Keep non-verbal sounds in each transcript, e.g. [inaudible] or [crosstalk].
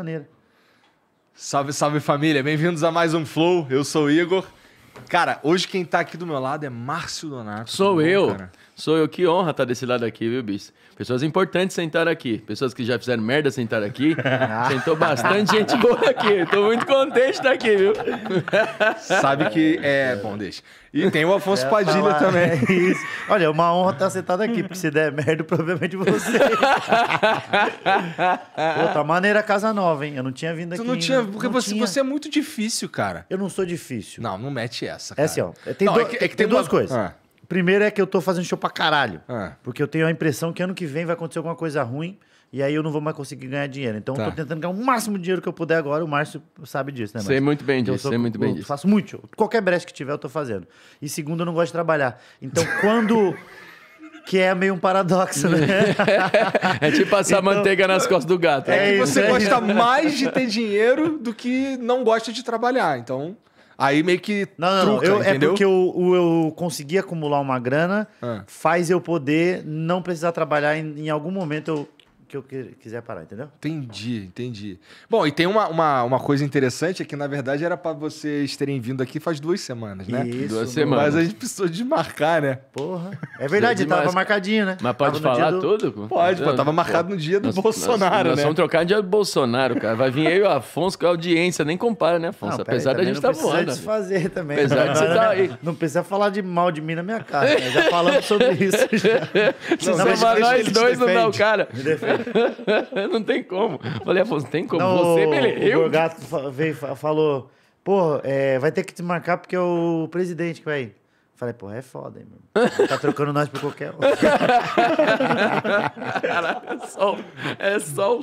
maneira. Salve, salve família, bem-vindos a mais um Flow. Eu sou o Igor. Cara, hoje quem tá aqui do meu lado é Márcio Donato. Sou bom, eu. Cara? Sou eu que honra estar desse lado aqui, viu, bicho? Pessoas importantes sentaram aqui. Pessoas que já fizeram merda sentaram aqui. [laughs] Sentou bastante gente boa aqui. Tô muito contente de estar aqui, viu? [laughs] Sabe que. É, bom, deixa. E tem o Afonso é, Padilha também. É isso. Olha, é uma honra estar sentado aqui, porque se der merda, o problema é de você. [laughs] Pô, tá maneira casa nova, hein? Eu não tinha vindo aqui. Tu não tinha, porque não você, tinha. você é muito difícil, cara. Eu não sou difícil. Não, não mete essa. É cara. É assim, ó. Tem não, do... é que, é que tem, tem, duas uma... coisas. Ah. Primeiro é que eu tô fazendo show pra caralho. Ah. Porque eu tenho a impressão que ano que vem vai acontecer alguma coisa ruim e aí eu não vou mais conseguir ganhar dinheiro. Então tá. eu tô tá. tentando ganhar o máximo de dinheiro que eu puder agora. O Márcio sabe disso, né, Márcio? Sei muito bem então, disso, sou, sei muito bem eu disso. Faço muito Qualquer brecha que tiver, eu tô fazendo. E segundo, eu não gosto de trabalhar. Então [laughs] quando. Que é meio um paradoxo, né? [laughs] é tipo passar então, manteiga nas costas do gato. É, é que você é gosta mais de ter dinheiro do que não gosta de trabalhar. Então. Aí meio que. Não, não, truca, eu, é porque eu, eu consegui acumular uma grana, ah. faz eu poder não precisar trabalhar em, em algum momento eu que eu quiser parar, entendeu? Entendi, entendi. Bom, e tem uma, uma, uma coisa interessante é que, na verdade, era para vocês terem vindo aqui faz duas semanas, né? Isso, duas semanas. Mas a gente precisou desmarcar, né? Porra. É verdade, tava demais. marcadinho, né? Mas pode falar do... tudo? Pode, pô, tava marcado pô. no dia do nós, Bolsonaro, nós, né? Nós vamos trocar no dia do Bolsonaro, cara. Vai vir aí o Afonso com a audiência, nem compara, né, Afonso? Não, Apesar aí, da gente estar tá voando. Não precisa desfazer também. Né? Apesar de você tá aí. Não precisa falar de mal de mim na minha cara, né? Já falamos sobre isso. [laughs] Já. Não, não, mas nós dois não dá o cara. Me defende. [laughs] não tem como. Falei, Afonso, não tem como. Não, Você, beleza. O gato veio, falou, pô, é, vai ter que te marcar porque é o presidente que vai ir. Falei, pô, é foda, hein, Tá trocando nós por qualquer outro. [laughs] Caraca, é só, é só o...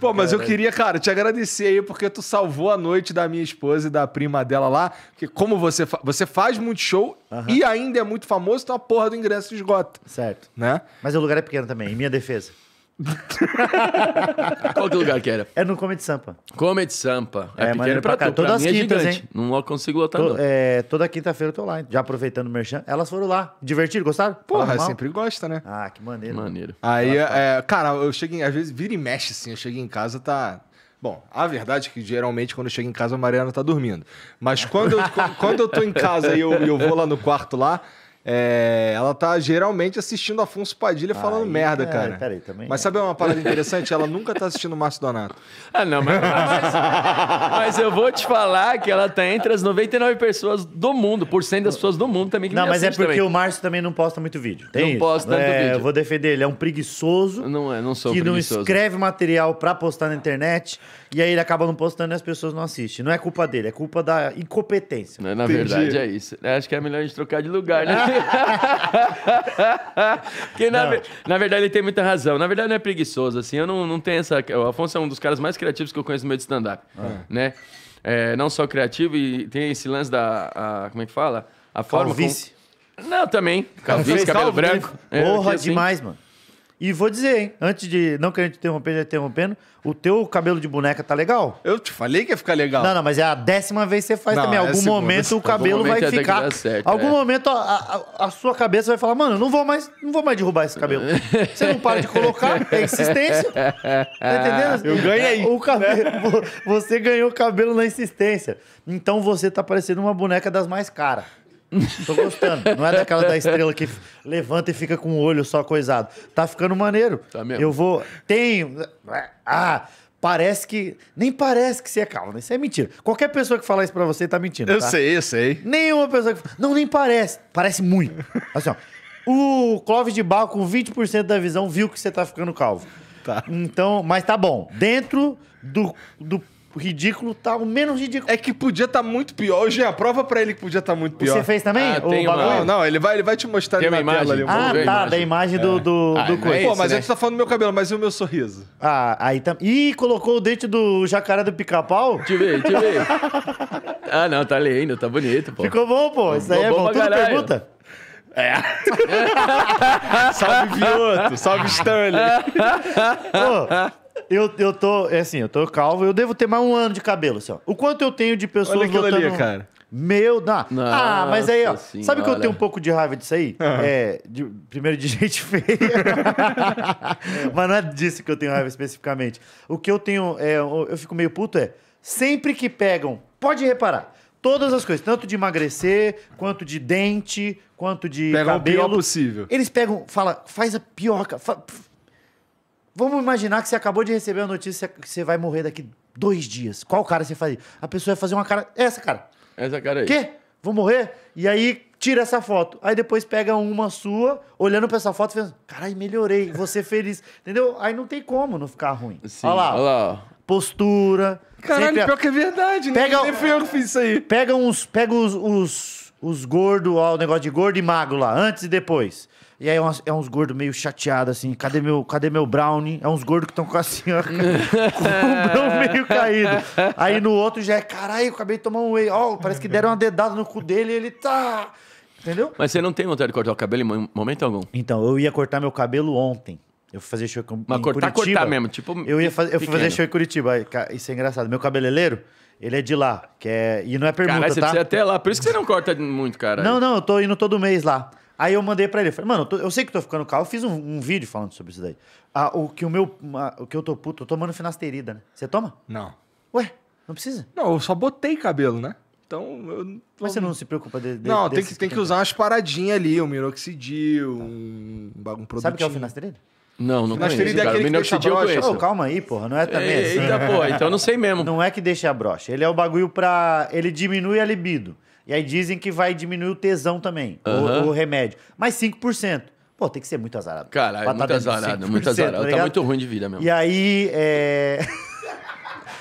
Pô, mas Caraca. eu queria, cara, te agradecer aí, porque tu salvou a noite da minha esposa e da prima dela lá. Porque como você, fa... você faz muito show e ainda é muito famoso, então a porra do ingresso esgota. Certo. Né? Mas o lugar é pequeno também, em minha defesa. [laughs] Qual que é lugar que era? Era é no Comedy Sampa. Comedy Sampa. É, é pequeno é pra, pra tu. Todas pra as quintas, é hein? Não consigo lotar, é, toda quinta-feira eu tô lá, Já aproveitando o merchan. Elas foram lá. Divertido, gostaram? Porra, ah, sempre gosta, né? Ah, que maneiro. Maneiro. Aí, é, cara, eu chego às vezes vira e mexe, assim. Eu chego em casa, tá... Bom, a verdade é que geralmente quando eu chego em casa a Mariana tá dormindo. Mas quando eu, [laughs] quando eu tô em casa e eu, eu vou lá no quarto lá... É, ela tá geralmente assistindo Afonso Padilha falando merda, é, cara. Peraí, também mas é. sabe uma parada interessante? Ela nunca tá assistindo o Márcio Donato. [laughs] Ah, não, mas, mas, mas, eu vou te falar que ela tá entre as 99 pessoas do mundo, por cento das pessoas do mundo também que Não, mas é porque também. o Márcio também não posta muito vídeo. Tem não isso? posta tanto é, vídeo. Eu vou defender, ele é um preguiçoso. Não é, não sou Que preguiçoso. não escreve material pra postar na internet. E aí ele acaba não postando e as pessoas não assistem. Não é culpa dele, é culpa da incompetência. Não, na Entendi. verdade é isso. Acho que é melhor a gente trocar de lugar, né? [laughs] Porque na, na, verdade ele tem muita razão. Na verdade não é preguiçoso, assim. Eu não, não tenho essa... O Afonso é um dos caras mais criativos que eu conheço no meio de stand-up, ah. né? É, não só criativo e tem esse lance da... A... como é que fala? A forma Calvície. Com... Não, também. Calvície, cabelo branco. É, Porra, é, assim. demais, mano. E vou dizer, hein, antes de. Não querendo te interromper, já interrompendo, o teu cabelo de boneca tá legal? Eu te falei que ia ficar legal. Não, não, mas é a décima vez que você faz não, também. É algum segunda, momento o cabelo momento vai é ficar. É, certo, algum é. momento a, a, a, sua cabeça vai falar, mano, não vou mais, não vou mais derrubar esse cabelo. você não para de colocar, é insistência. tá entendendo? Eu ganhei. É, o cabelo, você ganhou o cabelo na insistência. Então você tá parecendo uma boneca das mais caras. Tô gostando. Não é daquela da estrela que levanta e fica com o olho só coisado. Tá ficando maneiro. Tá mesmo. Eu vou. Tenho. Ah! Parece que. Nem parece que você é calmo, né? Isso é mentira. Qualquer pessoa que falar isso pra você tá mentindo. Eu tá? sei, eu sei. Nenhuma pessoa que. Não, nem parece. Parece muito. Assim, ó. O Clóvis de Bal, com 20% da visão, viu que você tá ficando calvo. Tá. Então, mas tá bom. Dentro do, do o ridículo tá o menos ridículo. É que podia estar tá muito pior. Hoje é a prova pra ele que podia estar tá muito pior. Você fez também? Ah, o Não, não, ele vai, ele vai te mostrar na imagem. tela ali. Ah, tá, imagem. da imagem do, é. do, ah, é coisa. É Pô, mas né? a tá falando do meu cabelo, mas e o meu sorriso? Ah, aí também. Tá... Ih, colocou o dente do jacaré do pica-pau? Te vi, te vi. ah, não, tá lindo, tá bonito, pô. Ficou bom, pô. Isso aí é bom. bom. Tudo galera. pergunta? É. [laughs] salve Vioto, salve Stanley. [laughs] Pô, eu, eu tô, é assim, eu tô calvo, eu devo ter mais um ano de cabelo, assim, ó. O quanto eu tenho de pessoas Olha aquilo Olha cara. Meu, não. Nossa ah, mas aí, ó. Senhora. Sabe que eu tenho um pouco de raiva disso aí? Uhum. [laughs] É, de, primeiro de [laughs] gente feia. É. mas não é disso que eu tenho raiva especificamente. O que eu tenho, é, eu fico meio puto é, sempre que pegam, pode reparar, todas as coisas, tanto de emagrecer, quanto de dente, quanto de Pega cabelo. Pega o pior possível. Eles pegam, fala, faz a pior, fa, Vamos imaginar que você acabou de receber a notícia que você vai morrer daqui dois dias. Qual cara você faria? A pessoa vai fazer uma cara. Essa cara. Essa cara aí. Quê? Vou morrer? E aí tira essa foto. Aí depois pega uma sua, olhando pra essa foto e pensa, caralho, melhorei, você feliz. [laughs] Entendeu? Aí não tem como não ficar ruim. Sim, olha lá. Olha lá. Postura. Caralho, sempre... pior que é verdade, né? Pega, Nem fui eu que fiz isso aí. Pega uns. Pega os, os, os gordos, ó, o negócio de gordo e magro lá, antes e depois. E aí é, umas, é uns gordos meio chateados, assim, cadê meu, cadê meu brownie? É uns gordos que estão com assim, [laughs] ó, com o brão meio caído. Aí no outro já é, caralho, acabei de tomar um whey. Ó, oh, parece que deram uma dedada no cu dele e ele tá... Entendeu? Mas você não tem vontade de cortar o cabelo em momento algum? Então, eu ia cortar meu cabelo ontem. Eu fui fazer show com, Mas em cortar, Curitiba. cortar mesmo, tipo. Eu ia eu fui fazer show em Curitiba. Isso é engraçado. Meu cabeleireiro, ele é de lá. Que é, e não é permuta, Caralho, você tá? precisa até lá. Por isso que você não corta muito, cara. Não, não, eu tô indo todo mês lá. Aí eu mandei para ele, falei, mano, eu, tô, eu, sei que tô ficando calmo, eu fiz um, um vídeo falando sobre isso daí. Ah, o que o meu, ah, o que eu tô puto, tô tomando finasterida, né? Você toma? Não. Ué, não precisa? Não, eu só botei cabelo, né? Então, eu... Mas você não se preocupa de, de Não, tem que, tem que, usar umas paradinhas ali, um minoxidil, tá. um, um produto. Sabe o que é o finasterida? Não, não Finasterida conheço, é cara. O minoxidil eu Oh, calma aí, porra. Não é também Eita, assim. Eita, pô. Então eu não sei mesmo. Não é que deixa a brocha. Ele é o bagulho pra... Ele diminui a libido. E aí dizem que vai diminuir o tesão também, uhum. o, o, remédio. Mas 5%. Pô, tem que ser muito azarado. Caralho, é tá muito azarado, muito tá azarado. Tá, muito ruim de vida mesmo. E aí, é... [laughs]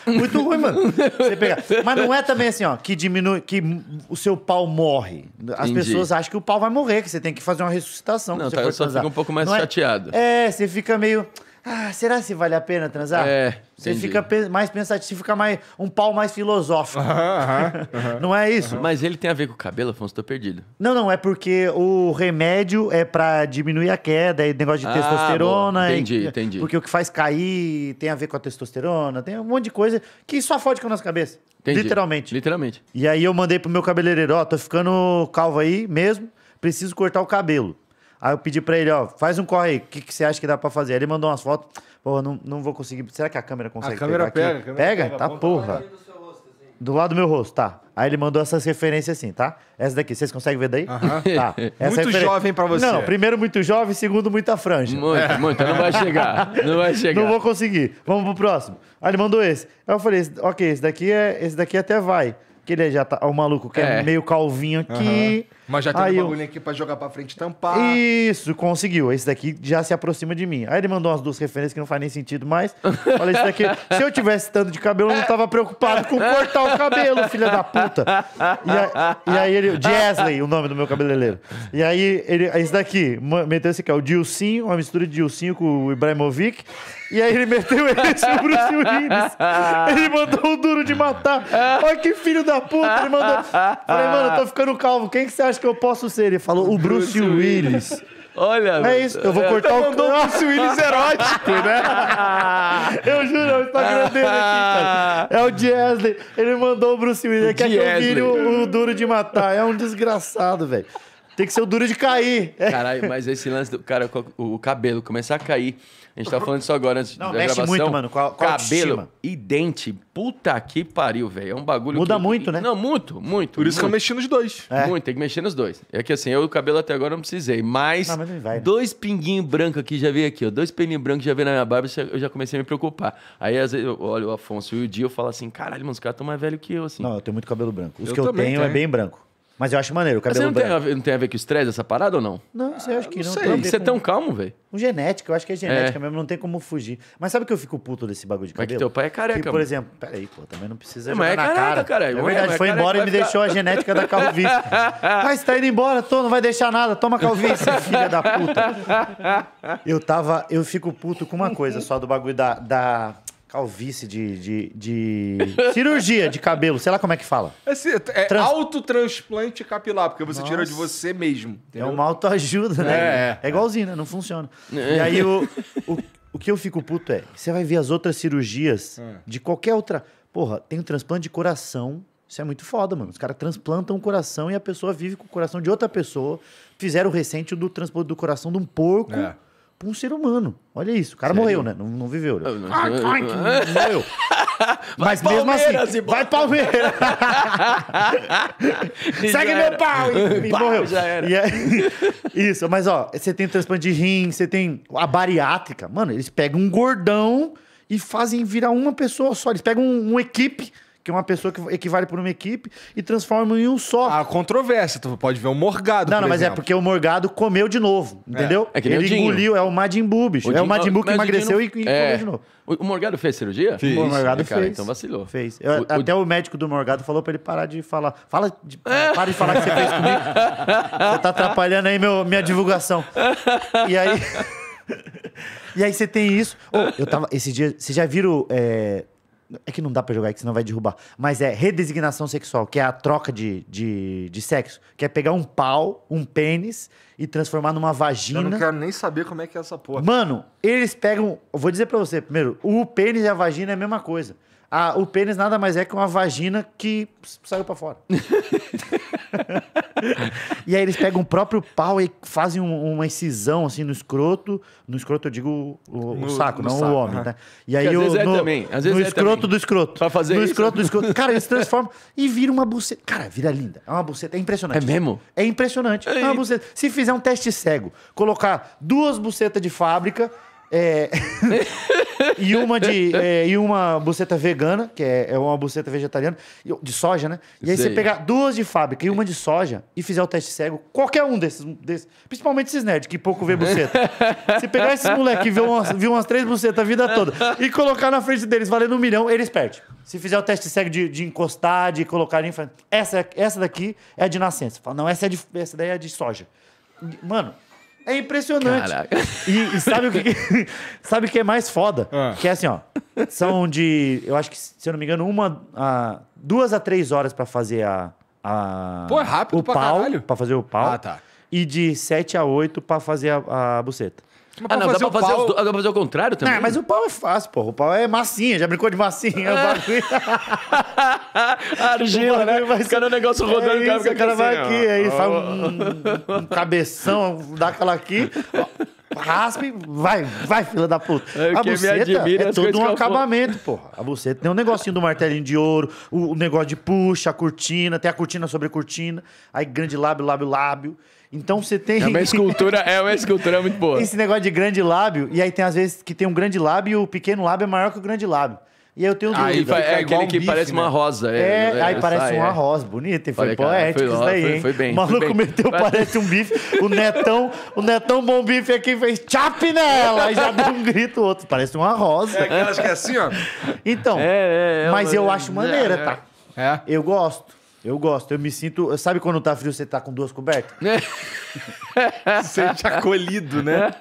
Muito ruim, mano. Você Mas não é também assim, ó, que diminui, que o seu pau morre. As Entendi. pessoas acham que o pau vai morrer, que você tem que fazer uma ressuscitação. Não, tá, eu só fico um pouco mais não é? chateado. É... é, você fica meio. Ah, será se vale a pena transar? É. Você fica mais pensativo, fica mais um pau mais filosófico. [laughs] não é isso? Mas ele tem a ver com o cabelo, Afonso, tô perdido. Não, não, é porque o remédio é para diminuir a queda, e negócio de ah, testosterona. Bom. Entendi, e, entendi. Porque o que faz cair tem a ver com a testosterona, tem um monte de coisa que só fode com a nossa cabeça. Entendi. Literalmente. Literalmente. E aí eu mandei pro meu cabeleireiro, ó, oh, tô ficando calvo aí mesmo, preciso cortar o cabelo. Aí eu pedi pra ele, ó, faz um corre aí, o que, que você acha que dá pra fazer? Aí ele mandou umas fotos, pô, não, não vou conseguir. Será que a câmera consegue? A câmera pegar pega, aqui? Câmera pega? pega? Tá porra. Do, rosto, assim. do lado do meu rosto, tá. Aí ele mandou essas referências assim, tá? Essa daqui, vocês conseguem ver daí? Uh -huh. Tá. [laughs] Essa muito jovem pra você. Não, primeiro muito jovem, segundo muita franja. Muito, é. [laughs] muito. Não vai chegar. Não vai chegar. Não vou conseguir. Vamos pro próximo. Aí ele mandou esse. Aí eu falei, ok, esse daqui, é... esse daqui até vai. Que ele já tá. Ó, o maluco que é, é meio calvinho aqui. Uh -huh mas já tem aí um bagulho eu... aqui pra jogar pra frente tampar. Isso, conseguiu. Esse daqui já se aproxima de mim. Aí ele mandou umas duas referências que não faz nem sentido mais. Falei, esse daqui. Se eu tivesse tanto de cabelo, eu não tava preocupado com cortar o cabelo, filha da puta. E, a, e aí ele. Jasley, o nome do meu cabeleireiro. E aí ele. Esse daqui, meteu esse aqui, o Dilcinho, uma mistura de Dilcinho com o Ibrahimovic. E aí ele meteu esse o Bruce Willis. Ele mandou o duro de matar. Olha que filho da puta, ele mandou. Falei, mano, eu tô ficando calmo. Quem que você acha? que eu posso ser? Ele falou o Bruce, Bruce Willis. Olha, é isso. Eu vou é, cortar tá o mandou Bruce Willis erótico, né? [laughs] eu juro, é o Instagram dele aqui, cara. É o Jesley, Ele mandou o Bruce Willis. Ele quer que eu vire o, o duro de matar. É um desgraçado, velho. Tem que ser o duro de cair. Caralho, mas esse lance do cara, o cabelo começar a cair. A gente tava tá falando isso agora antes não, da mexe gravação. muito, mano. Qual, qual Cabelo e dente. Puta que pariu, velho. É um bagulho Muda que... muito, né? Não, muito, muito. Por isso muito. que eu mexi nos dois. É. Muito, tem que mexer nos dois. É que assim, eu o cabelo até agora não precisei. Mas, não, mas vai, né? dois pinguinhos brancos aqui já veio aqui, ó. Dois pinguinhos brancos já veio na minha barba, eu já comecei a me preocupar. Aí às vezes eu olho o Afonso e o Dio e falo assim, caralho, mano, os caras tão mais velhos que eu, assim. Não, eu tenho muito cabelo branco. Os eu que eu tenho, tenho é bem branco. Mas eu acho maneiro, o cabelo você não branco. Tem a, não tem a ver com estresse essa parada ou não? Não, você acha que ah, não, tem. Você é tão calmo, velho. Com genética, eu acho que é genética é. mesmo, não tem como fugir. Mas sabe que eu fico puto desse bagulho de cabelo? que teu pai é careca, que, por exemplo, peraí, pô, também não precisa é, mas é na careca, cara. cara. É, é verdade, é, foi embora e me ficar... deixou a genética da calvície. [laughs] Mas tá indo embora, tô, não vai deixar nada, toma calvície, [laughs] filha da puta. Eu tava, eu fico puto com uma coisa só do bagulho da, da Calvície de, de, de... [laughs] cirurgia de cabelo, sei lá como é que fala. Assim, é, é Trans... autotransplante capilar, porque você Nossa. tira de você mesmo. É entendeu? É uma autoajuda, né? É, é. igualzinho, né? Não funciona. E aí o, o, o, que eu fico puto é, você vai ver as outras cirurgias é. de qualquer outra... Porra, tem um transplante de coração, isso é muito foda, mano. Os caras transplantam o coração e a pessoa vive com o coração de outra pessoa. Fizeram recente o do transplante do coração de um porco... É pra tipo, um ser humano. Olha isso. O cara Sério? morreu, né? Não, não viveu. Né? Ah, ai, ai, que ah. morreu. [laughs] Mas vai mesmo assim, e... vai Palmeiras! [laughs] Segue meu pau! [laughs] E, morreu. Já era. E isso, mas ó, você tem transplante de rim, você tem a bariátrica. Mano, eles pegam um gordão e fazem virar uma pessoa só. Eles pegam um, uma equipe que é uma pessoa que equivale por uma equipe e transforma em um só. A controvérsia, tu pode ver o Morgado. Não, não, mas é exemplo. é porque o Morgado comeu de novo, é, entendeu? É, é que nem Ele o engoliu, é o Majin Buu, bicho. O é o Majin Buu que emagreceu Dinho e, e é. comeu de novo. O Morgado fez cirurgia? Fiz. O Morgado É, cara, fez. então vacilou. Fez. Eu- O- até o... médico do Morgado falou pra ele parar de falar. Fala de, Para de falar que você fez comigo. Você tá atrapalhando aí meu, minha divulgação. E aí. [laughs] e aí você tem isso. eu tava. Esse dia. Vocês já viram é, é que não dá para jogar, é que senão vai derrubar. Mas é redesignação sexual, que é a troca de, de, de sexo. Que é pegar um pau, um pênis e transformar numa vagina. Eu não quero nem saber como é que é essa porra. Mano, eles pegam. Eu vou dizer para você, primeiro, o pênis e a vagina é a mesma coisa o pênis nada mais é que uma vagina que saiu para fora. [laughs] e aí eles pegam o próprio pau e fazem um, uma incisão assim no escroto. No escroto eu digo o, o no, saco, no não saco, o homem, uh -huh. tá? E aí às vezes é no, é também. Às vezes no é escroto também. do escroto. Pra fazer no isso. escroto do escroto. Cara, eles [laughs] transformam e vira uma buceta. Cara, vira linda. É uma buceta. É impressionante. É mesmo? É impressionante. É uma buceta. Se fizer um teste cego, colocar duas bucetas de fábrica é... [laughs] e uma de é, e uma buceta vegana, que é, é uma buceta vegetariana, de soja, né? E aí Sei. você pegar duas de fábrica e uma de soja e fizer o teste cego, qualquer um desses, desses principalmente esses nerds que pouco vê buceta. Se pegar esses moleques que viu umas, viu umas três bucetas a vida toda e colocar na frente deles valendo um milhão, eles perdem. Se fizer o teste cego de, de encostar, de colocar em frente, essa, essa daqui é de nascença. Fala, não, essa, é de, essa daí é de soja. Mano, é impressionante. Caraca. E, e sabe o que, [laughs] sabe o que é mais foda? Ah. Que é assim, ó. São de, eu acho que, se eu não me engano, uma, a, duas a três horas para fazer a, a. Pô, é rápido o pra pau, para Pra fazer o pau. Ah, tá. E de sete a oito para fazer a, a buceta. Mas ah, não, fazer dá pra fazer, pau... os... Ah, dá pra fazer o contrário também. Não, mas o pau é fácil, pô. O pau é massinha, já brincou de massinha. Ah. [laughs] Argila, né? Vai ficar no é negócio rodando, é isso, cara, o cara vai assim, aqui, aí oh. faz um, oh. um cabeção, dá aquela aqui. raspe, vai, vai, filha da puta. É, a buceta é todo um acabamento, porra. A buceta tem um negocinho do martelinho de ouro, o, o, negócio de puxa, a cortina, tem a cortina sobre a cortina, aí grande lábio, lábio, lábio. Então você tem. É uma escultura, é uma escultura muito boa. [laughs] Esse negócio de grande lábio, e aí tem às vezes que tem um grande lábio e o pequeno lábio é maior que o grande lábio. E aí eu tenho dúvida. Aí, é, é aquele que bife, parece né? uma rosa. É, é, é aí parece uma é. rosa. Bonita, e foi Olha, poético cara, foi, isso daí, foi, hein? Foi, foi bem. O maluco bem. meteu, parece um bife. O netão, o netão bom bife aqui fez chapinela nela. Aí já deu um grito outro. Parece uma rosa. É aquelas que é assim, ó. Então, é, é, mas eu acho maneira, tá? É. Eu gosto. Eu gosto, eu me sinto. Sabe quando tá frio você tá com duas cobertas? [laughs] [laughs] Sente acolhido, né?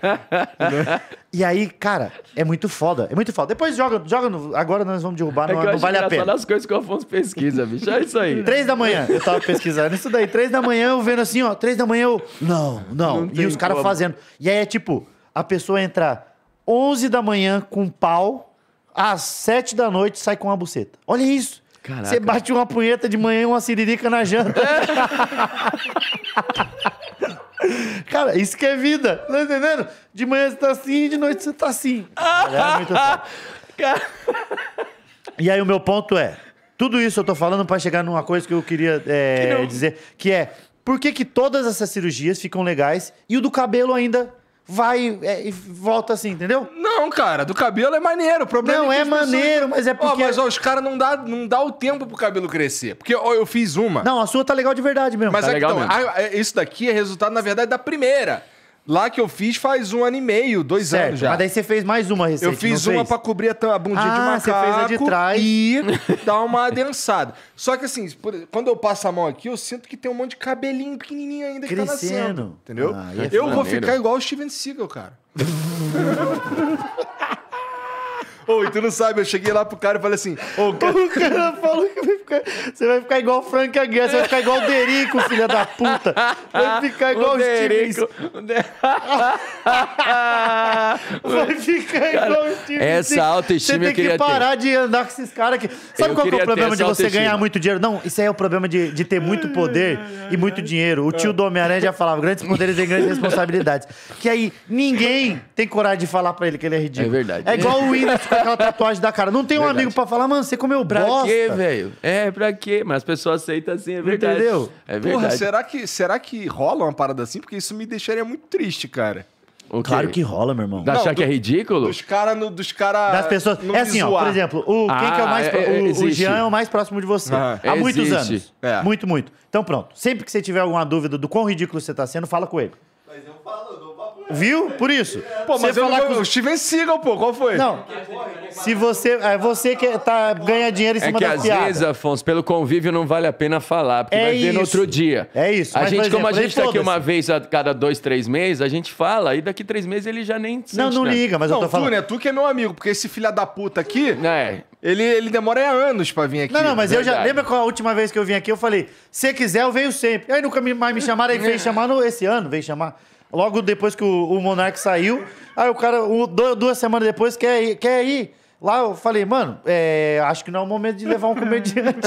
[laughs] e aí, cara, é muito foda. É muito foda. Depois joga, joga no, agora nós vamos derrubar, é não, não vale a pena. das coisas que o Afonso pesquisa, bicho. É isso aí. Três da manhã, eu tava pesquisando isso daí. Três da manhã eu vendo assim, ó. Três da manhã eu. Não, não. não e os caras fazendo. E aí é tipo, a pessoa entra onze da manhã com pau, às sete da noite sai com uma buceta. Olha isso. Caraca. Você bate uma punheta de manhã e uma siririca na janta. É. [laughs] Cara, isso que é vida. Tá entendendo? De manhã você tá assim e de noite você tá assim. Cara... É [laughs] e aí o meu ponto é, tudo isso eu tô falando para chegar numa coisa que eu queria é, que dizer, que é, por que, que todas essas cirurgias ficam legais e o do cabelo ainda vai é, e volta assim, entendeu? Não, cara, do cabelo é maneiro. O problema não, é, é maneiro, pessoas... mas é porque... mas ó, os caras não dá, não dá o tempo pro cabelo crescer. Porque ó, eu fiz uma... Não, a sua tá legal de verdade mesmo. Mas tá é legal que, então, mesmo. A, a, é, isso daqui é resultado, na verdade, da primeira. Lá que eu fiz faz um ano e meio, dois certo, anos já. Mas daí você fez mais uma receita. Eu fiz uma para pra cobrir a, a bundinha ah, de macaco. você fez a de trás. E [laughs] dar uma adensada. Só que assim, por, quando eu passo a mão aqui, eu sinto que tem um monte de cabelinho pequenininho ainda Crescendo. que tá nascendo. Entendeu? Ah, é eu vou ficar igual o Steven Seagal, cara. [laughs] Ô, e tu não sabe, eu cheguei lá pro cara e falei assim, ô, cara... O cara falou que vai ficar... Você vai ficar igual o Frank Aguiar, você vai ficar igual o Derico, filha da puta. Vai ficar igual o, o Derico. [laughs] vai ficar cara, igual o Steve Essa autoestima eu queria ter. Você tem que parar ter. de andar com esses caras que... Sabe eu qual que é o problema de você ganhar muito dinheiro? Não, isso aí é o problema de, de ter muito poder e muito dinheiro. O tio do Homem-Aranha já falava, grandes poderes e grandes responsabilidades. Que aí ninguém tem coragem de falar pra ele que ele é ridículo. É verdade. É igual o Windows aquela tatuagem da cara. Não tem um verdade. amigo pra falar, mano, você comeu braço Pra quê, velho? É, pra quê? Mas as pessoas aceitam assim, é verdade. Entendeu? É verdade. Porra, será que, será que rola uma parada assim? Porque isso me deixaria muito triste, cara. Okay. Claro que rola, meu irmão. Da achar do, que é ridículo? Dos caras. Dos cara das pessoas. É assim, ó, por exemplo, o, quem que é o ah, mais. É, é, o, o, Jean é o mais próximo de você. Ah, há existe. muitos anos. É. Muito, muito. Então pronto. Sempre que você tiver alguma dúvida do quão ridículo você está sendo, fala com ele. Mas eu falo, eu Viu? Por isso. Pô, mas você eu falar não, com... o Steven Seagal, pô, qual foi? Não. Se você. É você que tá, ganha dinheiro em é cima é que às piada. vezes, Afonso, pelo convívio não vale a pena falar, porque é vai ver no outro dia. É isso. A mas, gente, exemplo, como a gente tá aqui uma vez a cada dois, três meses, a gente fala, e daqui três meses ele já nem. Sente, não, não né? liga, mas não, eu tô falando. Tu, né? Tu que é meu amigo, porque esse filho da puta aqui. É. Ele, ele demora anos pra vir aqui. Não, não, mas Verdade. eu já. Lembra qual a última vez que eu vim aqui? Eu falei, se quiser, eu venho sempre. Aí nunca mais me chamaram, aí [laughs] veio chamar no, esse ano, veio chamar. Logo depois que o, o Monark saiu. Aí o cara, duas semanas depois, quer ir. Quer ir. Lá eu falei, mano, é, acho que não é o momento de levar um comediante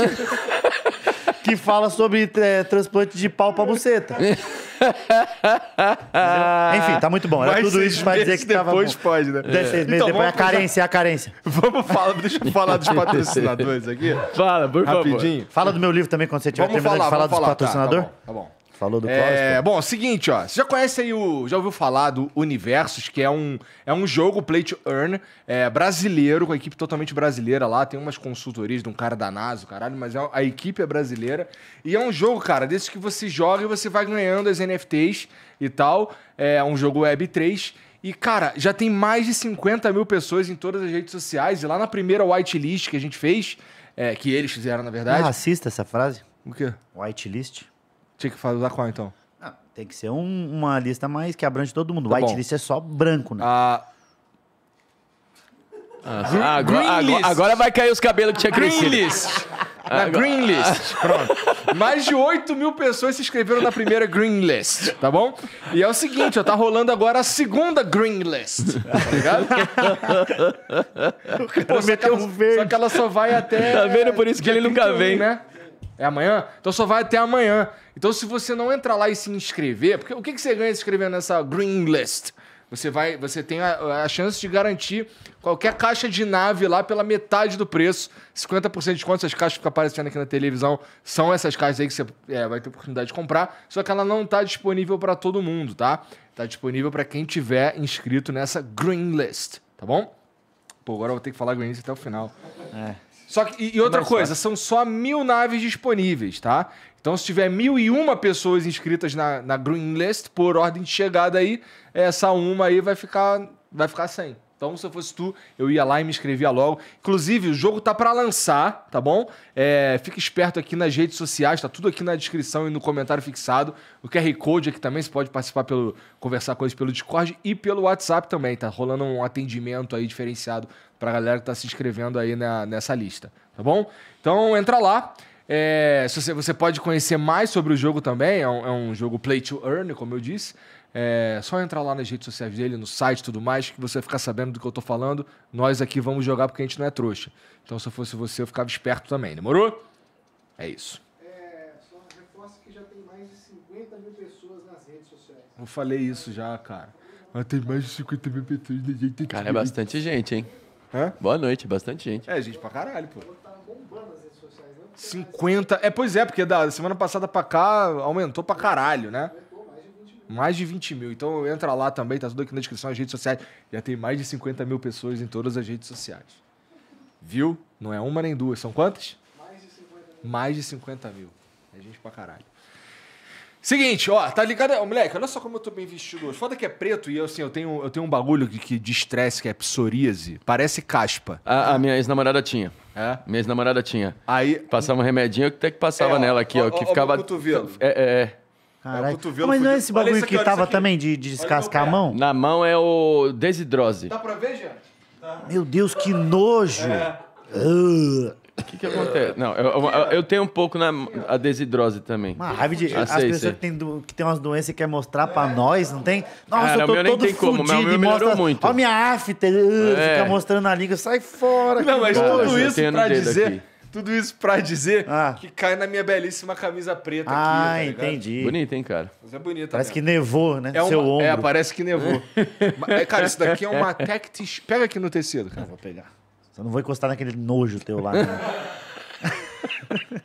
[laughs] que fala sobre é, transplante de pau pra buceta. Enfim, tá muito bom. Era Mais tudo isso pra dizer que tava depois bom. pode, né? Dez, seis meses então, depois. É a carência, é a carência. Vamos falar, deixa eu falar dos patrocinadores aqui. Fala, por Rapidinho. favor. Fala do meu livro também quando você tiver vamos falar, de falar dos patrocinadores. patrocinador. Tá, tá bom. Tá bom. Falou do é, Cospa. Bom, é seguinte, ó. Você já conhece aí o. Já ouviu falar do Universos, que é um, é um jogo play to earn é, brasileiro, com a equipe totalmente brasileira lá. Tem umas consultorias de um cara da NASA, caralho, mas é, a equipe é brasileira. E é um jogo, cara, desses que você joga e você vai ganhando as NFTs e tal. É um jogo Web 3. E, cara, já tem mais de 50 mil pessoas em todas as redes sociais. E lá na primeira whitelist que a gente fez, é, que eles fizeram, na verdade. Não é racista essa frase? O quê? Whitelist? Tinha que fazer qual então? Ah, tem que ser um- uma lista mais que abrange todo mundo. Tá bom. Whitelist é só branco, né? Ah, Ah, agora, agora, Greenlist. agora vai cair os cabelos que tinha crescido. Greenlist. Ah, na Greenlist. [laughs] Pronto. Mais de 8 mil pessoas se inscreveram na primeira Greenlist, tá bom? E é o seguinte, ó, tá rolando agora a segunda Greenlist. Tá ligado? Pô, [laughs] só, que ela, só que ela só vai até. Tá vendo? Por isso que ele nunca vem. Né? É amanhã? Então só vai até amanhã. Então, se você não entrar lá e se inscrever, porque o que, que você ganha se inscrevendo nessa green list? Você vai, você tem a, a, chance de garantir qualquer caixa de nave lá pela metade do preço. 50% de quanto essas caixas que ficam aparecendo aqui na televisão são essas caixas aí que você é, vai ter oportunidade de comprar. Só que ela não está disponível para todo mundo, tá? Está disponível para quem tiver inscrito nessa green list, tá bom? Pô, agora eu vou ter que falar green list até o final. É. Só que, e, outra coisa, são só mil naves disponíveis, tá? Então, se tiver mil e uma pessoas inscritas na, na Green List, por ordem de chegada aí, essa uma aí vai ficar, vai ficar sem. Então, se eu fosse tu, eu ia lá e me inscrevia logo. Inclusive, o jogo tá para lançar, tá bom? É, fica esperto aqui nas redes sociais, tá tudo aqui na descrição e no comentário fixado. O QR Code aqui também, você pode participar pelo. conversar com eles pelo Discord e pelo WhatsApp também. Tá rolando um atendimento aí diferenciado pra galera que tá se inscrevendo aí na, nessa lista, tá bom? Então entra lá. É, você, você pode conhecer mais sobre o jogo também, é um, é um jogo play to earn, como eu disse. É só entrar lá nas redes sociais dele, no site e tudo mais, que você ficar sabendo do que eu tô falando. Nós aqui vamos jogar porque a gente não é trouxa. Então, se eu fosse você, eu ficava esperto também, demorou? É isso. É, só reforço que já tem mais de 50 mil pessoas nas redes sociais. Eu falei isso já, cara. Mas tem mais de 50 mil pessoas redes gente. Cara, é bastante gente, hein? Hã? Boa noite, bastante gente. É, gente pra caralho, pô. 50. É, pois é, porque da semana passada pra cá aumentou pra caralho, né? Mais de 20 mil. Então entra lá também, tá tudo aqui na descrição, as redes sociais. Já tem mais de 50 mil pessoas em todas as redes sociais. Viu? Não é uma nem duas. São quantas? Mais de 50 mil. Mais de 50 mil. É gente pra caralho. Seguinte, ó, tá ligado? Ó, moleque, olha só como eu tô bem vestido hoje. Foda que é preto e eu, assim, eu tenho, eu tenho um bagulho de, que, de estresse, que é psoríase. Parece caspa. A, a minha ex-namorada tinha. É? Minha ex-namorada tinha. Aí. Passava um remedinho que até que passava é, ó, nela aqui, ó, ó que ó, ficava. Cotovelo. É, é. Caralho. É, é mas não é esse bagulho aqui, que tava também de, de descascar a mão? Na mão é o desidrose. Dá pra ver, gente? Tá. Meu Deus, que nojo! É. Uh. O que, que acontece? Não, eu, eu, eu, tenho um pouco na a desidrose também. Uma raiva de. Ah, as sei, pessoas sei. Que, tem que tem umas doenças e quer mostrar pra nós, não tem? Nossa, Cara, eu tô todo fudido como, Meu e mostra. Muito. A minha afta, uh, é. fica mostrando a língua, sai fora. Não, mas tudo isso pra dizer. Aqui. Tudo isso pra dizer ah. que cai na minha belíssima camisa preta tá ah, aqui. Ah, tá entendi. Bonita, hein, cara? Mas é bonita. Parece mesmo. que nevou, né? É Seu uma... É, ombro. É, parece que nevou. [laughs] é, cara, isso daqui é uma Tectis. Pega aqui no tecido, cara. Eu vou pegar. Só não vou encostar naquele nojo teu lá. Né? [laughs]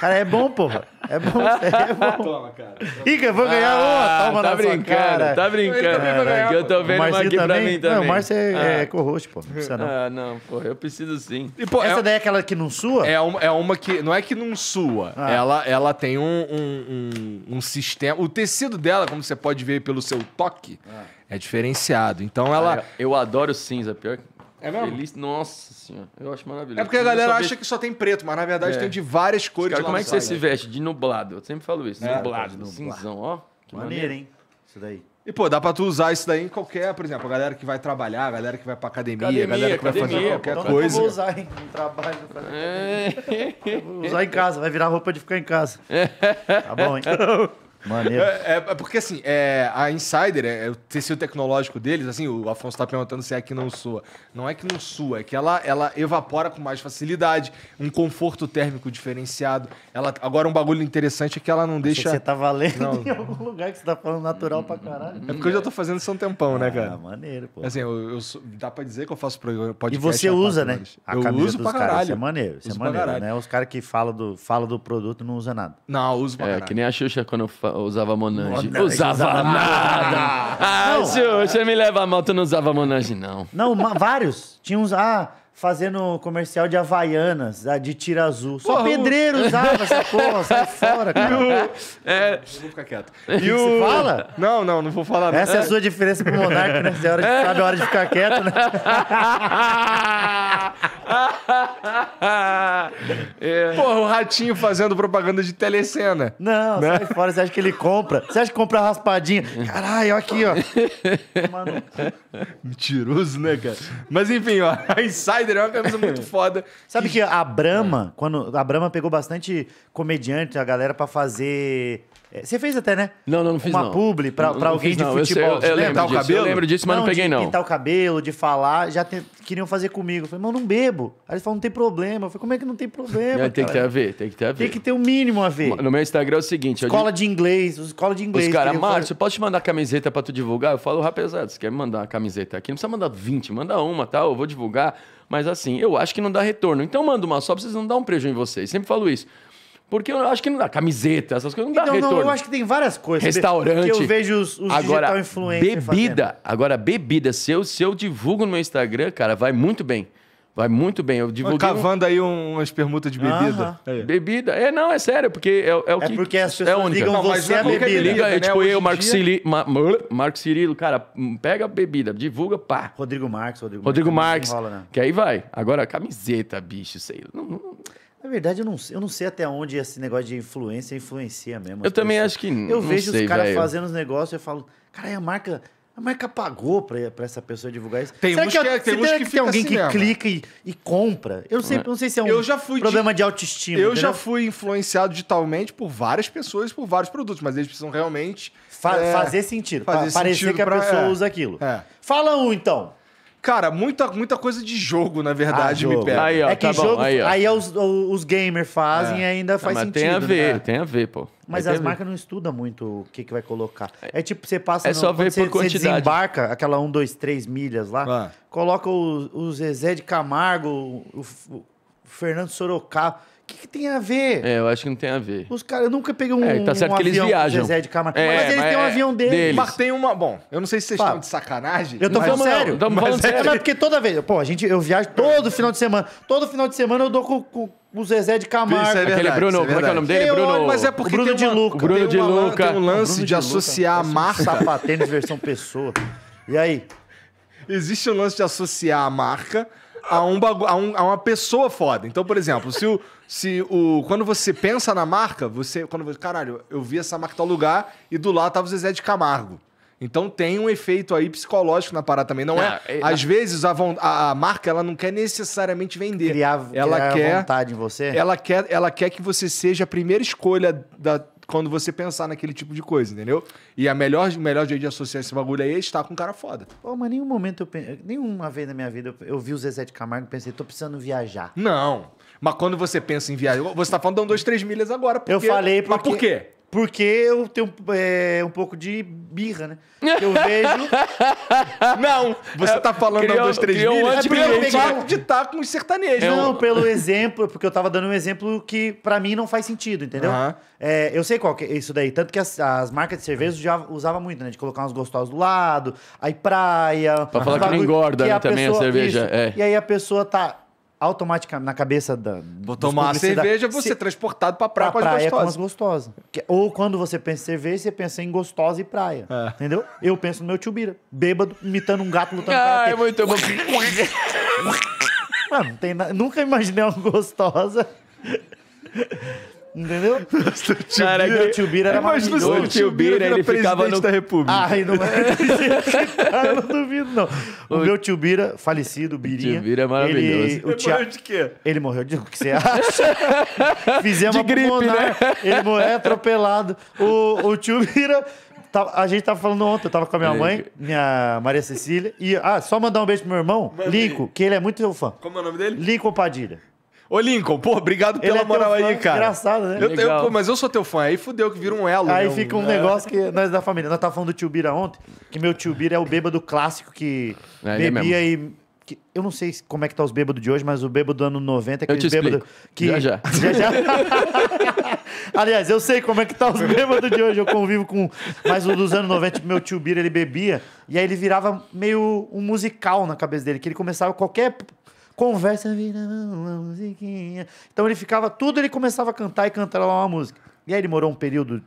cara, é bom, porra. É bom, é bom. [laughs] Toma, cara. Ih, que eu vou ganhar ah, Toma tá na brincando, cara. Tá brincando, é, Eu tô vendo uma aqui também? pra mim também. Não, o Márcio é, ah. é co-host, pô. Não precisa não. Ah, não, pô. Eu preciso sim. E, pô, Essa é, daí é aquela que não sua? É uma, é uma que... Não é que não sua. Ah. Ela, ela tem um, um, um, um, sistema... O tecido dela, como você pode ver pelo seu toque, ah. é diferenciado. Então ela... Ah, eu adoro cinza, pior que... É mesmo? Ele, nossa senhora, eu acho maravilhoso. É porque a galera acha que só tem preto, mas na verdade é. tem de várias cores. Cara, como é que você se veste? De nublado. Eu sempre falo isso. É, nublado, nublado. cinzão, ó. Que maneiro, hein? Isso daí. E, pô, dá pra tu usar isso daí em qualquer, por exemplo, a galera que vai trabalhar, a galera que vai pra academia, academia a galera que academia, vai fazer qualquer então coisa. Eu vou usar em trabalho. É. Vou usar em casa, vai virar roupa de ficar em casa. [laughs] Tá bom, hein? [laughs] Maneiro. É, é, é, porque assim, é, a Insider, é, é o tecido tecnológico deles, assim, o Afonso está perguntando se é que não sua. Não é que não sua, é que ela, ela evapora com mais facilidade, um conforto térmico diferenciado. Ela, agora, um bagulho interessante é que ela não deixa. Você tá valendo não. [laughs] em algum lugar que você tá falando natural pra caralho. É porque eu já tô fazendo isso há um tempão, né, ah, né, cara? maneiro, pô. Assim, eu, eu, dá pra dizer que eu faço podcast. E você usa, né? A eu uso pra caralho. Cara. Isso é maneiro, isso é uso é maneiro, né? Os caras que falam do, fala do produto não usa nada. Não, uso pra é, caralho. É que nem a Xuxa quando eu falo usava Monange. Monange usava, usava nada. nada. Ah, senhor, você me leva a mal, tu não usava Monange, não. Não, vários. Tinha uns. Ah, fazendo comercial de Havaianas, ah, de tira azul. Só porra, pedreiro usava essa porra, sai [laughs] fora, cara. O... é... Vou ficar quieto. [laughs] E o... Você fala? Não, não, não vou falar. Essa é a é. sua diferença pro Monarca, né? Você é hora de, sabe a hora de ficar quieto, né? [laughs] é. Porra, o ratinho fazendo propaganda de telecena. Não, né? sai fora, você acha que ele compra? Você acha que compra raspadinha? Caralho, ó aqui, ó. Mentiroso, né, cara? Mas enfim, ó, a Insider é uma camisa muito foda. Sabe que, que a Brahma, quando a Brahma pegou bastante comediante, a galera para fazer é, você fez até, né? Não, não, não fiz Uma não. publi pra, não, pra alguém de futebol. Eu, sei, eu, eu lembro disso, cabelo? eu lembro disso, mas não, não peguei de pintar o cabelo, de falar, já te, queriam fazer comigo. Eu falei, mano, não bebo. Aí eles falaram, não tem problema. Eu falei, como é que não tem problema, Tem cara? que ter a ver, tem que ter a ver. Tem que ter o um mínimo a ver. No meu Instagram é o seguinte... Escola de inglês, escola de inglês. Os caras, Márcio, pode posso te mandar camiseta pra tu divulgar? Eu falo, rapaziada, você quer me mandar uma camiseta aqui? Não precisa mandar 20, manda uma, tal, tá? eu vou divulgar. Mas assim, eu acho que não dá retorno. Então manda uma só pra vocês não dar um prejuízo em vocês. Sempre falo isso. Porque eu acho que não dá camiseta, essas coisas não então, dá retorno. Não, eu acho que tem várias coisas. Restaurante. Que eu vejo os, os agora, digital influencers bebida. Fazendo. Agora, bebida. Se eu, se eu divulgo no meu Instagram, cara, vai muito bem. Vai muito bem. Eu divulguei... Cavando um... aí umas permutas de bebida. Uh Bebida. É, não, é sério, porque é, é o é que... É porque as é pessoas é ligam não, você à bebida. bebida. Liga, né? Tipo Hoje eu, Marco, dia... Cili... Ma... Marco Cirilo, cara, pega a bebida, divulga, pá. Rodrigo Marques. Rodrigo, Rodrigo Marques, Marques enrola, né? que aí vai. Agora, camiseta, bicho, sei lá. Não, não, na verdade, eu não, eu não sei até onde esse negócio de influência influencia mesmo. Eu também pessoas. acho que. Eu vejo sei, os caras fazendo os negócios e eu falo, cara, a marca. A marca pagou pra, pra essa pessoa divulgar isso. Tem Será que, é é, que, tem, será que, que tem alguém assim que mesmo. clica e, e compra? Eu não sei, é. não sei se é um problema de, de, autoestima. Eu entendeu? já fui influenciado digitalmente por várias pessoas, por vários produtos, mas eles precisam realmente. Fa é, fazer sentido. Fazer parecer sentido que a pra, pessoa é. usa aquilo. É. Fala um então. Cara, muita, muita coisa de jogo, na verdade, ah, jogo. me pega. Aí, ó, é que tá jogo, bom, aí, ó. aí é os, os gamers fazem é. e ainda ah, faz não, mas sentido. Tem a ver, né? tem a ver, pô. Mas vai as marcas não estudam muito o que, que vai colocar. É, é tipo, você passa. É no, só ver você, por quantidade. Você desembarca aquela 1, 2, 3 milhas lá, ah. coloca o, o Zezé de Camargo, o, o Fernando Sorocaba que, que tem a ver? É, eu acho que não tem a ver. Os caras, eu nunca peguei um, é, tá certo um que eles viajam. Zezé de Camargo. É, mas eles mas têm um é avião deles. deles. Mas tem uma. Bom, eu não sei se vocês Pá. estão de sacanagem. Eu tô falando é sério. Não, falando sério. Mas porque toda vez. Pô, a gente, eu viajo todo final de semana. Todo final de semana eu dou com, com o Zezé de Camargo. Isso é verdade, Aquele Bruno, é como é, que é o nome dele? Eu, Bruno, mas é porque Bruno de Luca. Bruno de Luca. Tem um lance de, associar a marca. Sapatênis versão pessoa. E aí? Existe um lance de associar a marca a, um bagu... a, um, a uma pessoa foda. Então, por exemplo, se o, se o. Quando você pensa na marca, você. Quando você, Caralho, eu vi essa marca em tal lugar e do lado tava o Zezé de Camargo. Então tem um efeito aí psicológico na parada também. Não é. é, é às é. vezes a, a, a, marca ela não quer necessariamente vender. Criar, ela criar quer vontade em você. Ela quer, ela quer que você seja a primeira escolha da quando você pensar naquele tipo de coisa, entendeu? E a melhor, o melhor jeito de associar esse bagulho aí é estar com um cara foda. Pô, mas nenhum momento eu pensei, nenhuma vez na minha vida eu, vi o Zezé de Camargo e pensei, tô precisando viajar. Não. Mas quando você pensa em viajar, você tá falando de um, dois, três milhas agora. Porque, eu falei porque... Mas por quê? Porque eu tenho é, um pouco de birra, né? [laughs] Eu vejo. não! Você tá falando criou, há dois, três criou milhas? Um é eu de estar com os sertanejos. não, pelo exemplo, porque eu tava dando um exemplo que para mim não faz sentido, entendeu? Uhum. É, eu sei qual é isso daí. Tanto que as, as marcas de cerveja já usavam muito, né? De colocar uns gostosos do lado, aí praia. Pra falar que não engorda que né, também pessoa, a cerveja. Isso, é. e aí a pessoa tá automaticamente na cabeça da vou tomar cerveja você se, transportado para praia, pra praia com as gostosas ou quando você pensa em cerveja você pensa em gostosa e praia é. entendeu eu penso no meu tio Bira bêbado imitando um gato lutando ah, é muito bom Mano, tem nunca imaginei uma gostosa Entendeu? [laughs] Cara, meu tio Bira era maravilhoso. se o tio Bira, ele ficava no... da República. Ai, ah, não é... Cara, [laughs] não duvido, não. [laughs] O, o meu tio Bira, falecido, Birinha... O tio Bira é maravilhoso. Ele, o ele tia... morreu de quê? Ele morreu de... O que você acha? Fizemos de gripe, pulmonar. Né? Ele morreu é atropelado. O, o tio Bira tá, a gente tava falando ontem, eu tava com a minha mãe, minha Maria Cecília. E, ah, só mandar um beijo pro meu irmão, Lincoln, que ele é muito seu fã. Como é o nome dele? Lincoln Padilha. Ô, Lincoln, pô, obrigado pela é moral fã, aí, cara. Engraçado, né? Eu, eu, pô, mas eu sou teu fã, aí fudeu que vira um elo. Aí meu, fica um né? negócio que nós da família. Nós tava falando do tio Bira ontem, que meu tio Bira é o bêbado clássico que é, é bebia e. Que, eu não sei como é que tá os bêbados de hoje, mas o bêbado do ano 90 é aquele bêbado que. Já já. [laughs] já, já. [laughs] Aliás, eu sei como é que tá os bêbados de hoje, eu convivo com. mais um dos anos 90, meu tio Bira, ele bebia, e aí ele virava meio um musical na cabeça dele, que ele começava qualquer Conversa vira uma musiquinha. Então ele ficava tudo, ele começava a cantar e cantar lá uma música. E aí ele morou um período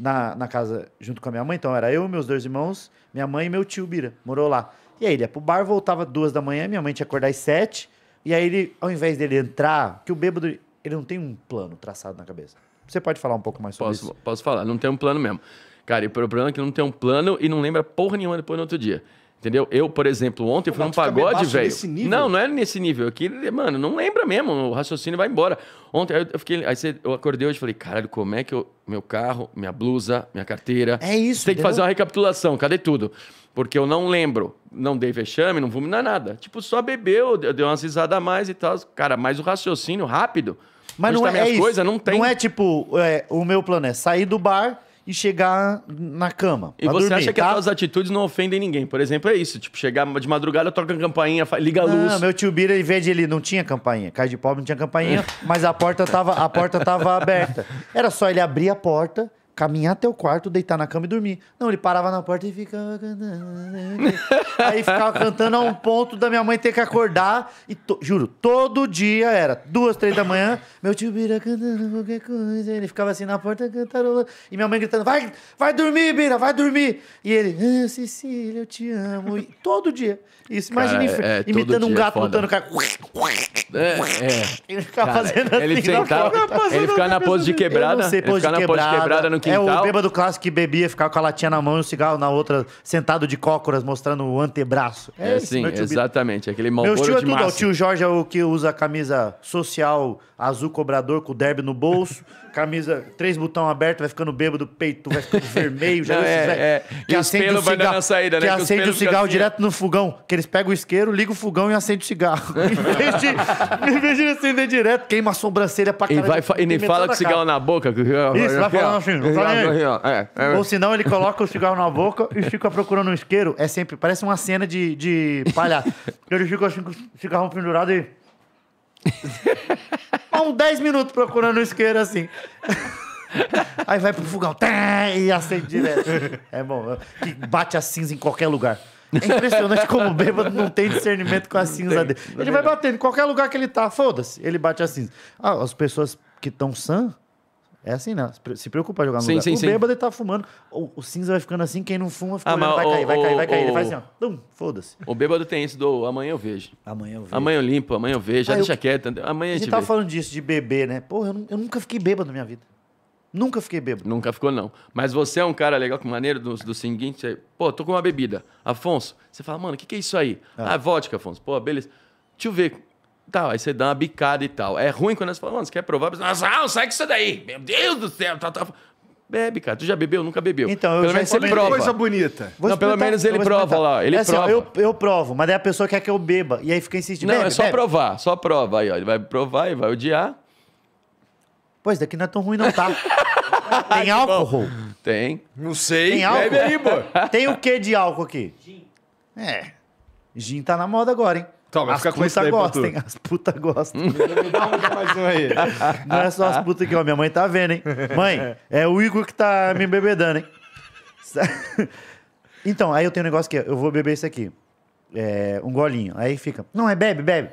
na, na casa junto com a minha mãe, então era eu, meus dois irmãos, minha mãe e meu tio Bira, morou lá. E aí ele ia pro bar, voltava duas da manhã, minha mãe tinha que acordar às sete. E aí ele, ao invés dele entrar, que o bêbado, ele não tem um plano traçado na cabeça. Você pode falar um pouco mais sobre posso, isso? Posso falar, não tem um plano mesmo. Cara, e o problema é que não tem um plano e não lembra porra nenhuma depois no outro dia. Entendeu? Eu, por exemplo, ontem Pô, fui num pagode, velho. Não, não é nesse nível. Aqui, mano, não lembra mesmo. O raciocínio vai embora. Ontem eu fiquei. Aí eu acordei hoje e falei, caralho, como é que Meu carro, minha blusa, minha carteira. É isso, Tem que fazer uma recapitulação, cadê tudo? Porque eu não lembro. Não dei vexame, não vominar é nada. Tipo, só bebeu, deu umas risadas a mais e tal. Cara, mas o raciocínio rápido. Mas não tá é, é isso. Coisa, não tem. Não é tipo, é, o meu plano é sair do bar e chegar na cama. E você dormir, acha que tá? as atitudes não ofendem ninguém? Por exemplo, é isso. Tipo, chegar de madrugada, toca a campainha, liga a luz. Não, meu tio Bira, ele vez de ele não tinha campainha. Caixa de pobre não tinha campainha, é. mas a porta tava, a porta tava [laughs] aberta. Era só ele abrir a porta caminhar até o quarto, deitar na cama e dormir. Não, ele parava na porta e ficava Aí ficava cantando a um ponto da minha mãe ter que acordar. E to... juro, todo dia era duas, três da manhã, meu tio Bira cantando qualquer coisa. Ele ficava assim na porta cantarolando. E minha mãe gritando: vai, vai dormir, Bira, vai dormir. E ele: ah, Cecília, eu te amo. E todo dia. Isso, imagina, é, é, imitando um é gato é lutando com a... É, é. [laughs] Ele ficava fazendo assim. Ele, sentava, ele ficava na pose de quebrada. Eu não sei, ele pose na pose de quebrada no quintal. É o bêbado clássico que bebia, ficava com a latinha na mão e o cigarro na outra, sentado de cócoras, mostrando o antebraço. É, é sim, exatamente. Aquele Meu tio é tudo. O tio Jorge é o que usa a camisa social azul cobrador com o derby no bolso. [laughs] camisa, três botão aberto, vai ficando bêbado, peito vai ficando [laughs] vermelho. Já não, é, é. Que e acende o cigarro, saída, né? Que, que acende o cigarro assim, direto no fogão. Que eles pegam o isqueiro, ligam o fogão e acende o cigarro. Em vez de [laughs] Me você acender direto, queima a sobrancelha pra caralho. E, vai, e nem fala com o cigarro na boca. Isso, vai falando assim. É, é. Ou senão ele coloca o cigarro na boca e fica procurando um isqueiro. É sempre, parece uma cena de, de palhaço. [laughs] Ele fica assim com o cigarro pendurado e... Há uns 10 minutos procurando um isqueiro assim. [laughs] Aí vai pro fogão, e acende direto. É bom, que bate a cinza em qualquer lugar. É impressionante como o bêbado não tem discernimento com a cinza tem, dele. Ele vai batendo em qualquer lugar que ele tá, foda-se, ele bate a cinza. Ah, as pessoas que estão sã, é assim, né? Se preocupa em jogar no sim, lugar. Sim, o bêbado ele tá fumando. O, o, cinza vai ficando assim, quem não fuma fica ah, olhando, vai, o, cair, vai, cair, vai cair, vai cair. Ele faz assim, ó. Foda-se. O bêbado tem isso do amanhã eu vejo. Amanhã eu vejo. Amanhã eu limpo, amanhã eu vejo. Já ah, deixa eu... quieto. Amanhã a gente. A gente tava tá vê. falando disso, de beber, né? Porra, eu, eu, nunca fiquei bêbado na minha vida. Nunca fiquei bêbado. Nunca ficou, não. Mas você é um cara legal, com maneiro, do, do seguinte, pô, tô com uma bebida. Afonso, você fala, mano, o que, que é isso aí? Ah. ah, vodka, Afonso. Pô, beleza. Deixa eu ver. Tá, aí você dá uma bicada e tal. É ruim quando você fala, mano, você quer provar? Você fala, ah, sai com isso daí. Meu Deus do céu. Tá, tá. Bebe, cara. Tu já bebeu? Nunca bebeu. Então, eu pelo já menos ele prova. coisa bonita. Vou não, pelo menos ele prova lá. Ele é assim, prova. eu, eu provo, mas daí a pessoa quer que eu beba. E aí fica insistindo. Não, bebe, é só bebe. provar. Só prova. Aí, ó. Ele vai provar e vai odiar. Pois isso daqui não é tão ruim, não, tá? [laughs] Tem álcool? Tem. Não sei. Tem álcool? Bebe aí, pô. [laughs] Tem o que de álcool aqui? Gin. É. Gin tá na moda agora, hein? Toma, as putas gostam, hein? As putas gostam. [laughs] mais um aí. Não é só as putas aqui, ó. Minha mãe tá vendo, hein? Mãe, é o Igor que tá me bebedando, hein? Então, aí eu tenho um negócio que eu vou beber isso aqui. É, um golinho. Aí fica. Não, é bebe, bebe.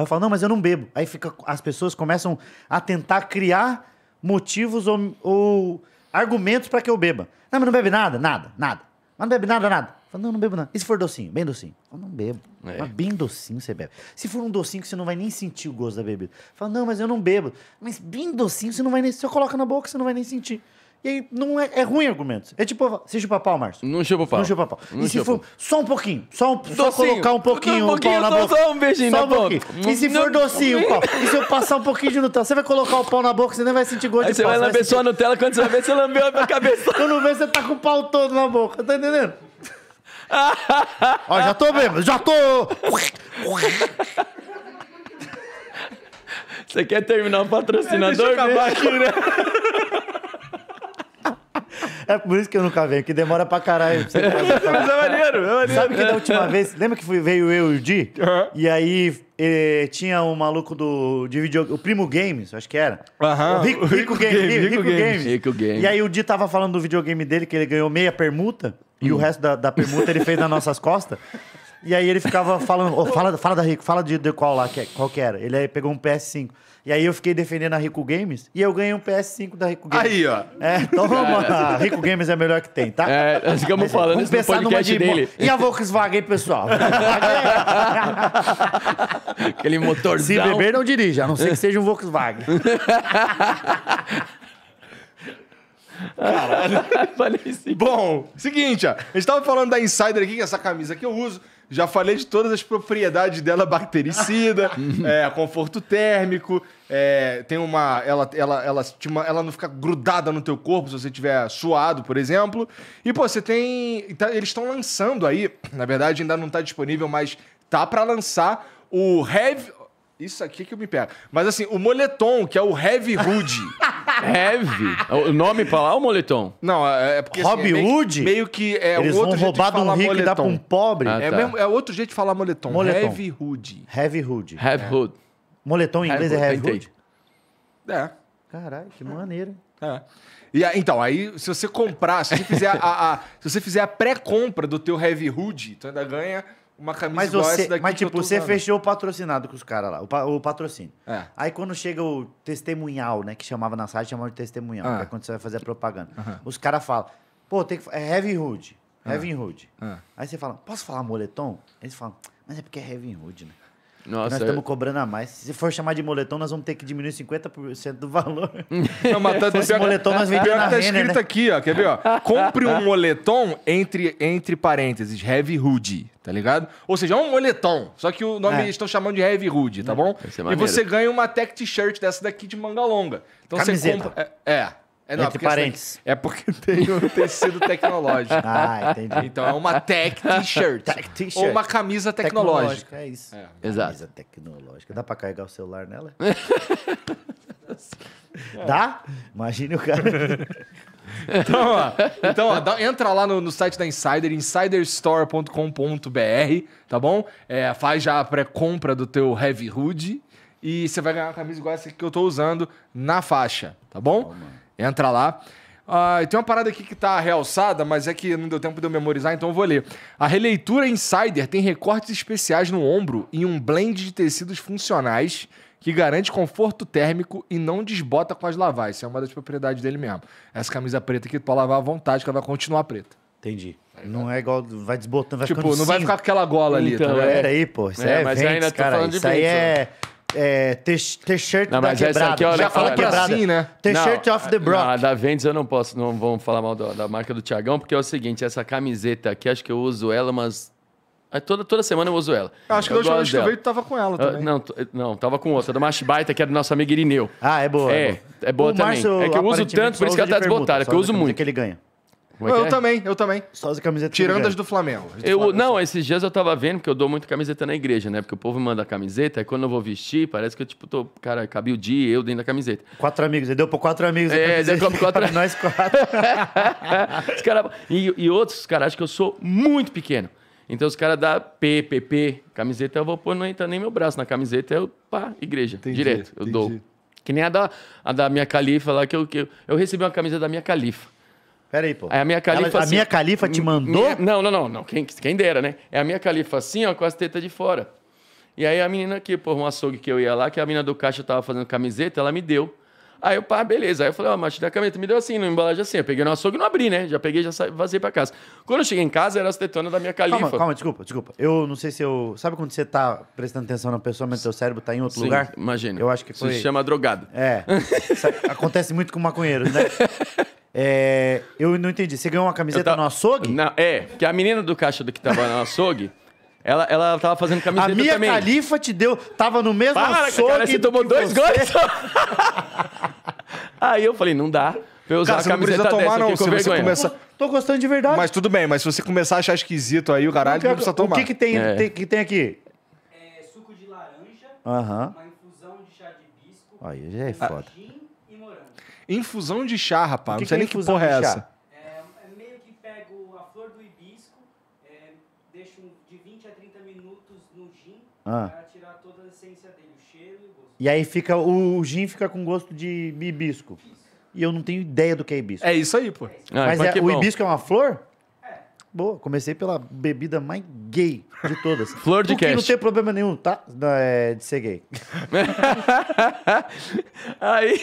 Aí eu falo, não, mas eu não bebo. Aí fica, as pessoas começam a tentar criar motivos ou, ou argumentos para que eu beba. Não, mas não bebe nada? Nada, nada. Mas não bebe nada, nada. Fala, não, não bebo nada. E se for docinho? Bem docinho. não bebo. É. Mas bem docinho você bebe. Se for um docinho que você não vai nem sentir o gosto da bebida. Fala, não, mas eu não bebo. Mas bem docinho você não vai nem... Se eu coloca na boca, você não vai nem sentir. E aí não é, é ruim argumento. É tipo, você chupa pau, Márcio? Não chupa pau. Não chupa pau. Não e se chupa. for só um pouquinho, só, um, só colocar um pouquinho, um pouquinho o pau na boca. Só um beijinho só um pouquinho. E se for docinho o pau? E se eu passar um pouquinho de Nutella? Você vai colocar o pau na boca, você nem vai sentir gosto aí de você pau. Vai você vai lamber sentir... sua Nutella, quando você vai ver, você lambeu a minha cabeça. Quando vê, você tá com o pau todo na boca, tá entendendo? [laughs] Ó, já tô mesmo, já tô... Você quer terminar o patrocinador? deixa eu acabar aqui, né? [laughs] É por isso que eu nunca venho, que demora pra caralho. Pra [laughs] Mas é maneiro, é maneiro. Sabe que da é. última vez, lembra que veio eu e o Di? Uhum. E aí eh, tinha um maluco do de videogame, o Primo Games, acho que era. O Rico, Rico, Rico, Game, Game, Rico, Rico Games. Games. Rico Games. E aí o Di tava falando do videogame dele, que ele ganhou meia permuta, e o hum. resto da, da permuta ele fez nas nossas costas. E aí ele ficava falando, fala, fala da Rico, fala de, de qual lá, que, é- qual que era. Ele aí pegou um PS5. E aí eu fiquei defendendo a Rico Games e eu ganhei um PS5 da Rico Games. Aí, ó. É, toma. Então vamos Rico Games é a melhor que tem, tá? É, nós ficamos Mas, falando vamos isso pensar no podcast de... dele. E a Volkswagen, pessoal? [laughs] Aquele motorzão. Se beber, não dirija, a não ser que seja um Volkswagen. Caralho. [laughs] Bom, seguinte, ó. A gente tava falando da Insider aqui, que é essa camisa que eu uso. Já falei de todas as propriedades dela bactericida, [laughs] uhum. é, conforto térmico, é, tem uma ela, ela, ela, uma. ela não fica grudada no teu corpo se você tiver suado, por exemplo. E, pô, você tem. Tá, eles estão lançando aí, na verdade ainda não tá disponível, mas tá para lançar o Heavy isso aqui que eu me pego. Mas assim, o moletom, que é o Heavy Hood. [laughs] Heavy? O nome pra lá é o moletom? Não, é, é porque. Robin assim, é meio, Hood? Meio que é Eles um outro vão roubar de, rico moletom. e dar pra um pobre. Ah, é tá. é, mesmo, é, outro jeito de falar moletom. moletom. Heavy Hood. Heavy Hood. Heavy é. Hood. Moletom em inglês é Heavy Hood? É. Caralho, que maneiro. É. E, então, aí se você comprar, se você fizer a, a, a se você fizer a pré-compra do teu Heavy Hood, tu ainda ganha uma camisa mas igual você, daqui Mas, tipo, você fechou o patrocinado com os caras lá, o, o patrocínio. É. Aí quando chega o testemunhal, né? Que chamava na site, chamava de testemunhal, ah. que é, é quando você vai fazer a propaganda. Os caras falam, pô, tem que. É Heavy Hood. É. Heavy uh Hood. É. Aí você fala, posso falar moletom? Eles falam, mas é porque é Heavy Hood, né? Nossa, nós é estamos cobrando a mais. Se for chamar de moletom, nós vamos ter que diminuir 50% do valor. Não, mas tá, moletom nós tá vendemos na tá Renner, escrito né? aqui, ó. Quer ver, ó? Compre um [laughs] moletom entre, entre parênteses, heavy hood tá ligado? Ou seja, é um moletom. Só que o nome é. eles estão chamando de heavy hood tá é, bom? E você ganha uma tech t-shirt dessa daqui de manga longa. Então Camiseta. você compra. É, é. É, não, Entre parênteses. É porque [laughs] tem um tecido tecnológico. ah, entendi. Então é uma tech t-shirt. [laughs] tech t-shirt. Ou uma camisa tecnológica. tecnológica é isso. É. Exato. Camisa tecnológica. Dá pra carregar o celular nela? [laughs] É. Dá? Imagine o cara. então, ó, então ó, dá, entra lá no, no, site da Insider, insiderstore.com.br, tá bom? É, faz já a pré-compra do teu Heavy Hood e você vai ganhar uma camisa igual essa que eu tô usando na faixa, tá bom? Oh, Entra lá. Ah, tem uma parada aqui que tá realçada, mas é que não deu tempo de eu memorizar, então eu vou ler. A releitura Insider tem recortes especiais no ombro e um blend de tecidos funcionais que garante conforto térmico e não desbota com as lavagens. Isso é uma das propriedades dele mesmo. Essa camisa preta aqui, tu pode lavar à vontade, que ela vai continuar preta. Entendi. Tá não é igual, vai desbotando, vai Tipo, não vai ficar com aquela gola ali. Tá então, tá é. Peraí, pô, isso é, é mas ainda cara, falando de isso aí é é, T-shirt da mas quebrada. Essa aqui, olha, já fala quebrada. Assim, né? T-shirt of the Brock. Não, da Vendes eu não posso, não vamos falar mal da, marca do Tiagão, porque é o seguinte, essa camiseta aqui, acho que eu uso ela mas é, Toda, toda semana eu uso ela. Acho que eu da última vez que eu veio, tava com ela ah, também. não, não, tava com outra, da Mash Baita, que é do nosso amigo Irineu. Ah, é boa. É, é boa, é boa também. Márcio, é que eu uso tanto, por isso que ela tá desbotada, que eu uso muito. É que ele ganha. Como é eu é? também, eu também. Só as camisetas. Tirando as do Flamengo. As do eu, Flamengo. Não, esses dias eu tava vendo, porque eu dou muito camiseta na igreja, né? Porque o povo manda camiseta, aí quando eu vou vestir, parece que eu, tipo, tô, cara, cabi o dia eu dentro da camiseta. Quatro amigos, ele deu pra quatro amigos. Né? É, deu pra quatro. [laughs] Nós quatro. [laughs] os cara, e, e outros, cara, acho que eu sou muito pequeno. Então os caras dão PPP, camiseta eu vou pôr, não entra nem meu braço na camiseta, eu, pá, igreja, entendi, direto, eu entendi. dou. Que nem a da, a da minha califa lá, que, eu, que eu, eu recebi uma camisa da minha califa. Peraí, pô. Aí a minha califa. Ela, a assim, minha califa te hum, mandou? Minha, não, não, não, não. Quem, quem dera, né? É a minha califa assim, ó, com as tetas de fora. E aí a menina aqui, pô um açougue que eu ia lá, que a menina do caixa tava fazendo camiseta, ela me deu. Aí eu, pá, beleza. Aí eu falei, ó, oh, macho, da camiseta me deu assim, numa embalagem assim. Eu peguei no açougue e não abri, né? Já peguei, já vazei pra casa. Quando eu cheguei em casa, era as tetonas da minha califa. Calma, calma, desculpa, desculpa. Eu não sei se eu... Sabe quando você tá prestando atenção na pessoa, mas teu cérebro tá em outro Sim, lugar? imagina. Eu acho que foi... Se chama drogado. É. Acontece muito com maconheiros, né? [laughs] É, eu não entendi. Você ganhou uma camiseta ta... no açougue? Não, é, que a menina do caixa do que tava no açougue. Ela, ela tava fazendo camiseta também. A minha califa te deu... Tava no mesmo Para, açougue... Cara, você tomou dois gols. [laughs] Aí eu falei, não dá pra eu usar cara, a camiseta não tomar, dessa não, se você começa... Tô gostando de verdade. Mas tudo bem, mas se você começar a achar esquisito aí o caralho, não, precisa tomar. O que que tem, é. tem que tem aqui? É, suco de laranja, uh -huh. uma infusão de chá de bisco. Aí já é foda. Gin, Infusão de chá, rapaz. Que não sei que é nem que porra é essa. É, é, meio que pego a flor do hibisco, é, deixo de 20 a 30 minutos no gin ah. pra tirar toda a essência dele, o cheiro e o gosto. E aí fica, o, gin fica com gosto de hibisco. Isso. E eu não tenho ideia do que é hibisco. É isso aí, pô. É isso aí. Ah, mas, Mas é, o hibisco é uma flor? É. Boa, comecei pela bebida mais gay de todas. [laughs] Flor de Porque não tem problema nenhum, tá? É de ser gay. [laughs] [laughs] Aí.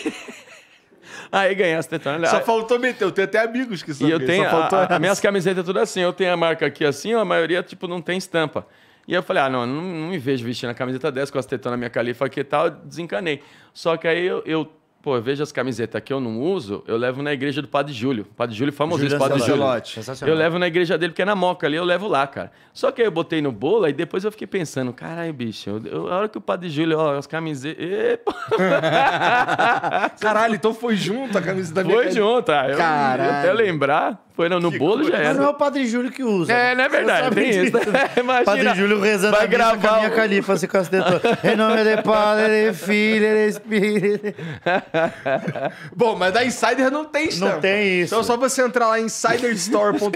Aí ganhei as tetanas. Né? Só faltou meter, eu tenho até amigos que são e eu tenho, só faltou a, minhas camisetas tudo assim, eu tenho a marca aqui assim, a maioria tipo não tem estampa. E eu falei, ah, não, não, não me vejo vestindo a camiseta dessa com as tetanas minha califa aqui e tal, desencanei. Só que aí eu, eu Pô, eu vejo as camisetas que eu não uso, eu levo na igreja do Padre Júlio. Padre Júlio famosíssimo, Padre Júlio. Eu levo na igreja dele, porque é na Moca ali, eu levo lá, cara. Só que aí eu botei no bolo, e depois eu fiquei pensando, caralho, bicho, eu, eu, a hora que o Padre Júlio, ó, as camisetas... [laughs] caralho, então foi junto a camiseta minha. Foi junto, ah, eu, caralho. até lembrar... Foi não, no que bolo coisa. já era. Mas não é o Padre Júlio que usa. É, não é verdade. Tem isso. [laughs] Imagina. Padre Júlio rezando vai a gravar com a minha o... califa, se castetou. em nome do Padre, Filho, Espírito. [laughs] [laughs] Bom, mas da Insider não tem estampa. Não tem então isso. Então é só você entrar lá em insiderstore.com.br, [laughs]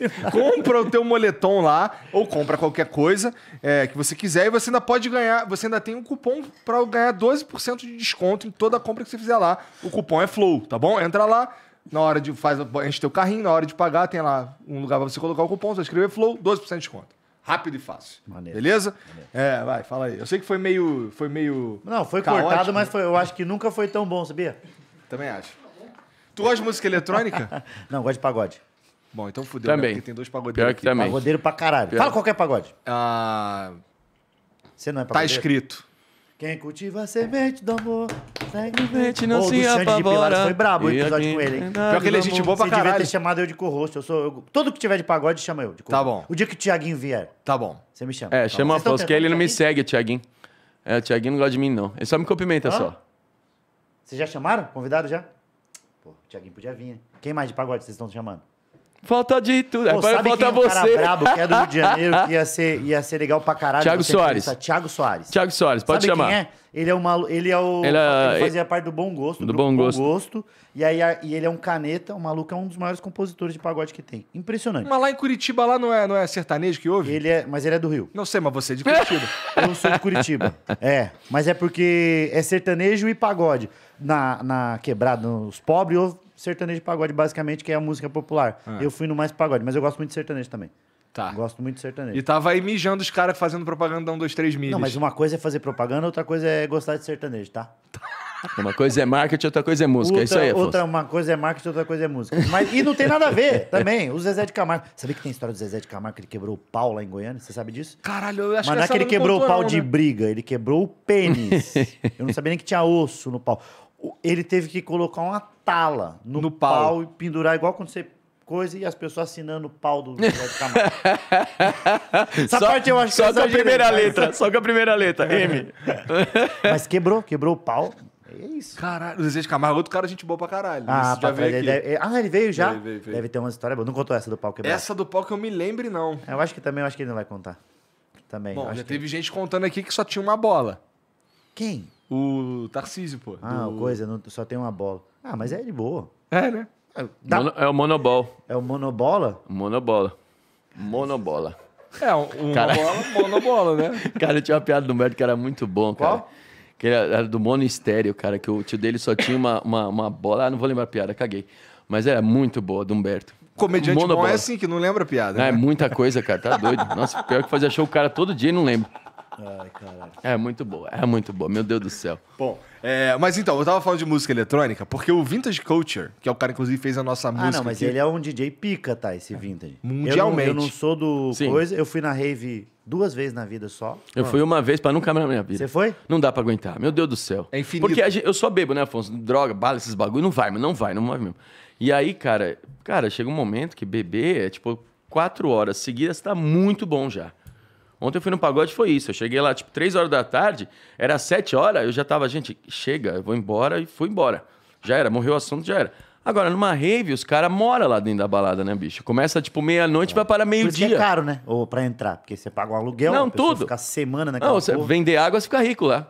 então compra o teu moletom lá, ou compra qualquer coisa é, que você quiser, e você ainda pode ganhar, você ainda tem um cupom para ganhar 12% de desconto em toda a compra que você fizer lá. O cupom é FLOW, tá bom? Entra lá, na hora de faz, enche teu carrinho, na hora de pagar, tem lá um lugar para você colocar o cupom, você escrever FLOW, 12% de desconto rápido e fácil. Maneiro. Beleza? Maneiro. É, vai, fala aí. Eu sei que foi meio. Foi meio não, foi caótico. cortado, mas foi, eu acho que nunca foi tão bom, sabia? Também acho. Tu gosta de música eletrônica? [laughs] não, gosto de pagode. Bom, então fudeu, né? também. Né? Porque tem dois pagodeiros. Pior que aqui. também. Pagodeiro pra caralho. Pior. Fala qualquer pagode. Ah, Você não é tá pagodeiro? Tá escrito. Quem cultiva a semente do amor, segue não oh, se apavora. Foi brabo o episódio com ele, hein? Pior que ele é gente boa pra Você Se devia ter chamado eu de co-host. Eu sou, eu, todo que tiver de pagode, chama eu. tá bom. O dia que o Tiaguinho vier. Tá bom. Você me chama. É, tá chama a Fosca, ele não me segue, Tiaguinho. É, o Tiaguinho não gosta de mim, não. Ele só me cumprimenta ah? só. Vocês já chamaram? Convidado já? Pô, o Tiaguinho podia vir, Quem mais de pagode vocês estão chamando? Falta de tudo. Pô, Aí, sabe falta quem é um você. cara brabo que é do Rio de Janeiro, que ia ser, ia ser legal pra caralho. Thiago Soares. Pensa, Thiago Soares. Thiago Soares, pode sabe chamar. Quem é? Ele é, uma, ele é o. Ele, é, ele fazia parte do Bom Gosto. Do Bom Gosto. Gosto. E, aí, e ele é um caneta, o um maluco é um dos maiores compositores de pagode que tem. Impressionante. Mas lá em Curitiba, lá não é, não é sertanejo que ouve? Ele é, mas ele é do Rio. Não sei, mas você é de Curitiba. [laughs] Eu sou de Curitiba. É. Mas é porque é sertanejo e pagode. Na, na quebrada, os pobres ouvem sertanejo e pagode, basicamente, que é a música popular. É. Eu fui no mais pagode, mas eu gosto muito de sertanejo também. Tá. Gosto muito de sertanejo. E tava aí mijando os caras fazendo propaganda um, dois, três milhas. Não, mas uma coisa é fazer propaganda, outra coisa é gostar de sertanejo, tá? [laughs] Uma coisa é marketing, outra coisa é música. Outra, é isso aí, Afonso. outra Uma coisa é marketing, outra coisa é música. Mas, e não tem nada a ver [laughs] também. O Zezé de Camargo. Sabia que tem história do Zezé de Camargo que ele quebrou o pau lá em Goiânia? Você sabe disso? Caralho, eu acho Mas que é que ele quebrou o pau não, de né? briga, ele quebrou o pênis. [laughs] eu não sabia nem que tinha osso no pau ele teve que colocar uma tala no, no pau. pau. e pendurar, igual quando você coisa e as pessoas assinando o pau do Zé Camargo. [laughs] Essa só, parte eu acho só que Só com a primeira mas... letra, só com a primeira letra, [laughs] M. mas quebrou, quebrou o pau. É isso. Caralho, o Zezé de Camargo, é outro cara, gente boa pra caralho. Ah, isso, já veio ele deve... ah ele veio já? veio, veio. Deve ter uma história boa. Não contou essa do pau quebrado. Essa do pau que eu me lembre, não. Eu acho que também, eu acho que ele não vai contar. Também. Bom, já que... teve gente contando aqui que só tinha uma bola. Quem? O Tarcísio, pô. Ah, do... coisa, não, só tem uma bola. Ah, mas é de boa. É, né? É, dá... Mono, é o monobol. É o monobola? Monobola. Monobola. É, um, cara... monobola, monobola, né? [laughs] cara, tinha uma piada do médico que era muito bom, cara. Qual? Que era, era do monistério, cara, que o tio dele só tinha uma, uma, uma bola. Ah, não vou lembrar a piada, caguei. Mas era muito boa, do Humberto. Comediante Monobola. bom é assim, que não lembra a piada. Não, é, né? É muita coisa, cara, tá doido. Nossa, pior que fazer show o cara todo dia e não lembra. Ai, caralho. É muito boa, é muito boa, meu Deus do céu. Bom, é, mas então, eu tava falando de música eletrônica, porque o Vintage Culture, que é o cara que inclusive fez a nossa ah, música. Ah, não, mas aqui, ele é um DJ pica, tá? Esse Vintage. Mundialmente. Eu não, eu não sou do Sim. coisa, eu fui na Rave duas vezes na vida só. Eu fui uma vez para nunca mais na minha vida. Você foi? Não dá para aguentar, meu Deus do céu. É infinito. Porque gente, eu só bebo, né, Afonso? Droga, bala, esses bagulho, não vai, mas não vai, não vai mesmo. E aí, cara, cara, chega um momento que beber é tipo quatro horas seguidas tá muito bom já. Ontem eu fui no pagode foi isso. Eu cheguei lá, tipo, 3 horas da tarde, era 7 horas, eu já tava, gente, chega, eu vou embora e fui embora. Já era, morreu o assunto, já era. Agora, numa rave, os caras moram lá dentro da balada, né, bicho? Começa, tipo, meia-noite e é. vai para é meio-dia. é caro, né? Ou pra entrar, porque você paga o um aluguel, Não, tudo. fica semana naquela Não, você porra. vender água, você fica rico lá.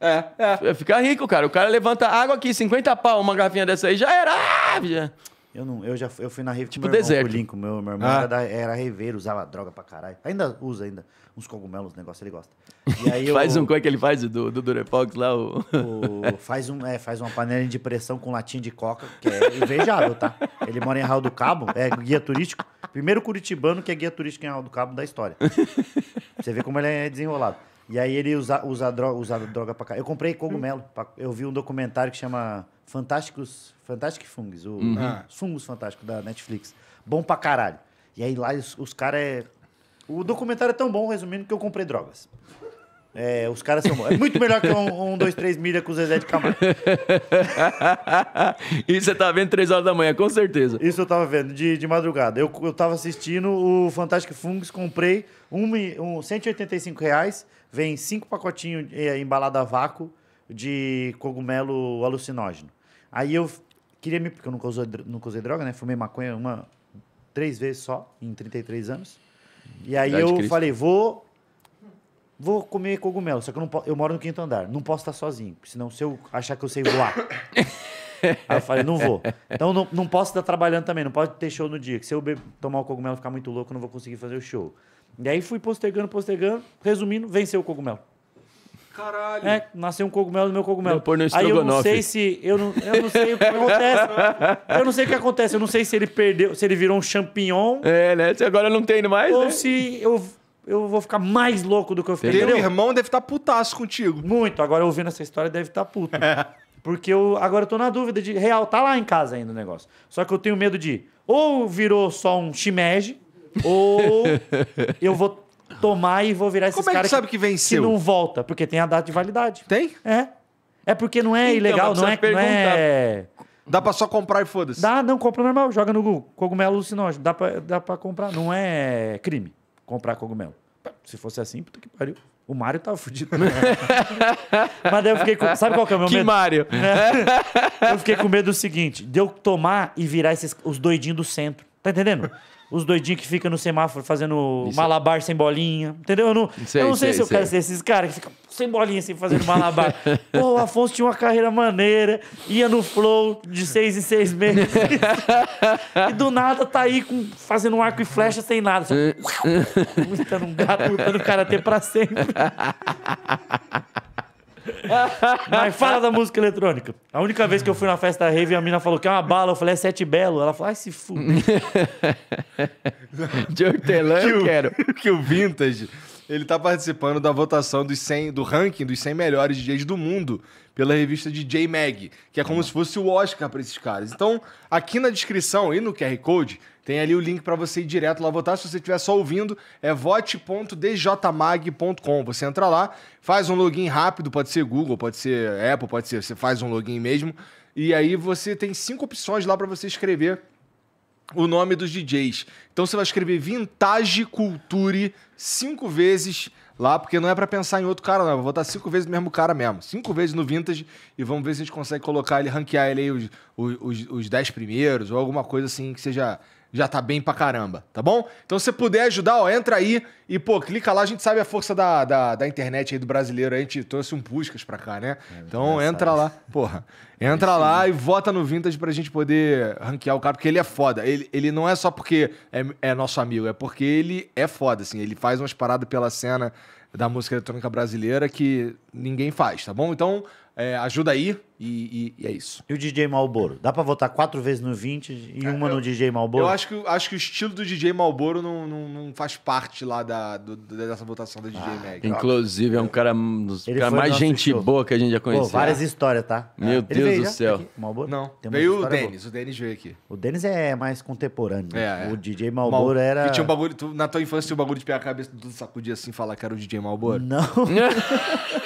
É, é. Fica rico, cara. O cara levanta água aqui, 50 pau, uma garrafinha dessa aí, já era. Ah, já. Eu, não, eu já fui, eu fui na rave tipo com deserto irmão, deserto. Lincoln, meu, meu irmão ah. era, da, era usava droga pra caralho. Ainda usa ainda uns cogumelos, negócio ele gosta. [laughs] E aí eu, faz um, como é que ele faz do, do Durepox lá? O... o... faz, um, é, faz uma panela de pressão com latinha de coca, que é invejável, tá? Ele mora em Raul do Cabo, é guia turístico. Primeiro curitibano que é guia turístico em Raul do Cabo da história. Você vê como ele é desenrolado. E aí ele usa, usa, droga, usa droga pra caralho. Eu comprei cogumelo. Pra, eu vi um documentário que chama Fantásticos Fantastic Fungos, o, uhum. fungos ah. Fantástico da Netflix. Bom pra caralho. E aí lá os, os caras é. O documentário é tão bom, resumindo, que eu comprei drogas. É, os caras são bons. É muito melhor que um, um dois, três milha com o Zezé de Camargo. [laughs] Isso você tá vendo três horas da manhã, com certeza. Isso eu tava vendo de, de madrugada. Eu, eu tava assistindo o Fantastic Fungos. comprei um, um, 185 reais, vem cinco pacotinhos é, embalado a vácuo de cogumelo alucinógeno. Aí eu Queria me. Porque eu nunca, usou, nunca usei droga, né? Fumei maconha uma. Três vezes só, em 33 anos. E aí Verdade, eu Cristo. falei, vou. Vou comer cogumelo, só que eu, não, eu moro no quinto andar. Não posso estar sozinho, senão se eu achar que eu sei voar. aí eu falei, não vou. Então não, não posso estar trabalhando também, não pode ter show no dia. Que se eu be- tomar o cogumelo e ficar muito louco, eu não vou conseguir fazer o show. E aí fui postergando, postergando, resumindo, venceu o cogumelo. Caralho. É, nasceu um cogumelo no meu cogumelo. Meu no é Aí eu não sei se. Eu não, eu não sei o que acontece. eu não sei o que acontece. Eu não sei se ele perdeu, se ele virou um champignon. É, né? Se agora não tem mais. Ou né? se eu, eu vou ficar mais louco do que eu fiquei. meu irmão deve estar tá putaço contigo. Muito. Agora ouvindo essa história, deve estar tá puto. É. Porque eu agora eu tô na dúvida de. Real, tá lá em casa ainda o negócio. Só que eu tenho medo de. Ou virou só um shimeji, ou [laughs] eu vou tomar e vou virar esses caras. Como é que sabe que, venceu? Que não volta, porque tem a data de validade. Tem? É. É porque não é então, ilegal, não é, não é. Dá pra só comprar e foda-se. Dá, não, compra normal, joga no Google. Cogumelo alucinógeno. Dá pra, dá pra comprar. Não é crime comprar cogumelo. Se fosse assim, puta que pariu. O Mário tava fudido. Né? [laughs] Mas daí eu fiquei com... Sabe qual que é o meu que medo? Que Mário? É. Eu fiquei com medo do seguinte, de eu tomar e virar esses, os doidinhos do centro. Tá entendendo? os doidinhos que ficam no semáforo fazendo isso. malabar sem bolinha, entendeu? Eu não sei, eu não sei, sei se eu quero ser esses caras que ficam sem bolinha, assim, fazendo malabar. [laughs] Pô, o Afonso tinha uma carreira maneira, ia no flow de seis em seis meses. [laughs] e do nada tá aí com, fazendo um arco e flecha sem nada. Só, lutando [laughs] um gato, lutando até pra sempre. [laughs] Mas fala da música eletrônica. A única vez que eu fui na festa da rave e a mina falou que é uma bala, eu falei, é sete belo. Ela falou, ai, se fuder. [laughs] de hortelã que eu quero. [laughs] Que o Vintage, ele tá participando da votação dos 100, do ranking dos 100 melhores DJs do mundo pela revista DJ Mag, que é como se fosse o Oscar para esses caras. Então, aqui na descrição e no QR Code, tem ali o link para você ir direto lá votar. Se você estiver só ouvindo, é vote.djmag.com. Você entra lá, faz um login rápido, pode ser Google, pode ser Apple, pode ser. Você faz um login mesmo. E aí você tem cinco opções lá para você escrever o nome dos DJs. Então você vai escrever Vintage Culture cinco vezes lá, porque não é para pensar em outro cara, não. Eu vou botar cinco vezes no mesmo cara mesmo. Cinco vezes no Vintage e vamos ver se a gente consegue colocar ele, ranquear ele aí os, os, os dez primeiros ou alguma coisa assim que seja já tá bem pra caramba, tá bom? Então se você puder ajudar, ó, entra aí e, pô, clica lá, a gente sabe a força da, da, da internet aí do brasileiro, a gente trouxe um Puscas pra cá, né? É, então entra lá, porra, entra é lá e vota no Vintage pra gente poder ranquear o cara, porque ele é foda. Ele, ele não é só porque é, é nosso amigo, é porque ele é foda, assim, ele faz umas paradas pela cena da música eletrônica brasileira que ninguém faz, tá bom? Então é, ajuda aí e, e, e, é isso. E o DJ Malboro? Dá pra votar quatro vezes no 20 e é, uma eu, no DJ Malboro? Eu acho que, acho que o estilo do DJ Malboro não, não, não faz parte lá da, do, dessa votação do DJ ah, Mag. Inclusive, é um cara, dos cara mais gente show. boa que a gente já conheceu. Pô, várias histórias, tá? Meu é. Deus do céu. Aqui, Malboro? Não. veio o Denis, boa. o Denis veio aqui. O Denis é mais contemporâneo. Né? O é. DJ Malboro Mal... era. Que tinha um bagulho, tu, na tua infância tinha um bagulho de pegar a cabeça do sacudir assim e falar que era o DJ Malboro? Não. [laughs] [laughs]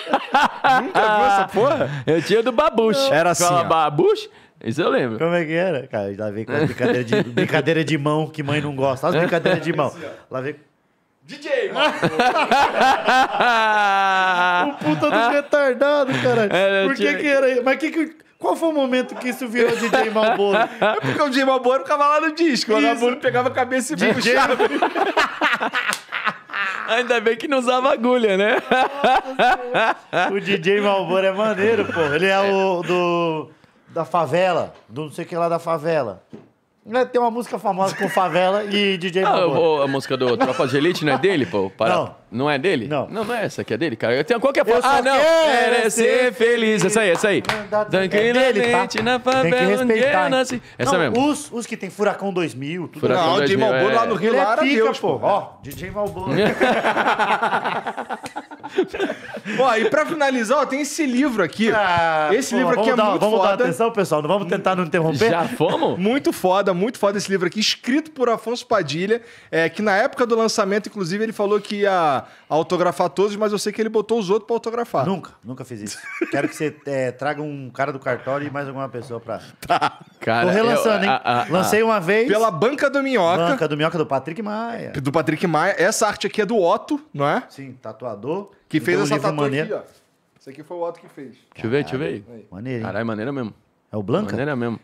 Nunca viu essa porra? Eu tinha do babuche. Era assim. Fala, babuche? Isso eu lembro. Como é que era? Cara, lá vem com as brincadeiras de, brincadeira de mão que mãe não gosta. As brincadeiras de mão. Assim, lá vem. DJ, o [laughs] puta do retardado, cara. É, Por que que era? Mas que que... Qual foi o momento que isso virou DJ Malboro? [laughs] É porque o DJ Malboro ficava lá no disco. O Malboro pegava a cabeça e DJ... puxava. [laughs] Ainda bem que não usava agulha, né? o DJ Malboro é maneiro, pô. Ele é o do. Da favela. Do não sei o que lá da favela. Tem uma música famosa com favela e DJ ah, Malboro. a música do Tropa de Elite, não é dele, pô? Para... Não. Não é dele? Não. Não, não é essa que é dele, cara. Eu tenho qualquer foto. Ah, não. Quero é ser feliz. Essa aí, essa aí. Tranquilamente é na tá? favela onde eu nasci. Essa não, mesmo. Os, os que tem Furacão 2000, tudo Furacão Não, o Jim Malboro lá é. no Rio, lá era Rio, Deus, pô. Ó, DJ Malboro. [laughs] ó, e pra finalizar, ó, tem esse livro aqui. Ah, esse pô, livro aqui é dar, muito vamos foda. Vamos dar atenção, pessoal. Não vamos tentar não interromper? Já fomos? muito foda, muito foda esse livro aqui, escrito por Afonso Padilha, é, que na época do lançamento, inclusive, ele falou que a autografar todos, mas eu sei que ele botou os outros para autografar. Nunca, nunca fiz isso. Quero que você é, traga um cara do cartório e mais alguma pessoa para. [laughs] Tá. Cara, Tô relançando, eu, hein? A, a, Lancei uma vez. Pela banca do Minhoca. Banca do Minhoca do Patrick Maia. Do Patrick Maia. Essa arte aqui é do Otto, não é? Sim, tatuador. Que fez essa tatuagem aqui, ó. Isso aqui foi o Otto que fez. Deixa eu ver, deixa eu ver. Maneiro. Caralho, é maneira mesmo. É o Blanca? Maneira mesmo.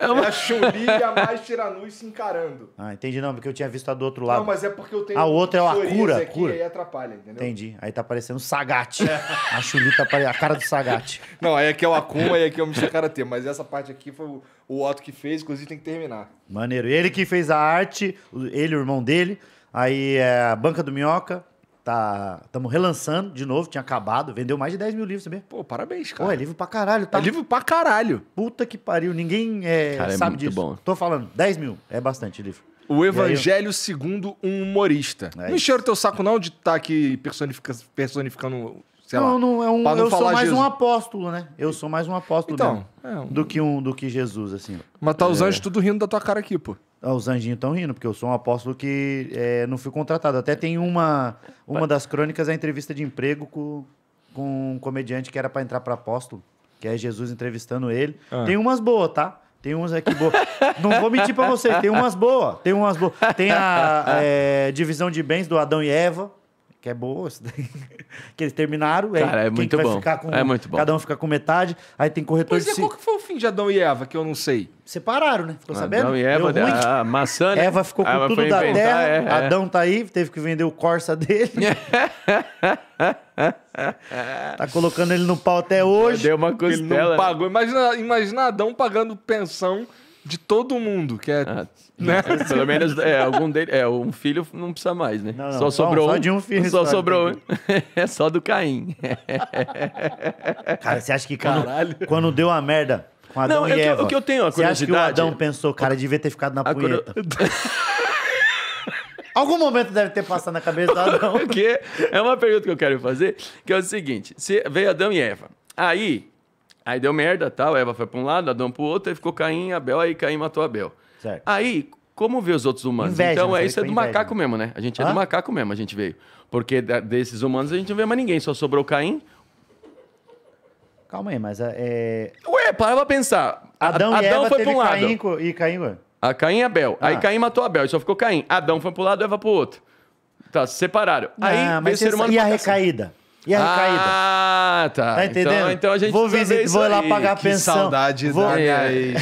É, uma... é a Chun-Li e a mais Tiranui se encarando. Ah, entendi. Não, porque eu tinha visto a do outro lado. Não, mas é porque eu tenho. A outra é o cura. Aqui, cura. Aí atrapalha, entendeu? Entendi. Aí tá parecendo Sagat. É. [laughs] A Chun-Li tá parecendo a cara do Sagat. Não, aí aqui é, é o Akuma e aqui é, é o Michel Karate. Mas essa parte aqui foi o, o Otto que fez, inclusive tem que terminar. Maneiro. Ele que fez a arte, ele e o irmão dele. Aí é a Banca do Minhoca tá, estamos relançando de novo, tinha acabado, vendeu mais de 10 mil livros também. Pô, parabéns, cara. Pô, é livro pra caralho, tá? É livro pra caralho. Puta que pariu, ninguém é, cara, é sabe é muito disso. Bom. Tô falando, 10 mil é bastante livro. O Evangelho segundo um humorista. É não o teu saco, não, de estar tá aqui personificando sei não, lá. Não, é um, não eu sou mais Jesus. um apóstolo, né? Eu sou mais um apóstolo então, é um... do que um do que Jesus, assim. Mas tá os é... anjos tudo rindo da tua cara aqui, pô. Ah, os anjinhos estão rindo, porque eu sou um apóstolo que é, não fui contratado. Até tem uma, uma das crônicas, a entrevista de emprego com, com um comediante que era para entrar para apóstolo, que é Jesus entrevistando ele. Ah. Tem umas boas, tá? Tem umas aqui boas. Não vou mentir pra você, tem umas boas. Tem umas boas. Tem a [laughs] é, divisão de bens do Adão e Eva que é boa, [laughs] que eles terminaram. Cara, é muito bom. Com, é muito bom. Cada um fica com metade, aí tem corretor Mas de... Mas é, qual que foi o fim de Adão e Eva, que eu não sei? Separaram, né? Ficou Adão sabendo? Adão e Eva, Deu a maçã... Né? Eva ficou com Eva tudo da terra, é, é. Adão tá aí, teve que vender o Corsa dele. [laughs] tá colocando ele no pau até hoje. Deu uma costela. Ele não né? pagou. Imagina, imagina Adão pagando pensão de todo mundo, que é. Ah, né? É, pelo menos é, algum dele, é, um filho não precisa mais, né? Não, não, só não, sobrou só um, de um filho. Só sobrou um. [laughs] É só do Caim. cara, você acha que quando, Caralho. quando deu a merda com Adão não, e Eva, o que eu tenho é a curiosidade... Você acha que o Adão pensou, cara, devia ter ficado na a punheta? [laughs] Algum momento deve ter passado na cabeça do Adão. Porque [laughs] é uma pergunta que eu quero fazer, que é o seguinte, se veio Adão e Eva, aí Aí deu merda, tal. Eva foi para um lado, Adão para o outro, aí ficou Caim e Abel, aí Caim matou Abel. Certo. Aí, como vê os outros humanos? Inveja, então, né? é, isso é do inveja. macaco mesmo, né? A gente é Hã? do macaco mesmo, a gente veio. Porque desses humanos a gente não vê mais ninguém, só sobrou Caim. Calma aí, mas é. é- ué, para pra pensar. Adão, e Adão Eva foi para um lado. Caim e Caim, ué? A Caim e Abel. Ah. Aí Caim matou Abel, só ficou Caim. Adão foi para um lado, Eva para o outro. Tá, se separaram. Ah, aí, mas o ser humano e a assim. recaída? E a recaída? Ah, tá. Tá entendendo? Então, então a gente vou visitar, vou lá pagar a pensão. Que saudade vou... da é. aí.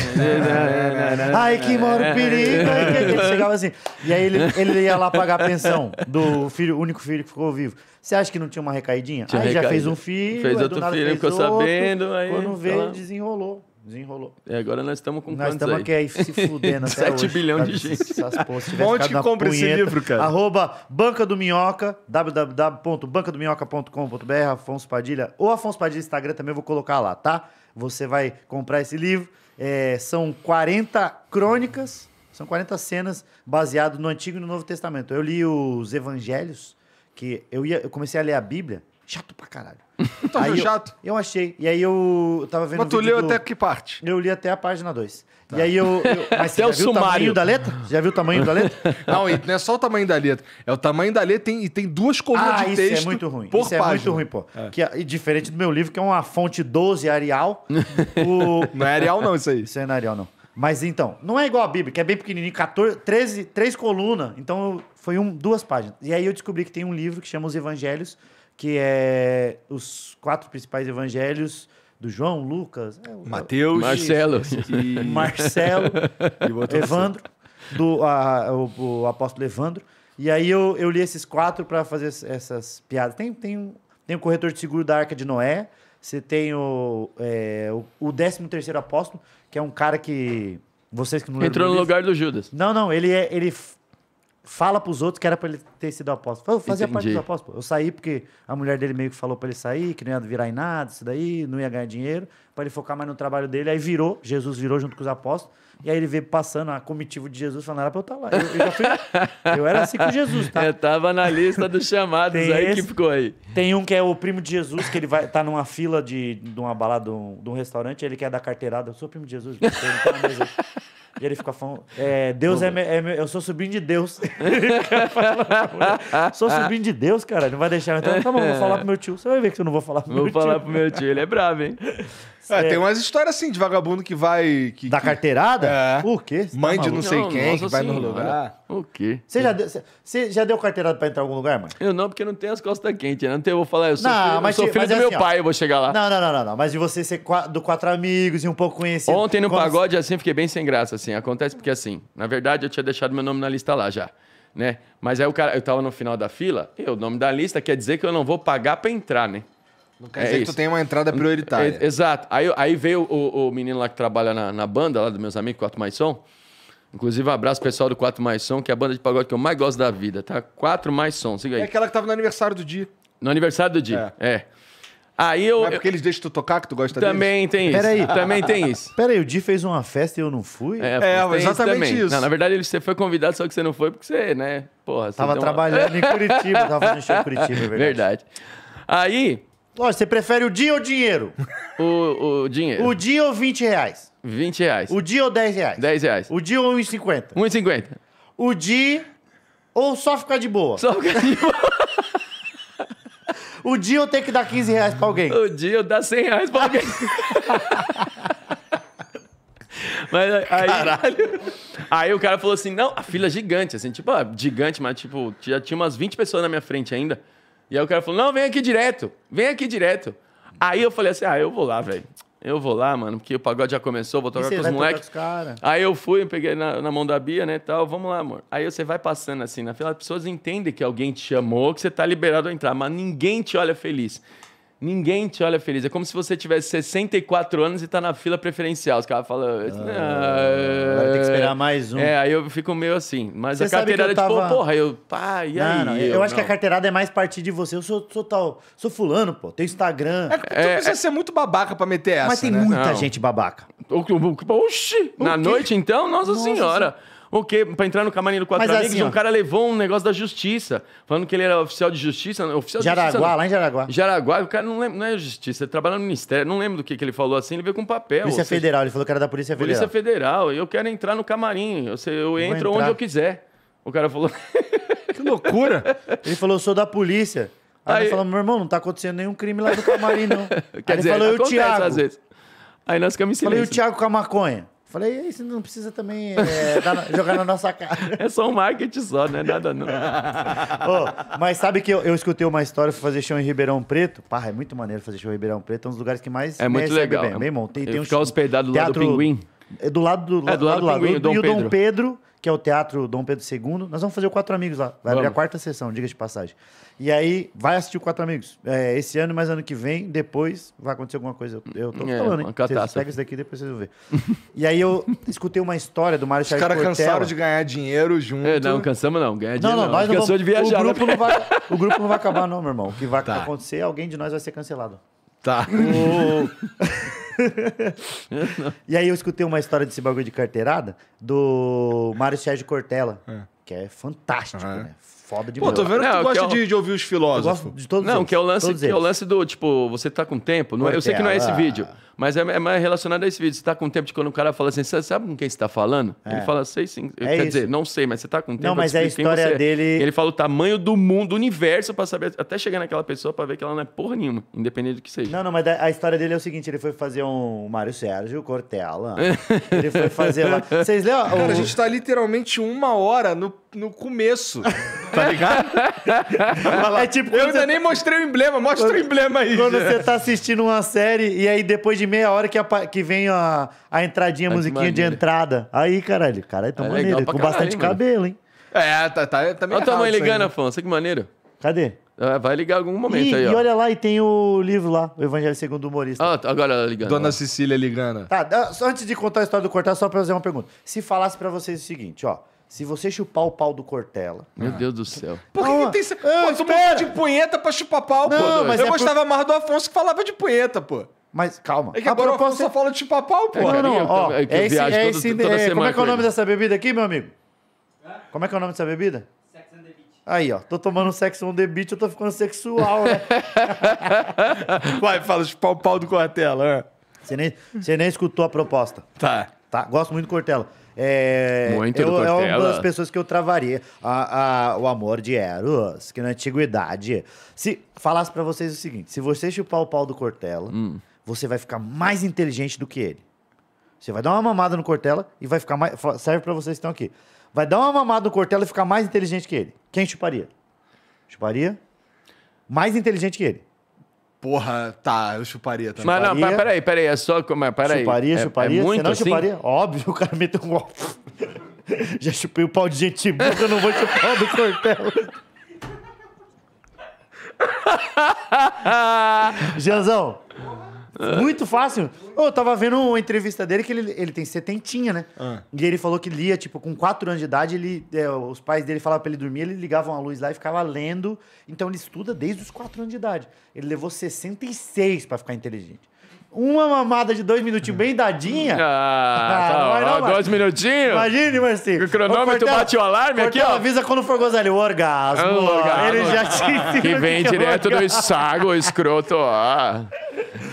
Ai, que moro perigo. É ele chegava assim. E aí ele, ele ia lá pagar a pensão do filho, único filho que ficou vivo. Você acha que não tinha uma recaidinha? Tinha aí recaída. já fez um filho, fez outro filho, ficou sabendo. Aí, quando veio, tá desenrolou. Desenrolou. E é, agora nós estamos com Nós estamos aqui aí se fudendo até 7 [laughs] hoje. bilhões de gente. Ponte Onde que compra punheta, esse livro, cara? Arroba Banca do Minhoca, www.bancadominhoca.com.br, Afonso Padilha. Ou Afonso Padilha Instagram também, eu vou colocar lá, tá? Você vai comprar esse livro. É, são 40 crônicas, são 40 cenas baseado no Antigo e no Novo Testamento. Eu li os Evangelhos, que eu, ia, eu comecei a ler a Bíblia Chato pra caralho. [laughs] Tá aí chato? Eu achei. E aí eu, tava vendo. Mas tu um leu do... até que parte? Eu li até a página 2. Tá. E aí eu. eu... [laughs] Mas até já o viu sumário. o tamanho da letra? Já viu o tamanho da letra? [laughs] Não, não é só o tamanho da letra. É o tamanho da letra tem, e tem duas colunas ah, de texto. Isso é muito ruim. Por isso página. é muito ruim, pô. É. Que é, diferente do meu livro, que é uma fonte 12 Arial. O... Não é Arial, não, isso aí. Isso aí não é Arial, não. Mas então, não é igual a Bíblia, que é bem pequenininho, 14, 13, 3 colunas. Então foi um, duas páginas. E aí eu descobri que tem um livro que chama Os Evangelhos que é os quatro principais evangelhos do João, Lucas, é, Mateus, Marcelo, [laughs] [laughs] e... Marcelo, e Evandro, do a, o, o, apóstolo Evandro. E aí eu, eu li esses quatro para fazer essas piadas. Tem, tem, tem o corretor de seguro da Arca de Noé, você tem o, é, o, o 13 apóstolo, que é um cara que vocês que não Entrou no lugar do Judas. Não, não, ele é, ele fala pros outros que era pra ele ter sido apóstolo. Eu fazia Entendi. parte dos apóstolos. Eu saí porque a mulher dele meio que falou pra ele sair, que não ia virar em nada, isso daí, não ia ganhar dinheiro, pra ele focar mais no trabalho dele. Aí virou, Jesus virou junto com os apóstolos. E aí ele veio passando a comitiva de Jesus, falando, era pra eu estar tá lá. Eu, eu já fui, eu era assim com Jesus, tá? [laughs] Eu tava na lista dos chamados aí esse, que ficou aí. Tem um que é o primo de Jesus, que ele vai tá numa fila de, de uma balada, de um, de um restaurante, ele quer dar carteirada. Eu sou primo de Jesus, eu não tá no e ele fica falando: é, Deus é, é, meu. Eu sou sobrinho de Deus. [laughs] sou sobrinho de Deus, cara. Não vai deixar. Então, tá bom, vou falar pro meu tio. Você vai ver que eu não vou falar pro vou meu tio. Vou falar pro meu tio. Ele é bravo, hein? [laughs] É, tem umas histórias assim de vagabundo que vai. Que, da que... carteirada? É. O quê? Você tá Mãe tá de não sei quem que vai no assim, lugar. O quê? Você já, deu, você já deu carteirada pra entrar em algum lugar, mano? Eu não, porque não tenho as costas quentes, né? Não tenho, eu vou falar, eu sou não, filho, mas, sou filho mas do é meu assim, pai, eu vou chegar lá. Não, não, não, não, não, Mas de você ser do quatro amigos e um pouco conhecido. Ontem no pagode, assim, fiquei bem sem graça, assim. Acontece porque assim, na verdade, eu tinha deixado meu nome na lista lá já. Né? Mas aí o cara, eu tava no final da fila, e o nome da lista quer dizer que eu não vou pagar pra entrar, né? Não quer é dizer isso. que tu tem uma entrada prioritária. É, exato. Aí, aí veio o, o menino lá que trabalha na, na, banda, lá dos meus amigos, Quatro Mais Som. Inclusive, um abraço pessoal do Quatro Mais Som, que é a banda de pagode que eu mais gosto da vida, tá? Quatro Mais Som, siga é aí. É aquela que tava no aniversário do dia. No aniversário do dia, é. é. Aí eu. Mas é porque eles deixam tu tocar que tu gosta também deles? Tem Pera isso, aí. Também tem isso. [laughs] Pera aí, o Di fez uma festa e eu não fui? É, é exatamente isso. isso. Não, na verdade, você foi convidado, só que você não foi porque você, né? Porra, você Tava trabalhando em Curitiba, [laughs] tava fazendo show em Curitiba, é verdade. Verdade. Aí, Lógico, você prefere o dia ou o dinheiro? O, o dinheiro. O dia ou 20 reais? 20 reais. O dia ou 10 reais? 10 reais. O dia ou 1,50? 1,50. O dia ou só ficar de boa? Só ficar de boa. o dia eu tenho que dar 15 reais pra alguém. O dia eu dar 100 reais pra alguém. Mas aí. Caralho. Aí o cara falou assim: não, a fila é gigante, assim, tipo, ah, gigante, mas tipo, já tinha umas 20 pessoas na minha frente ainda. E aí o cara falou: não, vem aqui direto, vem aqui direto. Aí eu falei assim: ah, eu vou lá, velho. Eu vou lá, mano, porque o pagode já começou, vou tocar com os moleques. Aí eu fui, peguei na, na, mão da Bia, né, tal, vamos lá, amor. Aí você vai passando assim na fila, as pessoas entendem que alguém te chamou, que você tá liberado a entrar, mas ninguém te olha feliz. Ninguém te olha feliz. É como se você tivesse 64 anos e tá na fila preferencial. Os caras falam. Ah, vai ah, ter que esperar mais um. É, aí eu fico meio assim. Mas você a carteirada, tipo, tava... tipo, porra, eu. Pá, ah, e não, aí? Não, eu, eu acho não. que a carteirada é mais partir de você. Eu sou, sou tal. Sou fulano, pô. Tenho Instagram. É, tu é, precisa é... ser muito babaca pra meter essa. Mas tem né? muita gente babaca. Oxi! na que... noite, então? Nossa, Nossa senhora. senhora. O quê? Pra entrar no camarim do Quatro Mas Amigos, assim, um ó. cara levou um negócio da justiça, falando que ele era oficial de justiça. Oficial de Jaraguá, justiça, lá em Jaraguá. Jaraguá, o cara não, lembra, não é justiça, ele trabalha no ministério. Não lembro do que, que ele falou assim, ele veio com papel. Polícia seja, Federal, ele falou que era da Polícia Federal. Polícia Federal, eu quero entrar no camarim, eu, sei, eu entro onde eu quiser. O cara falou... [laughs] que loucura! Ele falou, eu sou da polícia. Aí, aí falou, meu irmão, não tá acontecendo nenhum crime lá do camarim, não. [laughs] Quer aí dizer, ele falou, eu, Thiago. Às vezes. Aí nós ficamos em silêncio. Falei, o Thiago com a maconha. Falei, isso não precisa também é, [laughs] dar, jogar na nossa cara. É só um marketing só, não é nada não. oh, [laughs] mas sabe que eu, eu, escutei uma história, fui fazer show em Ribeirão Preto. Pá, é muito maneiro fazer show em Ribeirão Preto, é um dos lugares que mais É muito legal. Bem, bem, bom, tem, tem um hospedado do lado do Pinguim. É do lado do, é, do lado, do lado, do lado Pinguim, e o Dom Pedro que é o Teatro Dom Pedro II. Nós vamos fazer o Quatro Amigos lá. Vai vamos. abrir a quarta sessão, diga de passagem. E aí, vai assistir o Quatro Amigos. É, esse ano, mas ano que vem, depois vai acontecer alguma coisa. Eu, tô é, falando, hein? Vocês pegam isso daqui depois vocês vão ver. e aí eu escutei uma história do Mário Os caras cansaram de ganhar dinheiro junto. É, não, cansamos não. Ganhar dinheiro não, não. não. Nós não vamos... de viajar. O né? grupo não, vai, [laughs] o grupo não vai acabar não, meu irmão. O que vai tá. acontecer, alguém de nós vai ser cancelado. Tá. O... [laughs] [laughs] e aí eu escutei uma história desse bagulho de carteirada do Mário Sérgio Cortella, é. que é fantástico, uhum. né? foda demais. Pô, tô vendo que tu gosta que é eu... de, de, ouvir os filósofos. Eu gosto de todos Não, eles, que é o lance, que é o lance do, tipo, você tá com tempo. Não, é, eu sei que não é, é esse vídeo, mas é, é, mais relacionado a esse vídeo. Você tá com tempo de quando o cara fala assim, sabe com quem você tá falando? É. Ele fala, sei sim. É quer isso. dizer, não sei, mas você tá com tempo. Não, mas é a história dele. Ele fala o tamanho do mundo, do universo, pra saber, até chegar naquela pessoa pra ver que ela não é porra nenhuma, independente do que seja. Não, não, mas a história dele é o seguinte: ele foi fazer um Mário Sérgio, Cortella. ele foi fazer lá. [laughs] Vocês lembram? Cara, o... a gente tá literalmente uma hora no no começo. [laughs] Tá ligado? é tipo. Eu ainda tá... nem mostrei o emblema, mostra quando, o emblema aí. Quando já. você tá assistindo uma série e aí depois de meia hora que, a, que vem a, a entradinha, a tá musiquinha de entrada. Aí, caralho, caralho, tá é maneiro. Com caralho, bastante cabelo, hein? É, tá, tá, tá meio Olha o tamanho ligando, né? Afonso, que maneiro. Cadê? É, vai ligar algum momento e, aí, ó. E olha lá, e tem o livro lá, O Evangelho Segundo o Humorista. Ah, tá, agora ela ligando. Dona ó. Cecília ligando. Tá, antes de contar a história do Cortar, só pra fazer uma pergunta. Se falasse pra vocês o seguinte, ó... Se você chupar o pau do Cortella. Meu ah. Deus do céu. Por que, que tem. Ah, pô, espera. de punheta pra chupar pau, não, pô. Mas eu é gostava por... mais do Afonso que falava de punheta, pô. Mas calma. É que agora proposta... o Afonso só fala de chupar pau, pô. É, não, não, ó, é, é esse, é esse, toda, é, é Como é que é o nome dessa bebida aqui, meu amigo? Como é que é o nome dessa bebida? Sex and the Beach. Aí, ó. Tô tomando Sex on the Beach, eu tô ficando sexual, né? [laughs] Vai, fala chupar o pau do Cortella. Né? Você nem, você nem escutou a proposta. Tá. Tá, gosto muito do Cortella. É, Muito eu, É uma das pessoas que eu travaria a, a, o amor de Eros, que na antiguidade. Se falasse para vocês o seguinte: se você chupar o pau do Cortella, hum. você vai ficar mais inteligente do que ele. Você vai dar uma mamada no Cortella e vai ficar mais. Serve para vocês que estão aqui. Vai dar uma mamada no Cortella e ficar mais inteligente que ele. Quem chuparia? Chuparia? Mais inteligente que ele. Porra, tá, eu chuparia também. Mas não, peraí, peraí, é só. Mas é, peraí. Chuparia, é, é chuparia? É muito Você não assim? chuparia? Óbvio, o cara meteu um golpe. [laughs] Já chupei o pau de gente boa, eu não vou chupar o do Cortella. [laughs] Jezão, é. Muito fácil. Eu tava vendo uma entrevista dele que ele, ele tem setentinha, né? Ah. E ele falou que lia, tipo, com quatro anos de idade, ele, é, os pais dele falavam pra ele dormir, ele ligavam a luz lá e ficava lendo. Então ele estuda desde os quatro anos de idade. Ele levou 66 para ficar inteligente. Uma mamada de dois minutinhos bem dadinha. Ah, ah tá, é ó, não, dois minutinhos? Imagine, Marcinho. Assim, o cronômetro Ô, bate o alarme aqui, ó. avisa quando for gozaria. O orgasmo. Ah, o orgasmo. Ele já te [laughs] Que é vem que direto do sago, escroto, ó.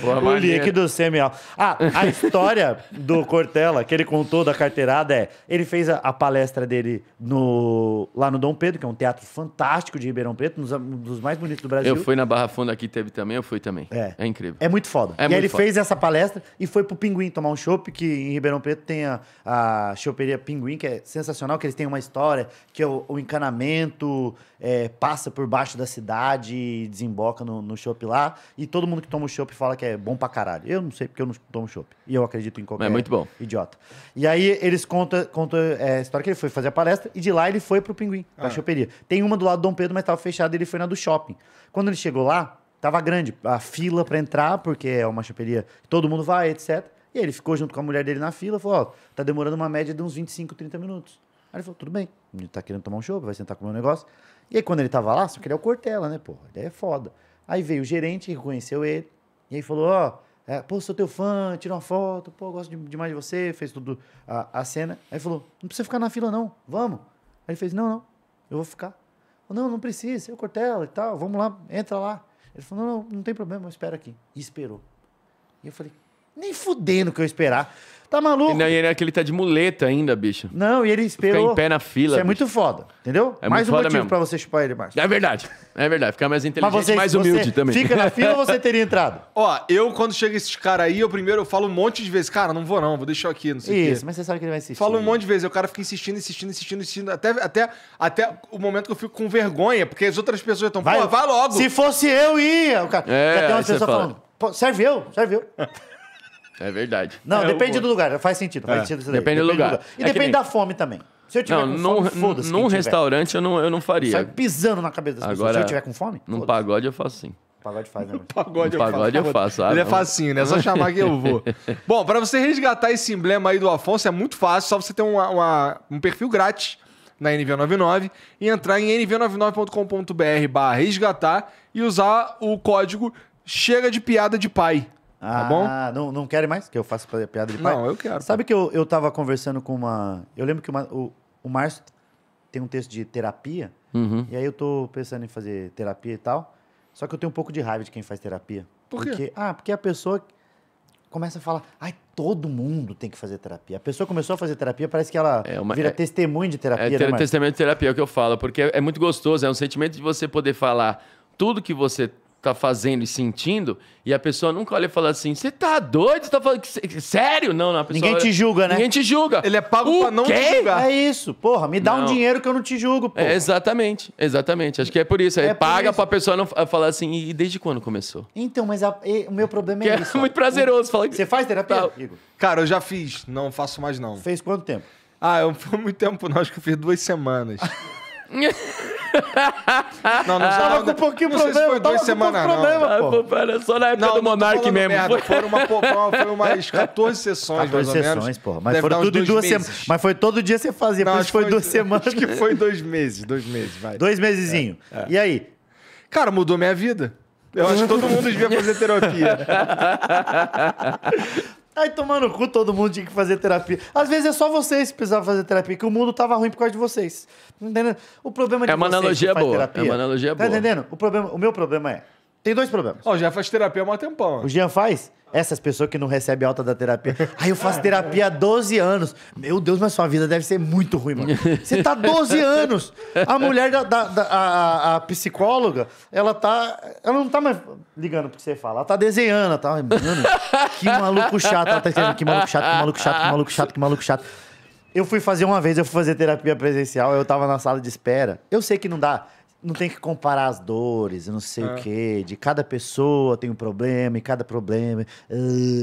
Boa o maneira. líquido semial. Ah, a história do Cortella, que ele contou da carteirada, é... Ele fez a, a, palestra dele no, lá no Dom Pedro, que é um teatro fantástico de Ribeirão Preto, um dos, mais bonitos do Brasil. Eu fui na Barra Funda, aqui teve também, eu fui também. É. É incrível. É muito foda. É e muito ele foda. fez fez essa palestra e foi pro Pinguim tomar um chopp, que em Ribeirão Preto tem a, a choperia Pinguim, que é sensacional, que eles têm uma história que é o, o encanamento é, passa por baixo da cidade e desemboca no, no chopp lá. E todo mundo que toma o chopp fala que é bom pra caralho. Eu não sei porque eu não tomo chopp. E eu acredito em qualquer é muito bom. idiota. E aí eles contam, contam é, a história que ele foi fazer a palestra e de lá ele foi pro Pinguim, pra ah. choperia. Tem uma do lado do Dom Pedro, mas tava fechada ele foi na do shopping. Quando ele chegou lá, Tava grande a fila para entrar, porque é uma chapelaria, todo mundo vai, etc. E aí ele ficou junto com a mulher dele na fila, falou, ó, tá demorando uma média de uns 25, 30 minutos. Aí ele falou, tudo bem, ele tá querendo tomar um show, vai sentar com o meu negócio. E aí quando ele tava lá, só que ele é o Cortella, né, porra, ele é foda. Aí veio o gerente, reconheceu ele, e aí falou, ó, oh, é, pô, sou teu fã, tira uma foto, pô, gosto demais de você, fez tudo a, a cena. Aí falou, não precisa ficar na fila não, vamos. Aí ele fez, não, não, eu vou ficar. Falou, não, não precisa, eu Cortella e tal, vamos lá, entra lá. Ele falou, não, não, não tem problema, espera aqui. E esperou. E eu falei, nem fudendo que eu esperar. Tá maluco? E não, e é ele é tá de muleta ainda, bicho. Não, e ele esperou. Fica em pé na fila. Isso é bicho. muito foda, entendeu? É mais um motivo mesmo. pra você chupar ele mais. É verdade. É verdade. Ficar mais inteligente, você, mais humilde você também. Fica na fila ou você teria [laughs] entrado? Ó, eu quando chega esses cara aí, eu primeiro eu falo um monte de vezes, cara, não vou não, vou deixar aqui, não sei Isso, mas você sabe que ele vai insistir. Falo um monte de vezes, o cara fica insistindo, insistindo, insistindo, insistindo, até, até, até o momento que eu fico com vergonha, porque as outras pessoas estão, vai, pô, vai logo. Se fosse eu, ia. O cara, é, já tem uma pessoa fala. falando, serve eu, serve eu. [laughs] É verdade. Não, é, depende eu... do lugar. Faz sentido. Faz é, sentido depende, depende, do lugar. Do lugar. E é depende nem... da fome também. Se eu tiver não, com fome, não. Num restaurante eu não, eu não faria. Sai pisando na cabeça das Agora, pessoas. Se eu tiver com fome? Num pagode eu faço sim. Pagode faz, né? Pagode, pagode eu faço. Eu faço é ah, Ele não. é facinho, né? Só chamar que eu [laughs] vou. Bom, para você resgatar esse emblema aí do Afonso é muito fácil, só você ter uma, uma um perfil grátis na NV99 e entrar em nv99.com.br barra resgatar e usar o código chega de piada de pai. Ah, tá bom? Ah, não, não querem mais que eu faça piada de pai? Não, eu quero. Sabe pô. que eu, eu tava conversando com uma... Eu lembro que uma, o, o Márcio tem um texto de terapia, uhum. e aí eu tô pensando em fazer terapia e tal, só que eu tenho um pouco de raiva de quem faz terapia. Por quê? Porque, ah, porque a pessoa começa a falar, ai, todo mundo tem que fazer terapia. A pessoa começou a fazer terapia, parece que ela é uma, vira é, testemunho de terapia. É, né, ter, né, testemunho de terapia, é o que eu falo, porque é, é muito gostoso, é um sentimento de você poder falar tudo que você tá fazendo e sentindo, e a pessoa nunca olha e fala assim: você tá doido? Você tá falando. Que... Sério? Não, não. ninguém olha... te julga, né? Ninguém te julga. Ele é pago o pra não quê? te julgar. É isso, porra. Me dá não. um dinheiro que eu não te julgo, é, porra. É, exatamente, exatamente. Acho que é por isso. É, é paga isso. pra pessoa não falar assim, e desde quando começou? Então, mas a... o meu problema é que é isso. É muito prazeroso falar que. Você faz terapia? Tá. Cara, eu já fiz. Não faço mais, não. Fez quanto tempo? Ah, eu, foi muito tempo, não. Acho que eu fiz duas semanas. [laughs] [laughs] não, não estava com um pouquinho não problema. Não foi duas semanas, problema, não. Pô. Era só na época não, do Monark mesmo. Merda. Foram uma, foi umas [laughs] 14 sessões, 14 sessões, pô. Mas Deve foram tudo em duas semanas. Mas foi todo dia você fazia, não, por foi, foi duas semanas. Acho que foi dois meses, dois meses, vai. Dois mesezinho. É, é. E aí? Cara, mudou minha vida. Eu acho que todo mundo devia fazer terapia. [laughs] Aí tomando cu, todo mundo tinha que fazer terapia. Às vezes é só vocês que precisavam fazer terapia, que o mundo tava ruim por causa de vocês. Tá entendendo? O problema de é uma vocês analogia boa. É terapia, é uma analogia tá boa. Tá entendendo? O, problema, o meu problema é. Tem dois problemas. Ó, o Jean faz terapia há um tempão. Né? O Jean faz? Essas pessoas que não recebem alta da terapia. Aí eu faço terapia há 12 anos. Meu Deus, mas sua vida deve ser muito ruim, mano. Você tá 12 anos. A mulher da, da, da a, a, psicóloga, ela tá. Ela não tá mais ligando pro que você fala. Ela tá desenhando, ela tá. Mano, que maluco chato. Ela tá dizendo que maluco chato, que maluco chato, que maluco chato, que maluco chato. Eu fui fazer uma vez, eu fui fazer terapia presencial, eu tava na sala de espera. Eu sei que não dá não tem que comparar as dores, não sei é. o quê, de cada pessoa tem um problema, e cada problema.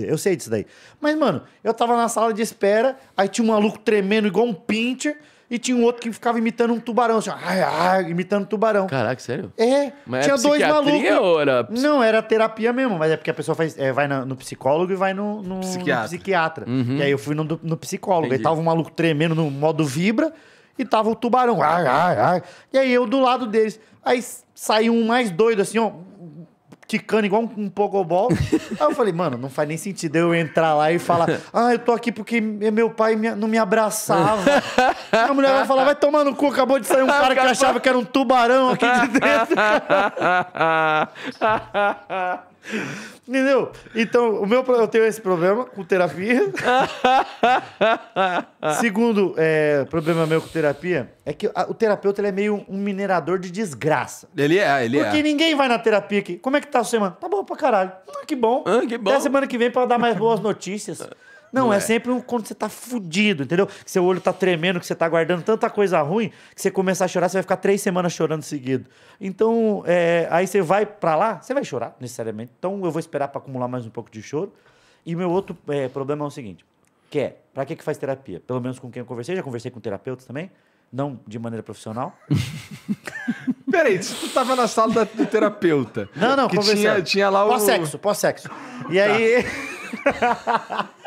eu sei disso daí. Mas, mano, eu tava na sala de espera, aí tinha um maluco tremendo igual um pincher, e tinha um outro que ficava imitando um tubarão, assim, ai, ai, imitando um tubarão. Caraca, sério? É, mas é tinha é dois malucos. Era... Não, era terapia mesmo, mas é porque a pessoa faz, é, vai no psicólogo e vai no, no psiquiatra. No psiquiatra. Uhum. E aí eu fui no, no psicólogo, Entendi. aí tava um maluco tremendo no modo vibra e tava o tubarão. Ar, ar, ar. E aí eu do lado deles. Aí saiu um mais doido, assim, ó, quicando igual um, um pogobol. [laughs] aí eu falei, mano, não faz nem sentido eu entrar lá e falar, [laughs] ah, eu tô aqui porque meu pai me, não me abraçava. a mulher vai falar, vai tomar no cu, acabou de sair um cara que achava que era um tubarão aqui de dentro. [laughs] Entendeu? Então, o meu, eu tenho esse problema com terapia. [laughs] Segundo é, problema meu com terapia é que a, o terapeuta ele é meio um minerador de desgraça. Ele é, ele Porque é. Porque ninguém vai na terapia aqui. Como é que tá a semana? Tá bom pra caralho. Ah, que bom. Ah, que bom. Até semana que vem pra dar mais [laughs] boas notícias. É. Não, não é. é. sempre um, quando você tá fudido, entendeu? Que seu olho tá tremendo, que você tá guardando tanta coisa ruim, que você começar a chorar, você vai ficar três semanas chorando seguido. Então, é, aí você vai para lá, você vai chorar, necessariamente. Então, eu vou esperar para acumular mais um pouco de choro. E meu outro é, problema é o seguinte, que é, pra que que faz terapia? Pelo menos com quem eu conversei, já conversei com terapeutas também, não de maneira profissional. [laughs] Peraí, se tu tava na sala da, do terapeuta. Não, não, que tinha, tinha lá o. Pós-sexo, pós-sexo. E tá. aí. [laughs]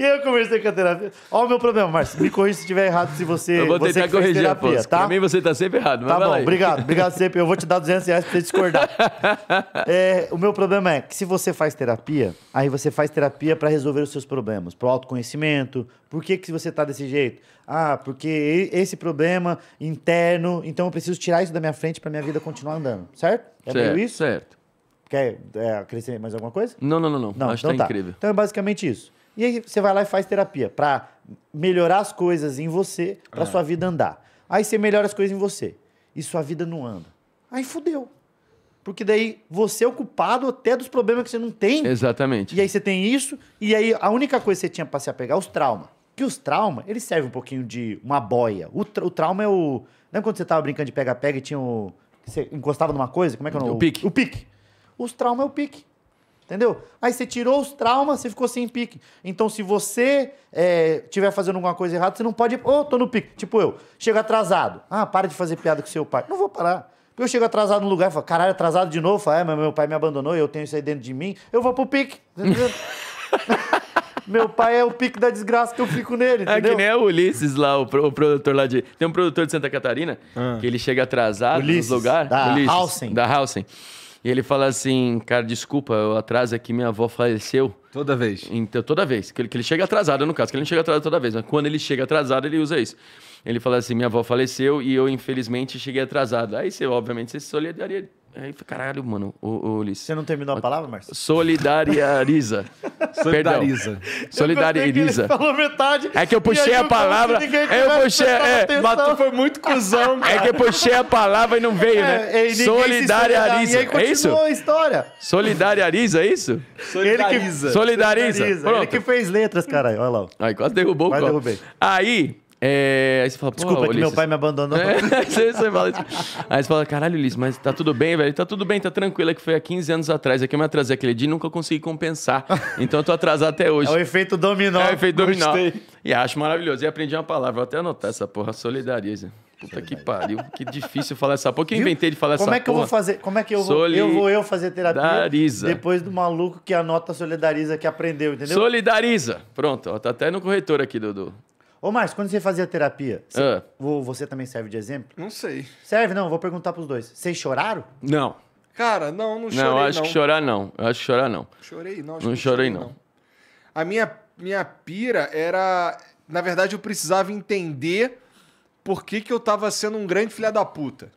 E eu conversei com a terapeuta. Olha o meu problema, Márcio. Me corrija se estiver errado, se você. Eu vou tentar corrigir, terapia, tá? Pra mim você tá sempre errado. tá bom, aí. obrigado. Obrigado sempre. Eu vou te dar 200 reais pra você discordar. [laughs] é, o meu problema é que se você faz terapia, aí você faz terapia para resolver os seus problemas, pro autoconhecimento. Por que, que você tá desse jeito? Ah, porque esse problema interno, então eu preciso tirar isso da minha frente para minha vida continuar andando, certo? É certo, isso? Certo. Quer é, acrescentar mais alguma coisa? Não, não, não, não. não Acho então tá, tá incrível. Então é basicamente isso. E aí você vai lá e faz terapia para melhorar as coisas em você, para é. sua vida andar. Aí você melhora as coisas em você e sua vida não anda. Aí fudeu. Porque daí você é o culpado até dos problemas que você não tem. Exatamente. E aí você tem isso, e aí a única coisa que você tinha para se apegar é os traumas. Que os traumas, eles servem um pouquinho de uma boia. O, tra o trauma é o. Lembra quando você tava brincando de pega-pega e tinha o. Você encostava numa coisa? Como é que é o nome? O pique. O pique. Os traumas é o pique. Entendeu? Aí você tirou os traumas, você ficou sem pique. Então, se você é, tiver fazendo alguma coisa errada, você não pode. Ô, oh, tô no pique. Tipo eu, chego atrasado. Ah, para de fazer piada com seu pai. Não vou parar. Porque eu chego atrasado no lugar e falo, caralho, atrasado de novo. Falo, é, mas meu pai me abandonou e eu tenho isso aí dentro de mim. Eu vou pro pique. [laughs] Meu pai é o pique da desgraça que eu fico nele, entendeu? É que nem é o Ulisses lá, o, pro, o produtor lá de... Tem um produtor de Santa Catarina, ah. que ele chega atrasado Ulisses, nos lugares... Da Ulisses, Da Halsen. E ele fala assim, cara, desculpa, eu atraso aqui, minha avó faleceu. Toda vez. Então, toda vez. Que ele, que ele chega atrasado, no caso, que ele não chega atrasado toda vez, mas quando ele chega atrasado, ele usa isso. Ele fala assim, minha avó faleceu e eu, infelizmente, cheguei atrasado. Aí você, obviamente, você se solidaria Aí, caralho, mano, ô, ô Você não terminou a palavra, Marcelo? [laughs] Solidariza. Solidariza. Solidariza. Falou metade. É que eu puxei a palavra. É, eu puxei. É, foi muito cuzão. [laughs] É. Cara. É que eu puxei a palavra e não veio, é, né? É, solidariza. É isso? a história. Solidariza, é isso? Solidariza. Solidariza. solidariza. Ele que fez letras, caralho. Olha lá. Aí quase derrubou o copo. Aí, é, aí você fala, Desculpa, é que meu pai me abandonou. É, aí [laughs] você fala isso. Aí você fala, caralho, Ulisses, mas tá tudo bem, velho? Tá tudo bem, tá tranquilo. É que foi há 15 anos atrás. É que eu me atrasei aquele dia e nunca consegui compensar. Então eu tô atrasado até hoje. [laughs] É o efeito dominó. É o efeito dominó. Gostei. E acho maravilhoso. E aprendi uma palavra, vou até anotar essa porra, solidariza. Puta que pariu, que difícil falar essa porra. Que eu inventei de falar como essa é que porra. Eu vou fazer, como é que eu vou, eu vou eu fazer terapia Solidariza. depois do maluco que anota solidariza que aprendeu, entendeu? Solidariza. Pronto, ó, tá até no corretor aqui, Dudu. Ô, Márcio, quando você fazia terapia, você, ah. você também serve de exemplo? Não sei. Serve, não, vou perguntar pros dois. Vocês choraram? Não. Cara, não, não chorei. Não, eu acho que chorar não. Eu acho que chorar não. Chorei, não. acho Não que chorei, não. A minha, minha pira era. Na verdade, eu precisava entender por que, que eu tava sendo um grande filha da puta.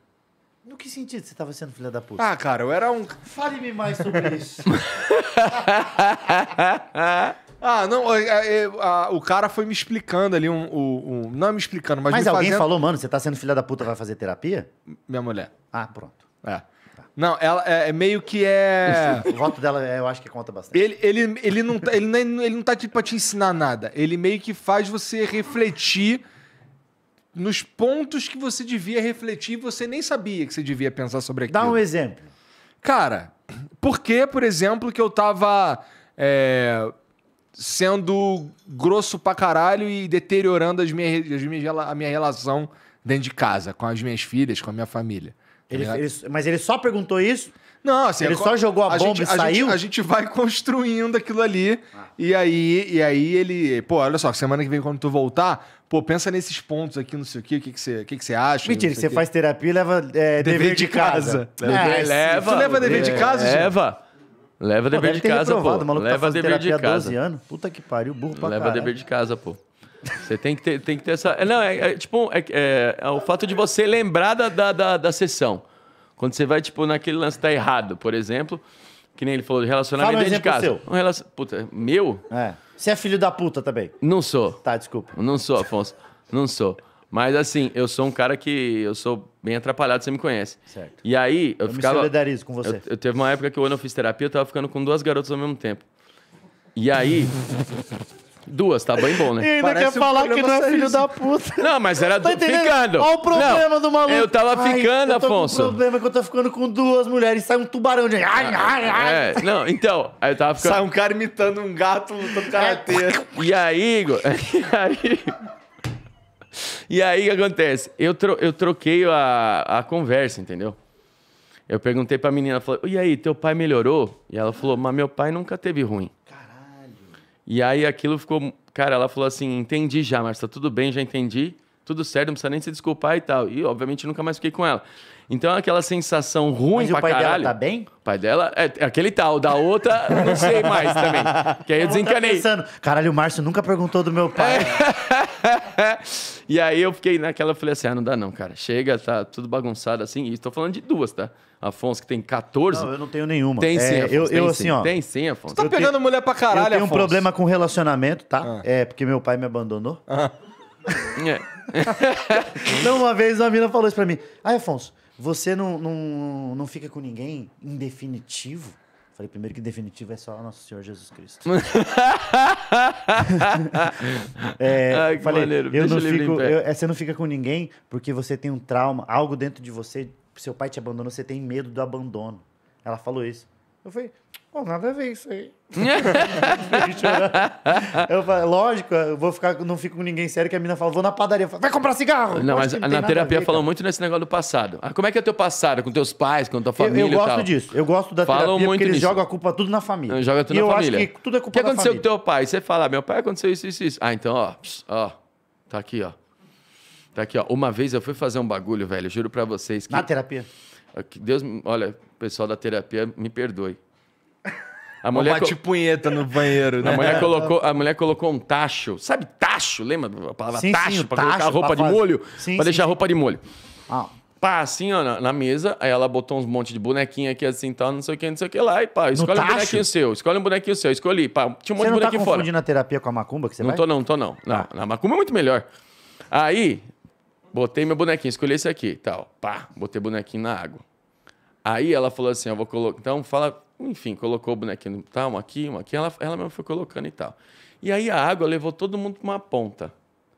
No que sentido você tava sendo filha da puta? Ah, cara, eu era um. Fale-me mais sobre isso. [laughs] Ah, não, a, é, a, é, é, a, o cara foi me explicando ali, um, um, um não me explicando, mas. Mas alguém fazendo... falou, mano, você tá sendo filha da puta, vai fazer terapia? Minha mulher. Ah, pronto. É. Tá. Não, ela é, é, meio que é. o voto dela, eu acho que conta bastante. Ele, ele, ele, não, tá, ele, não, ele não tá aqui pra te ensinar nada. Ele meio que faz você refletir nos pontos que você devia refletir e você nem sabia que você devia pensar sobre aquilo. Dá um exemplo. Cara, por que, por exemplo, que eu tava. É, sendo grosso pra caralho e deteriorando as minhas, as minhas, a minha relação dentro de casa, com as minhas filhas, com a minha família. Tá ele, ele, mas ele só perguntou isso? Não, assim, ele a, é só jogou a, a bomba gente, e a saiu? Gente, a gente vai [laughs] construindo aquilo ali. Ah. E aí e aí ele. Pô, olha só, semana que vem, quando tu voltar, pô, pensa nesses pontos aqui, não sei o quê, o que, que, você, que, que você acha. Mentira, você faz terapia e leva é, dever, dever, de casa. casa. É, é, leva. Tu leva dever de é, casa, Leva. Leva tá dever de casa, pô. Leva dever de casa. Puta que pariu, burro pra Leva dever de casa, pô. Você tem que ter, tem que ter essa. É, não, é, é tipo. É, é, é, o fato de você lembrar da, da, da, da sessão. Quando você vai, tipo, naquele lance tá errado, por exemplo. Que nem ele falou de relacionamento Fala um dentro de casa. Seu. Um relacion... Puta, meu? É. Você é filho da puta também? Não sou. Tá, desculpa. Não sou, Afonso. Não sou. Mas assim, eu sou um cara que eu sou bem atrapalhado, você me conhece. Certo. E aí eu, eu ficava. Eu me solidarizo com você. Eu, eu, teve uma época que eu fiz terapia, eu tava ficando com duas garotas ao mesmo tempo. E aí. [laughs] Duas, tá bem bom, né? E ainda Parece quer um falar que não é filho da puta. Não, mas era [laughs] tá entendendo? ficando. Olha o problema não, do maluco. Eu tava ai, ficando, eu tô Afonso. O problema é que eu tô ficando com duas mulheres. Sai um tubarão de. Ai, ai, ai. É, não, então. Aí eu tava ficando. Sai um cara imitando um gato lutando é. karatê. É. E aí, Igor. [laughs] E aí. E aí o que acontece? Eu, tro eu troquei a, a conversa, entendeu? Eu perguntei pra menina, falei, e aí, teu pai melhorou? E ela falou, mas meu pai nunca teve ruim. Caralho. E aí aquilo ficou. Cara, ela falou assim: entendi já, mas tá tudo bem, já entendi, tudo certo, não precisa nem se desculpar e tal. E obviamente nunca mais fiquei com ela. Então é aquela sensação ruim Mas pra o pai caralho. dela tá bem? O pai dela é, é aquele tal, da outra não sei mais também. [laughs] Que aí eu desencanei. Pensando, caralho, o Márcio nunca perguntou do meu pai. [laughs] e aí eu fiquei naquela, falei assim: "Ah, não dá não, cara. Chega, tá tudo bagunçado assim". E estou falando de duas, tá? Afonso que tem 14. Não, eu não tenho nenhuma. Tem sim, é, Afonso, eu, tem eu sim. assim, ó. Tem sim, Afonso. Você tá pegando mulher pra caralho, Eu tenho Afonso. um problema com relacionamento, tá? Ah. É porque meu pai me abandonou. Ah. [laughs] é. não, uma vez uma mina falou isso pra mim. Ah, Afonso, você não, não, não fica com ninguém em definitivo? Falei, primeiro que definitivo é só nosso Senhor Jesus Cristo. [laughs] é, Ai, falei, maneiro. Eu não fico, eu, é, você não fica com ninguém porque você tem um trauma, algo dentro de você, seu pai te abandonou, você tem medo do abandono. Ela falou isso. Eu falei, pô, nada a ver isso aí. [laughs] eu falei, lógico, eu vou ficar, não fico com ninguém sério, que a mina fala, vou na padaria, falo, vai comprar cigarro. Não, mas não na terapia falam muito nesse negócio do passado. Ah, como é que é teu passado, com teus pais, com tua família Eu, eu gosto tal. disso, eu gosto da falam terapia, muito porque eles jogam a culpa tudo na família. jogam joga tudo e na eu família. acho que tudo é culpa da família. O que aconteceu com teu pai? Você fala, ah, meu pai aconteceu isso, isso, isso. Ah, então, ó, pss, ó, tá aqui, ó. Tá aqui, ó. Uma vez eu fui fazer um bagulho, velho, juro pra vocês. Que... Na terapia? Deus, olha, pessoal da terapia, me perdoe. A [laughs] mulher bate co... punheta no banheiro, né? A mulher, colocou, a mulher colocou um tacho. Sabe tacho? Lembra a palavra sim, tacho? Sim, pra tacho, colocar a roupa de fazer... molho? Sim, pra deixar a roupa de molho. Ah. Pá, assim, ó, na, na, mesa. Aí ela botou uns monte de bonequinho aqui, assim, tal, não sei o que, não sei o que lá. E pá, escolhe um bonequinho seu. Escolhe um bonequinho seu. Escolhi, pá. Tinha um monte de tá bonequinho fora. Você não tá confundindo fora. a terapia com a macumba que você não vai? Tô, não tô, não. Não, ah. na macumba é muito melhor. Aí, Botei meu bonequinho, escolhi esse aqui, tal. Pá, botei bonequinho na água. Aí ela falou assim, eu vou colocar... Então, fala... Enfim, colocou o bonequinho, tal, um aqui, um aqui. Ela, ela mesma foi colocando e tal. E aí a água levou todo mundo para uma ponta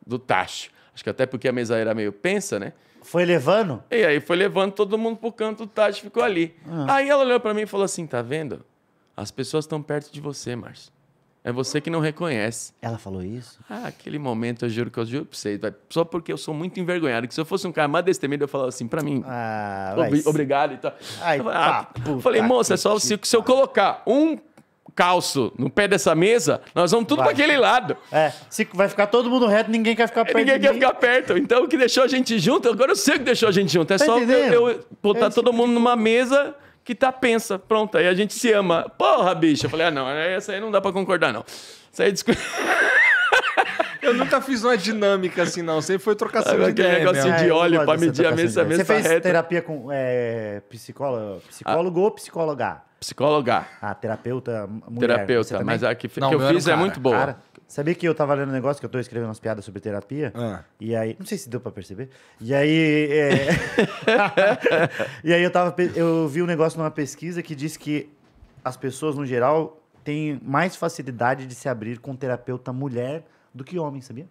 do tacho. Acho que até porque a mesa era meio pensa, né? Foi levando? E aí foi levando todo mundo pro canto do tacho ficou ali. Ah. Aí ela olhou para mim e falou assim: tá vendo? As pessoas estão perto de você, Márcio. É você que não reconhece. Ela falou isso? Ah, aquele momento, eu juro que eu juro pra você. Só porque eu sou muito envergonhado. Que se eu fosse um cara mais destemido, eu falava assim, pra mim. Ah, ob obrigado e tal. Ai, eu ah, tá, falei, moça, é só se, se eu colocar um calço no pé dessa mesa, nós vamos tudo para aquele lado. É, se vai ficar todo mundo reto, ninguém quer ficar é, perto. Ninguém quer ficar perto. Então, o que deixou a gente junto, agora eu sei o que deixou a gente junto. É tá só eu, eu, botar é todo mundo numa mesa que tá pensa, pronto, aí a gente se ama. Porra, bicho. Eu falei, ah, não, é, essa aí não dá pra concordar, não. Isso aí é discu... [laughs] Eu nunca fiz uma dinâmica assim, não. Sempre foi trocação Sabe, de ideia. Aquele negocinho assim, de é, óleo pra medir a mesa, mesa Você fez reta. terapia com é, psicólogo, psicólogo ah. ou psicóloga? Psicóloga. Ah, terapeuta mulher. Terapeuta, mas a que, Não, que eu fiz é um cara. muito boa. Cara, sabia que eu tava lendo um negócio que eu tô escrevendo umas piadas sobre terapia? Ah. E aí. Não sei se deu pra perceber. E aí. é, [laughs] e aí eu tava. Eu vi um negócio numa pesquisa que diz que as pessoas, no geral, têm mais facilidade de se abrir com terapeuta mulher do que homem, sabia?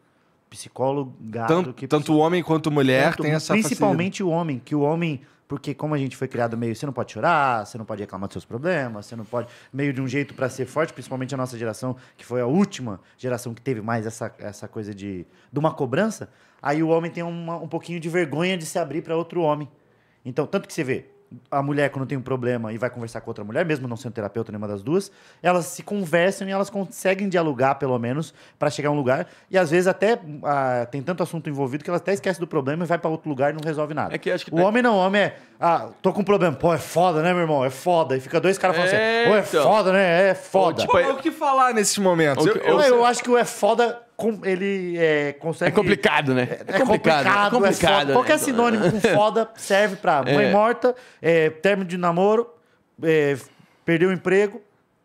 Psicólogo, gato, tanto, que tanto homem quanto mulher tanto, tem essa Principalmente facilidade. o homem, que o homem porque como a gente foi criado meio, você não pode chorar, você não pode reclamar dos seus problemas, você não pode meio de um jeito para ser forte, principalmente a nossa geração que foi a última geração que teve mais essa, essa coisa de, de uma cobrança. Aí o homem tem uma, um pouquinho de vergonha de se abrir para outro homem. Então tanto que você vê a mulher, quando tem um problema e vai conversar com outra mulher, mesmo não sendo terapeuta nenhuma das duas, elas se conversam e elas conseguem dialogar, pelo menos, para chegar a um lugar. E às vezes até ah, tem tanto assunto envolvido que ela até esquece do problema e vai para outro lugar e não resolve nada. É que acho que o tem... homem não, o homem é. Ah, tô com um problema. Pô, é foda, né, meu irmão? É foda. E fica dois caras falando Eita. assim: é, Pô, é então. foda, né? É foda. Pô, tipo, Pô, é... o que falar nesses momentos? Eu, eu, eu, eu acho que o é foda ele é, consegue. É complicado, né? É, é, é complicado. complicado, é, é complicado né? Qualquer sinônimo com [laughs] foda serve pra é. mãe morta, término de namoro, perder o emprego,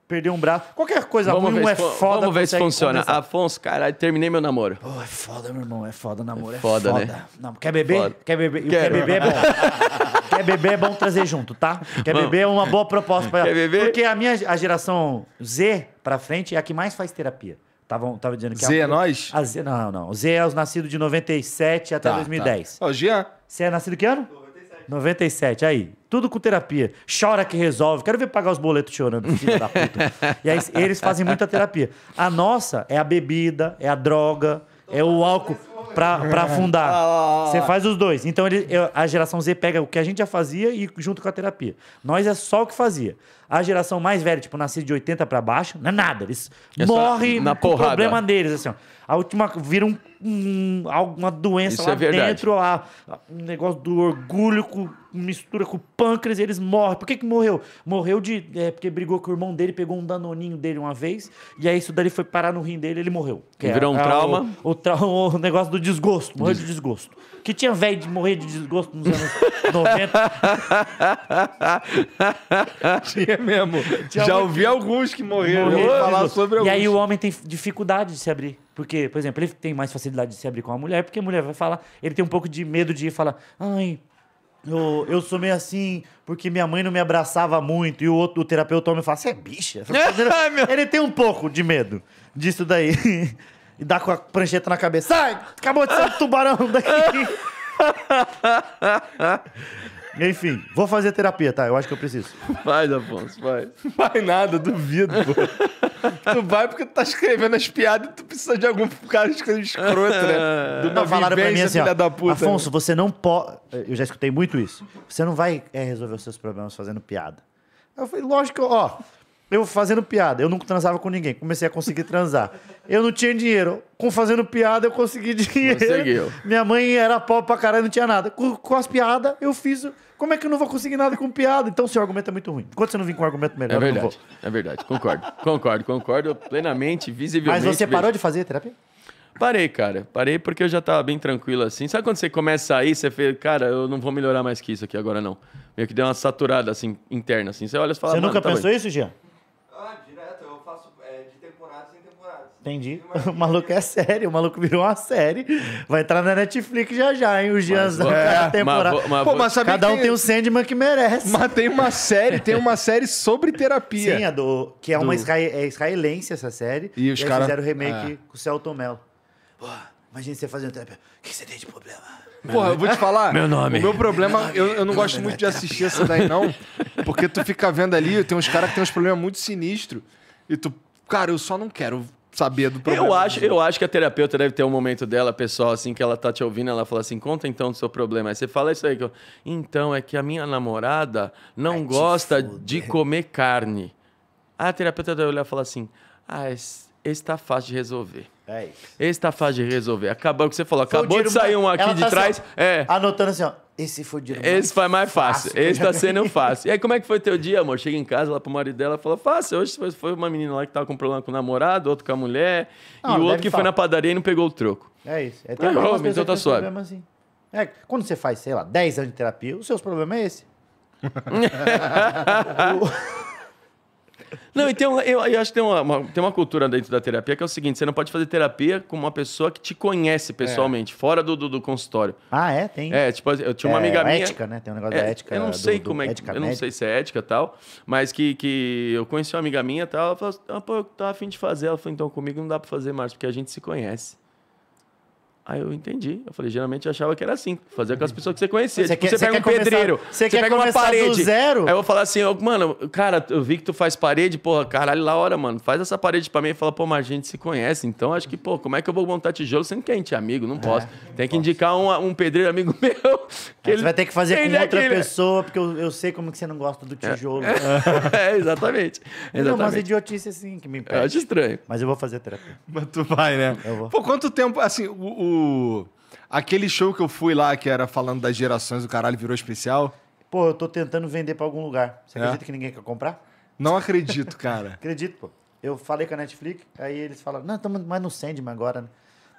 perder um braço. Qualquer coisa vamos ruim, ver, é foda. Vamos ver se funciona. Afonso, caralho, terminei meu namoro. Oh, é foda, meu irmão. É foda, namoro. É foda. Né? foda. Né? Não, quer beber? Foda. Quer beber? Quero. Quer beber é bom. [laughs] quer beber é bom trazer junto, tá? Quer Vamos. beber é uma boa proposta pra ela. Quer beber? Porque a minha a geração Z pra frente é a que mais faz terapia tava tava dizendo que. Z é a... é nós? A Z, não, não. O Z é os nascidos de 97 até tá, 2010. Tá. Ó, Jean. Você é nascido que ano? 97. 97, aí. Tudo com terapia. Chora que resolve. Quero ver pagar os boletos chorando, filho da puta. [laughs] e aí eles fazem muita terapia. A nossa é a bebida, é a droga, é o álcool para é. afundar. Ah, Você faz os dois. Então ele, a geração Z pega o que a gente já fazia e junto com a terapia. Nós é só o que fazia. A geração mais velha, tipo, nascida de 80 para baixo, não é nada. Eles é morrem na com o problema deles. Assim, ó. A última vira um, um, uma doença Isso lá é dentro, lá, um negócio do orgulho com mistura com o pâncreas e eles morrem. Por que, que morreu? Morreu de. É, porque brigou com o irmão dele, pegou um danoninho dele uma vez, e aí isso dali foi parar no rim dele ele morreu. Que Virou é, um trauma. O, o, tra [laughs] o, negócio do desgosto, morreu de desgosto. Que tinha velho de morrer de desgosto nos anos 90. [laughs] [laughs] tinha mesmo. Tinha Já ouvi que... alguns que morreram. Morrer, falar sobre alguns. E aí o homem tem dificuldade de se abrir. Porque, por exemplo, ele tem mais facilidade de se abrir com a mulher, porque a mulher vai falar, ele tem um pouco de medo de ir falar, ai, eu, eu sou meio assim, porque minha mãe não me abraçava muito. E o outro o terapeuta me fala, você é bicha? [laughs] Ele tem um pouco de medo disso daí. [laughs] e dá com a prancheta na cabeça. Sai! Acabou de sair o tubarão daqui! [laughs] Enfim, vou fazer terapia, tá? Eu acho que eu preciso. Vai, Afonso, vai. Vai nada, duvido, pô. tu vai porque tu tá escrevendo as piadas e tu precisa de algum cara escrevendo escroto, né? [laughs] Do não, falaram pra mim assim, ó, da puta, né? Afonso, né? você não pode... Eu já escutei muito isso. Você não vai é, resolver os seus problemas fazendo piada. Eu falei, lógico, ó eu fazendo piada, eu nunca transava com ninguém, comecei a conseguir transar. Eu não tinha dinheiro, com fazendo piada eu consegui dinheiro. Conseguiu. Minha mãe era pobre pra caralho, não tinha nada. Com, com as piadas eu fiz. Como é que eu não vou conseguir nada com piada? Então seu argumento é muito ruim. Enquanto você não vir com um argumento melhor, é verdade, eu não vou. É verdade, concordo. concordo, concordo plenamente, visivelmente. Mas você parou vejo. de fazer terapia? Parei, cara. Parei porque eu já tava bem tranquilo assim. Sabe quando você começa aí, você fez, cara, eu não vou melhorar mais que isso aqui agora não. Meio que deu uma saturada assim interna assim. Você olha e fala, Você nunca tá pensou bem. isso, Jean? Entendi. [laughs] O maluco é sério, o maluco virou uma série. Vai entrar na Netflix já já, hein? Os dias da temporada. Mas, mas, Pô, mas cada um tem... tem o Sandman que merece. Mas tem uma série, tem uma série sobre terapia. Sim, a do. Que é do... uma é israelense essa série. E os caras. fizeram remake é. com o Celton Mello. Pô, imagina você fazendo terapia. O que você tem de problema? Porra, eu vou te falar. Meu nome. O meu problema, meu nome, eu, eu, não gosto muito é de assistir essa daí, não. Porque tu fica vendo ali, tem uns caras que tem uns problemas muito sinistros. E tu, cara, eu só não quero saber do problema. Eu acho, eu acho que a terapeuta deve ter um momento dela, pessoal, assim, que ela tá te ouvindo, ela fala assim, conta então do seu problema. Aí você fala isso aí, que eu, então, é que a minha namorada não Ai, gosta de comer carne. A terapeuta deve olhar e falar assim, ah, esse está fácil de resolver. É isso. Esse tá fácil de resolver. Acabou o que você falou. Acabou de sair um aqui de tá assim, trás. Assim, é. Anotando assim, ó. Esse foi o dia Esse foi mais fácil. fácil. Esse tá sendo [laughs] fácil. E aí, como é que foi teu dia, amor? Chega em casa lá pro marido dela e fala: fácil, hoje foi uma menina lá que tava com problema com o namorado, outro com a mulher, não, e o outro que falar. foi na padaria e não pegou o troco. É isso. É, tem algumas então tá suave. Assim. É, quando você faz, sei lá, 10 anos de terapia, o seu problema é esse. [laughs] [laughs] o... Não, e tem eu, eu acho que tem uma, uma, tem uma cultura dentro da terapia que é o seguinte: você não pode fazer terapia com uma pessoa que te conhece pessoalmente, é. fora do, do, do, consultório. Ah, é? Tem. É, tipo, eu tinha uma é, amiga minha. Ética, né? Tem um negócio é, da ética. Eu não sei do, como é Eu não médica. sei se é ética e tal, mas que, que eu conheci uma amiga minha e tal. Ela falou assim, ah, pô, eu tava afim de fazer. Ela falou: então comigo não dá pra fazer mais, porque a gente se conhece. Aí eu entendi. Eu falei, geralmente eu achava que era assim. Fazer com as pessoas que você conhecia. Você, tipo, quer, você pega um começar, pedreiro, você, você pega uma parede. zero? Aí eu falar assim, eu, mano, cara, eu vi que tu faz parede, porra, caralho, lá hora, mano. Faz essa parede pra mim e fala, pô, mas a gente se conhece. Então acho que, pô, como é que eu vou montar tijolo sendo que a é gente é amigo? Não é, posso. É, Tem que posso. indicar um, um pedreiro amigo [laughs] meu. É, que ele... Você vai ter que fazer com outra pessoa, porque eu, eu, sei como que você não gosta do tijolo. É, [laughs] é exatamente. [laughs] Não, exatamente. mas idiotice assim que me impede. Eu acho estranho. Mas eu vou fazer terapia. Mas tu vai, né? Eu vou. Pô, quanto tempo, assim, o Aquele show que eu fui lá, que era falando das gerações, o caralho virou especial. Pô, eu tô tentando vender pra algum lugar. Você é? acredita que ninguém quer comprar? Não acredito, cara. [laughs] acredito, pô. Eu falei com a Netflix, aí eles falaram, não, estamos mais no Sandman agora, né?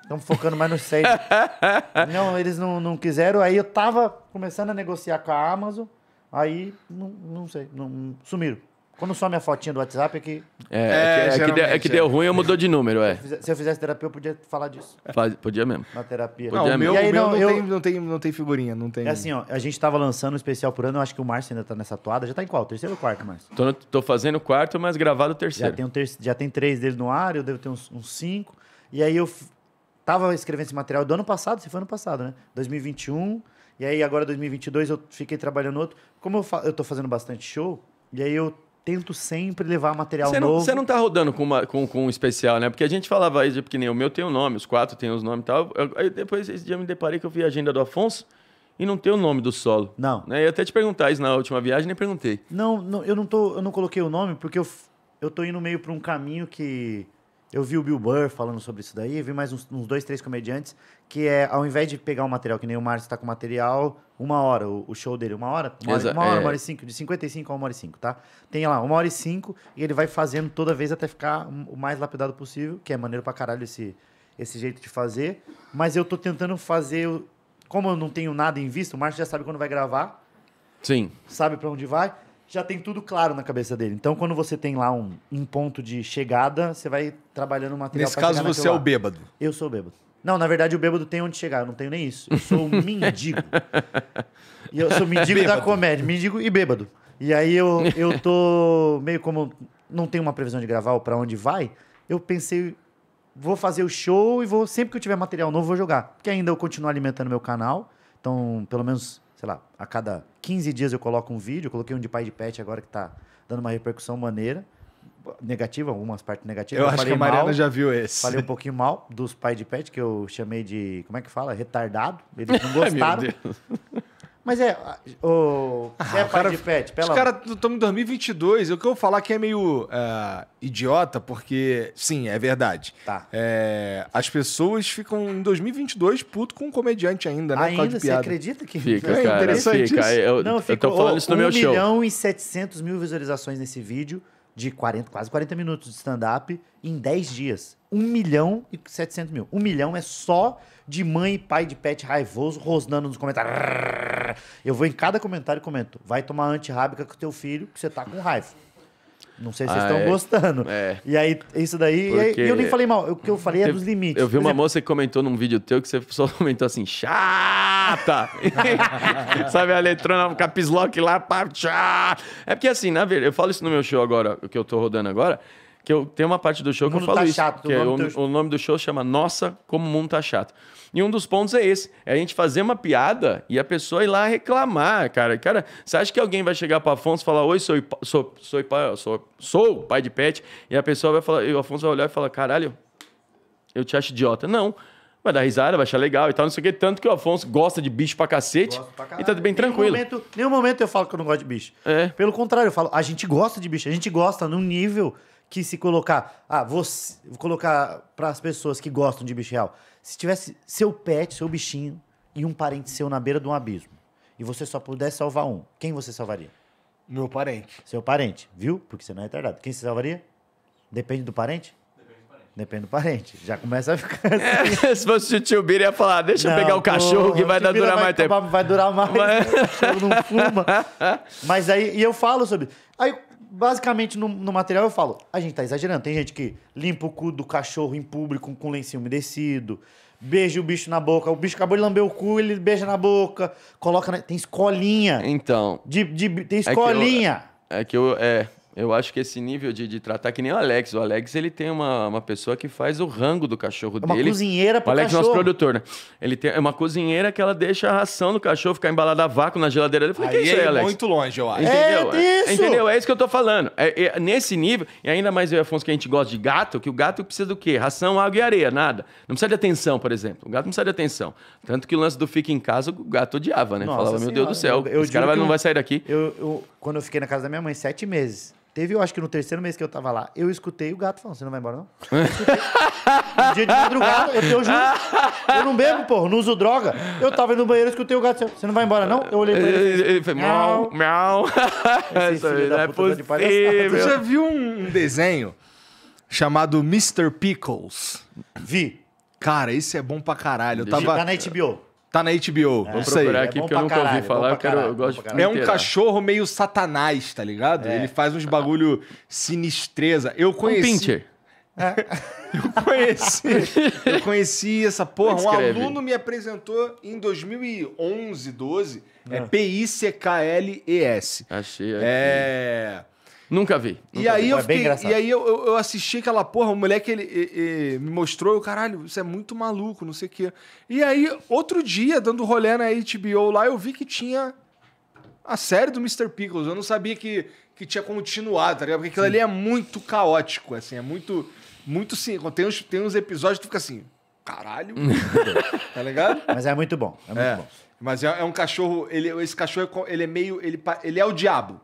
Estamos focando mais no Sandman. [laughs] não, eles não, não quiseram. Aí eu tava começando a negociar com a Amazon, aí não, não sei, não, sumiram. Quando some a fotinha do WhatsApp é que. É, é, é que, é, que, deu, é que deu é. ruim eu mudou de número, é. Se eu fizesse terapia, eu podia falar disso. É. Faz, podia mesmo. Na terapia. Não, podia meu, mesmo. E aí, não, tem, não, tem, figurinha, não tem. É assim, ó, a gente tava lançando um especial por ano, eu acho que o Márcio ainda tá nessa toada. Já tá em qual? Terceiro ou quarto, Márcio? Tô, no, tô fazendo o quarto, mas gravado o terceiro. Já tem, um ter... Já tem três dele no ar, eu devo ter uns, uns cinco. E aí eu f... tava escrevendo esse material do ano passado, se foi ano passado, né? 2021. E aí agora 2022 eu fiquei trabalhando outro. Como eu, fa... eu tô fazendo bastante show, e aí eu tento sempre levar material você novo. você não tá rodando com, uma, com, com um especial, né? Porque a gente falava isso, porque nem o meu tem o um nome, os quatro tem os nomes e tal. aí depois esse dia eu me deparei que eu vi a agenda do Afonso e não tem o nome do solo. Não. Né? Eu até te perguntar isso na última viagem, nem perguntei. Não, não eu não tô, eu não coloquei o nome porque eu, eu tô indo meio para um caminho que eu vi o Bill Burr falando sobre isso daí, vi mais uns, uns, dois, três comediantes, que é, ao invés de pegar o material, que nem o Márcio está com material, uma hora, o, o, show dele, uma hora, uma hora, uma hora, é. uma hora e cinco, de 55 a uma hora e cinco, tá? Tem lá, uma hora e cinco, e ele vai fazendo toda vez até ficar o mais lapidado possível, que é maneiro pra caralho esse, esse jeito de fazer. Mas eu tô tentando fazer, como eu não tenho nada em vista, o Márcio já sabe quando vai gravar. Sim. Sabe para onde vai já tem tudo claro na cabeça dele. Então, quando você tem lá um, um ponto de chegada, você vai trabalhando o material. Nesse caso, você é o bêbado. Eu sou o bêbado. Não, na verdade, o bêbado tem onde chegar. Eu não tenho nem isso. Eu sou um [laughs] mendigo. e eu sou mendigo bêbado. da comédia. Mendigo e bêbado. E aí eu, eu tô meio como. Não tenho uma previsão de gravar para onde vai. Eu pensei, vou fazer o show e vou. Sempre que eu tiver material novo, vou jogar. Porque ainda eu continuo alimentando meu canal. Então, pelo menos sei lá, a cada 15 dias eu coloco um vídeo, coloquei um de pai de pet agora que está dando uma repercussão maneira. Negativa, algumas partes negativas. Eu, eu acho que a Mariana mal, já viu esse. Falei um pouquinho mal dos pai de pet, que eu chamei de, como é que fala? Retardado. Eles [laughs] não gostaram. Ai, mas é. Ah, o ah, é pai cara, de pet, pela... Os caras estão em 2022. O que eu falar que é meio uh, idiota, porque, sim, é verdade. Tá. É, as pessoas ficam em 2022 puto com um comediante ainda, né? Ainda, você acredita que fica, é cara, interessante? Isso. Eu, Não, eu fico, eu tô falando isso no meu show. 1 milhão e 700 mil visualizações nesse vídeo de 40, quase 40 minutos de stand-up em 10 dias. 1 milhão e 700 mil. 1 milhão é só de mãe e pai de pet raivoso rosnando nos comentários. Eu vou em cada comentário e comento. Vai tomar antirrábica com teu filho, que você tá com raiva. Não sei se vocês ah, estão é. gostando. É. E aí, isso daí. Porque... E eu nem falei mal. O que eu falei é dos limites. Eu vi uma exemplo... É moça que comentou num vídeo teu que você só [laughs] comentou assim, chata! [laughs] Sabe, a letrona, caps lock lá, pá, chá. É porque assim, na verdade, eu falo isso no meu show agora, o que eu tô rodando agora que eu tem uma parte do show o que eu tá falo tá isso, chato, que o é nome, é, o, o nome do show chama Nossa Como o Mundo Tá Chato. E um dos pontos é esse, é a gente fazer uma piada e a pessoa ir lá reclamar, cara. Cara, você acha que alguém vai chegar para Afonso e falar: "Oi, sou sou sou pai, sou, sou pai de pet" e a pessoa vai falar, e o Afonso vai olhar e falar: "Caralho, eu te acho idiota". Não. Vai dar risada, vai achar legal e tal, não sei o quê. Tanto que o Afonso gosta de bicho pra cacete. pra e tá bem tranquilo. Nenhum momento, nenhum momento eu falo que eu não gosto de bicho. É. Pelo contrário, eu falo, a gente gosta de bicho. A gente gosta num nível que se colocar. Ah, você. Vou colocar para as pessoas que gostam de bicho real. Se tivesse seu pet, seu bichinho e um parente seu na beira de um abismo e você só pudesse salvar um, quem você salvaria? Meu parente. Seu parente, viu? Porque você não é retardado. Quem você salvaria? Depende do parente? Depende do parente. Já começa a ficar [laughs] é, assim. É, se fosse o tio Bira, ia falar, deixa não, eu pegar o cachorro que vai durar vai mais tempo. Acabar, vai durar mais, vai... não fuma. [laughs] Mas aí, e eu falo sobre... Aí basicamente, no, no, material eu falo, a gente tá exagerando. Tem gente que limpa o cu do cachorro em público com lencinho umedecido, beija o bicho na boca, o bicho acabou de lamber o cu, ele beija na boca, coloca na... Tem escolinha. Então... De, de, tem é escolinha. É que eu... É, que eu, é eu acho que esse nível de, de tratar, que nem o Alex. O Alex, ele tem uma, uma pessoa que faz o rango do cachorro é uma dele. Uma cozinheira para o Alex, é nosso produtor, né? Ele tem é uma cozinheira que ela deixa a ração do cachorro ficar embalada a vácuo na geladeira dele. Eu falei, aí que é isso aí, é Alex? muito longe, eu acho. Entendeu? É, disso. É entendeu? É isso que eu tô falando. É, é, nesse nível, e ainda mais eu e Afonso que a gente gosta de gato, que o gato precisa do quê? Ração, água e areia, nada. Não precisa de atenção, por exemplo. O gato não precisa de atenção. Tanto que o lance do fica em casa, o gato odiava, né? Nossa Falava, meu Deus do céu, eu, eu esse cara não vai sair daqui. eu, eu quando eu fiquei na casa da minha mãe, sete meses. Teve, eu acho que no terceiro mês que eu tava lá, eu escutei o gato falando: Você não vai embora, não? um [laughs] dia de madrugada, eu, tenho juro. Eu não bebo, porra, não uso droga. Eu tava indo no banheiro, escutei o gato: Você não vai embora, não? Eu olhei pra ele. Ele fez: Miau, miau. [laughs] É tá Você já viu um desenho chamado Mr. Pickles? Vi. Cara, esse é bom pra caralho. Eu tá tava. Na HBO. Tá na HBO. É. Vou procurar aqui, é porque eu nunca caralho, ouvi falar. eu, quero, eu gosto de É um cachorro meio satanás, tá ligado? É. Ele faz uns bagulho sinistreza. Eu conheci... Um pincher. É. [laughs] eu conheci, eu conheci essa porra. Um aluno me apresentou em 2011, 12. É ah. P-I-C-K-L-E-S. Achei. achei. É... Nunca vi. Nunca e, aí vi. Eu é fiquei, é e aí eu, eu, eu, assisti aquela porra, o moleque ele, ele, me mostrou, eu, caralho, isso é muito maluco, não sei o quê. E aí, outro dia, dando rolê na HBO lá, eu vi que tinha a série do Mr. Pickles. Eu não sabia que, que tinha continuado, tá ligado? Porque aquilo Sim. ali é muito caótico, assim, é muito. Muito sim, tem uns, tem uns episódios que tu fica assim, caralho, [laughs] tá ligado? Mas é muito bom, é muito é, bom. Mas é, é, um cachorro, ele, esse cachorro, é ele é meio, ele, ele é o diabo.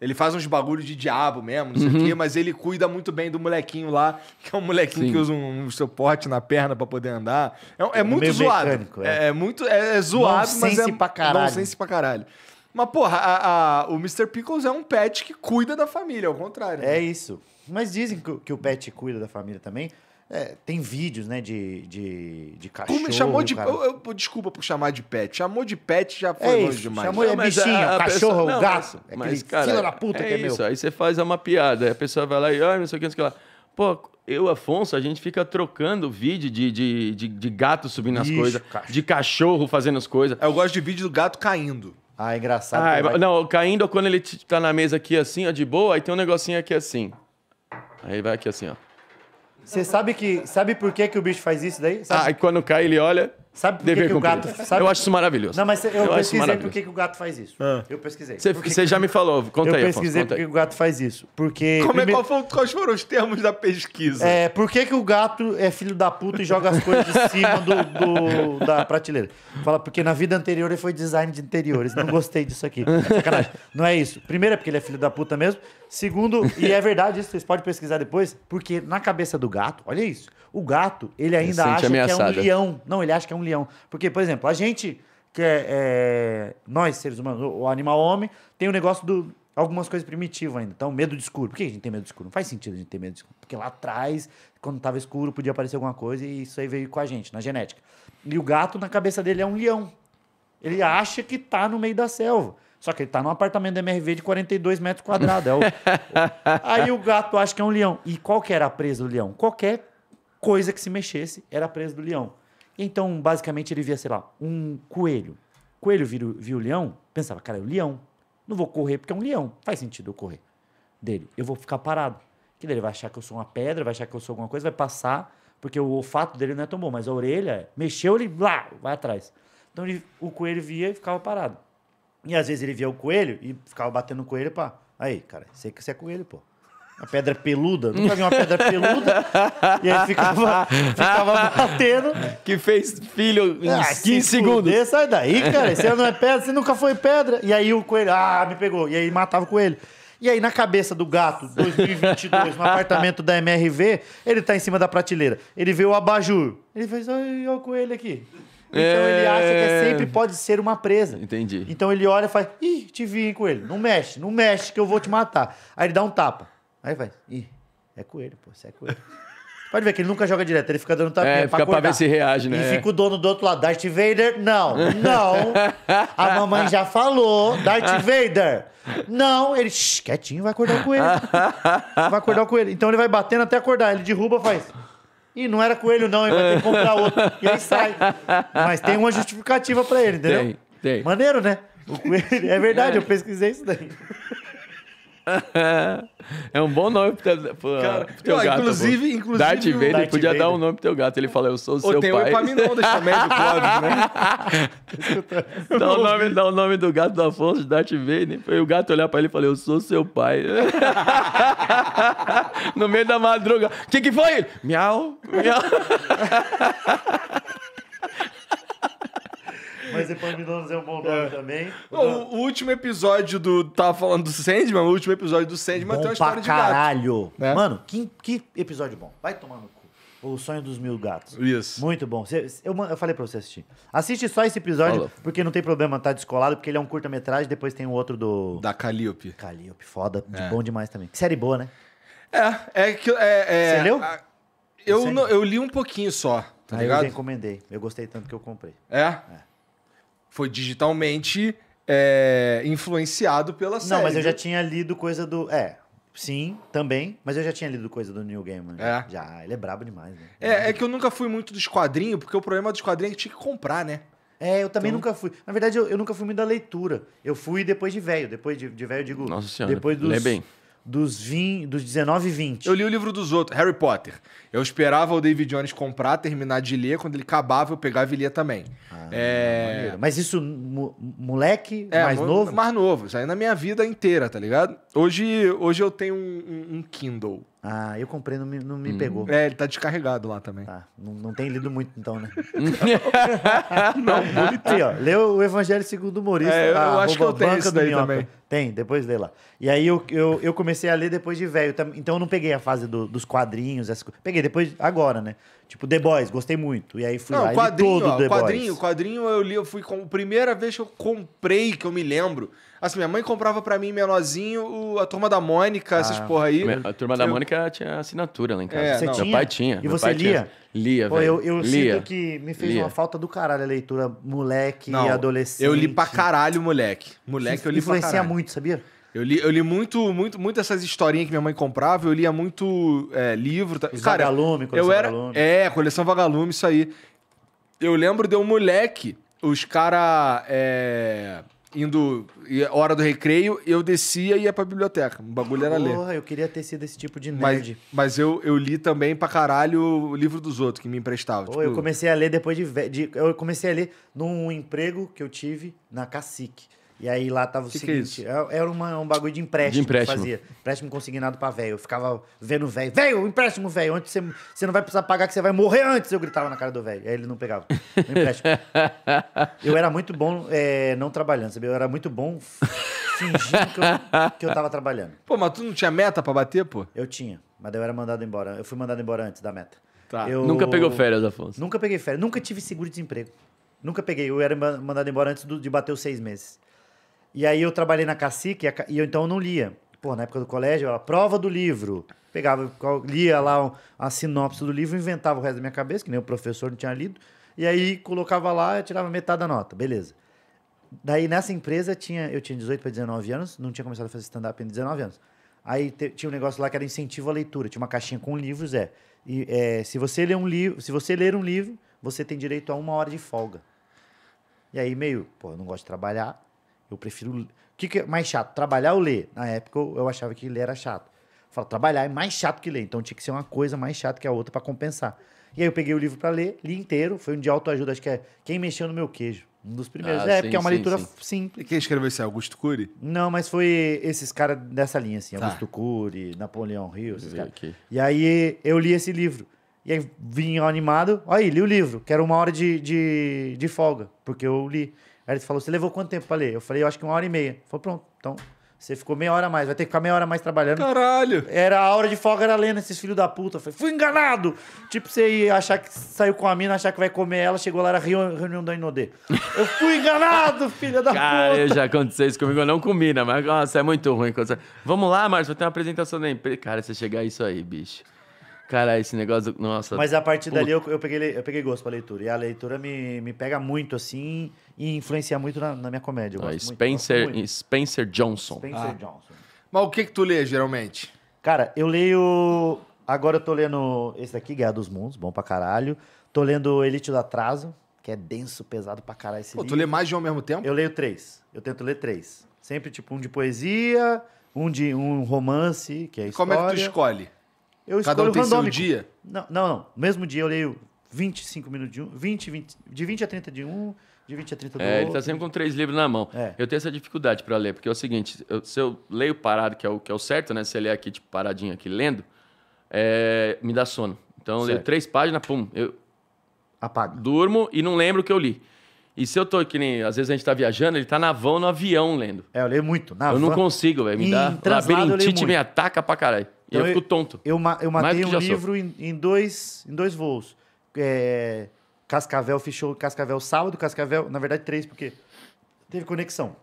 Ele faz uns bagulho de diabo mesmo, não sei o uhum. quê, mas ele cuida muito bem do molequinho lá, [laughs] que é um molequinho Sim. que usa um, um suporte na perna para poder andar. É, é, é muito Meio zoado. Mecânico, é. é. é muito. É, é zoado, nonsense mas. se pra caralho. Nonsense pra caralho. Mas, porra, a, a, o Mr. Pickles é um pet que cuida da família, ao contrário. É né? isso. Mas dizem que, que o pet cuida da família também, é, tem vídeos, né, de, de, de cachorro. Como chamou de. Eu, eu, desculpa por chamar de pet. Chamou de pet já foi é longe demais. Chamou de é bichinho, a, a cachorro, pessoa, não, gato. Mas, aquele cara, fila da puta é que é isso, meu. Aí você faz uma piada, aí a pessoa vai lá e, olha não sei o que, não sei o que lá. Pô, eu, Afonso, a gente fica trocando vídeo de, de, de, de gato subindo as coisas, de cachorro fazendo as coisas. Eu gosto de vídeo do gato caindo. Ah, é engraçado. Ah, vai... Não, caindo é quando ele tá na mesa aqui assim, ó, de boa, aí tem um negocinho aqui assim. Aí vai aqui assim, ó. Você sabe que sabe por que, que o bicho faz isso daí? Sabe? Ah, e quando cai, ele olha. Sabe por Dever que, que o gato. Sabe... Eu acho isso maravilhoso. Não, mas eu, eu pesquisei por que, que o gato faz isso. Ah. Eu pesquisei. Você, já me falou, conta eu aí. Eu pesquisei por que o gato faz isso. Porque. Como é primeiro... é, qual foi, quais foram os termos da pesquisa? É, por que, que o gato é filho da puta e joga as coisas de cima do, do, da prateleira? Fala, porque na vida anterior ele foi design de interiores. Não gostei disso aqui. É sacanagem. Não é isso. Primeiro é porque ele é filho da puta mesmo. Segundo, e é verdade isso, vocês podem pesquisar depois, porque na cabeça do gato, olha isso. O gato, ele ainda acha ameaçada. que é um leão. Não, ele acha que é um um leão. Porque, por exemplo, a gente, que é, é nós, seres humanos, o animal homem, tem o um negócio do. Algumas coisas primitivas ainda. Então, medo de escuro. Por que a gente tem medo de escuro? Não faz sentido a gente ter medo de escuro. Porque lá atrás, quando estava escuro, podia aparecer alguma coisa e isso aí veio com a gente, na genética. E o gato, na cabeça dele, é um leão. Ele acha que tá no meio da selva. Só que ele tá num apartamento da MRV de 42 metros quadrados. É o... [laughs] Aí o gato acha que é um leão. E qual que era a presa do leão? Qualquer coisa que se mexesse era a presa do leão. Então, basicamente, ele via, sei lá, um coelho. Coelho viu, viu o leão, pensava, cara, é o um leão. Não vou correr porque é um leão. Faz sentido eu correr dele. Eu vou ficar parado. Que ele vai achar que eu sou uma pedra, vai achar que eu sou alguma coisa, vai passar, porque o olfato dele não é tão bom, mas a orelha, mexeu, ele lá, vai atrás. Então ele, o coelho via e ficava parado. E às vezes ele via o coelho e ficava batendo no coelho, pá. Aí, cara, sei que você é coelho, pô a pedra peluda. Nunca vi uma pedra peluda. e aí ficava, ficava batendo. Que fez filho em ah, 15 segundos. Fuder, sai daí, cara. Você não é pedra, você nunca foi pedra. E aí o coelho, ah, me pegou. E aí matava o coelho. E aí, na cabeça do gato, 2022, no apartamento da MRV, ele tá em cima da prateleira. Ele vê o abajur. Ele fez, olha o coelho aqui. Então é... ele acha que é é. sempre pode ser uma presa. Entendi. Então ele olha e faz, ih, te vi, hein, coelho. Não mexe, não mexe que eu vou te matar. Aí ele dá um tapa. Aí vai, ih, é coelho, pô, Você é coelho. [laughs] Pode ver que ele nunca joga direto, ele fica dando tapinha é, pra fica acordar. pra ver se reage, né? E é. fica o dono do outro lado, Darth Vader, não, não. A mamãe já falou, Darth Vader, não. Ele, shh, quietinho, vai acordar o coelho. Vai acordar o coelho. Então ele vai batendo até acordar, ele derruba, faz... E não era coelho, não, ele vai ter que comprar outro. E aí sai. Mas tem uma justificativa pra ele, entendeu? Tem, tem. Maneiro, né? O coelho, é verdade, é. eu pesquisei isso daí. [laughs] é um bom nome pro, teu, pro, Cara, pro teu ó, gato. Inclusive, pô. inclusive. Darth Vader Darth podia dar um nome pro teu gato. Ele fala, eu sou o seu tem pai. Tem o Epaminondas [laughs] também do Clóvis, né? [laughs] dá, o nome, dá o nome do gato do Afonso, Darth Vader. Foi o gato olhar pra ele e falar, eu sou seu pai. no meio da madrugada. O que que foi? Miau, miau. Mas depois Milonos é um bom nome é. também. o, o, último episódio do. Tava falando do Sandman, o último episódio do Sandman bom tem uma história pra de caralho. gato. Né? Mano, que, que episódio bom. Vai tomando cu. O Sonho dos Mil Gatos. Isso. Muito bom. Eu, eu falei pra você assistir. Assiste só esse episódio, Falou. porque não tem problema tá descolado, porque ele é um curta-metragem, depois tem o outro do... Da Calliope. Calliope, foda. É. De bom demais também. Série boa, né? É, é que... É, é, você leu? A, eu, não, eu li um pouquinho só, tá Aí ah, ligado? eu encomendei. Eu gostei tanto que eu comprei. É? É. Foi digitalmente é, influenciado pela série. Não, mas eu já tinha lido coisa do. É, Sim, também. Mas eu já tinha lido coisa do Neil Gaiman. Né? É. Já, ele é brabo demais, né? É, é que eu nunca fui muito dos quadrinhos, porque o problema dos quadrinhos é que tinha que comprar, né? É, eu também então... nunca fui. Na verdade, eu, eu, nunca fui muito da leitura. Eu fui depois de velho. Depois de, de velho, eu digo. Nossa senhora. Depois dos. Lê bem. Dos, 20, dos 19 e 20. Eu li o livro dos outros, Harry Potter. Eu esperava o David Jones comprar, terminar de ler. Quando ele acabava, eu pegava e lia também. Ah, é... Mas isso, moleque, é, mais novo? Mais novo. Isso aí é na minha vida inteira, tá ligado? Hoje, hoje eu tenho um, um, um Kindle. Ah, eu comprei, não me, não me hum. pegou. É, ele tá descarregado lá também. Tá. Não, não tem lido muito, então, né? [laughs] não, muito. ó, leu o Evangelho segundo o Maurício. É, eu, a, acho que eu tenho isso daí minhoca. também. Tem, depois lê lá. E aí eu, eu, eu comecei a ler depois de velho. Então eu não peguei a fase do, dos quadrinhos. essa. Peguei peguei depois, agora, né? Tipo, The Boys, gostei muito. E aí fui não, lá, quadrinho, li todo ó, The quadrinho, Boys. Quadrinho, eu li, eu fui com... Primeira vez que eu comprei, que eu me lembro. Assim, minha mãe comprava para mim, menorzinho, a Turma da Mônica, ah, essas porra aí. A Turma eu... da Mônica tinha assinatura lá em casa. É, você não. Tinha? Meu pai tinha. E meu você lia? Tinha... Lia, velho. Eu, eu lia. sinto que me fez lia. uma falta do caralho a leitura moleque, não, adolescente. Eu li pra caralho, moleque. Moleque, Isso eu li pra caralho. Influencia muito, sabia? Eu li, eu li muito, muito, muito essas historinhas que minha mãe comprava, eu lia muito é, livro. Tá? Os Cara, vagalume, coleção eu era, vagalume. É, coleção vagalume, isso aí. Eu lembro de um moleque, os caras é, indo, hora do recreio, eu descia e ia pra biblioteca. O bagulho era ler. Porra, eu queria ter sido esse tipo de nerd. Mas, mas eu, eu li também pra caralho o livro dos outros que me emprestavam. Pô, tipo... eu comecei a ler depois de, de. Eu comecei a ler num emprego que eu tive na Cacique. E aí lá tava o que é seguinte, que é era uma, um bagulho de empréstimo, de empréstimo. que fazia. Empréstimo consignado pra velho. Eu ficava vendo o velho. Velho, empréstimo, velho. Antes você, não vai precisar pagar que você vai morrer antes. Eu gritava na cara do velho. Aí ele não pegava. empréstimo. [laughs] eu era muito bom é, não trabalhando, sabe? Eu era muito bom fingindo que eu, que eu tava trabalhando. Pô, mas tu não tinha meta pra bater, pô? Eu tinha, mas eu era mandado embora. Eu fui mandado embora antes da meta. Tá. Eu... Nunca pegou férias, Afonso? Nunca peguei férias. Nunca tive seguro-desemprego. Nunca peguei. Eu era mandado embora antes do, de bater os seis meses. E aí eu trabalhei na Cacique e eu então não lia. Pô, na época do colégio, a prova do livro. Pegava, lia lá a sinopse do livro, inventava o resto da minha cabeça, que nem o professor não tinha lido. E aí colocava lá, tirava metade da nota, beleza. Daí nessa empresa tinha, eu tinha 18 para 19 anos, não tinha começado a fazer stand-up em 19 anos. Aí te, tinha um negócio lá que era incentivo à leitura, tinha uma caixinha com livros, é. E, é, se você ler um livro, se você ler um livro, você tem direito a uma hora de folga. E aí meio, pô, eu não gosto de trabalhar, eu prefiro. O que, que é mais chato? Trabalhar ou ler? Na época eu, achava que ler era chato. Eu trabalhar é mais chato que ler, então tinha que ser uma coisa mais chata que a outra para compensar. E aí eu peguei o livro para ler, li inteiro, foi um de autoajuda, acho que é Quem Mexeu no Meu Queijo. Um dos primeiros. Ah, é, sim, porque é uma sim, leitura sim. simples. E quem escreveu esse Augusto Cury? Não, mas foi esses caras dessa linha, assim. Tá. Augusto Cury, Napoleão Rios esses caras. E aí eu li esse livro. E aí vim animado. Olha aí, li o livro. que era uma hora de, de, de folga, porque eu li. Aí ele falou, você levou quanto tempo pra ler? Eu falei, eu acho que uma hora e meia. Ele falou, pronto, então você ficou meia hora a mais, vai ter que ficar meia hora a mais trabalhando. Caralho! Era a hora de folga, era lendo esses filhos da puta. Eu falei, fui enganado! Tipo, você ia achar que saiu com a mina, achar que vai comer ela, chegou lá, era reunião da Inodê. Eu fui enganado, [laughs] filha da Cara, puta! Cara, já aconteceu isso comigo, eu não comi, né? Mas, nossa, é muito ruim. Vamos lá, Márcio, vou ter uma apresentação da empresa. Cara, você chegar isso aí, bicho. Cara, esse negócio. Nossa. Mas a partir puta. dali eu, eu, peguei, eu peguei gosto pra leitura. E a leitura me, me pega muito, assim, e influencia muito na, na minha comédia. Ah, Spencer, muito, muito. Spencer Johnson. Spencer ah. Johnson. Mas o que, que tu lê, geralmente? Cara, eu leio. Agora eu tô lendo esse daqui, Guerra dos Mundos, bom pra caralho. Tô lendo Elite do Atraso, que é denso, pesado pra caralho esse Pô, livro. tu lê mais de um ao mesmo tempo? Eu leio três. Eu tento ler três. Sempre, tipo, um de poesia, um de um romance, que é história. Como é que tu escolhe? eu Cada escolho um tem seu dia? Não, não, não. Mesmo dia eu leio 25 minutos de um, 20, 20, de 20 a 30 de um, de 20 a 30 do é, outro. ele tá sempre com três livros na mão. É. Eu tenho essa dificuldade para ler, porque é o seguinte, eu, se eu leio parado, que é o, que é o certo, né? Se eu ler aqui, tipo, paradinho aqui, lendo, é, me dá sono. Então, eu leio três páginas, pum, eu... Apago. Durmo e não lembro o que eu li. E se eu tô que nem. Às vezes a gente tá viajando, ele tá na vão, no avião lendo. É, eu leio muito. Na eu van... não consigo, velho. Me dá. Labirintite me ataca pra caralho. Então, e eu, eu fico tonto. Eu, eu, eu matei um livro em, em, dois, em dois voos. É, Cascavel fechou Cascavel sábado, Cascavel, na verdade, três, porque teve conexão.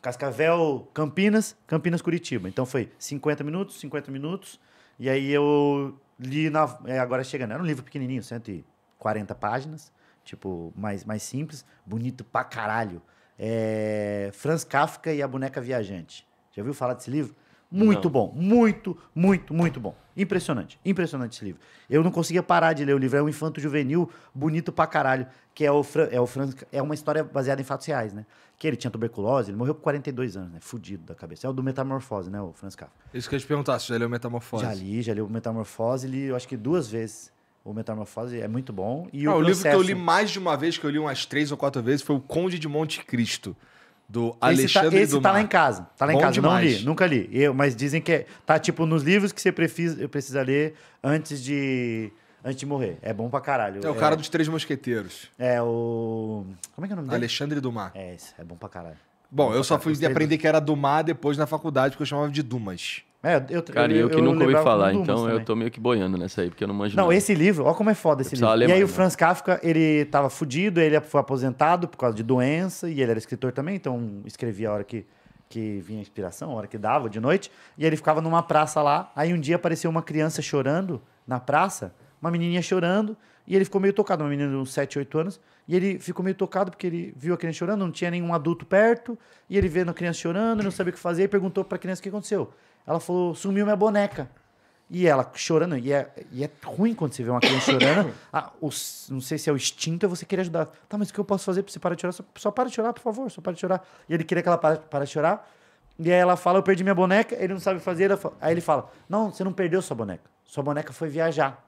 Cascavel, Campinas, Campinas, Curitiba. Então foi 50 minutos, 50 minutos. E aí eu li na. É, agora chegando. Era um livro pequenininho, 140 páginas. Tipo, mais, mais simples. Bonito pra caralho. É, Franz Kafka e a Boneca Viajante. Já ouviu falar desse livro? Muito não. bom. Muito, muito, muito bom. Impressionante. Impressionante esse livro. Eu não conseguia parar de ler o livro. É um infanto juvenil bonito pra caralho, que é o Fran, é o Fran, é uma história baseada em fatos reais, né? Que ele tinha tuberculose, ele morreu com 42 anos, né? Fudido da cabeça. É o do Metamorfose, né, o Franz Kafka. Isso que eu ia te perguntar, você já leu Metamorfose? Já li, já li o Metamorfose, li eu acho que duas vezes. O Metamorfose é muito bom. E o, ah, o processo... livro que eu li mais de uma vez, que eu li umas três ou quatro vezes, foi O Conde de Monte Cristo do tá- Alexandre Esse tá, esse tá lá em casa. Tá lá em Bom casa. Demais. Não li, nunca li. Eu, mas dizem que é, tá tipo nos livros que você precisa, precisa ler antes de antes de morrer. É bom pra caralho. É o cara é, dos Três Mosqueteiros. É o. Como é que é o nome dele? Alexandre Dumas. É, isso. É bom pra caralho. Bom, bom eu só fui aprender que era Dumas depois na faculdade, porque eu chamava de Dumas. É, eu, Cara, eu, eu, eu que nunca ouvi falar, então também. eu tô meio que boiando nessa aí, porque eu não imagino. Não, esse livro, olha como é foda esse livro. Alemão, e aí né? o Franz Kafka, ele tava fudido, ele foi aposentado por causa de doença, e ele era escritor também, então escrevia a hora que, que vinha inspiração, a hora que dava, de noite. E ele ficava numa praça lá, aí um dia apareceu uma criança chorando na praça, uma menininha chorando, e ele ficou meio tocado, uma menina de uns 7, 8 anos. E ele ficou meio tocado porque ele viu a criança chorando, não tinha nenhum adulto perto. E ele vendo a criança chorando, não sabia o que fazer. E perguntou pra criança o que aconteceu. Ela falou: sumiu minha boneca. E ela chorando, e é, e é ruim quando você vê uma criança chorando. [coughs] Ah, o, não sei se é o instinto, é você querer ajudar. Tá, mas o que eu posso fazer pra você parar de chorar? Só, só para de chorar, por favor, só para de chorar. E ele queria que ela para, para de chorar. E aí ela fala: eu perdi minha boneca, ele não sabe fazer. Fala, aí ele fala: não, você não perdeu sua boneca. Sua boneca foi viajar.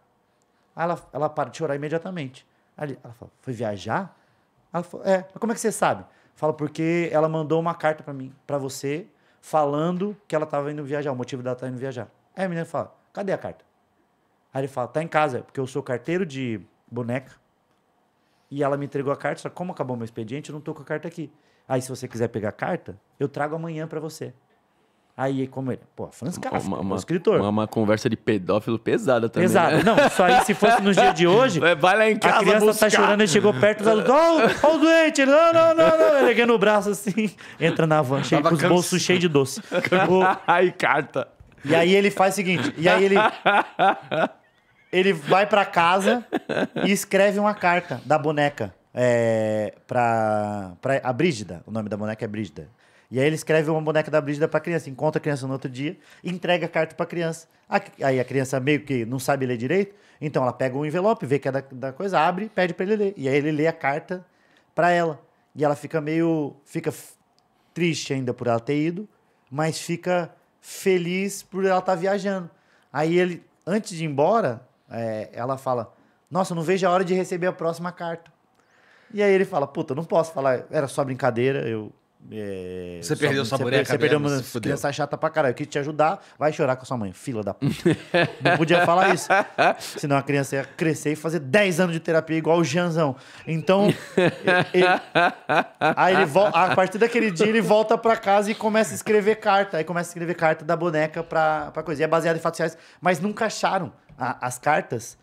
Aí ela, ela para de chorar imediatamente. Aí ela fala, foi viajar? Ela fala, é, mas como é que você sabe? Fala, porque ela mandou uma carta para mim, para você, falando que ela estava indo viajar, o motivo dela estar tá indo viajar. Aí a menina fala, cadê a carta? Aí ele fala, tá em casa, porque eu sou carteiro de boneca, e ela me entregou a carta, só que como acabou meu expediente, eu não tô com a carta aqui. Aí se você quiser pegar a carta, eu trago amanhã para você. Aí, como ele. Pô, Franz Kafka, uma, uma, um escritor. Uma, uma, conversa de pedófilo pesada também. Pesada. Né? Não, isso aí, se fosse nos dias de [laughs] hoje. Vai lá em casa. A criança tá buscar. tá chorando e chegou perto da [laughs] Olha Ó, o doente! Não, não, não, não. Ele erguendo o braço assim. Entra na van, cheio, com os bolsos cheios de doce. [laughs] o... Ai, carta. E aí ele faz o seguinte. E aí ele. ele vai para casa e escreve uma carta da boneca é, pra, pra. A Brígida. O nome da boneca é Brígida. E aí ele escreve uma boneca da Brígida pra criança, encontra a criança no outro dia, entrega a carta pra criança. Aí a criança meio que não sabe ler direito, então ela pega um envelope, vê que é da, da coisa, abre, pede pra ele ler. E aí ele lê a carta pra ela. E ela fica meio. fica triste ainda por ela ter ido, mas fica feliz por ela estar tá viajando. Aí ele, antes de ir embora, é, ela fala: Nossa, não vejo a hora de receber a próxima carta. E aí ele fala: Puta, não posso falar, era só brincadeira, eu é, você perdeu sua boneca. Você perdeu uma criança chata pra caralho. Eu quis te ajudar, vai chorar com sua mãe, fila da puta. [laughs] não podia falar isso. Senão a criança ia crescer e fazer 10 anos de terapia igual o Janzão. Então. ele, aí ele volta. A partir daquele dia ele volta pra casa e começa a escrever carta. Aí começa a escrever carta da boneca pra, pra coisa. E é baseado em fatos reais. Mas nunca acharam a, as cartas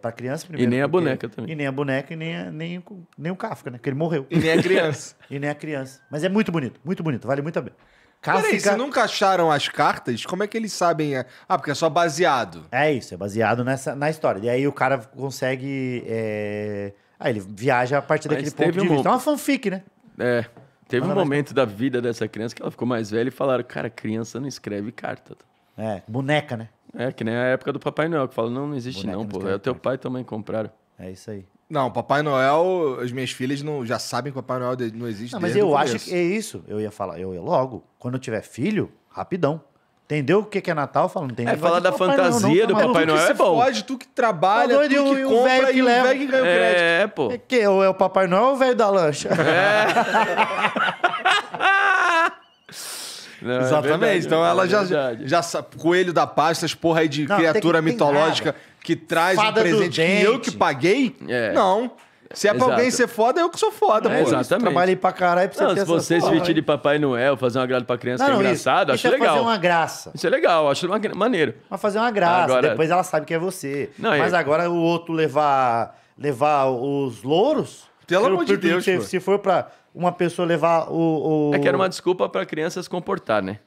para criança primeiro. E nem a boneca também. E nem a boneca e nem, nem, nem o Kafka, né? Porque ele morreu. E nem a [laughs] criança. e nem a criança. Mas é muito bonito, muito bonito, vale muito a pena. Kafka... Peraí, se nunca acharam as cartas, como é que eles sabem? Ah, porque é só baseado. É isso, é baseado nessa, na história. E aí o cara consegue. É... Aí ele viaja a partir Mas daquele ponto de um... vista. É uma fanfic, né? É. Teve Manda um momento da vida dessa criança que ela ficou mais velha e falaram: cara, criança não escreve carta. Tá? É, boneca, né? É, que nem a época do Papai Noel, que fala, não, não existe Boneca não, pô. É o teu pai também compraram. É isso aí. Não, Papai Noel, as minhas filhas não, já sabem que Papai Noel não existe. Não, mas eu acho que é isso. Eu ia falar, eu ia logo. Quando eu tiver filho, rapidão. Entendeu o que é Natal? Falando, tem É, falar da fantasia do tá Papai Noel é bom. Pode, tu que trabalha, tu que compra tu que e leva. o velho que ganha o é, crédito. É, pô. É que, é ou é o Papai Noel ou o velho da lancha? É. [laughs] Não, é Exatamente. É verdade, então ela é já, já, Coelho da Pastas, porra aí de não, criatura mitológica que traz Fada um presente que eu que paguei? É. Não. Se é pra Exato. alguém ser foda, eu que sou foda, é, pô. Exatamente. Trabalhei pra caralho pra você não, ter Se você se vestir de Papai Noel, fazer um agrado pra criança, não, que é não, engraçado, isso, acho isso legal. É fazer uma graça. Isso é legal, acho uma, maneiro. Mas fazer uma graça, agora... depois ela sabe que é você. Não, Mas é... agora o outro levar, levar os louros... Pelo, amor de Deus, se, se for pra uma pessoa levar o. o... É que era uma desculpa para crianças se comportar, né?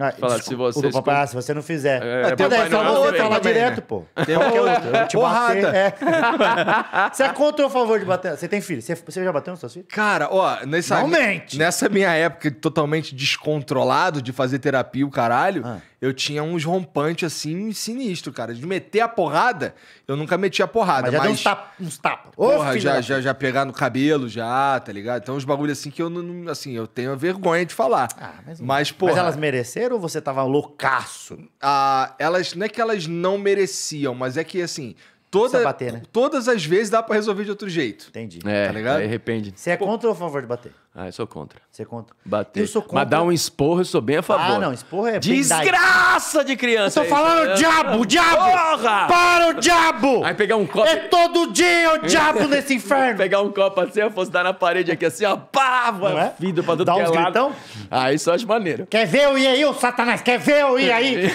Ah, Falar, se você. Desculpa, papai, se você não fizer. É, é, daí, é fala outra lá direto, pô. Tem é outra. Te Porrada. É. [laughs] você é contra o favor de bater? Você tem filho? Você, já bateu nos seus filhos? Cara, ó, nessa, Realmente. nessa minha época totalmente descontrolado de fazer terapia, o caralho, ah eu tinha uns rompantes assim sinistro, cara. De meter a porrada, eu nunca meti a porrada. Mas já mas... deu uns tapas. Uns Porra, já, já, já pegar no cabelo, já, tá ligado? Então, uns bagulho assim que eu não. Assim, eu tenho vergonha de falar. Ah, mas, mas, porra, mas elas mereceram ou você tava loucaço? Ah, elas. Não é que elas não mereciam, mas é que assim. Toda, bater, né? Todas as vezes dá para resolver de outro jeito. Entendi. É, tá ligado? Aí arrepende. Você é Pô. contra ou a favor de bater? Ah, eu sou contra. Você é contra? Bater. Eu sou contra. Mas dar um esporro, eu sou bem a favor. Ah, não, esporro é Desgraça de criança. Eu tô é falando, é. diabo, diabo! Porra! Para o diabo! Aí pegar um copo. É todo dia o diabo [laughs] nesse inferno! pegar um copo assim, eu fosse dar na parede aqui assim, ó, pá, é? fido pra tudo Dá é uns gritão? Aí ah, só acho maneiro. Quer ver eu ir aí, ô Satanás? Quer ver eu ir aí?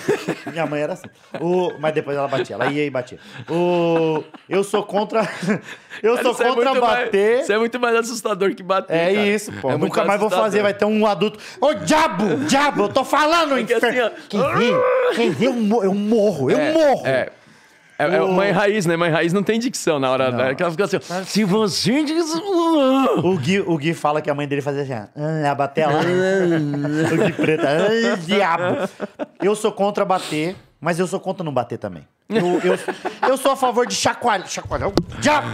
[laughs] Minha mãe era assim. O... Mas depois ela batia, ela ia e batia. O eu, sou contra. [laughs] Eu sou é contra é bater. Mais, é muito mais assustador que bater. É cara. isso, pô. É Nunca mais vou fazer, vai ter um adulto. Ô, diabo! Diabo, eu tô falando, é que assim, Quem rir, quem rir, eu morro, eu é, morro. É. É, é mãe raiz, né? Mãe raiz não tem dicção na hora. Né? Ela fica assim, se você diz. Uh". O Gui, o Gui fala que a mãe dele fazia assim, a bater lá. o Gui preta, diabo. Eu sou contra bater. Mas eu sou contra não bater também. Eu, eu, eu sou a favor de chacoalhar. Chacoalhar? Diabo!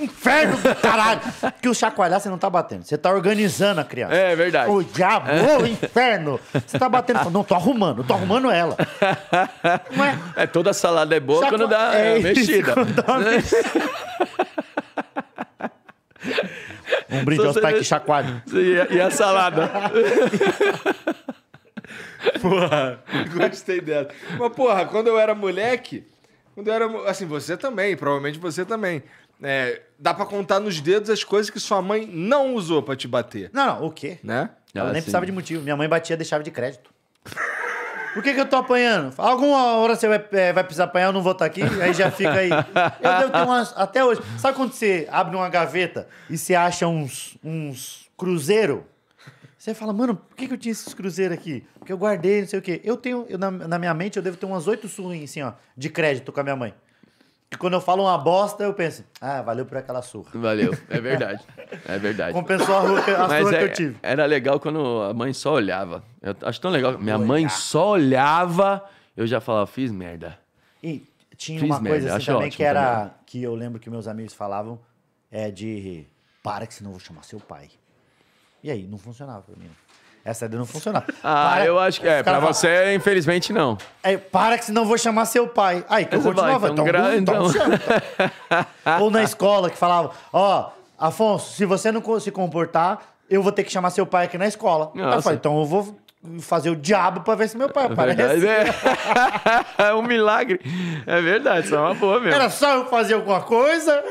Inferno do caralho! Que o chacoalhar você não tá batendo. Você tá organizando a criança. É verdade. O diabo, o inferno! Você tá batendo. Não, tô arrumando, tô arrumando ela. É, é toda salada é boa Chaco... quando dá é, é mexida. Quando dá uma mexida. Né? um brinde Só aos pais que chacoalham. e a salada. [laughs] Porra, gostei dessa. Mas, porra, quando eu era moleque, quando eu era. Assim, você também, provavelmente você também. É, dá para contar nos dedos as coisas que sua mãe não usou para te bater. Não, não, o quê? Né? Ela, Ela ah, nem sim. precisava de motivo. Minha mãe batia, deixava de crédito. Por que, que eu tô apanhando? Alguma hora você vai, é, vai precisar apanhar, eu não vou estar tá aqui, aí já fica aí. Eu devo ter umas. Até hoje. Sabe quando você abre uma gaveta e você acha uns, uns cruzeiro? Você fala, mano, por que, que eu tinha esses cruzeiros aqui? Porque eu guardei, não sei o quê. Eu tenho, eu, na, na, minha mente, eu devo ter umas oito surras, assim, ó, de crédito com a minha mãe. Que quando eu falo uma bosta, eu penso, ah, valeu por aquela surra. Valeu, é verdade. é verdade. Compensou a, rua, a surra é, que eu tive. Era legal quando a mãe só olhava. Eu acho tão legal. Minha mãe só olhava, eu já falava, fiz merda. E tinha fiz uma merda. coisa assim também que era, também. que eu lembro que meus amigos falavam, é de, para que senão eu vou chamar seu pai. E aí, não funcionava pra mim. Né? Essa ideia não funcionava. [laughs] Ah, para, eu acho que é. Pra fala, você, infelizmente, não. É, para que senão vou chamar seu pai. Aí, que eu continuava. Vai, então, gra... então. [laughs] Ou na escola, que falava, ó, oh, Afonso, se você não se comportar, eu vou ter que chamar seu pai aqui na escola. Nossa. Ah, eu falei, então eu vou fazer o diabo para ver se meu pai é aparece. É, [laughs] é um milagre. É verdade, isso é uma boa mesmo. Era só eu fazer alguma coisa...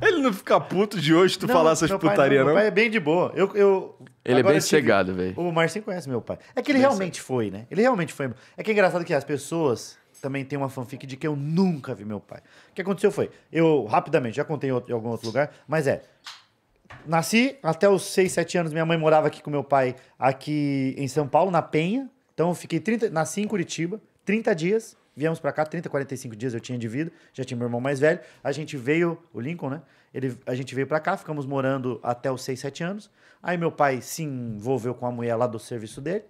Ele não fica puto de hoje tu não, falar essas putaria, não, Meu pai é bem de boa. Eu, eu, ele é bem chegado, velho. O Marcinho conhece meu pai. É que ele bem realmente certo. foi, né? Ele realmente foi. É que é engraçado que as pessoas também têm uma fanfic de que eu nunca vi meu pai. O que aconteceu foi, eu rapidamente, já contei em, em algum outro lugar, mas é. Nasci até os 6, 7 anos, minha mãe morava aqui com meu pai, aqui em São Paulo, na Penha. Então eu fiquei 30, nasci em Curitiba, 30 dias. Viemos para cá, 30, 45 dias eu tinha de vida, já tinha meu irmão mais velho. A gente veio, o Lincoln, né? Ele, a gente veio para cá, ficamos morando até os 6, 7 anos. Aí meu pai se envolveu com a mulher lá do serviço dele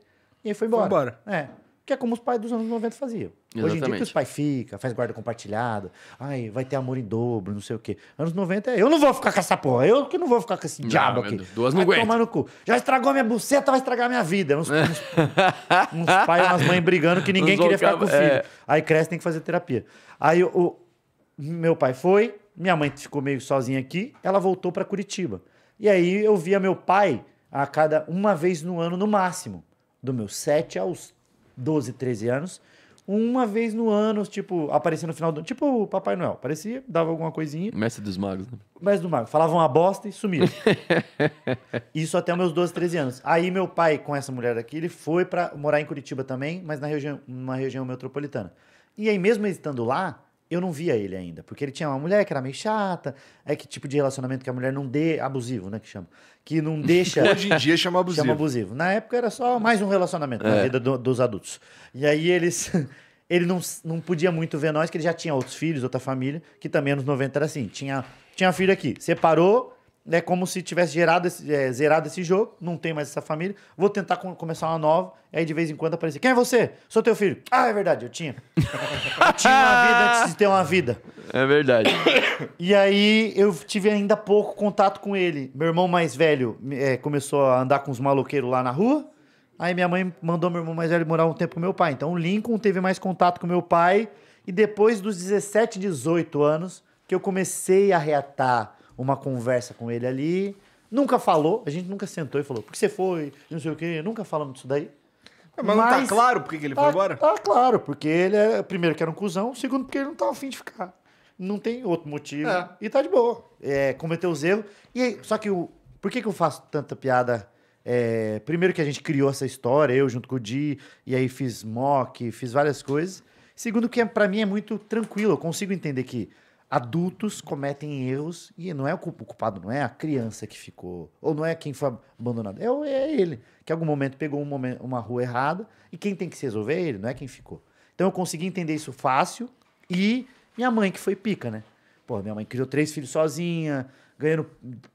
e aí foi embora. Foi embora. É que é como os pais dos anos 90 faziam. Exatamente. Hoje em dia que os pais ficam, faz guarda compartilhada, ai, vai ter amor em dobro, não sei o quê. Anos 90 é, eu não vou ficar com essa porra, eu que não vou ficar com esse não, diabo aqui. Duas não aguento. tomar no cu. Já estragou minha buceta, vai estragar minha vida. Uns, uns, [laughs] uns pais e umas mães brigando que ninguém queria ficar com o filho. É. Aí cresce, tem que fazer terapia. Aí o, meu pai foi, minha mãe ficou meio sozinha aqui, ela voltou para Curitiba. E aí eu via meu pai a cada uma vez no ano no máximo, do meu 7 aos 12, 13 anos, uma vez no ano, tipo, aparecia no final do Tipo o Papai Noel. Aparecia, dava alguma coisinha. Mestre dos Magos, né? Mestre do Mago. Falavam uma bosta e sumia. [laughs] Isso até os meus 12, 13 anos. Aí meu pai, com essa mulher daqui, ele foi para morar em Curitiba também, mas na região, numa região metropolitana. E aí, mesmo estando lá, eu não via ele ainda, porque ele tinha uma mulher que era meio chata, é que tipo de relacionamento que a mulher não dê abusivo, né, que chama, que não [laughs] deixa Hoje em dia chama abusivo. Chama abusivo. Na época era só mais um relacionamento é. na vida do, dos adultos. E aí eles [laughs] ele não, não podia muito ver nós, que ele já tinha outros filhos, outra família, que também nos 90 era assim, tinha tinha filho aqui, separou, é como se tivesse gerado esse, é, zerado esse jogo, não tem mais essa família, vou tentar com, começar uma nova, aí de vez em quando aparecer, quem é você? Sou teu filho. Ah, é verdade, eu tinha. eu tinha uma vida antes de ter uma vida. É verdade. E aí eu tive ainda pouco contato com ele. Meu irmão mais velho é, começou a andar com os maloqueiros lá na rua, aí minha mãe mandou meu irmão mais velho morar um tempo com meu pai. Então o Lincoln teve mais contato com meu pai, e depois dos 17, 18 anos, que eu comecei a reatar uma conversa com ele ali. Nunca falou, a gente nunca sentou e falou, por que você foi? Não sei o quê, nunca falamos disso daí. Mas, é, mas não tá claro por que ele tá, foi embora? Tá claro, porque ele é, primeiro, que era um cuzão, segundo, porque ele não tava tá afim de ficar. Não tem outro motivo. É. E tá de boa. É, cometeu os erros. E aí, só que o. Por que, que eu faço tanta piada? É, primeiro que a gente criou essa história, eu junto com o Di, e aí fiz mock, fiz várias coisas. Segundo, que é, para mim é muito tranquilo, eu consigo entender que adultos cometem erros e não é o culpado, não é a criança que ficou, ou não é quem foi abandonado, é, é ele, que em algum momento pegou um momento, uma rua errada e quem tem que se resolver é ele, não é quem ficou. Então eu consegui entender isso fácil e minha mãe que foi pica, né? Pô, minha mãe criou três filhos sozinha, ganhando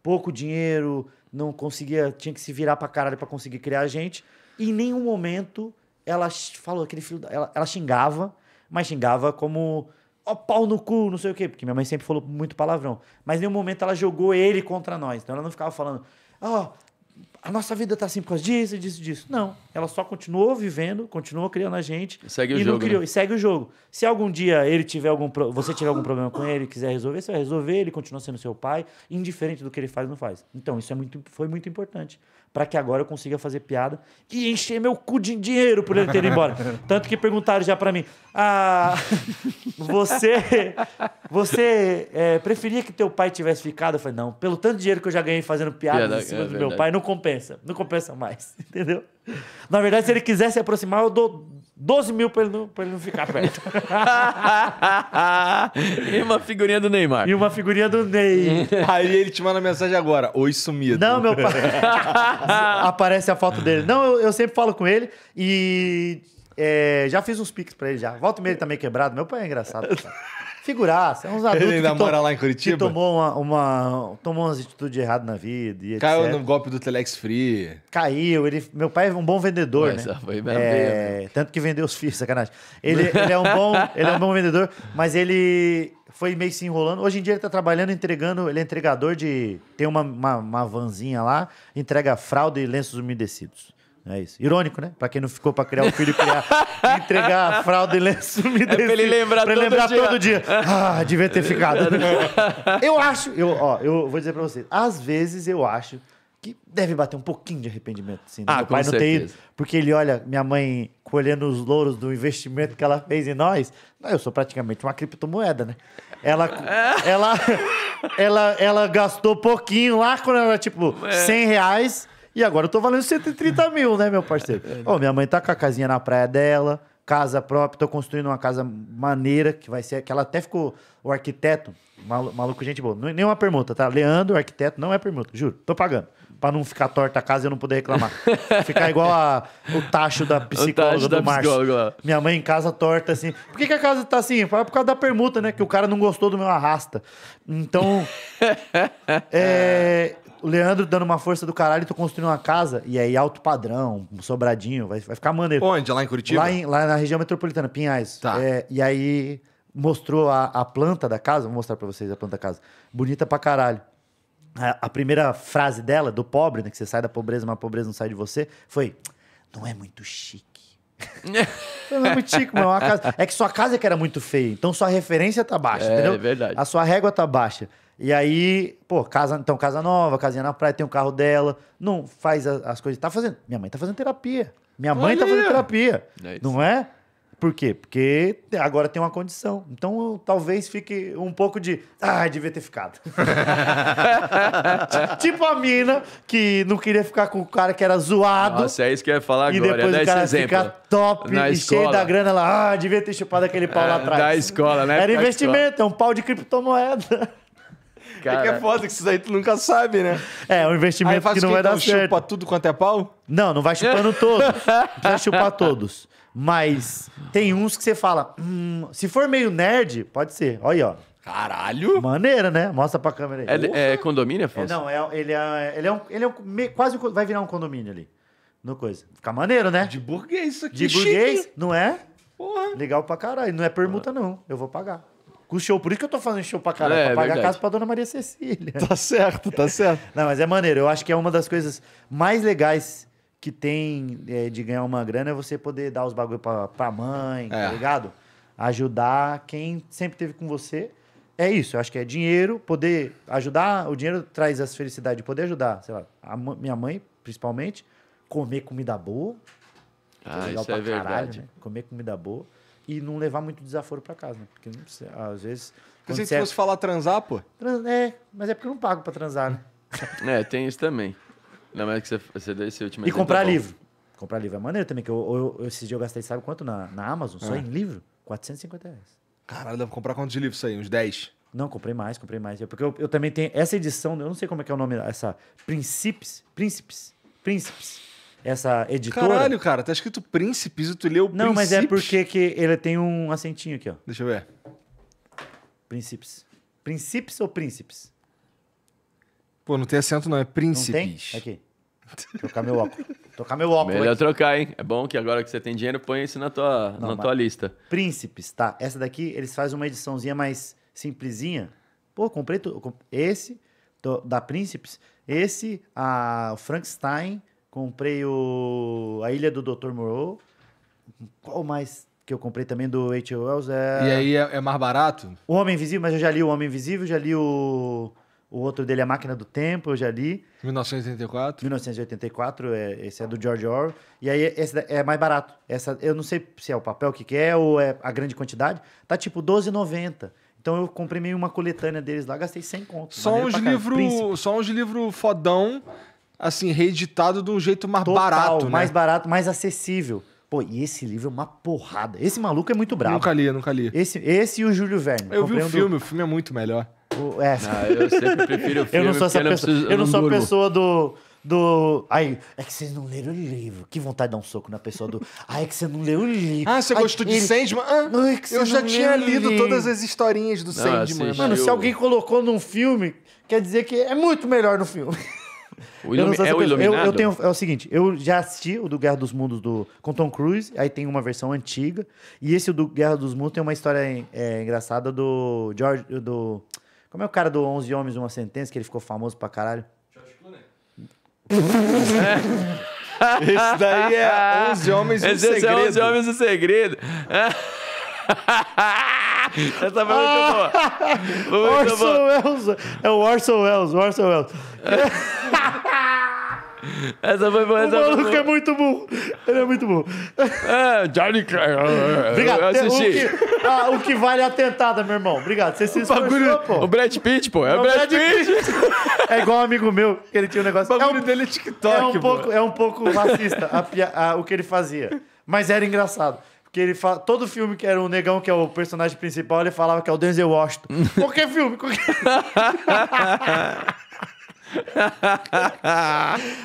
pouco dinheiro, não conseguia, tinha que se virar pra caralho pra conseguir criar a gente. E em nenhum momento ela falou aquele filho, ela, ela xingava, mas xingava como ó, pau no cu, não sei o quê, porque minha mãe sempre falou muito palavrão. Mas em nenhum momento ela jogou ele contra nós. Então ela não ficava falando, ó, oh, a nossa vida tá assim por causa disso, disso, disso. Não. Ela só continuou vivendo, continuou criando a gente. E segue e o jogo. Criou, né? E segue o jogo. Se algum dia ele tiver algum pro... você tiver algum problema com ele, quiser resolver, você vai resolver, ele continua sendo seu pai, indiferente do que ele faz ou não faz. Então, isso é muito, foi muito importante para que agora eu consiga fazer piada e encher meu cu de dinheiro por ele ter ido embora. [laughs] Tanto que perguntaram já para mim: ah, você, você é, preferia que teu pai tivesse ficado? Eu falei: não, pelo tanto de dinheiro que eu já ganhei fazendo piadas piada, em cima é do verdade. meu pai, não compensa, não compensa mais, [laughs] entendeu? Na verdade, se ele quiser se aproximar, eu dou 12 mil pra ele não, ele não ficar perto. [laughs] e uma figurinha do Neymar. E uma figurinha do Ney. [laughs] Aí ele te manda mensagem agora. Oi, sumido. Não, meu pai. [laughs] Aparece a foto dele. Não, eu, eu sempre falo com ele e é, já fiz uns piques pra ele já. Volta e meia ele tá meio quebrado. Meu pai é engraçado. Cara. Figuraça, é uns [laughs] adultos. Ele ainda mora lá em Curitiba? Que tomou uma, uma, tomou uma atitude errada na vida. Caiu etc. no golpe do Telex Free. Caiu. Ele, meu pai é um bom vendedor, mas né? Foi bem é, tanto que vendeu os filhos, sacanagem. Ele, ele, é um bom, ele é um bom vendedor, mas ele foi meio se enrolando. Hoje em dia ele tá trabalhando, entregando. Ele é entregador de. Tem uma, uma, uma vanzinha lá, entrega fralda e lenços umedecidos. É isso. Irônico, né? Pra quem não ficou pra criar o um filho e entregar a fralda e lenço me é pra ele lembrar, pra ele todo, lembrar dia. todo dia. Ah, devia ter ficado. [laughs] eu acho, eu, ó, eu vou dizer pra vocês, às vezes eu acho que deve bater um pouquinho de arrependimento, sim. Né? ah, meu pai certeza. não tem porque ele olha minha mãe colhendo os louros do investimento que ela fez em nós. Não, eu sou praticamente uma criptomoeda, né? Ela, [laughs] ela, ela, ela gastou pouquinho lá quando era tipo 100 é. reais e agora eu tô valendo 130 mil, né, meu parceiro? Ô, é, oh, é, né? minha mãe tá com a casinha na praia dela, casa própria, tô construindo uma casa maneira, que vai ser. Que ela até ficou. O arquiteto, maluco, maluco gente boa. Nem nenhuma permuta, tá? Leandro, arquiteto, não é permuta, juro. Tô pagando. Pra não ficar torta a casa e eu não poder reclamar. [laughs] ficar igual a, o tacho da psicóloga tacho do da Márcio. Psicóloga. Minha mãe em casa torta assim. Por que, que a casa tá assim? Foi por causa da permuta, né? Que o cara não gostou do meu arrasta. Então. [laughs] é o Leandro dando uma força do caralho, tu construindo uma casa, e aí alto padrão, um sobradinho, vai, vai ficar maneiro. Onde? Lá em Curitiba? Lá, em, lá na região metropolitana, Pinhais. Tá. É, e aí mostrou a, a, planta da casa, vou mostrar pra vocês a planta da casa. Bonita pra caralho. A, a primeira frase dela, do pobre, né, que você sai da pobreza, mas a pobreza não sai de você, foi: não é muito chique. [laughs] não é muito chique, mano. É, é que sua casa é que era muito feia, então sua referência tá baixa, é, entendeu? É verdade. A sua régua tá baixa. E aí, pô, casa, então casa nova, casinha na praia, tem o um carro dela, não faz as, coisas. Tá fazendo. Minha mãe tá fazendo terapia. Minha Olha. mãe tá fazendo terapia. É não é? Por quê? Porque agora tem uma condição. Então eu, talvez fique um pouco de. Ah, devia ter ficado. [laughs] tipo a mina que não queria ficar com o cara que era zoado. Nossa, é isso que eu ia falar agora. E depois é o cara exemplo. fica top Na e escola. cheio da grana lá. Ah, devia ter chupado aquele pau lá [laughs] atrás. Da escola, né? Era investimento, é um pau de criptomoeda. Cara. É que é foda que isso daí tu nunca sabe, né? É, é um investimento que não que vai então, dar certo. chupa tudo quanto é pau? Não, não vai chupando [laughs] todos. Não vai chupar todos. Mas tem uns que você fala, hum, se for meio nerd, pode ser. Olha aí, ó. Caralho! Maneira, né? Mostra pra câmera aí. É, é condomínio, Afonso? É, não, é, ele, é, ele é um. Ele é um me, quase vai virar um condomínio ali. No coisa. Fica maneiro, né? De burguês isso aqui. De é burguês, chique. não é? Porra. Legal pra caralho. Não é permuta, não. Eu vou pagar com show. Por isso que eu tô fazendo show pra caralho, é, pra pagar verdade. a casa pra dona Maria Cecília. Tá certo, tá [laughs] certo. Não, mas é maneiro. Eu acho que é uma das coisas mais legais que tem é, de ganhar uma grana é você poder dar os bagulho pra, pra mãe, tá é. tá ligado? Ajudar quem sempre teve com você. É isso, eu acho que é dinheiro, poder ajudar. O dinheiro traz as felicidades de poder ajudar, sei lá, a minha mãe, principalmente, comer comida boa. Ah, é isso é verdade. Caralho, né? Comer comida boa e não levar muito desaforo para casa, né? Porque precisa, às vezes. Pensei que você é fosse falar transar, pô. Trans... É, mas é porque eu não pago para transar, né? É, tem isso também. Não, mas é que você, você deu esse último E tá comprar livro. Comprar livro é maneiro também, que eu, eu, esses dias eu gastei, sabe quanto na, na Amazon? Só é. em livro? 450 reais. Caralho, dá pra comprar quantos livros aí? Uns 10? Não, comprei mais, comprei mais. É porque eu, eu também tenho essa edição, eu não sei como é que é o nome, essa Príncipes, Príncipes, Príncipes essa editora. Caralho, cara, tá escrito príncipes e tu leu Não, mas é porque que ele tem um acentinho aqui, ó. Deixa eu ver. Príncipes. Príncipes ou príncipes? Pô, não tem acento não, é príncipes. Não aqui. Trocar meu óculos. Trocar meu óculos. Melhor aqui. trocar, hein? É bom que agora que você tem dinheiro, põe isso na tua, não, na tua lista. Príncipes, tá? Essa daqui, eles fazem uma ediçãozinha mais simplesinha. Pô, comprei tu, esse da Príncipes, esse, a Frankenstein, Comprei o A Ilha do Dr. Moreau. Qual mais que eu comprei também do h Wells? É... E aí é, é, mais barato? O Homem Invisível, mas eu já li o Homem Invisível, já li o, o outro dele, A Máquina do Tempo, eu já li. 1984? 1984, é, esse é do George Orwell. E aí esse é mais barato. Essa, eu não sei se é o papel que, que é ou é a grande quantidade. Tá tipo 12,90. Então eu comprei meio uma coletânea deles lá, gastei 100 contos. Só uns livros, uns livro fodão assim, reeditado de um jeito mais Total, barato, né? mais barato, mais acessível. Pô, e esse livro é uma porrada. Esse maluco é muito bravo. Nunca li, nunca li. Esse, esse e o Júlio Verne. Eu vi o um filme, do... o filme é muito melhor. O, é. Não, ah, eu sempre prefiro o filme. [laughs] eu não sou essa pessoa. eu não, eu não sou a pessoa do do. Aí, é que vocês não leram o livro. Que vontade de dar um soco na pessoa do. Ah, é que você não leu o livro. Ah, você Ai, gostou ele... de Sandman? Ah, é eu já tinha lido livro. todas as historinhas do não, Sandman. Mano, se alguém colocou num filme, quer dizer que é muito melhor no filme. [laughs] O ilumi... É o Iluminado? Eu, eu, tenho, é o seguinte, eu já assisti o do Guerra dos Mundos do, com Tom Cruise, aí tem uma versão antiga, e esse do Guerra dos Mundos tem uma história é, engraçada do George... Do, como é o cara do 11 Homens Uma Sentença, que ele ficou famoso pra caralho? George Clooney. [laughs] Esse daí é 11 é Homens e um Segredo. Esse é 11 Homens e um Segredo. [laughs] Essa foi ah, muito boa. Muito Orson Welles. É o Orson Welles, Orson Welles. [laughs] Essa foi boa. Essa o maluco foi... é muito bom. Ele é muito bom. É, Johnny [laughs] Obrigado. Eu assisti. O que, ah, o que vale a tentada, meu irmão. Obrigado. Você se esforçou, bagulho, pô. O Brad Pitt, pô. É o, o Brad, Brad Pitt. Pitt. É igual um amigo meu, que ele tinha um negócio... O bagulho é um, dele é TikTok, é um pouco, É um pouco racista a, a, o que ele fazia. Mas era engraçado. Que ele fala, todo filme que era o negão, que é o personagem principal, ele falava que é o Denzel Washington. qualquer [laughs] filme, qualquer.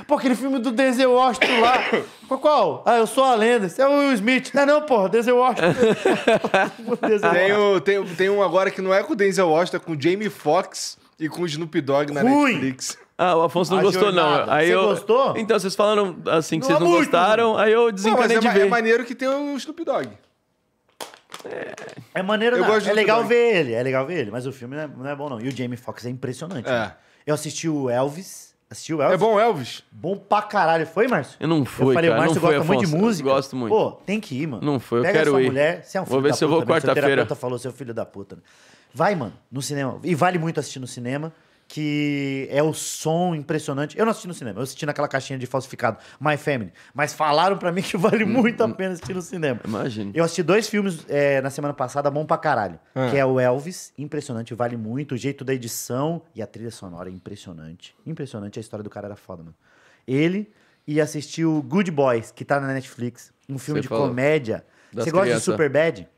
Pô, aquele filme do Denzel Washington lá. qual? Ah, eu sou a lenda. Você é o Will Smith. Não, é não, porra, Denzel Washington. [laughs] Denzel tem, o, tem, tem um agora que não é com o Denzel Washington, é com o Jamie Foxx e com o Snoop Dogg na Netflix. Ah, o Afonso não A ah, gostou, jornada. não. Aí Você eu... gostou? Então, vocês falaram assim que Não vocês não muito. gostaram, aí eu Não, mas é desencanei é, de ma- é ver. maneiro que tem o Snoop Dogg. É, é maneiro, Eu não. gosto É legal ver ele, é legal ver ele, mas o filme não é, não é bom, não. E o Jamie Foxx é impressionante. É. né? Eu assisti o Elvis. Assisti o Elvis. É bom, Elvis? Bom pra caralho. Foi, Márcio? Eu não fui, falei, cara, falei, Márcio não gosto gosta muito de música. Gosto muito. Pô, tem que ir, mano. Não fui, eu Pega quero sua ir. mulher, você é um Vou ver se eu vou né? quarta-feira. terapeuta falou, seu filho da puta. Né? Vai, mano, no cinema. E vale muito assistir no cinema que é o som impressionante. Eu não assisti no cinema, eu assisti naquela caixinha de falsificado, My Family. Mas falaram para mim que [laughs] vale hum, muito a hum. pena assistir no cinema. Imagina. Eu assisti dois filmes é, na semana passada, bom pra caralho. É. Que é o Elvis, impressionante, vale muito. O jeito da edição e a trilha sonora, é impressionante. Impressionante, a história do cara era foda, mano. Ele e assistiu Good Boys, que tá na Netflix. Um filme Você de comédia. Você gosta criança. de Superbad?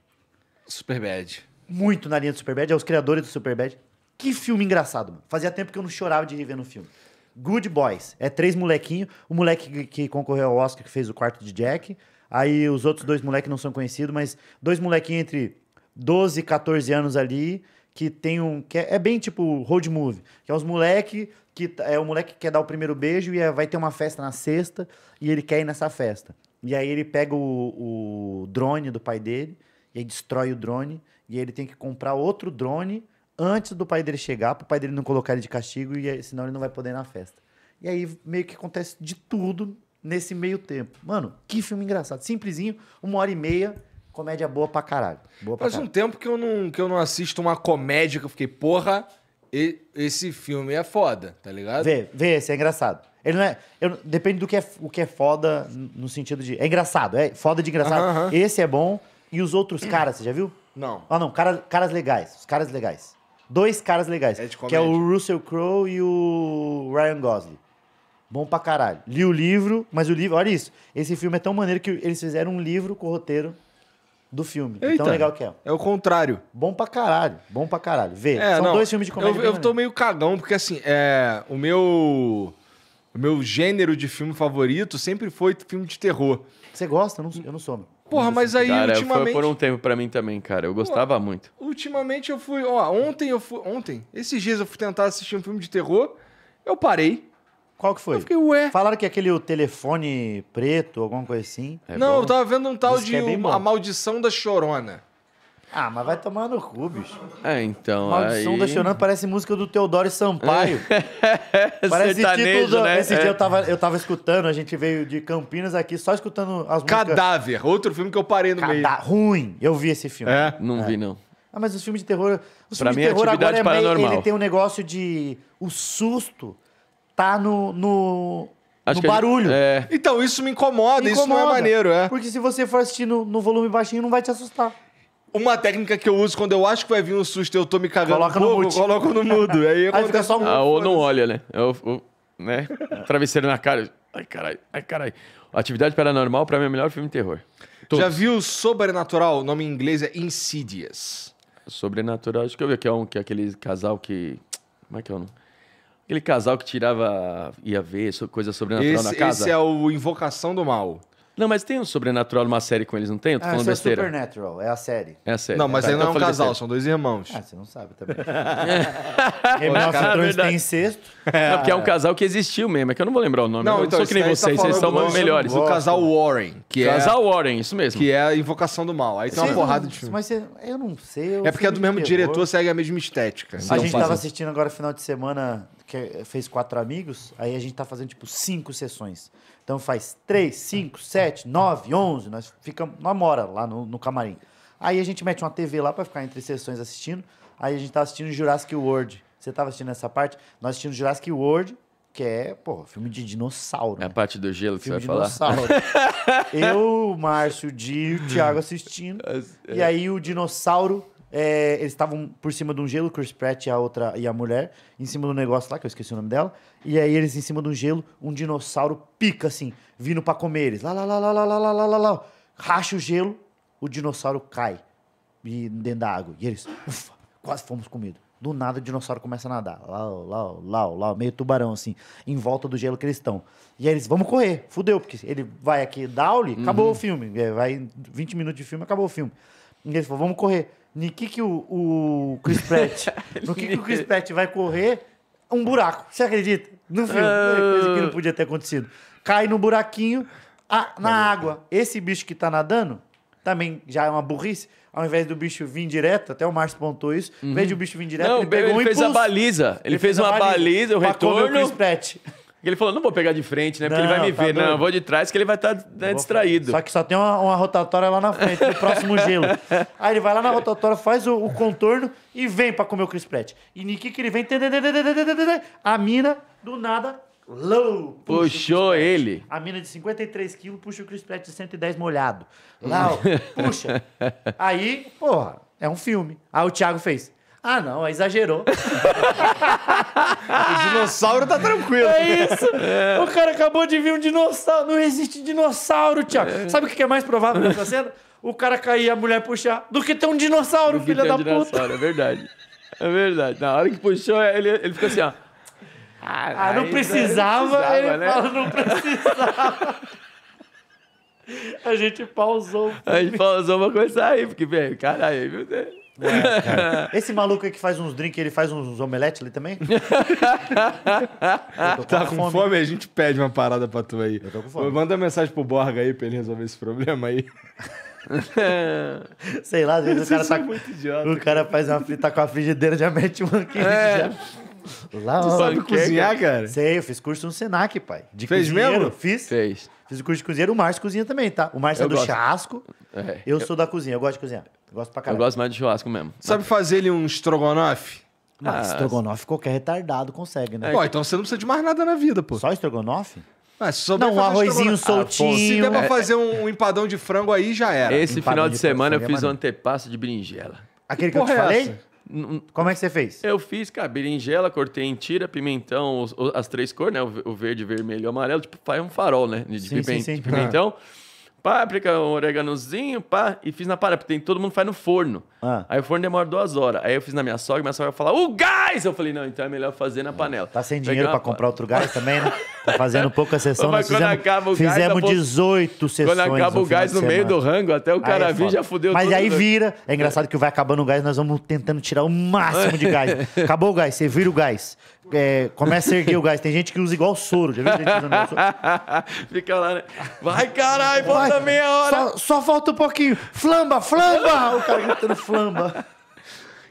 Superbad. Muito na linha do Superbad, é os criadores do Superbad. Que filme engraçado, mano. Fazia tempo que eu não chorava de rever no filme. Good Boys. É três molequinhos. O moleque que, concorreu ao Oscar, que fez o quarto de Jack. Aí os outros dois moleques não são conhecidos, mas dois molequinhos entre 12 e 14 anos ali, que tem um. Que é, é bem tipo road movie. Que é os moleque que é o moleque que quer dar o primeiro beijo e é, vai ter uma festa na sexta e ele quer ir nessa festa. E aí ele pega o, o drone do pai dele, e aí destrói o drone, e aí ele tem que comprar outro drone antes do pai dele chegar, pro pai dele não colocar ele de castigo, e senão ele não vai poder ir na festa. E aí meio que acontece de tudo nesse meio tempo. Mano, que filme engraçado. Simplesinho, uma hora e meia, comédia boa pra caralho. Boa pra Faz caralho. um tempo que eu, não, que eu não assisto uma comédia que eu fiquei, porra, esse filme é foda, tá ligado? Vê, vê, esse é engraçado. Ele não é. Eu, depende do que é, o que é foda no sentido de. É engraçado, é foda de engraçado. Uh -huh. Esse é bom. E os outros caras, você já viu? Não. Ah, não, caras legais. Os caras legais dois caras legais. É que é o Russell Crowe e o Ryan Gosling. Bom pra caralho. Li o livro, mas o livro, olha isso. Esse filme é tão maneiro que eles fizeram um livro com o roteiro do filme. Eita, tão legal que é. É o contrário. Bom pra caralho. Bom pra caralho. Vê. É, São não, dois filmes de comédia. Eu, eu tô meio cagão, porque assim, é, o meu. O meu gênero de filme favorito sempre foi filme de terror. Você gosta? Eu não, eu não sou, meu. Porra, mas aí cara, ultimamente. Foi por um tempo para mim também, cara. Eu gostava Pô, muito. Ultimamente eu fui. Ó, ontem eu fui. Ontem, esses dias eu fui tentar assistir um filme de terror. Eu parei. Qual que foi? Eu fiquei, ué. Falaram que é aquele o telefone preto, alguma coisa assim. É não, bom. eu tava vendo um tal Diz de é uma, A Maldição da Chorona. Ah, mas vai tomar no cu, bicho. É, então. Maldição aí... da Chorando parece música do Teodoro Sampaio. [laughs] É, parece tipo Sertanejo, título do... né? Esse é. dia eu tava, eu tava escutando, a gente veio de Campinas aqui só escutando as músicas. Cadáver, outro filme que eu parei no Cada... meio. Ruim, eu vi esse filme. É? é. Não é. vi, não. Ah, mas os filmes de terror. Os filmes mim, de é terror agora é meio, ele tem um negócio de. O susto tá no. no... Acho no barulho. Gente, é... Então, isso me incomoda, incomoda, isso não é maneiro, é. Porque se você for assistir no, no volume baixinho, não vai te assustar. Uma técnica que eu uso quando eu acho que vai vir um susto eu tô me cagando Coloca um pouco, no mudo. coloco no mudo. Aí acontece só um... Ah, ou não olha, né? Eu, é eu, né? Travesseiro na cara. Ai, caralho. Ai, caralho. Atividade Paranormal, pra mim, é o melhor filme de terror. Todos. Já viu Sobrenatural? O nome em inglês é Insidious. Sobrenatural, acho que eu vi que é, um, que é aquele casal que... Como é que é o nome? Aquele casal que tirava... Ia ver coisa sobrenatural esse, na casa. Esse é o Invocação do Mal. Não, mas tem um Sobrenatural, uma série com eles, não tem? Eu tô ah, falando é besteira. É Supernatural, é a série. É a série. Não, mas tá, não é então um casal, são dois irmãos. Ah, você não sabe também. Game of Thrones tem incesto. É, porque é um casal que existiu mesmo, é que eu não vou lembrar o nome. Não, eu então, sou que nem vocês, tá vocês são melhores. O casal Warren, que casal é... Casal Warren, isso mesmo. Que é a invocação do mal. Aí tem uma porrada de filme. Mas eu não sei. é porque é do mesmo diretor, segue a mesma estética. A gente tava assistindo agora, final de semana, que é, fez quatro amigos, aí a gente tá fazendo tipo cinco sessões. Então faz três, cinco, sete, nove, onze. Nós ficamos, nós mora lá no, no camarim. Aí a gente mete uma TV lá para ficar entre sessões assistindo. Aí a gente tá assistindo Jurassic World. Você tava assistindo essa parte? Nós assistimos Jurassic World, que é, pô, filme de dinossauro. É a parte do gelo que filme você vai dinossauro. falar? [laughs] Eu, o Márcio, o Di e o Thiago assistindo. É. e aí o dinossauro é, eles estavam por cima de um gelo, Chris Pratt e a outra e a mulher, em cima do negócio lá, que eu esqueci o nome dela. E aí eles em cima de um gelo, um dinossauro pica assim, vindo para comer eles. Lá, lá, lá, lá, lá, lá, lá, lá, lá, Racha o gelo, o dinossauro cai e, dentro da água. E eles, ufa, quase fomos comidos. Do nada o dinossauro começa a nadar. Lá, lá, lá, lá, meio tubarão, assim, em volta do gelo que eles estão. E aí eles, vamos correr, fudeu, porque ele vai aqui, dá aule, acabou uhum. o filme. É, vai 20 minutos de filme, acabou o filme. E eles falam, vamos correr no que, que o, o Chris Pratt. [laughs] no que, que o Chris Pratt vai correr, um buraco. Você acredita? No filme. Uh... É coisa que não ah. podia ter acontecido. Cai no buraquinho, a, na Valeu. água. Esse bicho que tá nadando, também já é uma burrice. Ao invés do bicho vir direto, até o Márcio pontou isso, ao invés do bicho vir direto, não, ele, ele, um ele fez a baliza. Ele, ele fez, fez, uma baliza, baliza o retorno. O Chris Pratt ele falou, não vou pegar de frente, né? Porque não, ele vai me tá ver. Doido. Não, vou de trás, que ele vai estar tá, né, distraído. Só que só tem uma, uma, rotatória lá na frente, no próximo [laughs] gelo. Aí ele vai lá na rotatória, faz o, o contorno e vem pra comer o Chris Pratt. E Nick que ele vem... A mina, do nada, Low! Puxou ele. A mina de 53 quilos puxa o Chris Pratt de 110 molhado. Lau, [laughs] puxa. Aí, porra, é um filme. Aí o Thiago fez. Ah, não, exagerou. [laughs] o dinossauro tá tranquilo. É isso. É. O cara acabou de vir um dinossauro. Não existe dinossauro, Tiago. É. Sabe o que é mais provável nessa [laughs] cena? O cara cair e a mulher puxar do que ter um dinossauro, filha da um puta. É verdade. É verdade. Na hora que puxou, ele, ele assim, ó. Ah, ah não, precisava, né? não precisava. Ele né? fala, não né? precisava. [laughs] a gente pausou. A gente pausou pra começar aí, porque, velho, caralho, meu Deus. É, é. [laughs] Esse maluco aí que faz uns drinks, ele faz uns omeletes ali também? [laughs] Tá com tá com fome. fome? A gente pede uma parada pra tu aí. Eu tô com fome. Manda mensagem pro Borga aí pra ele resolver esse problema aí. [laughs] Sei lá, às vezes o cara, tá, muito idiota, o cara faz uma frita tá com a frigideira, já mete uma aqui. É. Lá, tu sabe cozinhar, é, cara? Sei, eu fiz curso no Senac, pai. De Fez cozinheiro. mesmo? Fiz. Fez. Fiz o curso de cozinheiro. O Márcio cozinha também, tá? O Márcio é do gosto. churrasco. É. Eu, eu sou da cozinha, eu gosto de cozinhar. Gosto pra caralho. Eu gosto mais de churrasco mesmo. Sabe fazer ele um estrogonofe? Mas Ah, estrogonofe qualquer retardado consegue, né? É pô, então você não precisa de mais nada na vida, pô. Só estrogonofe? Mas ah, só Não, um arrozinho estrogonofe- ah, Se soltinho. der pra é. fazer um, empadão de frango aí, já era. Esse Empadão final de de semana eu é fiz um antepasto antepasso de berinjela. Aquele que eu te é falei? essa? Como é que você fez? Eu fiz, cara, berinjela, cortei em tira, pimentão, os- as três cores, né? O o verde, vermelho e amarelo. Tipo, faz um farol, né? De, Sim, sim, sim. de pimentão. Ah páprica, um oréganozinho, pá, e fiz na panela, porque tem, todo mundo faz no forno. Ah. Aí o forno demora duas horas. Aí eu fiz na minha sogra, minha sogra falou, o gás! Eu falei, não, então é melhor fazer na é, panela. Tá sem dinheiro para comprar outro gás também, né? [laughs] Tá fazendo pouca sessão, Mas quando fizemos, acaba o gás, fizemos 18 quando sessões. Quando acaba o gás no meio do rango, até o é cara vir já fudeu Mas tudo. Mas aí né? vira, é engraçado que vai acabando o gás, nós vamos tentando tirar o máximo de gás. [laughs] Acabou o gás, você vira o gás é, começa a erguer o gás. Tem gente que usa igual soro. Já viu gente usando igual soro? [laughs] Fica lá, né? Vai, caralho, volta meia hora. Só, só falta um pouquinho. Flamba, flamba! [laughs] o cara gritando flamba.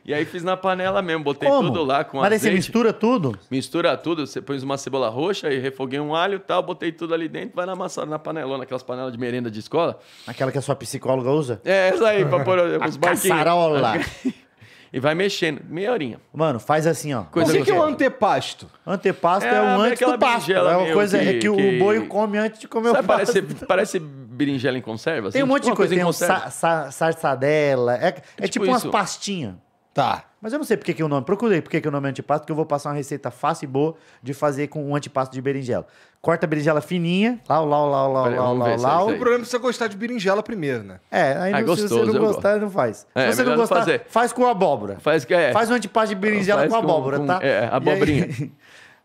E aí fiz na panela mesmo, botei Como? tudo lá com Mas azeite. Mas você mistura tudo? Mistura tudo, você põe uma cebola roxa e refoguei um alho e tal, botei tudo ali dentro, vai na massa, na panelona, aquelas panelas de merenda de escola. Aquela que a sua psicóloga usa? É, essa aí, pra pôr os barquinhos. Caçarola. [laughs] E vai mexendo. Meia horinha. Mano, faz assim, ó. o que, que é o antepasto? Antepasto é, é o antes do pasto. É uma coisa que, que, o boi come antes de comer Sabe, o pasto. Parece, [laughs] parece berinjela em conserva. Tem um assim? monte tipo de coisa. coisa tem um sa, sa, sarsadela. É, é, é tipo, tipo umas pastinhas. Tá. Mas eu não sei porque que o nome. Procurei porque que o nome é antipasto, porque eu vou passar uma receita fácil e boa de fazer com um antipasto de berinjela. Corta a berinjela fininha, lá, lá, lá, lá, Peraí, lá, vamos lá, lá. É o problema é você gostar de berinjela primeiro, né? É, aí Ah, não- se você não gostar, não faz. É, se você não gostar, fazer. faz com abóbora. Faz, Faz, é, faz um antipasto de berinjela com, com- abóbora, com- tá? é, abobrinha. E aí,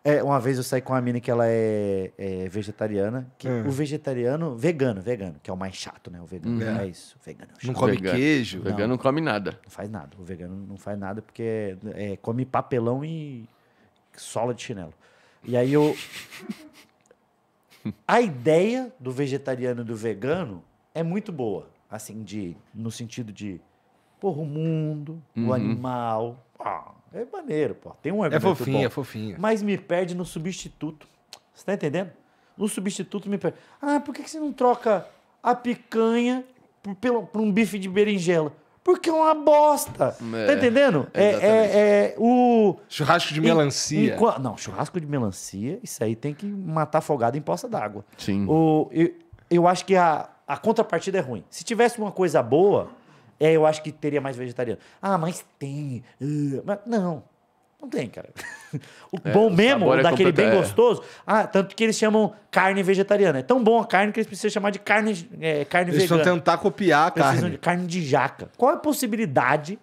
é, uma vez eu saí com uma mina que ela é, é vegetariana. Que hum. O vegetariano, vegano, vegano, que é o mais chato, né? O vegano é, é isso. vegano é Não come vegano. queijo. O vegano não, come nada. Não faz nada. O vegano não faz nada porque é, come papelão e sola de chinelo. E aí eu. [laughs] A ideia do vegetariano e do vegano é muito boa. Assim, de, no sentido de. Porra, o mundo, uhum. o animal. Ah, é maneiro, pô. Tem um argumento É fofinha, bom. é fofinha. Mas me perde no substituto. Você tá entendendo? No substituto me perde. Ah, por que, você não troca a picanha por, pelo, por um bife de berinjela? Porque é uma bosta. Tá é, tá entendendo? É, é, é, o. Churrasco de melancia. não, churrasco de melancia, isso aí tem que matar afogado em poça d'água. Sim. O, eu, eu acho que a, a contrapartida é ruim. Se tivesse uma coisa boa é, eu acho que teria mais vegetariano. Ah, mas tem. Uh, mas não, não tem, cara. [laughs] O é, bom mesmo, é daquele bem é. gostoso. Ah, tanto que eles chamam carne vegetariana. É tão bom a carne que eles precisam chamar de carne, é, carne eles vegana. Eles tentar copiar a precisam carne. De carne de jaca. Qual é a possibilidade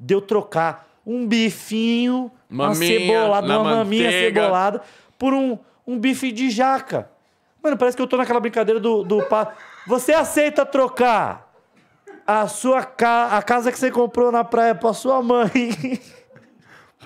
de eu trocar um bifinho, maminha, uma cebolada, uma maminha manteiga. cebolada, por um, um bife de jaca? Mano, parece que eu tô naquela brincadeira do, do pato. Você aceita trocar a sua ca... a casa que você comprou na praia pra sua mãe.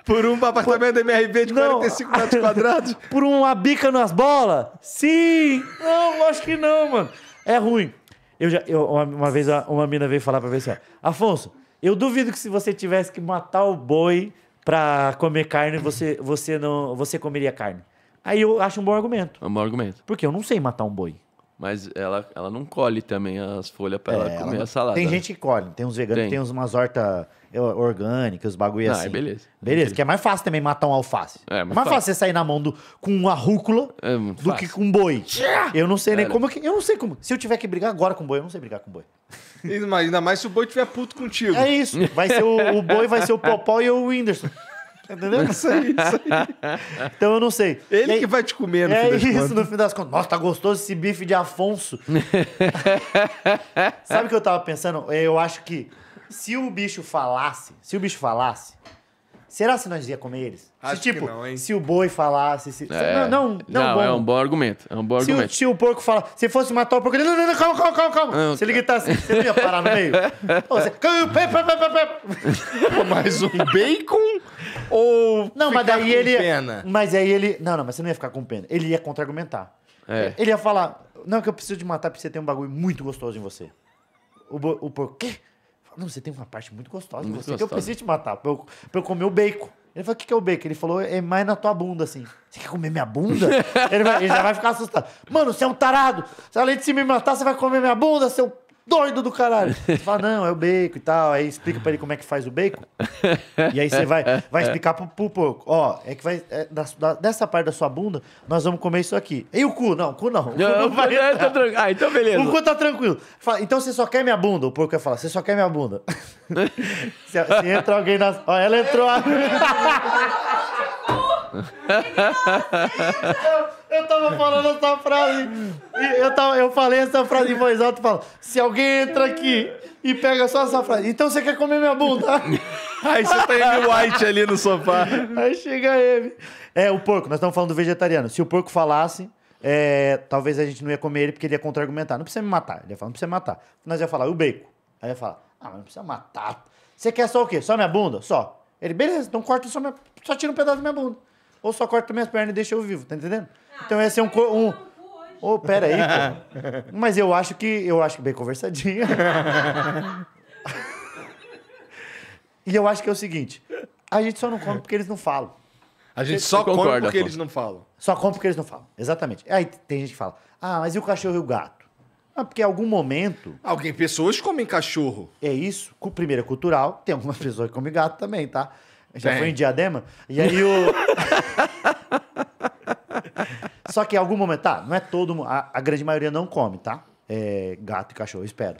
Por um apartamento por... MRV de não, 45 metros [laughs] quadrados? Por uma bica nas bolas? Sim! Não, acho que não, mano. É ruim. Eu já, eu, uma, vez uma mina veio falar pra ver assim: Afonso, eu duvido que se você tivesse que matar o boi pra comer carne, você, você, não, você comeria carne. Aí eu acho um bom argumento. É um bom argumento. Porque eu não sei matar um boi. Mas ela, ela não colhe também as folhas para é, ela comer ela... a salada. Tem né? gente que colhe, tem uns veganos, tem, tem uns, umas hortas orgânicas, os bagulho assim. Ah, É beleza. Beleza, é que é mais fácil também matar um alface. É, é mais fácil. você sair na mão do, com uma rúcula é do fácil. que com um boi. Eu não sei nem como que. Eu não sei como. Se eu tiver que brigar agora com boi, eu não sei brigar com boi. Ainda mais se o boi tiver puto contigo. É isso. Vai ser o, o boi, vai ser o Popó e o Whindersson. Entendeu? Isso aí, isso aí. Então eu não sei. Ele aí, que vai te comer no é fim das isso, no fim das contas. Nossa, tá gostoso esse bife de Afonso. [laughs] Sabe o que eu tava pensando? Eu acho que se o bicho falasse, se o bicho falasse, será que nós ia comer eles? Acho se, tipo, não, se o boi falasse. Se, é. Não, não, não, não é um bom argumento. É um bom argumento. Se o, se o porco fala, se fosse matar o porco, ele. Não, não, não, calma, calma, calma, calma. Não, se ele gritasse, assim, você não ia parar no meio? Ou [laughs] você. Mais um bacon? Ou. Não, mas daí ele. Pena. Mas aí ele. Não, não, mas você não ia ficar com pena. Ele ia contra-argumentar. É. Ele ia falar: Não, que eu preciso de matar porque você tem um bagulho muito gostoso em você. O, o porquê? Não, você tem uma parte muito gostosa muito em você gostosa. que eu preciso te matar pra eu, pra eu comer o bacon. Ele falou: O que, que é o bacon? Ele falou: É mais na tua bunda, assim. Você quer comer minha bunda? [laughs] ele, vai, ele já vai ficar assustado. Mano, você é um tarado. Se além de se me matar, você vai comer minha bunda, seu doido do caralho. [laughs] Você fala, não, é o bacon e tal. Aí explica pra ele como é que faz o bacon. e aí você vai, vai explicar pro, pro porco. Ó, é que vai. É, da, da, dessa parte da sua bunda, nós vamos comer isso aqui. E o cu? Não, o cu não. O cu não, não [laughs] vai não, é, tá Ah, então beleza. O cu tá tranquilo. Fala, então você só quer minha bunda? O porco vai falar, você só quer minha bunda. [laughs] se, se entra alguém na. Ó, ela entrou. Eu tava falando essa frase. eu, tava, eu falei essa frase em voz alta e falo: se alguém entra aqui e pega só essa frase, então você quer comer minha bunda? [laughs] Aí você tá em White ali no sofá. Aí chega ele. É, o porco, nós estamos falando do vegetariano. Se o porco falasse, é, talvez a gente não ia comer ele porque ele ia contra-argumentar. Não precisa me matar. Ele ia falar, não precisa me matar. Nós ia falar, o bacon. Aí ia falar, ah, mas não precisa matar. Você quer só o quê? Só minha bunda? Só. Ele, beleza, então corta só minha... Só tira um pedaço da minha bunda. Ou só corta minhas pernas e deixa eu vivo, tá entendendo? Ah, então ia ser é um. Tá um... Ô, pera aí, pô. [laughs] Mas eu acho que. Eu acho que bem conversadinha. [laughs] e eu acho que é o seguinte: a gente só não come porque eles não falam. A gente só concorda, come porque eles não falam. Só come porque eles não falam. Exatamente. Aí tem gente que fala: ah, mas e o cachorro e o gato? Ah, porque em algum momento Alguém, ah, pessoas comem cachorro. É isso. Primeiro é cultural. Tem algumas pessoas que comem gato também, tá? Já Tem. foi em Diadema. E aí o... [laughs] [laughs] Só que em algum momento, tá, não é todo mundo, a, a grande maioria não come, tá? É, gato e cachorro, espero.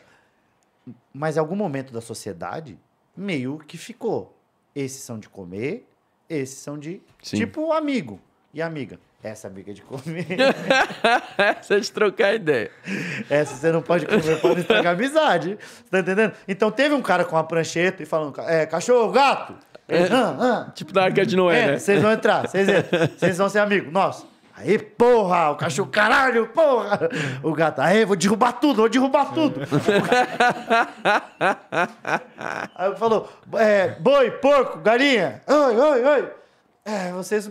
Mas em algum momento da sociedade, meio que ficou. Esses são de comer, esses são de Sim. tipo amigo e amiga. Essa amiga é de comer. [laughs] Essa é de trocar ideia. Essa você não pode comer pode estragar amizade. Você tá entendendo? Então teve um cara com a prancheta e falando: é, cachorro, gato! É, ah, ah. Tipo da Arca de Noé, é, né? Vocês vão entrar, vocês [laughs] vão ser amigos. Nossa. Aí, porra, o cachorro, caralho, porra. O gato, aí, vou derrubar tudo, vou derrubar tudo. [laughs] aí falou, é, boi, porco, galinha, oi, oi, oi. É, vocês...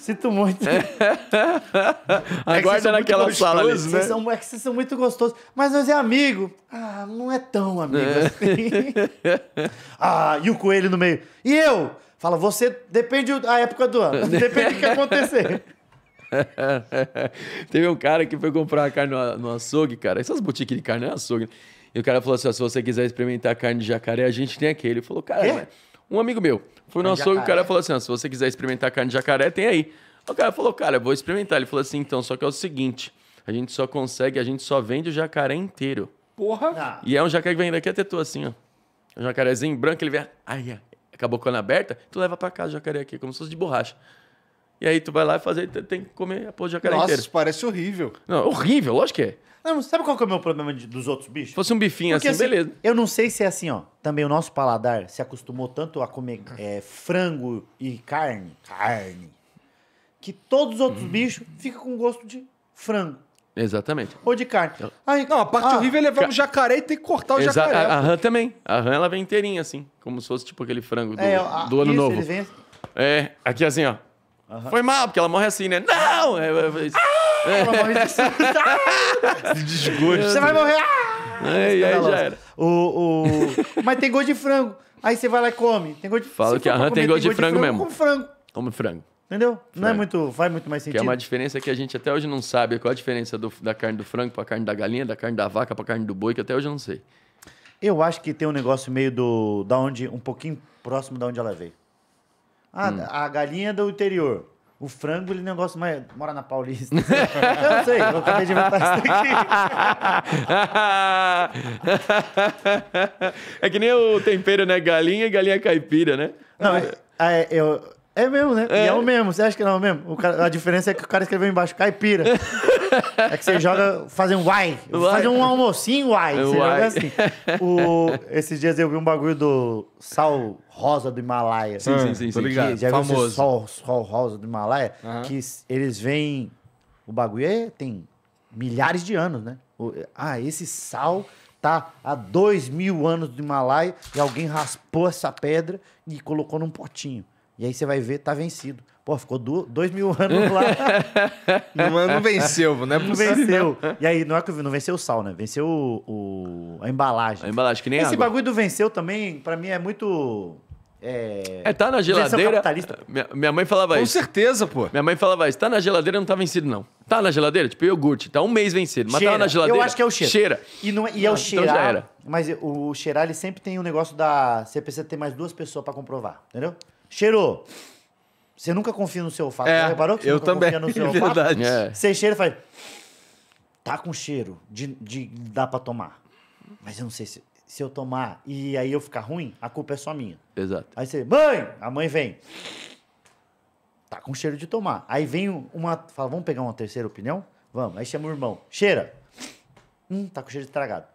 Sinto muito. [laughs] É Aguarda é naquela sala ali, né? São, é que vocês são muito gostosos. Mas nós é amigo. Ah, não é tão amigo é. assim. [laughs] ah, e o coelho no meio. E eu? Fala, você depende da época do ano. Depende do que acontecer. [laughs] Teve um cara que foi comprar carne no, açougue, cara. Essas boutiques de carne é açougue. Né? E o cara falou assim: ó, se você quiser experimentar carne de jacaré, a gente tem aquele. Ele falou, cara, um amigo meu foi no açougue, o cara falou assim: ó, se você quiser experimentar carne de jacaré, tem aí. O cara falou, cara, vou experimentar. Ele falou assim: então, só que é o seguinte: a gente só consegue, a gente só vende o jacaré inteiro. Porra! Ah. E é um jacaré que vem daqui até tu, assim, ó. Um jacarezinho branco, ele vem. Ai, acabou com a aberta, tu leva pra casa o jacaré aqui, como se fosse de borracha. E aí tu vai lá e fazer, tem que comer a porra de jacaré Nossa, inteiro. isso parece horrível. Não, horrível, lógico que é. Não, sabe qual que é o meu problema de- dos outros bichos? Se fosse um bifinho assim, assim, beleza. Eu não sei se é assim, ó. Também o nosso paladar se acostumou tanto a comer é, frango e carne, carne, que todos os outros uhum. bichos ficam com gosto de frango Exatamente. ou de carne. Aí, Não, a parte ah, horrível é levar um jacaré e ter que cortar o jacaré. a, a rã também. A rã ela vem inteirinha, assim. Como se fosse tipo aquele frango do, é, a- do ano isso, novo. Assim. É, aqui assim, ó. Uhum. Foi mal, porque ela morre assim, né? Não! É, é, é ah, ela morre assim. [laughs] Ah! De desgosto. Você vai morrer! Ah! É, e aí já era. O, o... Mas tem gosto de frango. Aí você vai lá e come. Tem gosto de frango. Falo que a rã tem, gosto de, frango, frango mesmo. Come frango. Come frango. Entendeu? Frango. Não é muito, faz muito mais sentido. Que é uma diferença que a gente até hoje não sabe. Qual a diferença do, da carne do frango para a carne da galinha, da carne da vaca para a carne do boi, que até hoje eu não sei. Eu acho que tem um negócio meio do da onde um pouquinho próximo da onde ela veio. Ah, hum. a galinha do interior. O frango, ele é negócio mais. Mora na Paulista. [laughs] eu sei, eu acabei de inventar isso aqui. [laughs] é que nem o tempero, né? Galinha e galinha caipira, né? Não, é, é, eu, é, é, é mesmo, né? É. E é o mesmo. Você acha que não é o mesmo? O cara, a diferença é que o cara escreveu embaixo caipira. [laughs] É que você joga, fazer um uai. Fazer um almocinho uai. Você joga assim. O, esses dias eu vi um bagulho do sal rosa do Himalaia. Sim, sim, ah, sim. sim. Já Famoso. viu esse sal rosa do Himalaia? Que eles vêm... O bagulho é, tem milhares de anos, né? O, ah, esse sal tá há dois mil anos do Himalaia e alguém raspou essa pedra e colocou num potinho. E aí você vai ver, tá vencido. Pô, ficou dois mil anos lá. [laughs] não, não venceu, é possível. Não venceu. E aí, não é que não venceu o sal, né? Venceu o, o a embalagem. A embalagem, que nem Esse água. bagulho do venceu também, pra mim, é muito... É... é, tá na geladeira. Minha, minha, mãe falava Com isso. Com certeza, pô. Minha mãe falava isso. Tá na geladeira, não tá vencido, não. Tá na geladeira? Tipo, iogurte. Tá um mês vencido, mas tá cheira. tá na geladeira. Eu acho que é o cheiro. Cheira. E, não, é, e é o ah, então cheirar. Então já era. Mas o cheirar, ele sempre tem o um negócio da. Você precisa ter mais duas pessoas para comprovar, entendeu? Cheirou. Você nunca confia no seu olfato. É, reparou que você eu nunca também, confia no [laughs] seu é olfato? Verdade. É. Você cheira e faz. Tá com cheiro de, de dá pra tomar. Mas eu não sei se, se eu tomar e aí eu ficar ruim, a culpa é só minha. Exato. Aí você, mãe! A mãe vem. Tá com cheiro de tomar. Aí vem uma. Fala, vamos pegar uma terceira opinião? Vamos. Aí chama o irmão. Cheira. Hum, tá com cheiro de estragado.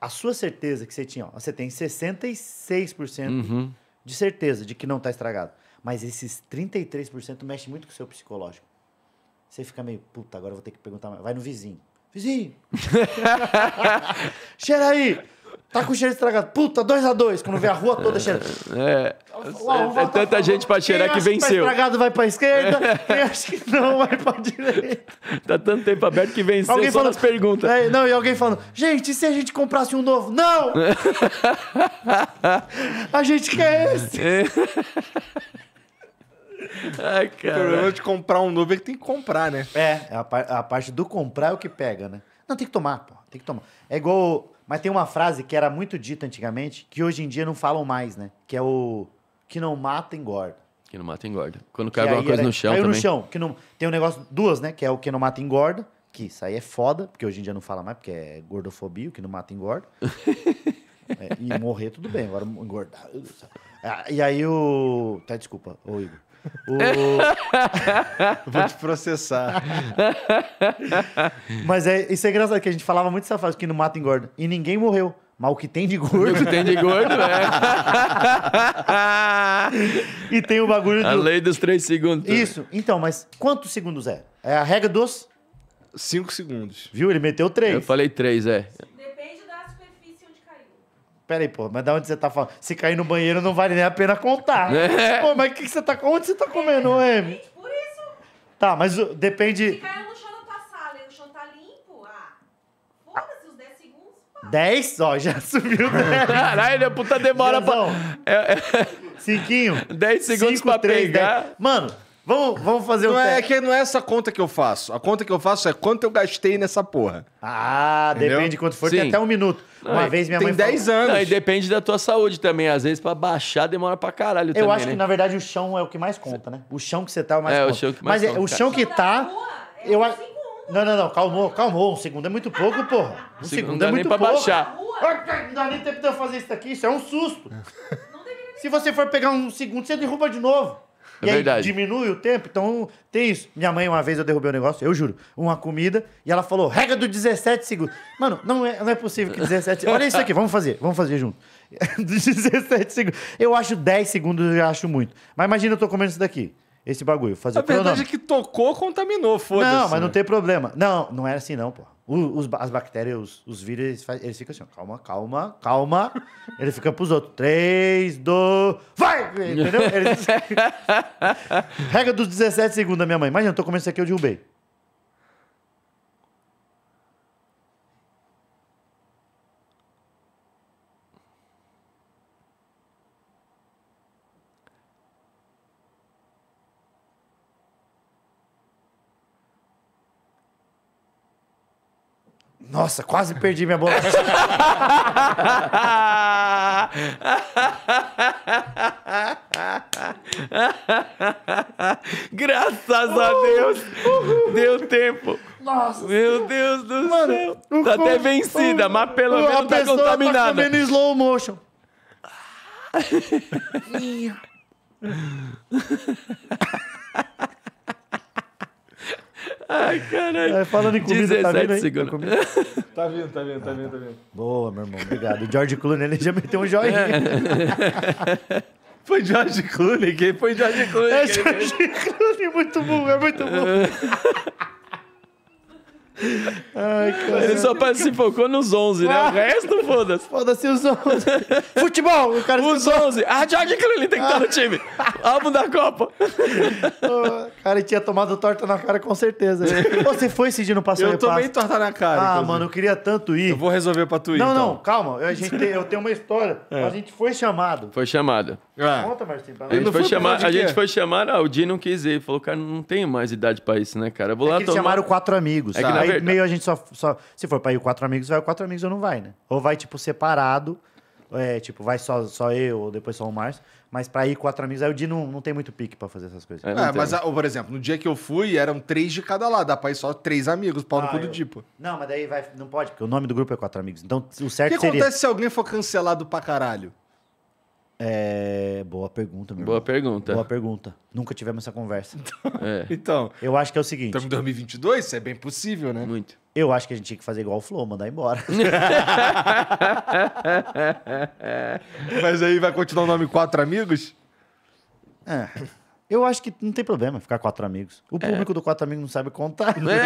A sua certeza que você tinha, ó, você tem 66% uhum. de certeza de que não tá estragado. Mas esses 33% mexe muito com o seu psicológico. Você fica meio, puta, agora eu vou ter que perguntar mais. Vai no vizinho. Vizinho! [laughs] cheira aí! Tá com cheiro estragado. Puta, 2 a 2 Quando vê a rua toda cheira. É. Uau, é, é, tanta gente pra cheirar que tá venceu. Quem estragado vai pra esquerda, é. quem acha que não vai pra direita. Tá tanto tempo aberto que venceu alguém só falando, perguntas. É, não, e alguém falando, gente, e se a gente comprasse um novo? Não! [laughs] a gente quer esse! É. Ai, cara. O problema de comprar um é que tem que comprar, né? É, é a, parte do comprar é o que pega, né? Não, tem que tomar, pô. Tem que tomar. É igual. Mas tem uma frase que era muito dita antigamente, que hoje em dia não falam mais, né? Que é o que não mata engorda. Que não mata engorda. Quando cai alguma coisa era, é, no chão caiu também. no chão. Que não, tem um negócio, duas, né? Que é o que não mata engorda. Que isso aí é foda, porque hoje em dia não fala mais, porque é gordofobia, o que não mata engorda. [laughs] é, e morrer, tudo bem. Agora engordar... Ah, e aí o... Tá, desculpa, ô Igor. O... Vou te processar. Mas é, isso é engraçado, que a gente falava muito essa frase, que no mato engorda. E ninguém morreu. Mas o que tem de gordo. O que tem de gordo, é. e tem o bagulho do. A lei dos três segundos. Também. Isso. Então, mas quantos segundos é? É a regra dos. Cinco segundos. Viu? Ele meteu três. Eu falei três, é. Peraí, pô, mas da onde você tá falando? Se cair no banheiro não vale nem a pena contar. [laughs] É. Pô, mas que, que você tá. Onde você tá comendo, é, Amy? Por isso. Tá, mas depende. Se cair no chão da tua sala e o chão tá limpo, ah. Foda-se, os 10 segundos. 10? Ó, já [laughs] subiu 10. Caralho, a é puta demora pra. Tiozão, É, é. Cinquinho. 10 segundos Cinco, pra três, pegar. dez. Mano, Vamos, vamos fazer não o é, é que não é essa conta que eu faço. A conta que eu faço é quanto eu gastei nessa porra. Ah, Entendeu? depende de quanto for, Sim. tem até um minuto. Não, Uma vez minha tem mãe. Tem 10 falou... anos. Não, e depende da tua saúde também. Às vezes, pra baixar, demora pra caralho. Eu também, acho né? que, na verdade, o chão é o que mais conta, né? O chão que você tá é o mais é, é conta. O chão que mais Mas conta, é, o chão que tá. É eu acho. Não, não, não, calmou, calmou. Um segundo é muito pouco, porra. Um segundo, é, é muito pouco. Não dá nem pra baixar. Não dá nem tempo de eu fazer isso daqui, isso é um susto. Se você for pegar um segundo, você derruba de novo. É verdade. diminui o tempo. Então, tem isso. Minha mãe, uma vez eu derrubei um negócio, eu juro, uma comida, e ela falou, regra do 17 segundos. Mano, não é, não é possível que 17. Olha isso aqui, vamos fazer, vamos fazer junto. 17 [laughs] segundos. Eu acho 10 segundos, eu já acho muito. Mas imagina eu tô comendo isso daqui esse bagulho. Fazer a verdade é que tocou, contaminou, foda-se. Não, mas não tem problema. Não, não era é assim, não, pô. Os, as bactérias, os, os vírus, eles, faz, eles ficam assim, ó, calma, calma, calma. [laughs] Ele fica pros outros. Três, dois, vai! Entendeu? Eles... [laughs] Regra dos 17 segundos da minha mãe. Imagina, eu tô comendo isso aqui, eu derrubei. Nossa, quase perdi minha bola. [laughs] Graças a Deus! deu tempo! Nossa! Meu Deus do Mano, céu! Tá até vencida, mas pelo menos tá, tá contaminada. Tá em slow motion. Minha. [laughs] Ai, caralho. É, falando em comida, 17 tá vindo aí? Tá segundos. [laughs] Tá vindo, tá vindo, tá vindo, tá vindo. Boa, meu irmão, obrigado. O George Clooney, ele já meteu um joinha. É. [laughs] Foi George Clooney, quem foi George Clooney? É George Clooney, muito bom, é muito bom. [laughs] Ai, cara. Ele só se focou nos 11, né? O ah. resto, foda-se. Foda-se os 11. [laughs] Futebol, o cara Os 11. Ah, George Clooney tem que estar no time. Ah. Álbum da Copa. O [laughs] cara tinha tomado torta na cara, com certeza. [laughs] Você foi esse dia no Passou Eu tomei torta na cara. Ah, inclusive. mano, eu queria tanto ir. Eu vou resolver pra tu ir, Não, então. não, calma. A gente tem, eu tenho uma história. É. A gente foi chamado. Foi chamado. Ah. Conta, Marcinho, pra nós. A gente, foi, chamar, a gente foi chamar, ah, o Di não quis ir. Ele Falou, cara, não tenho mais idade pra isso, né, cara? Eu vou é lá que eles tomar. chamaram quatro amigos, é sabe? aí verdade... meio a gente só, só. Se for pra ir quatro amigos, vai quatro amigos ou não vai, né? Ou vai, tipo, separado. É, tipo, vai só, só eu, ou depois só o Márcio. Mas pra ir quatro amigos, aí o dia não, não tem muito pique pra fazer essas coisas. É, é mas, ou, por exemplo, no dia que eu fui, eram três de cada lado. Dá pra ir só três amigos, pau ah, no cu eu... do tipo. Não, mas daí vai, não pode, porque o nome do grupo é quatro amigos. Então, o certo seria... O que seria... acontece se alguém for cancelado pra caralho? É, boa pergunta, meu Boa irmão. pergunta. Boa pergunta. Nunca tivemos essa conversa. [laughs] É. Então, Eu acho que é o seguinte. estamos em 2022, isso é bem possível, né? Muito. Eu acho que a gente tinha que fazer igual o Flow, mandar embora. [laughs] Mas aí vai continuar o nome Quatro Amigos? É. Eu acho que não tem problema ficar quatro amigos. O é. público é. do Quatro Amigos não sabe contar. [laughs] É.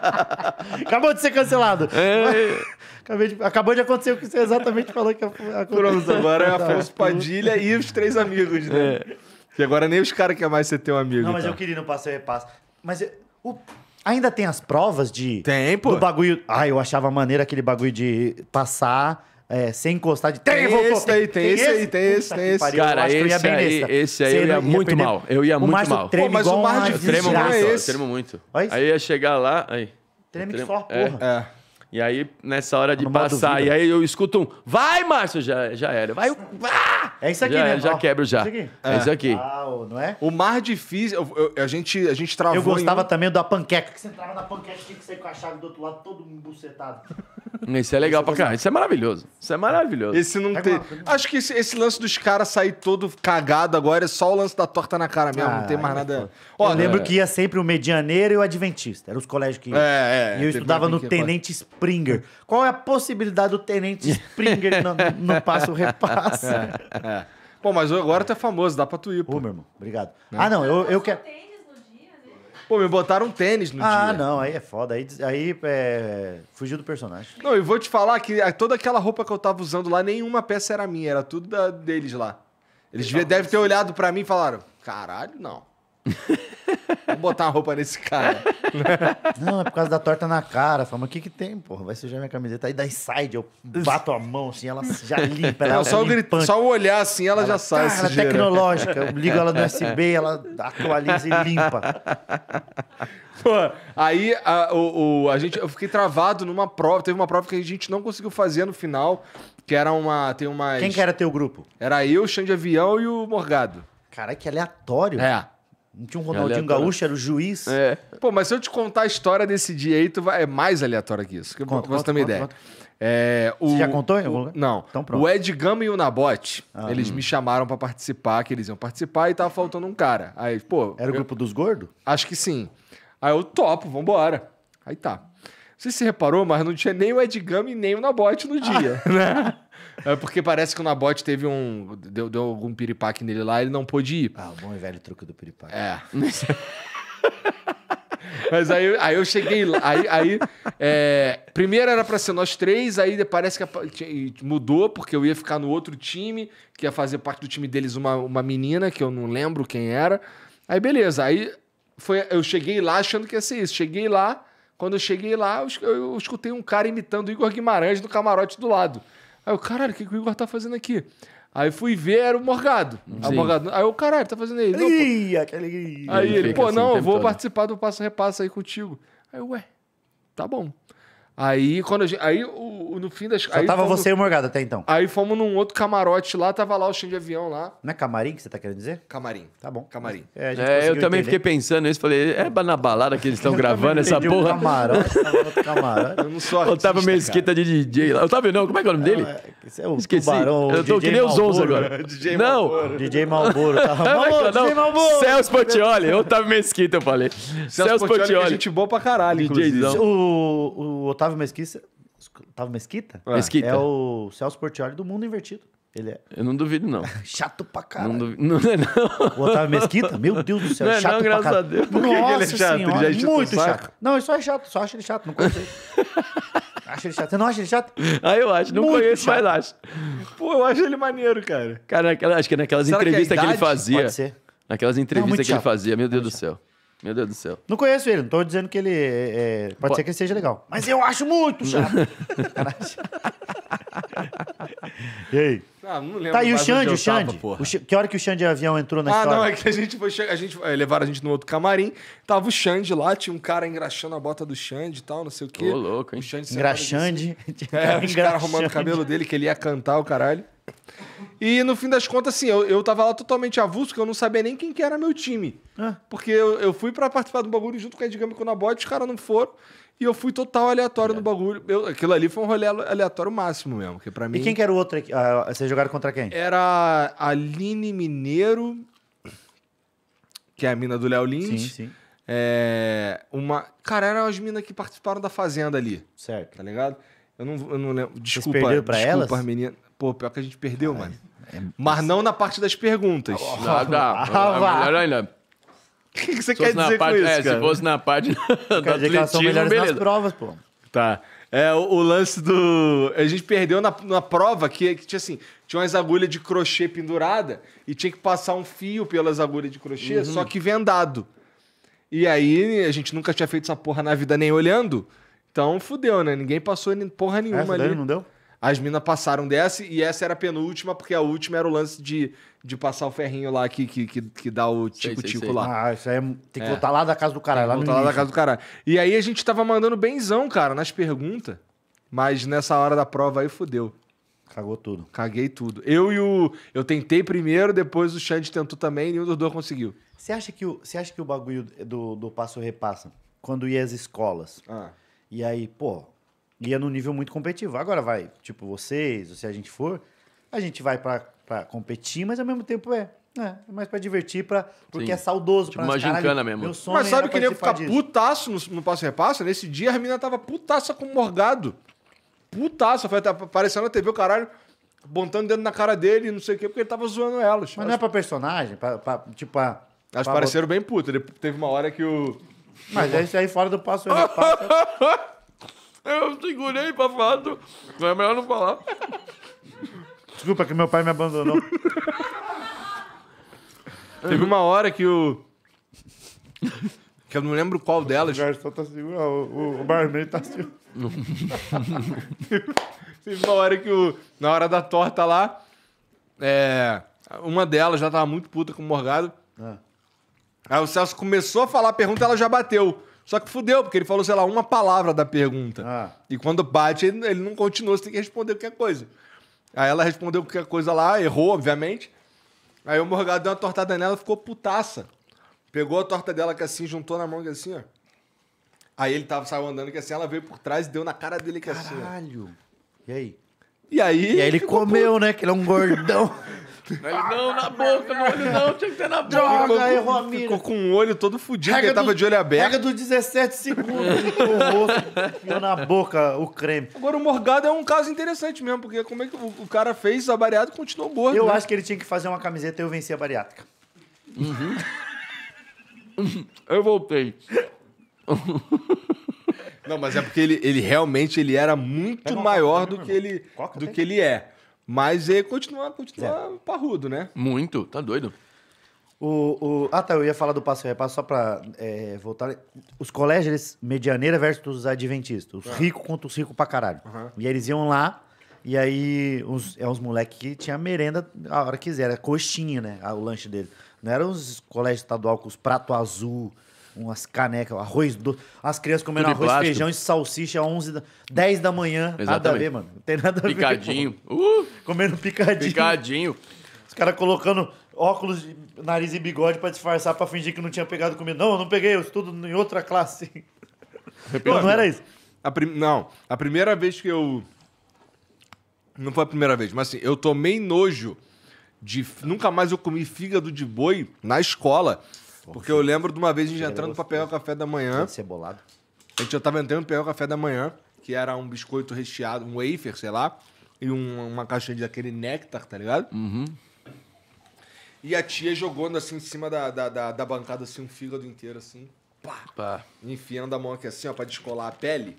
[laughs] Acabou de ser cancelado. É. [laughs] De, acabou de acontecer o que você exatamente falou que aconteceu. Pronto, agora é tá. Afonso Padilha e os três amigos, né? É. E agora nem os caras querem mais ser teu amigo. Não, mas tá. eu queria não passar e repasso. Mas eh, o, ainda tem as provas de. Tem, pô. Do bagulho. Ah, eu achava maneira aquele bagulho de passar é, sem encostar de. Tem, voltou! Esse aí, tem esse esse aí, tem esse, tem esse. Cara, esse aí, esse aí esse aí eu ia muito mal. Eu ia muito mal. Pô, mas o mais difícil tremo muito, é esse. tremo muito. Aí ia chegar lá. Aí. Treme só, é. porra. É. E aí, nessa hora de tá passar, e aí eu escuto um, vai, Márcio, já, já era. Vai, ah! É isso aqui, já, né? Já quebro já. Isso aqui. É, é isso aqui. Uau, ah, não é? O mais difícil, eu, eu, a, gente, a gente travou. Eu gostava também da panqueca, que você entrava na panqueca tinha que sair com a chave do outro lado, todo embucetado. [laughs] Isso é legal pra é caralho. Isso é maravilhoso. Isso é maravilhoso. Esse não tem. Acho que esse, esse lance dos caras sair todo cagado agora é só o lance da torta na cara mesmo. Ah, não tem mais é nada. Ó, eu é. lembro que ia sempre o medianeiro e o adventista. Eram os colégios que. É, é. E eu estudava no Tenente Espírito. Springer. Qual é a possibilidade do Tenente Springer não, não passa o repasse? [laughs] Pô, mas agora tu é famoso, dá pra tu ir, pô. Ô, meu irmão, obrigado. Né? Ah, não, eu, eu quero... Né? Pô, me botaram um tênis no ah, dia. Ah, não, aí é foda. Aí, aí é... fugiu do personagem. Não, e vou te falar que toda aquela roupa que eu tava usando lá, nenhuma peça era minha, era tudo da, deles lá. Eles, Eles devem ter olhado para mim e falaram: caralho, não. Vamos botar a roupa nesse cara. [laughs] Não, é por causa da torta na cara. Fala, mas o que que tem, porra? Vai sujar minha camiseta. Aí da inside, eu bato a mão assim, ela já limpa. Ela é, só, o só o olhar assim, ela, ela já sai. Cara, ela é tecnológica. Eu ligo ela no USB, [laughs] ela atualiza e limpa. Pô, aí a, o, o, a gente, eu fiquei travado numa prova. Teve uma prova que a gente não conseguiu fazer no final, que era uma. Tem uma. Quem que era teu grupo? Era eu, o Xande Avião e o Morgado. Cara, que aleatório. É. Não tinha um é Ronaldinho Gaúcho, era o juiz. É. Pô, mas se eu te contar a história desse dia aí, tu vai... é mais aleatório que isso. Que conta, você tem uma ideia. É, o, Você já contou em algum lugar? Não. Então pronto. O Ed Gama e o Nabote, ah, eles hum. me chamaram para participar, que eles iam participar e tava faltando um cara. Aí, pô. Era eu... o grupo dos gordos? Acho que sim. Aí eu topo, vambora. Aí tá. Você se reparou, mas não tinha nem o Ed Gama e nem o Nabote no dia. Ah. [laughs] Né? [laughs] É porque parece que o Nabote teve um. Deu, deu algum piripaque nele lá, ele não pôde ir. Ah, o bom e velho truque do piripaque. É. Mas, aí, aí eu cheguei lá. Aí, aí é, primeiro era pra ser nós três, aí parece que mudou, porque eu ia ficar no outro time, que ia fazer parte do time deles uma, uma menina, que eu não lembro quem era. Aí beleza, aí foi, eu cheguei lá achando que ia ser isso. Cheguei lá, quando eu cheguei lá, eu, eu escutei um cara imitando o Igor Guimarães do camarote do lado. Aí eu, caralho, o que, que o Igor tá fazendo aqui? Aí fui ver, era o Morgado. Aí, o Morgado. aí eu, caralho, tá fazendo aí? Ih, aquele... Aí ele, pô, assim não, vou todo. participar do Passo Repassa aí contigo. Aí eu, ué, tá bom. Aí, quando gente, aí o, no fim das... Só aí tava você e o Morgado até então. Aí fomos num outro camarote lá, tava lá o chão de avião lá. Não é camarim que você tá querendo dizer? Camarim. Tá bom. Camarim. É, é eu também fiquei pensando nisso, falei, é na balada que eles estão gravando essa porra? Um camarote, camarote. Eu não sou artista, Otávio Mesquita de DJ lá. Otávio não, como é que é o nome dele? É, é o Esqueci. eu tô DJ que nem os 11 agora. [laughs] DJ não. DJ Malboro. Tava... Tá? [laughs] Malboro, Celso DJ eu tava Otávio Mesquita, eu falei. Celso, Celso Portioli. É gente boa pra caralho, DJ o Otávio Otávio Mesquita. Otávio Mesquita? É. Mesquita. É o Celso Portioli do mundo invertido. Ele é. Eu não duvido, não. [laughs] chato pra caralho. Não duvido. Não, [laughs] é não. O Otávio Mesquita? Meu Deus do céu, não, é chato não, pra caralho. Deus. Por Nossa que ele é chato? Senhora, ele já muito chato. Não, ele só é chato, só acha ele chato, não conheço [laughs] Acha ele chato. Você não acha ele chato? Ah, eu acho. Não muito conheço, chato. mas acho. Pô, eu acho ele maneiro, cara. Cara, naquela, acho que naquelas Será é entrevistas que, que, ele fazia. Pode ser. Naquelas entrevistas que chato. ele fazia, meu Deus do céu. Meu Deus do céu. Não conheço ele, não tô dizendo que ele. É, é pode, pode, ser que ele seja legal. Mas eu acho muito chato. [laughs] e aí? Ah, não lembro. Tá, e o Xande, o Xande? Tava, o que hora que o Xande avião entrou na ah, história? Ah, não, é que a gente foi. A gente, é, levaram a gente no outro camarim. Tava o Xande lá, tinha um cara engraxando a bota do Xande e tal, não sei o quê. Ô, louco, hein? O Xande Engraxande. Assim. É, os [laughs] caras arrumando o cabelo dele, que ele ia cantar o caralho. E no fim das contas, assim, eu, eu tava lá totalmente avulso, que eu não sabia nem quem que era meu time. Ah. Porque eu, eu fui para participar do bagulho junto com a Edgama com o Nabote, os caras não foram. E eu fui total aleatório é. no bagulho. Eu, aquilo ali foi um rolê aleatório máximo mesmo. Que mim... E quem que era o outro? Aqui? Ah, vocês jogaram contra quem? Era a Aline Mineiro, que é a mina do Léo Lins. Sim, sim. É, uma... Cara, eram as minas que participaram da Fazenda ali. Certo. Tá ligado? Eu não, eu não lembro. Desculpa, Vocês perderam pra desculpa, elas? menina. Pô, pior que a gente perdeu, Ai, mano. É... Mas não na parte das perguntas. [laughs] Ah, ah, ah, ah, melhor ainda. O que, é que você quer dizer parte, com isso, é, cara? Se fosse na parte do atletismo, melhores provas, pô. Tá. É, o, o, lance do... A gente perdeu na, na prova que, que tinha assim... Tinha umas agulhas de crochê pendurada e tinha que passar um fio pelas agulhas de crochê, uhum. só que vendado. E aí, a gente nunca tinha feito essa porra na vida nem olhando. Então, fudeu, né? Ninguém passou porra nenhuma é, ali. não deu? as minas passaram dessa e essa era a penúltima, porque a última era o lance de, de passar o ferrinho lá que, que, que, que dá o tico-tico lá. Ah, isso aí é, tem que é. voltar lá da casa do caralho. Lá voltar lá da casa do caralho. E aí a gente tava mandando benzão, cara, nas perguntas. Mas nessa hora da prova aí fudeu. Cagou tudo. Caguei tudo. Eu e o. Eu tentei primeiro, depois o Xande tentou também e nenhum dos dois conseguiu. Você acha que o, você acha que o bagulho do, do passo repassa? Quando ia às escolas. Ah. E aí, pô, e é num nível muito competitivo. Agora vai, tipo, vocês, ou se a gente for, a gente vai para competir, mas ao mesmo tempo é. Né? É, mas pra divertir, pra, porque Sim. é saudoso. Tipo pra uma caralho, gincana mesmo. Meu sonho mas sabe que ia ficar disso. putaço no, no passo repassa? Nesse dia a mina tava putaça com morgado. Putaça, foi até aparecendo na TV o caralho, botando dedo na cara dele, não sei o quê, porque ele tava zoando elas. Mas acho... não é pra personagem? Pra, pra tipo, a. Elas pareceram bot... bem putas. Teve uma hora que o. Mas [laughs] é isso aí fora do passo repassa. [laughs] Eu segurei pra falar. É melhor não falar. Desculpa que meu pai me abandonou. Teve uma hora que o. Que eu não lembro qual delas. O garçom tá segurando. O, o barman tá segurando. [laughs] Teve uma hora que o. Na hora da torta lá. É, uma delas já tava muito puta com o Morgado. Ah. Aí o Celso começou a falar a pergunta ela já bateu. Só que fudeu, porque ele falou, sei lá, uma palavra da pergunta. Ah. E quando bate, ele, ele não continua, você tem que responder qualquer coisa. Aí ela respondeu qualquer coisa lá, errou, obviamente. Aí o Morgado deu uma tortada nela, ficou putaça. Pegou a torta dela que assim, juntou na mão que assim, ó. Aí ele tava, saiu andando que assim, ela veio por trás e deu na cara dele que assim. Caralho. E aí? E aí, e aí ele comeu, puto. né? Que ele é um gordão. [laughs] Aí ele, não, na boca, no olho não, tinha que ter na boca. Droga, ficou, errou a mira. Ficou com o olho todo fudido, regra ele tava de olho aberto. Pega dos 17 segundos, ele o rosto, na boca o creme. Agora, o Morgado é um caso interessante mesmo, porque como é que o, o cara fez a bariátrica e continuou gordo. Eu né? acho que ele tinha que fazer uma camiseta e eu venci a bariátrica. Uhum. [laughs] eu voltei. Não, mas é porque ele, ele realmente ele era muito maior do né, que ele, do que ele é. Mas ele continua, continua é. parrudo, né? Muito, tá doido. O, o, ah, tá. Eu ia falar do passo repasso só pra é, voltar. Os colégios medianeira versus os adventistas. Os é. ricos contra os ricos pra caralho. Uhum. E eles iam lá, e aí uns, é uns moleques que tinha merenda a hora que quiser. Era coxinha, né? O lanche deles. Não eram os colégios estaduais com os pratos azul, umas canecas, arroz doce. As crianças comendo arroz, feijão e salsicha às 11 da, 10 da manhã. Exatamente. Nada a ver, mano. Não tem nada a picadinho. ver. Picadinho. [laughs] Uh! Comendo picadinho. Picadinho. Os caras colocando óculos, nariz e bigode para disfarçar, para fingir que não tinha pegado comida. Não, eu não peguei, eu estudo em outra classe. Não, não era isso? A prim... Não, a primeira vez que eu... Não foi a primeira vez, mas assim, eu tomei nojo de... Nunca mais eu comi fígado de boi na escola porque eu lembro de uma vez a gente entrando pra pegar o café da manhã. Cebolado. A gente já tava entrando pra pegar o café da manhã, que era um biscoito recheado, um wafer, sei lá, e um- uma caixinha daquele néctar, tá ligado? Uhum. E a tia jogando assim em cima da, da, da, da bancada, assim, um fígado inteiro, assim, Pá. enfiando a mão aqui assim, ó, pra descolar a pele.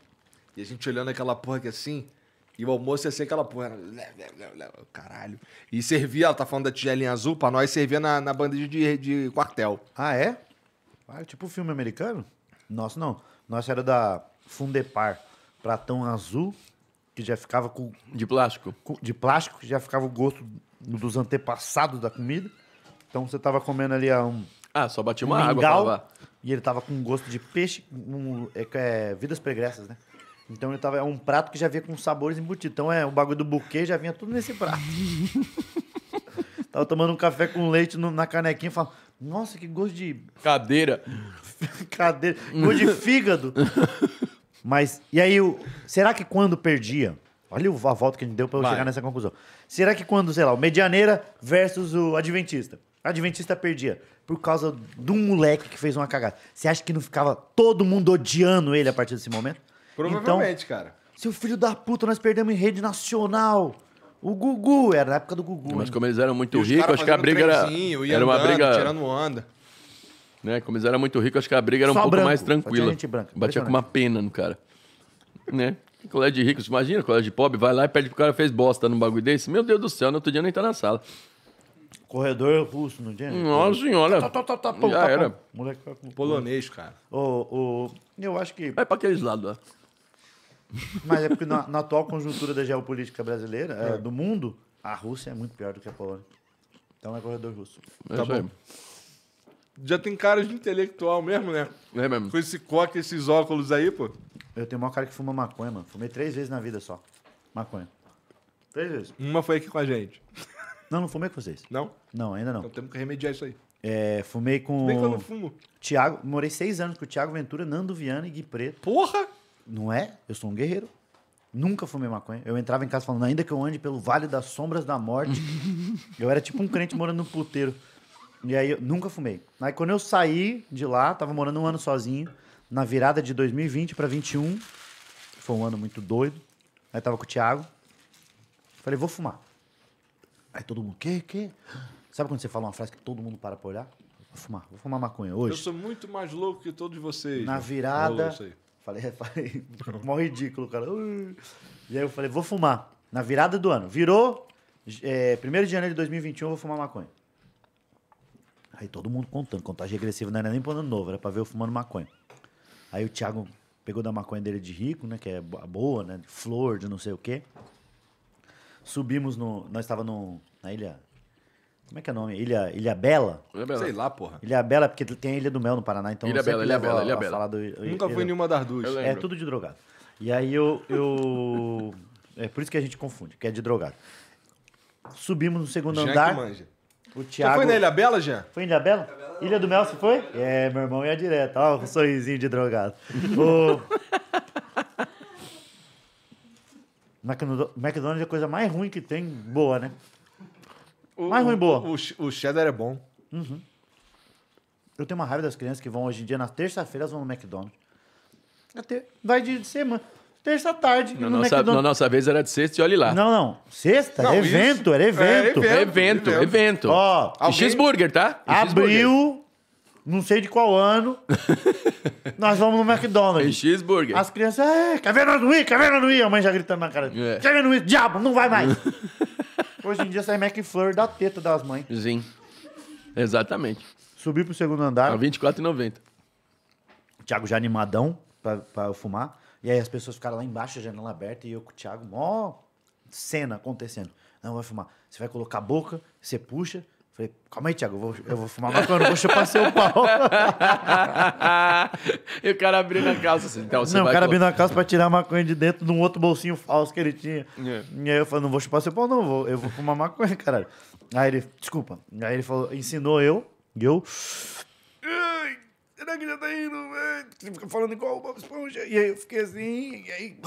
E a gente olhando aquela porra aqui assim. E o almoço ia ser aquela porra. Né, né, né, caralho. E servia, ela tá falando da tigelinha azul, pra nós servia na, na bandeja de, de quartel. Ah, é? Ah, é tipo filme americano? Nossa, não. Nossa era da Fundepar. Pratão azul, que já ficava com. De plástico? Com, de plástico, que já ficava o gosto dos antepassados da comida. Então você tava comendo ali a ah, um. Ah, só batia um uma mingau, água pra lavar. E ele tava com gosto de peixe. Um, é, é, vidas pregressas, né? Então ele tava, é um prato que já vinha com sabores embutidos. Então é o bagulho do buquê já vinha tudo nesse prato. [laughs] tava tomando um café com leite no, na canequinha e falava, nossa, que gosto de. Cadeira. [laughs] Cadeira. Gosto de fígado. Mas, e aí, o, será que quando perdia? Olha a volta que a gente deu pra eu Vai. chegar nessa conclusão. Será que quando, sei lá, o Medianeira versus o Adventista? O Adventista perdia por causa de um moleque que fez uma cagada. Você acha que não ficava todo mundo odiando ele a partir desse momento? Provavelmente, então, cara. Seu filho da puta, nós perdemos em rede nacional. O Gugu, era na época do Gugu. Mas né? como eles eram muito ricos, acho que a briga era. Era uma briga. Tirando onda. Né? Como eles eram muito ricos, acho que a briga era um pouco branco. mais tranquila. Gente branca, Batia com uma pena no cara. né? Colégio de ricos, imagina, colégio de pobre, vai lá e pede pro cara fez bosta num bagulho desse. Meu Deus do céu, no outro dia nem tá na sala. Corredor russo, não tinha? Nossa senhora. Tá, tá, tá, tá, Já tá, era. Moleque, tá Polonês, cara. O, o, eu acho que. Vai pra aqueles lados lá. Mas é porque na, na atual conjuntura da geopolítica brasileira, eh, é. do mundo, a Rússia é muito pior do que a Polônia. Então é corredor russo. É tá bom. Já tem cara de intelectual mesmo, né? É mesmo. Com esse coque, esses óculos aí, pô. Eu tenho o maior cara que fuma maconha, mano. Fumei três vezes na vida só. Maconha. Três vezes. Uma foi aqui com a gente. Não, não fumei com vocês. Não? Não, ainda não. Então temos que remediar isso aí. É, fumei com. Nem que eu não fumo. Tiago, morei seis anos com o Tiago Ventura, Nando Viana e Gui Preto. Porra! Não é? Eu sou um guerreiro. Nunca fumei maconha. Eu entrava em casa falando, ainda que eu ande pelo vale das sombras da morte. [laughs] eu era tipo um crente morando no puteiro. E aí eu nunca fumei. Aí quando eu saí de lá, tava morando um ano sozinho, na virada de 2020 para 21, foi um ano muito doido. Aí tava com o Thiago. Falei, vou fumar. Aí todo mundo, que, que? Sabe quando você fala uma frase que todo mundo para pra olhar? Vou fumar, vou fumar maconha hoje. Eu sou muito mais louco que todos vocês. Na né? virada Falei, é, falei, mó ridículo, cara. E aí eu falei, vou fumar. Na virada do ano. Virou, é, 1 de janeiro de 2021, eu vou fumar maconha. Aí todo mundo contando, contagem regressiva, não era nem pro ano novo, era pra ver eu fumando maconha. Aí o Thiago pegou da maconha dele de rico, né, que é boa, né, de flor, de não sei o quê. Subimos no, nós estava na ilha como é que é o nome? Ilha, Ilha Bela? Ilha Bela. Sei lá, porra. Ilha Bela, porque tem a Ilha do Mel no Paraná, então. Ilha Bela, Ilha Bela, Ilha Bela. Do, Nunca fui nenhuma das duas. É tudo de drogado. E aí eu, eu. É por isso que a gente confunde, que é de drogado. Subimos no segundo Jean andar. manja. O Thiago. Você foi na Ilha Bela, Jean? Foi em Ilha Bela? Ilha, Bela Ilha do Mel, você foi? É, meu irmão ia direto. Ó, o um sorrisinho de drogado. o... McDonald's é a coisa mais ruim que tem, boa, né? O, ruim boa. O, o, cheddar é bom. Uhum. Eu tenho uma raiva das crianças que vão hoje em dia, na terça-feira, vão no McDonald's. Até vai de semana. Terça tarde. Na no nossa, na nossa vez era de sexta e olhe lá. Não, não. Sexta? Não, evento, era evento. É, evento, evento. evento. Ó, cheeseburger, tá? E abril. não sei de qual ano, [laughs] nós vamos no McDonald's. E cheeseburger. As crianças, é, quer ver nós não ir? Quer ver nós não ir? A mãe já gritando na cara. É. Quer ver não ir? Diabo, não vai mais. [laughs] Hoje em dia sai McFlurry da teta das mães. Sim. Exatamente. Subi pro segundo andar. A 24,90. O Thiago já animadão pra, pra eu fumar. E aí as pessoas ficaram lá embaixo, a janela aberta, e eu com o Thiago, mó cena acontecendo. Não, vai fumar. Você vai colocar a boca, você puxa, Falei, calma aí, Thiago, eu vou, eu vou fumar maconha, não vou chupar seu pau. [laughs] e o cara abriu na calça assim, então você Não, o cara abriu na calça pra tirar a maconha de dentro de um outro bolsinho falso que ele tinha. É. E aí eu falei, não vou chupar seu pau, não, vou, eu vou fumar maconha, caralho. Aí ele, desculpa. Aí ele falou, ensinou eu, e eu Será que já tá indo? Você fica falando igual o Bob Esponja. E aí eu fiquei assim, e aí. [laughs]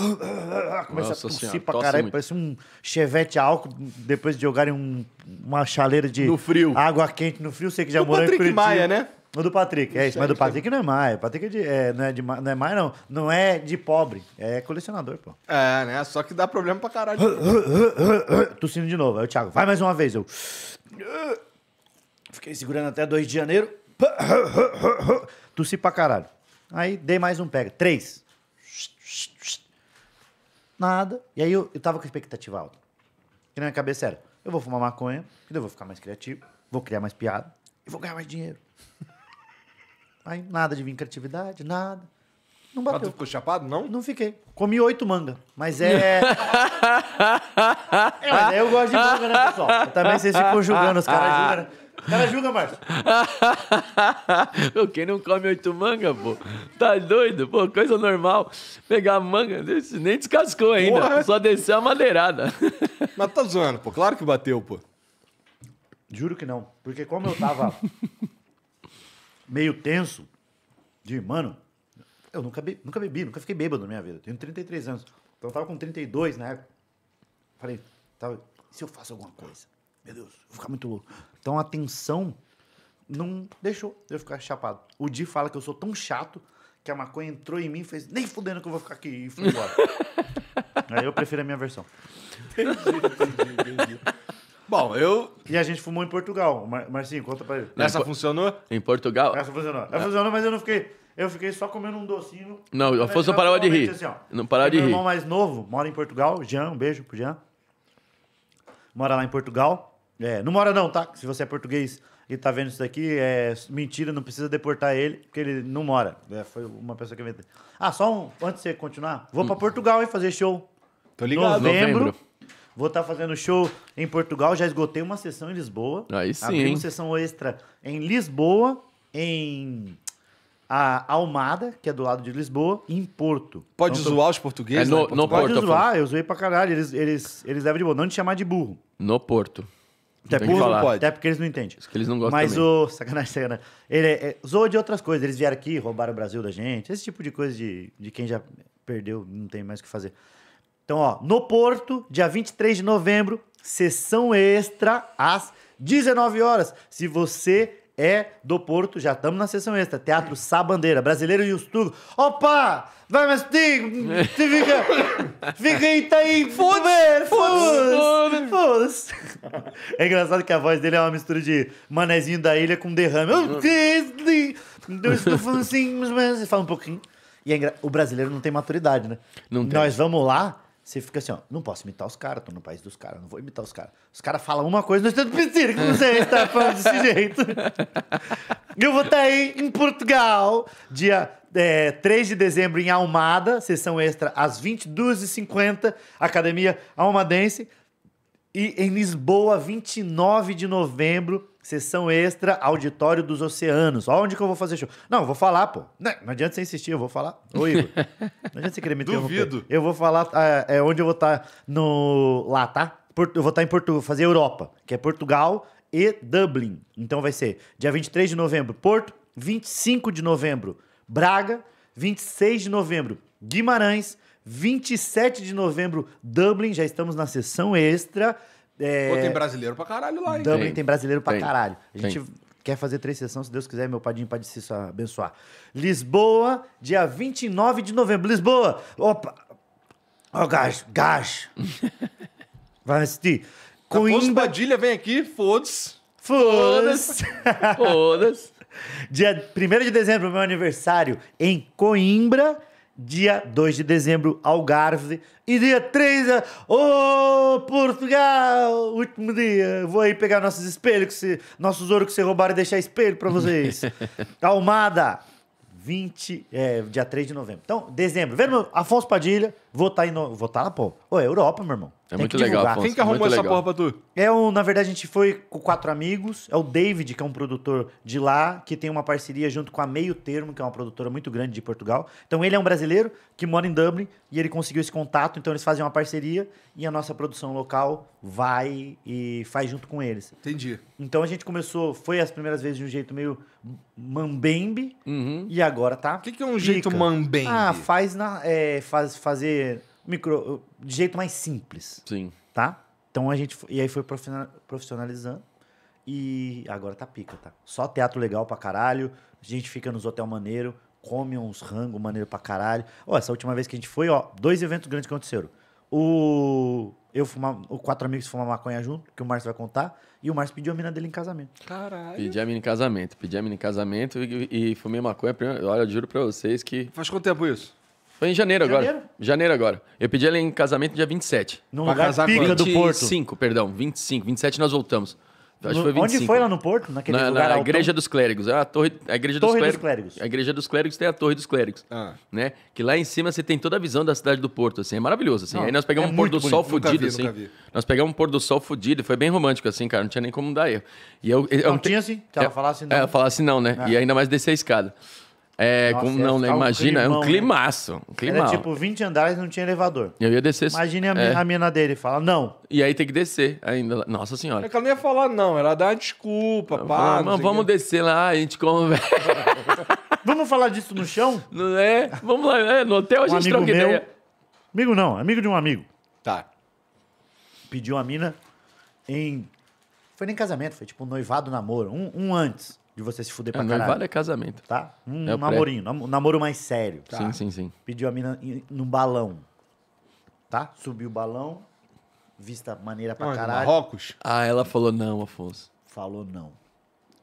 Começa a tossir senhora, pra caralho, parece um chevette álcool depois de jogarem um, uma chaleira de no frio. água quente no frio. Sei que já morou em Curitiba. Maia, né? O do Patrick, é isso. Mas do Patrick não é Maia. O Patrick é de, é, não, é de, não é Maia, não. Não é de pobre. É colecionador, pô. É, né? Só que dá problema pra caralho. [laughs] Tossindo de novo. Aí o Thiago, vai mais uma vez. Eu. Fiquei segurando até 2 de janeiro. [laughs] tossi pra caralho. Aí dei mais um pega. Três. Nada. E aí eu, eu tava com expectativa alta. Que na minha cabeça era, eu vou fumar maconha, que daí eu vou ficar mais criativo, vou criar mais piada e vou ganhar mais dinheiro. [laughs] Aí nada de vir criatividade, nada. Não bateu. Mas tu ficou chapado, não? Não fiquei. Comi oito manga. Mas é... [laughs] é... Mas aí eu gosto de manga, né, pessoal? Eu também vocês ficam julgando, os caras julgam, né? O cara julga, Márcio. [laughs] Quem não come oito mangas, pô? Tá doido? Pô, coisa normal. Pegar manga, nem descascou ainda. Porra. Só desceu a madeirada. [laughs] Mas tá zoando, pô. Claro que bateu, pô. Juro que não. Porque como eu tava meio tenso, de mano, eu nunca, be nunca bebi, nunca fiquei bêbado na minha vida. Eu tenho 33 anos. Então eu tava com 32 na época. Falei, tava, se eu faço alguma coisa? Meu Deus, vou ficar muito louco. Então a tensão não deixou eu ficar chapado. O Di fala que eu sou tão chato que a maconha entrou em mim e fez nem fudendo que eu vou ficar aqui e fui embora. [laughs] Aí eu prefiro a minha versão. Entendi, entendi, entendi. Bom, eu. E a gente fumou em Portugal. Mar Marcinho, conta pra ele. Nessa funcionou? Em Portugal? Essa funcionou. Essa funcionou, mas eu não fiquei. Eu fiquei só comendo um docinho. Não, o Afonso não parava de rir. Assim, não parava de rir. Meu irmão mais novo mora em Portugal, Jean, um beijo pro Jean. Mora lá em Portugal. É, não mora não, tá? Se você é português e tá vendo isso daqui, é mentira, não precisa deportar ele, porque ele não mora. É, foi uma pessoa que me... Ah, só um, antes de você continuar, vou para Portugal e fazer show. Tô ligado. Novembro. Novembro. Vou estar tá fazendo show em Portugal, já esgotei uma sessão em Lisboa. Aí sim. Abri uma sessão extra em Lisboa, em a Almada, que é do lado de Lisboa, e em Porto. Pode então, zoar tô... os portugueses? É, no, né? no pode Porto, zoar, eu zoei pra caralho. Eles, eles, eles de boa. Não te chamar de burro. No Porto. Até, até porque eles não entendem. Isso que eles não gostam Mas também. o... Sacanagem, sacanagem. Ele é, é, zoou de outras coisas. Eles vieram aqui, roubaram o Brasil da gente. Esse tipo de coisa de, de quem já perdeu, não tem mais o que fazer. Então, ó, no Porto, dia 23 de novembro, sessão extra às 19 horas. Se você é do Porto, já estamos na sessão extra. Teatro Bandeira, brasileiro e os turcos. Opa! Vai, mas tem, fica, fica aí, tá aí, [laughs] foda-se, foda-se, foda-se. [laughs] É engraçado que a voz dele é uma mistura de manezinho da ilha com derrame. Então estou falando assim, mas, mas fala um pouquinho. E é engra... o brasileiro não tem maturidade, né? Não tem. Nós vamos lá, você fica assim, ó, não posso imitar os caras, tô no país dos caras, não vou imitar os caras. Os caras falam uma coisa, nós estamos pensando que você [laughs] está falando desse jeito. Eu vou estar aí em Portugal, dia é, eh, 3 de dezembro em Almada, sessão extra às 22h50, Academia Almadense. E em Lisboa, 29 de novembro, Sessão extra, auditório dos oceanos. Ó, onde que eu vou fazer show? Não, eu vou falar, pô. Não, adianta você insistir, eu vou falar. Ô, Igor. [laughs] Não adianta você querer me Duvido. Eu vou falar é, é onde eu vou estar tá no. lá, tá? Eu vou estar tá em Portugal, fazer Europa, que é Portugal e Dublin. Então vai ser dia 23 de novembro, Porto, 25 de novembro, Braga, 26 de novembro, Guimarães, 27 de novembro, Dublin. Já estamos na sessão extra. É... Pô, tem brasileiro pra caralho lá, hein? Dublin tem, tem brasileiro pra tem. caralho. A gente tem. quer fazer três sessões, se Deus quiser, meu padinho pode se abençoar. Lisboa, dia 29 de novembro. Lisboa! Opa! Ó, oh, gajo, gajo! [laughs] Vai assistir. Tá, Coimbra... Padilha vem aqui, foda-se. Foda-se. Foda-se. [laughs] Dia 1 de dezembro, meu aniversário, em Coimbra dia 2 de dezembro, Algarve. E dia 3, é, ô oh, Portugal, último dia. Vou aí pegar nossos espelhos, que se, nossos ouro que você roubaram e deixar espelho para vocês. [laughs] Almada, 20, é, dia 3 de novembro. Então, dezembro. Vendo, Afonso Padilha, vou estar tá em... No... Vou estar tá lá, pô. Ô, é Europa, meu irmão. É muito que legal. Quem que arrumou essa legal. porra pra tu? É um, na verdade, a gente foi com quatro amigos. É o David, que é um produtor de lá, que tem uma parceria junto com a Meio Termo, que é uma produtora muito grande de Portugal. Então ele é um brasileiro que mora em Dublin e ele conseguiu esse contato, então eles fazem uma parceria e a nossa produção local vai e faz junto com eles. Entendi. Então a gente começou, foi as primeiras vezes de um jeito meio mambembe uhum. e agora tá. O que, que, é um pica. jeito mambembe? Ah, faz na. É, faz, fazer micro, de jeito mais simples. Sim. Tá? Então a gente e aí foi profissionalizando e agora tá pica, tá? Só teatro legal pra caralho. A gente fica nos hotel maneiro, come uns rango maneiro pra caralho. Ó, essa última vez que a gente foi, ó, dois eventos grandes que aconteceram. O eu fumar, o quatro amigos fumar maconha junto, que o Márcio vai contar, e o Márcio pediu a mina dele em casamento. Caralho. Pedi a mina em casamento, pedi a mina em casamento e, e fumei maconha. Olha, eu juro pra vocês que. Faz quanto tempo isso? Foi em janeiro agora. Janeiro? Janeiro agora. Eu pedi ela em casamento dia 27. Num pra lugar casar pica do Porto. 25, perdão. 25. 27 nós voltamos. Acho que foi 25. Onde foi lá no Porto? Naquele na, lugar Na Igreja dos Clérigos. É a, torre, a Igreja torre dos, clérigos, dos, Clérigos, A Igreja dos Clérigos tem a Torre dos Clérigos. Ah. Né? Que lá em cima você tem toda a visão da cidade do Porto. Assim, é maravilhoso. Assim. Aí nós pegamos é um pôr do bonito. sol fudido. assim. Nós pegamos um pôr do sol fudido. Foi bem romântico, assim, cara. Não tinha nem como dar erro. E eu, eu, não eu, tinha, assim? É, é, ela falasse não. Né? É, falasse não, né? E ainda mais descer a escada. É, Nossa, como, não, né? Imagina, é um climão, é um climaço. Um Era tipo 20 andares não tinha elevador. Eu ia descer. Imagine a, é. a mina dele fala, não. E aí tem que descer ainda. Nossa senhora. É que ela não ia falar, não, ela dá uma desculpa, pá. não, vamos que... descer lá, a gente conversa. [laughs] vamos falar disso no chão? Não é? Vamos lá, é, no hotel a gente amigo troca ideia. Amigo não, amigo de um amigo. Tá. Pediu a mina em. Foi nem casamento, foi tipo noivado namoro, um, um antes de você se fuder é, pra caralho. vale é casamento. Tá? É um é namorinho, pré. namoro mais sério. Tá? Sim, sim, sim. Pediu a mina num balão. Tá? Subiu o balão, vista maneira pra Olha, caralho. Marrocos? Ah, ela falou não, Afonso. Falou não.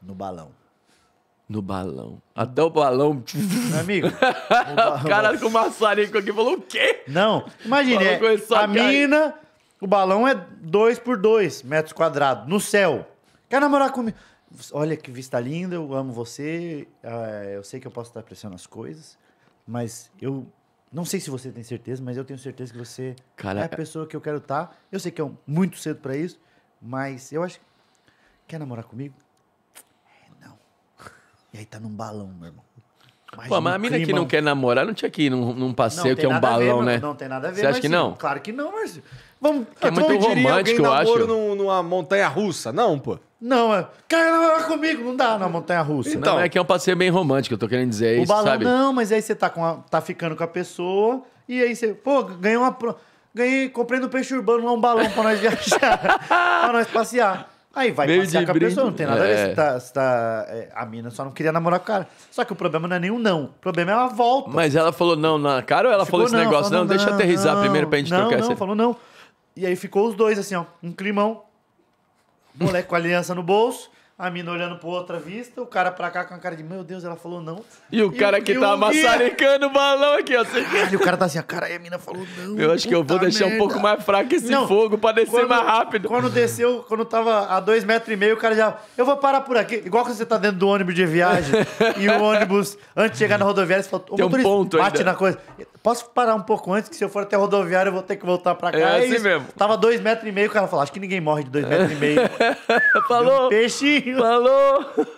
No balão. No balão. Até o balão. Meu amigo. [laughs] o cara com o maçarico aqui falou o quê? Não. imaginei é, a mina, o balão é dois por dois metros quadrados, no céu. Quer namorar comigo? olha que vista linda, eu amo você, ah, eu sei que eu posso estar apreciando as coisas, mas eu não sei se você tem certeza, mas eu tenho certeza que você é a é- pessoa que eu quero estar. Eu sei que é muito cedo para isso, mas eu acho quer namorar comigo? É, não. E aí tá num balão, meu irmão. Mas Pô, mas a mina clima... que não quer namorar não tinha que ir num, num passeio que é um balão, ver, né? Não tem nada a ver, Você acha que não? Claro que não, Márcio. Vamos, é ah, muito romântico, eu acho. num, numa montanha russa, não, pô. Não, cara, é. vai comigo, não dá na montanha russa. Né? Então, não, é que é um passeio bem romântico, eu tô querendo dizer é o isso, balão, sabe? Não, mas aí você tá, com a, tá ficando com a pessoa e aí você, pô, ganhei uma. Ganhei, comprei no peixe urbano lá um balão pra nós viajar, [laughs] pra nós passear. Aí vai Meio passear com a brinde. pessoa, não tem nada é. a ver se é. tá. Se tá é, a mina só não queria namorar com o cara. Só que o problema não é nenhum não. O problema é ela volta. Mas ela falou não na cara ou ela ficou, falou esse não, negócio? Falou, não, não, deixa eu aterrizar primeiro pra gente não, trocar Não, não, falou não. E aí ficou os dois assim, ó, um climão. Moleque com aliança no bolso a mina olhando pra outra vista, o cara pra cá com a cara de, meu Deus, ela falou não. E o cara que tá maçaricando o balão aqui, ó. Caralho, o cara tá assim, a cara aí a mina falou não. Eu acho que eu vou deixar merda. um pouco mais fraco esse não, fogo pra descer quando, mais rápido. Quando desceu, quando tava a dois metros e meio, o cara já, eu vou parar por aqui. Igual quando você tá dentro do ônibus de viagem [laughs] e o ônibus, antes de chegar na rodoviária, você falou, Tem um ponto bate ainda. na coisa. Posso parar um pouco antes, que se eu for até a rodoviária, eu vou ter que voltar pra é cá. É, assim mesmo. Tava dois metros e meio, o cara falou, acho que ninguém morre de dois metros e meio. [laughs] falou. Um Brasil. Falou! [laughs]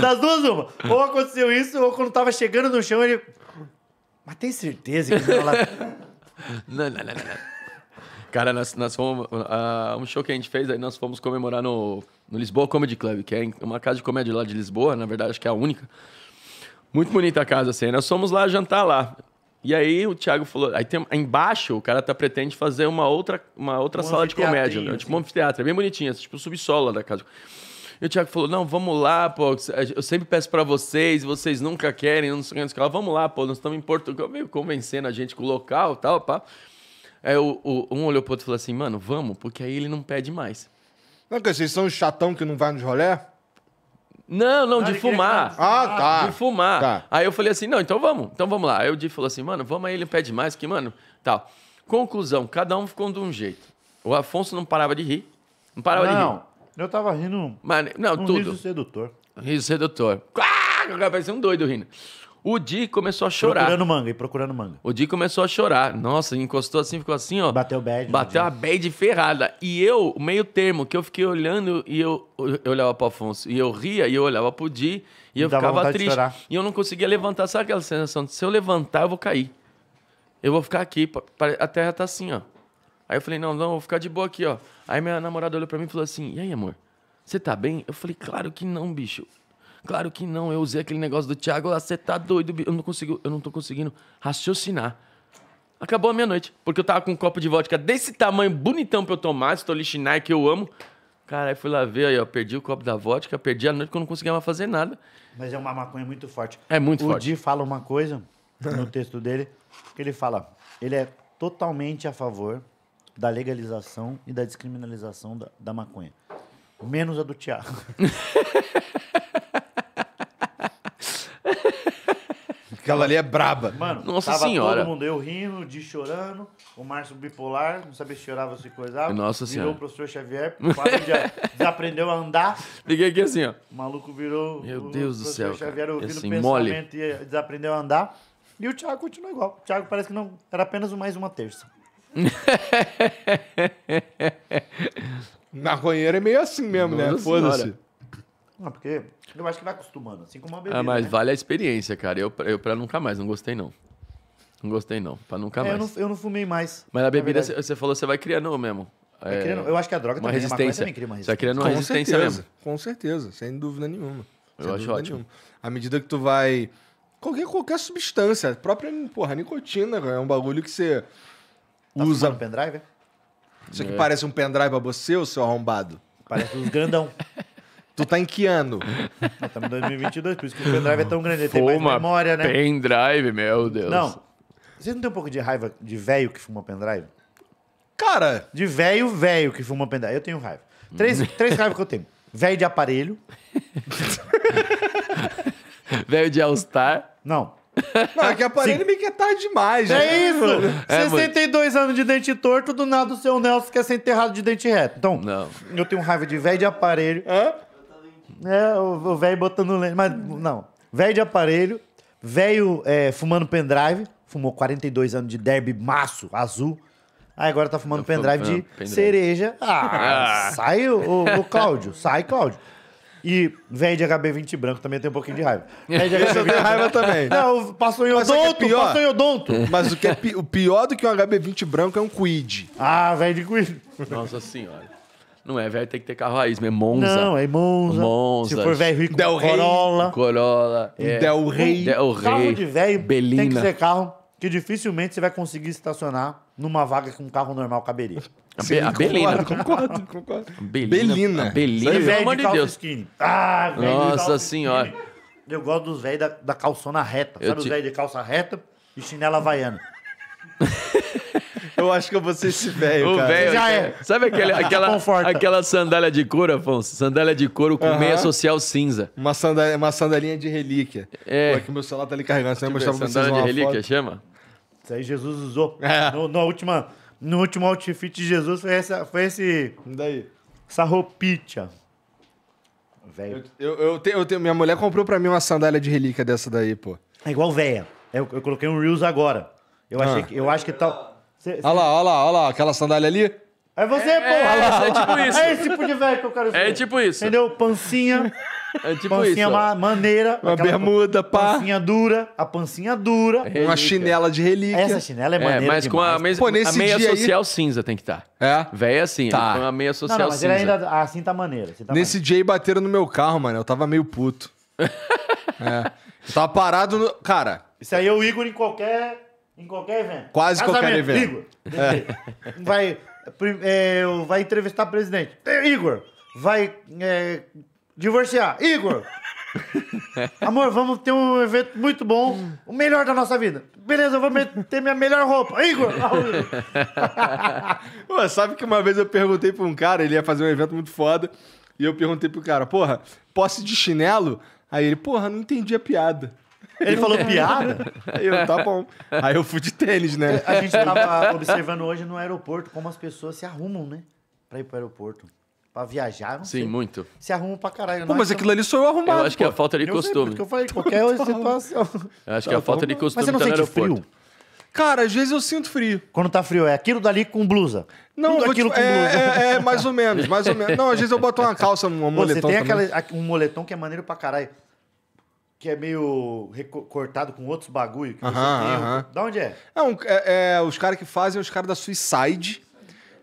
Das duas, uma. Ou aconteceu isso, ou quando tava chegando no chão, ele. Mas tem certeza que não é lá. [laughs] não, não, não, não. Cara, nós, nós fomos. Uh, um show que a gente fez, aí nós fomos comemorar no, no Lisboa Comedy Club, que é uma casa de comédia lá de Lisboa, na verdade, acho que é a única. Muito bonita a casa, assim. Nós fomos lá jantar lá. E aí o Thiago falou, aí tem, embaixo o cara tá pretende fazer uma outra, uma outra um sala de comédia, né? tipo um anfiteatro, é bem bonitinho, tipo subsolo da casa. E o Thiago falou: não, vamos lá, pô. Eu sempre peço para vocês, vocês nunca querem, não sei o que. Vamos lá, pô, nós estamos em Portugal, meio convencendo a gente com o local tal, pá. Aí o, o, um olhou pro outro e falou assim, mano, vamos, porque aí ele não pede mais. Não, que vocês são um chatão que não vai nos rolé? Não, não, de fumar. Ah, tá. De fumar. Tá. Aí eu falei assim, não, então vamos, então vamos lá. Aí o Di falou assim, mano, vamos aí, ele pede mais que, mano, tal. Conclusão, cada um ficou de um jeito. O Afonso não parava de rir. Não parava não, de rir. Não, eu tava rindo. Mas, não, um tudo. riso sedutor. Riso sedutor. Ah, parecia um doido rindo. O Di começou a chorar. Procurando manga, e procurando manga. O Di começou a chorar. Nossa, encostou assim, ficou assim, ó. Bateu bad. Né, Bateu a bad ferrada. E eu, meio termo, que eu fiquei olhando e eu, eu olhava pro Afonso. E eu ria e eu olhava pro Di e eu Dava ficava triste. E eu não conseguia levantar. Sabe aquela sensação de se eu levantar, eu vou cair. Eu vou ficar aqui. A terra tá assim, ó. Aí eu falei, não, não, vou ficar de boa aqui, ó. Aí minha namorada olhou pra mim e falou assim, e aí, amor? Você tá bem? Eu falei, claro que não, bicho. Claro que não, eu usei aquele negócio do Thiago ah, você tá doido, eu não consigo, eu não tô conseguindo raciocinar. Acabou a minha noite, porque eu tava com um copo de vodka desse tamanho, bonitão pra eu tomar, Stolichinai, que eu amo. Cara, aí fui lá ver, aí, ó, perdi o copo da vodka, perdi a noite porque eu não conseguia mais fazer nada. Mas é uma maconha muito forte. É muito o forte. O Di fala uma coisa no texto dele, que ele fala, ele é totalmente a favor da legalização e da descriminalização da, da maconha. Menos a do Tiago. [laughs] Aquela ali é braba. Mano, Nossa tava senhora. todo mundo, eu rindo, de chorando, o Márcio bipolar, não sabia se chorava ou se coisava. Nossa virou senhora. o professor Xavier, quase [laughs] desaprendeu a andar. Liguei aqui assim, ó. O maluco virou. Meu o Deus do professor céu, Xavier ouvindo Assim, pensamento mole. e desaprendeu a andar. E o Thiago continua igual. O Thiago parece que não. Era apenas mais uma terça. [laughs] Maconheiro é meio assim mesmo, né? Foda-se. senhora. Não, porque eu acho que vai acostumando, assim como uma ah, bebida. Ah, mas né? vale a experiência, cara. Eu, eu pra nunca mais, não gostei não. Não gostei não, pra nunca é, mais. Eu não, eu não fumei mais. Mas a bebida, você falou, você vai criando mesmo. É, criando, eu acho que a droga uma também, é resistência. também cria uma resistência. Você vai criando uma com resistência certeza, mesmo. Com certeza, sem dúvida nenhuma. Eu sem acho ótimo. Nenhuma. À medida que tu vai... Qualquer, qualquer substância, a própria, porra, a nicotina, é um bagulho que você tá usa... Tá pendrive, Isso aqui é. parece um pendrive pra você, ou seu arrombado? Parece uns grandão. [laughs] Tu tá em que ano? Nós estamos em 2022, por isso que o pendrive é tão grande. Ele tem mais memória, né? Pendrive, meu Deus. Não. Vocês não tem um pouco de raiva de velho que fuma pendrive? Cara, De velho, velho que fuma pendrive. Eu tenho raiva. Três, hum. três raivas que eu tenho. Velho de aparelho. [laughs] Velho de All-Star. Não. não, é que aparelho meio que é tarde demais, né? É isso! É, mano. 62 anos de dente torto, do nada o seu Nelson quer ser enterrado de dente reto. Então, Não. eu tenho raiva de velho de aparelho. Hã? É, o velho botando lente. Mas não. Velho de aparelho, velho é, fumando pendrive. Fumou 42 anos de derby maço azul. Aí agora tá fumando tá pendrive de cereja. Ah, ah. sai o, o, Cláudio. Sai, Cláudio. E velho de HB20 branco também tem um pouquinho de raiva. Velho de HB20 raiva também. Não, passou em é odonto, é passou em odonto. Mas o, que é pi... o pior do que um HB20 branco é um quid. Ah, velho de quid. Nossa senhora. Não é velho, tem que ter carro raiz, é Monza. Não, é Monza. Monza. Se for velho rico, Del Rey, Corolla. Corolla. É. Del Rey. Del Rey. Carro de velho tem que ser carro que dificilmente você vai conseguir estacionar numa vaga que um carro normal caberia. A, Sim, a Belina. Concordo, concordo. Belina. Belina. A Belina, pelo amor de Deus. Skinny. Ah, velho Nossa senhora. Skinny. Eu gosto dos velhos da, da calçona reta. Eu Sabe te... os velhos de calça reta e chinela havaiana. [laughs] Eu acho que eu vou ser esse velho, cara. Já é. Sabe aquele, [laughs] aquela, aquela sandália de couro, Afonso? Sandália de couro com uh -huh. meia social cinza. Uma, sandália, uma sandalinha de relíquia. É. Pô, é que meu celular tá ali carregando. Você mostrar pra vocês Sandália de relíquia, foto. chama? Isso aí Jesus usou. É. No, última, no último outfit de Jesus foi, essa, foi esse... Daí? Essa roupinha. Velho. Eu, eu, eu, tenho, eu tenho, minha mulher comprou pra mim uma sandália de relíquia dessa daí, pô. É igual véia. Eu, eu coloquei um Reels agora. Eu, achei ah. que, eu acho que tal... Tá... Olha lá, olha lá, olha lá, aquela sandália ali. É você, é, porra! É, é tipo isso. É esse tipo de velho que eu quero é ser. É tipo isso. Entendeu? Pancinha. [laughs] É tipo pancinha isso. Pancinha maneira. Uma bermuda, pá. Pancinha dura. A pancinha dura. É relíquia. Uma chinela de relíquia. Essa chinela é, é maneira É, mas demais. com a, mes... Pô, a meia social aí... cinza tem que estar. Tá. É? Véia assim, tá. com a meia social não, não, mas cinza. Mas ele ainda... Ah, assim tá maneira. Assim tá nesse maneiro. dia aí bateram no meu carro, mano. Eu tava meio puto. [laughs] é. Eu tava parado no... Cara... Isso aí é o Igor em qualquer... Em qualquer evento. Quase Casamento, qualquer evento. Igor. É. [laughs] Vai, é, vai entrevistar presidente. É, Igor. Vai é, divorciar. Igor. [laughs] Amor, vamos ter um evento muito bom, o melhor da nossa vida. Beleza, eu vou ter minha melhor roupa. Igor! [laughs] Ué, sabe que uma vez eu perguntei pra um cara, ele ia fazer um evento muito foda, e eu perguntei pro cara, porra, posse de chinelo? Aí ele, porra, não entendi a piada. Ele falou é. piada? eu, tá bom. Aí eu fui de tênis, né? A gente tava [laughs] observando hoje no aeroporto como as pessoas se arrumam, né? Pra ir pro aeroporto. Pra viajar, não Sim, sei. muito. Se arrumam pra caralho. Pô, mas aquilo ali sou eu arrumado. Eu acho que é a falta de Eu sei, costume. que eu falei, qualquer situação. Eu acho que é a falta de Mas você não tá sente frio? Cara, às vezes eu sinto frio. Quando tá frio, é aquilo dali com blusa. Não, Tudo te- aquilo com é, blusa. é, é, mais ou menos, mais ou menos. Não, às vezes eu boto uma calça, um moletom você tem aquela, um moletom que é maneiro pra caralho que é meio recortado com outros bagulho que uh -huh, uh -huh. Da onde é? é, um, é, é os caras que fazem é os caras da Suicide.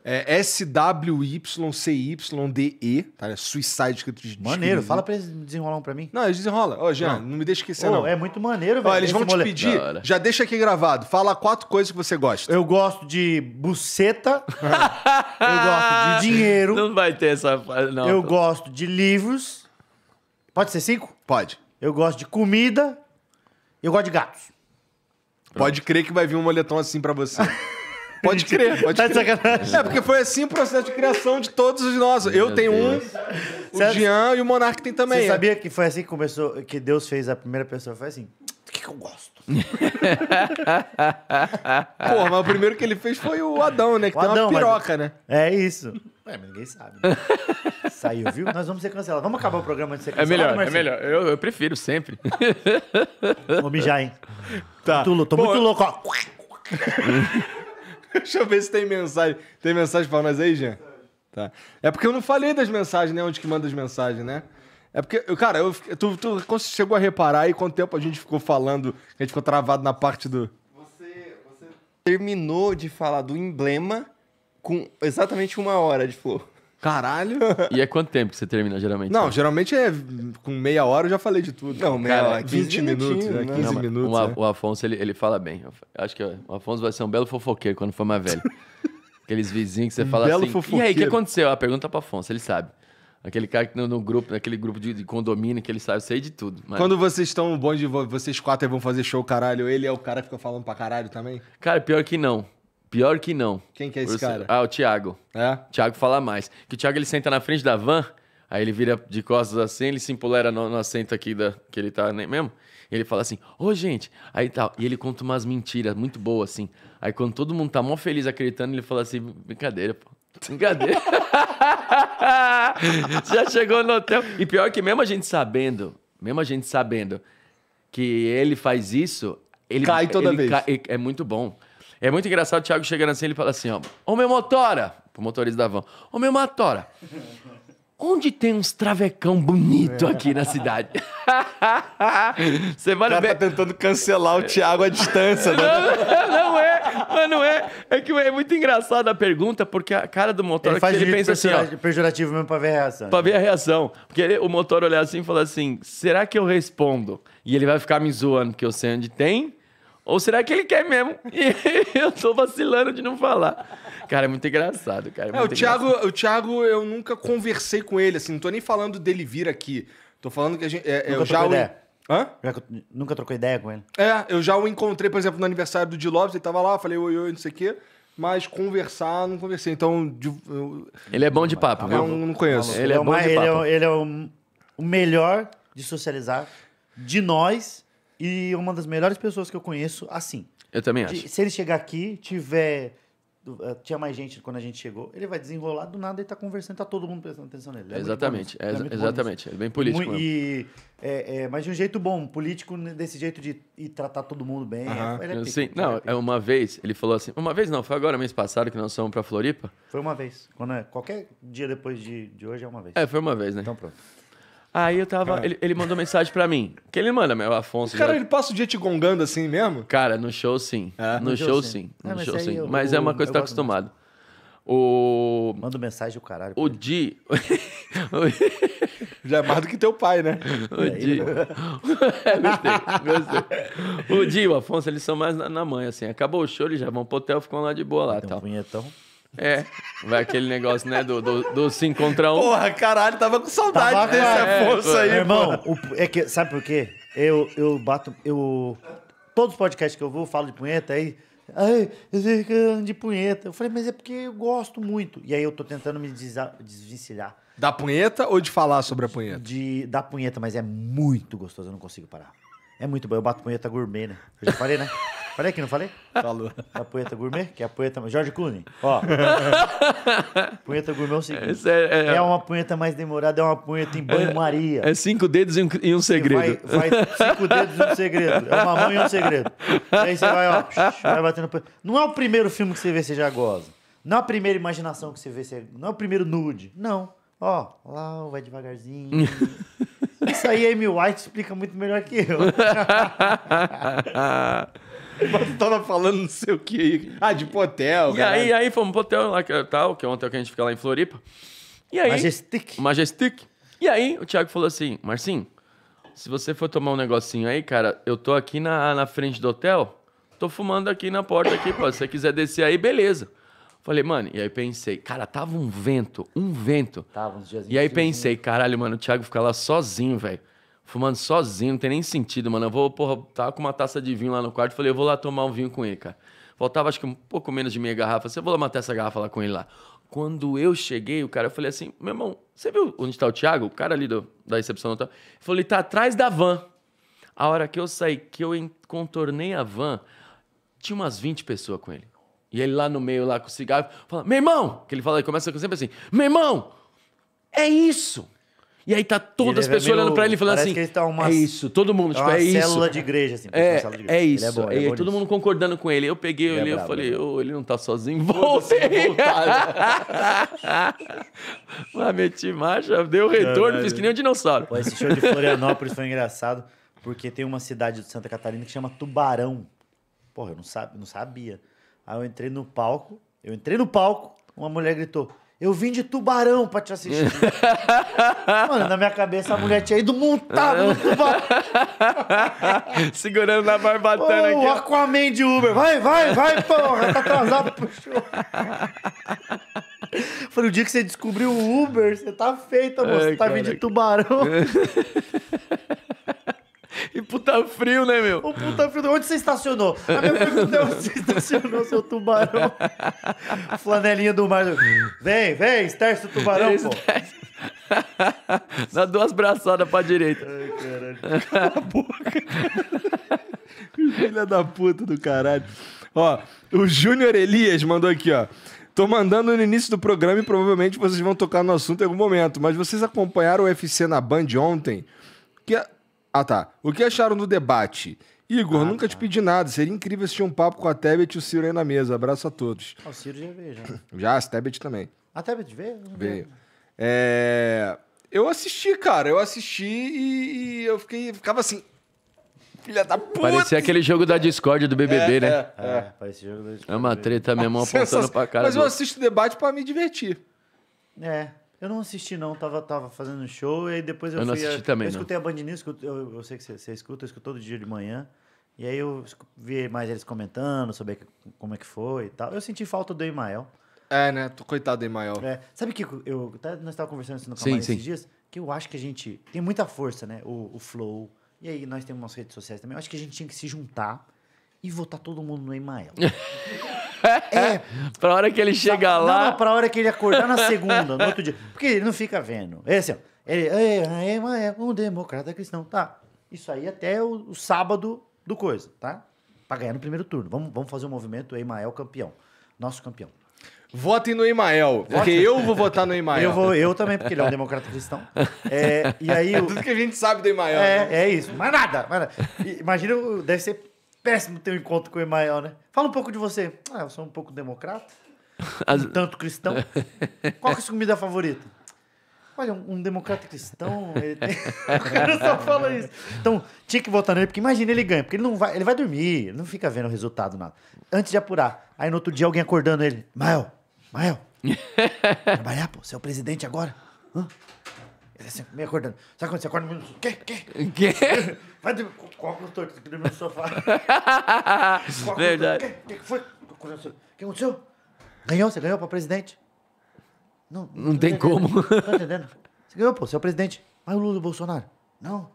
É S-W-Y-C-Y-D-E, tá? É suicide escrito de Maneiro, fala pra eles um pra mim. Não, eles desenrolam. Ô, Jean, não. não me deixa esquecer, oh, não. É muito maneiro, velho. Ó, eles vão te mole... pedir, já deixa aqui gravado. Fala quatro coisas que você gosta. Eu gosto de buceta. [laughs] eu gosto de dinheiro. Não vai ter essa. Não, eu gosto de livros. Pode ser cinco? Pode eu gosto de comida, eu gosto de gatos. Pode crer que vai vir um moletom assim para você. [laughs] Pode crer, pode tá de crer. Sacanagem. É, porque foi assim o processo de criação de todos nós. Eu Meu tenho Deus. um, o Jean e o Monark tem também. Você é. sabia que foi assim que começou, que Deus fez a primeira pessoa? Foi assim que eu gosto. [laughs] Porra, mas o primeiro que ele fez foi o Adão, né? Que o tem Adão, uma piroca, mas... né? É isso. Ué, mas ninguém sabe. Né? [laughs] Saiu, viu? Nós vamos ser cancelados. Vamos acabar o programa de ser é cancelado, É melhor, Marcelo? é melhor. Eu, eu prefiro sempre. [laughs] Vou mijar, hein? Tá. Muito, tô muito louco, ó. Deixa eu ver se tem mensagem. Tem mensagem pra nós aí, Jean? Tá. É porque eu não falei das mensagens, né? Onde que manda as mensagens, né? É porque, cara, eu, tu, tu chegou a reparar aí quanto tempo a gente ficou falando, a gente ficou travado na parte do. Você, você terminou de falar do emblema com exatamente uma hora de flor Caralho! [laughs] E é quanto tempo que você termina, geralmente? Não, né? geralmente é com meia hora eu já falei de tudo. Não, meia cara, hora, 20 minutos, é, né? 15 não, minutos. O, é. o Afonso, ele, ele fala bem. Eu acho que o Afonso vai ser um belo fofoqueiro quando for mais velho. Aqueles vizinhos que você fala um assim. Fofoqueiro. E aí, o que aconteceu? A pergunta é pro Afonso, ele sabe. Aquele cara que no, no grupo, naquele grupo de, de, condomínio que ele sabe, eu sei de tudo. Mas... Quando vocês estão bons de vocês quatro vão fazer show, caralho, ele é o cara que fica falando pra caralho também? Cara, pior que não. Pior que não. Quem que é esse cara? Ah, o Thiago. É? O Thiago fala mais. Que o Thiago ele senta na frente da van, aí ele vira de costas assim, ele se empolera no, no assento aqui da, que ele tá né, mesmo. Ele fala assim, ô oh, gente, aí tal. Tá. E ele conta umas mentiras muito boas, assim. Aí quando todo mundo tá mó feliz acreditando, ele fala assim, brincadeira, pô. Brincadeira. [laughs] já chegou no hotel. E pior que mesmo a gente sabendo, mesmo a gente sabendo que ele faz isso, ele cai toda ele vez. Cai, é muito bom. É muito engraçado o Thiago chegando assim, ele fala assim, ó, ô meu motora, pro motorista da van, ô meu motora, Onde tem uns travecão bonito é. aqui na cidade? Você vai ver. tá tentando cancelar o Thiago à distância, né? Não, não é, mas não é. É que é muito engraçada a pergunta, porque a cara do motor ele, faz ele pensa assim, ó, pejorativo mesmo pra ver a reação. Pra ver a reação. Porque ele, o motor olhar assim e falar assim, será que eu respondo? E ele vai ficar me zoando que eu sei onde tem? Ou será que ele quer mesmo? [laughs] E eu tô vacilando de não falar. Cara, é muito engraçado, cara. É, é muito o, Thiago, engraçado. o Thiago, eu nunca conversei com ele, assim, não tô nem falando dele vir aqui. Tô falando que a gente. É, é eu já. Ideia. Hã? Já, nunca trocou ideia com ele. É, eu já o encontrei, por exemplo, no aniversário do Di ele tava lá, falei oi, oi, não sei o quê. Mas conversar, não conversei. Então. De, eu... Ele é bom de papo, ah, Não, não conheço. Ele, é ele é, bom mais, de papo. Ele é, ele é o, o melhor de socializar de nós e uma das melhores pessoas que eu conheço assim. Eu também acho. Se ele chegar aqui, tiver eh, tinha mais gente quando a gente chegou, ele vai desenrolar, do nada e tá conversando, tá todo mundo prestando atenção nele. É exatamente, é, é exatamente. É bem político. e, é, é, mas de um jeito bom, político desse jeito de ir tratar todo mundo bem. É, é Sim, não, é uma vez, ele falou assim, uma vez não, foi agora mês passado que nós fomos pra Floripa. Foi uma vez. Quando qualquer dia depois de, de hoje é uma vez. É, foi uma vez, né? Então pronto. Aí eu tava. Ele, ele, mandou mensagem pra mim. Que ele manda, meu Afonso. Cara, já... ele passa o dia te gongando assim mesmo? Cara, no show sim. É? No, no, show, sim. sim. Ah, no ah, mas show sim. Eu, mas é uma coisa que tá acostumado. O. Manda mensagem o caralho. O Di. [laughs] Já é mais do que teu pai, né? O é, Di. É. [laughs] gostei, gostei. O Di e o Afonso, eles são mais na, na mãe, assim. Acabou o show, eles já vão pro hotel, ficam lá de boa lá. Tem tal. Um é. Vai aquele negócio, né? Do, do, do se encontrar um. Porra, caralho, tava com saudade tava, desse é, Afonso é, aí, meu é. irmão. O, é que, sabe por quê? Eu, eu bato. Eu, todos os podcasts que eu vou, eu falo de punheta aí. Ai, de punheta. Eu falei, mas é porque eu gosto muito. E aí eu tô tentando me desvencilhar. Da punheta ou de falar sobre a punheta? De, da punheta, mas é muito gostoso, eu não consigo parar. É muito bom. Eu bato punheta gourmet, né? Eu já falei, né? [laughs] Falei que não falei? Falou. É a punheta gourmet, que é a punheta. Jorge Clooney, ó. [laughs] punheta gourmet é o seguinte: é, é, é, é, uma punheta mais demorada, é uma punheta em banho-maria. É, é cinco dedos e um, e um segredo. Vai, vai, cinco dedos e um segredo. É uma mão e um segredo. aí você vai, ó, vai batendo. Não é o primeiro filme que você vê, você já goza. Não é a primeira imaginação que você vê, você... não é o primeiro nude. Não. Ó, lá, vai devagarzinho. [laughs] Isso aí Amy White explica muito melhor que eu. [laughs] Mas tava falando não sei o que. Ah, de hotel, E aí, aí fomos pro hotel lá, que, é tal, que é um hotel que a gente fica lá em Floripa. E aí, Majestic. Majestic. E aí o Thiago falou assim, Marcinho, se você for tomar um negocinho aí, cara, eu tô aqui na, na frente do hotel, tô fumando aqui na porta aqui, pô. Se você quiser descer aí, beleza. Falei, mano, e aí pensei, cara, tava um vento, um vento. Tava uns dias E aí pensei, caralho, mano, o Thiago fica lá sozinho, velho fumando sozinho, não tem nem sentido, mano. Eu vou, porra, tava com uma taça de vinho lá no quarto, falei, eu vou lá tomar um vinho com ele, cara. Faltava acho que um pouco menos de meia garrafa. Você assim, vou lá matar essa garrafa lá com ele lá. Quando eu cheguei, o cara, eu falei assim, meu irmão, você viu onde tá o Thiago? O cara ali do, da recepção do hotel. falei, tá atrás da van. A hora que eu saí, que eu contornei a van, tinha umas 20 pessoas com ele. E ele lá no meio, lá com o cigarro, fala, meu irmão! Que ele fala, ele começa sempre assim, meu irmão! É isso! E aí tá todas as pessoas é meio... olhando pra ele e falando assim. Que ele tá uma... É isso, todo mundo, é tipo, é, uma é isso. Célula de igreja, assim, é, célula de igreja. É isso. É bom, e aí, é é, todo mundo concordando com ele. Eu peguei, eu olhei, eu falei, oh, ele não tá sozinho. Voltei! Mas [laughs] ah, meti marcha, deu retorno, fiz que nem um dinossauro. Pô, esse show de Florianópolis foi engraçado, porque tem uma cidade de Santa Catarina que chama Tubarão. Porra, eu não, sabe, não sabia. Aí eu entrei no palco, eu entrei no palco, uma mulher gritou: eu vim de tubarão pra te assistir. [laughs] Mano, na minha cabeça a mulher tinha ido montado no tubarão. [laughs] Segurando na barbatana oh, aqui. O Aquaman de Uber. Vai, vai, vai, porra. Tá atrasado pro show. Falei, o dia que você descobriu o Uber, você tá feita, moço. você tá vindo de tubarão. [laughs] E puta frio, né, meu? O puta frio, onde você estacionou? A minha pergunta é onde você estacionou, seu tubarão? [laughs] Flanelinha do mar. Vem, vem, esterço tubarão, pô. Dá duas braçadas pra direita. Ai, caralho. Cala a boca. [laughs] Filha da puta do caralho. Ó, o Júnior Elias mandou aqui, ó. Tô mandando no início do programa e provavelmente vocês vão tocar no assunto em algum momento, mas vocês acompanharam o UFC na Band ontem? Que a ah, tá. O que acharam do debate? Igor, ah, nunca tá. te pedi nada. Seria incrível assistir um papo com a Tebet e o Ciro aí na mesa. Abraço a todos. Ah, o Ciro já veio, já. [clears throat] Já, a Tebet também. A Tebet veio? Veio. É... Eu assisti, cara. Eu assisti e eu fiquei... ficava assim... Filha da puta! Parecia aquele jogo da Discord do BBB, é, né? É, é. é, parecia jogo da Discord. É uma treta mesmo, [laughs] apontando pra cara. Mas eu assisto o debate pra me divertir. É. Eu não assisti, não. Tava, tava fazendo show e aí depois eu, eu não fui. Assisti a, também, eu não. escutei a Band News, eu, eu sei que você, você escuta, eu escuto todo dia de manhã. E aí eu vi mais eles comentando sobre como é que foi e tal. Eu senti falta do Emael. É, né? Coitado do Emael. É. Sabe que eu. Até nós estávamos conversando isso no canal esses dias, que eu acho que a gente tem muita força, né? O, o Flow. E aí nós temos umas redes sociais também. Eu acho que a gente tinha que se juntar e votar todo mundo no Emael. [laughs] É. [laughs] pra hora que ele chegar lá. Não, pra hora que ele acordar na segunda, no outro dia. Porque ele não fica vendo. É assim, ó. Ele é, é, é um democrata cristão. Tá. Isso aí até o, o sábado do coisa, tá? Pra ganhar no primeiro turno. Vamos, vamos fazer o um movimento Emael campeão. Nosso campeão. Votem no Emael, porque eu vou votar no Emael. Eu, vou, eu também, porque ele é um democrata cristão. É, e aí, é tudo que a gente sabe do Emael. É, né? é isso, mais nada. Mais nada. Imagina, deve ser péssimo ter um encontro com o Emael, né? Fala um pouco de você. Ah, eu sou um pouco democrata, [laughs] As... um tanto cristão. [laughs] Qual que é a sua comida favorita? Olha, um, um democrata cristão, ele tem... [laughs] o cara só fala isso. Então, tinha que votar nele, porque imagina ele ganha, porque ele não vai, ele vai dormir, ele não fica vendo o resultado, nada. Antes de apurar, aí no outro dia alguém acordando ele, Mael, Mael, trabalhar, pô, você é o presidente agora. Hã? Ele assim, tá meio acordando. Sabe quando você acorda no quê? Quê? Quê? Vai dormir. Coloca os tem aqui no meu sofá. [laughs] Verdade. O que, que foi? O que aconteceu? Ganhou, você ganhou pra presidente. Não, não, tem entendendo. como. Não entendendo. Você ganhou, pô, você é o presidente. Mas o Lula e o Bolsonaro? Não.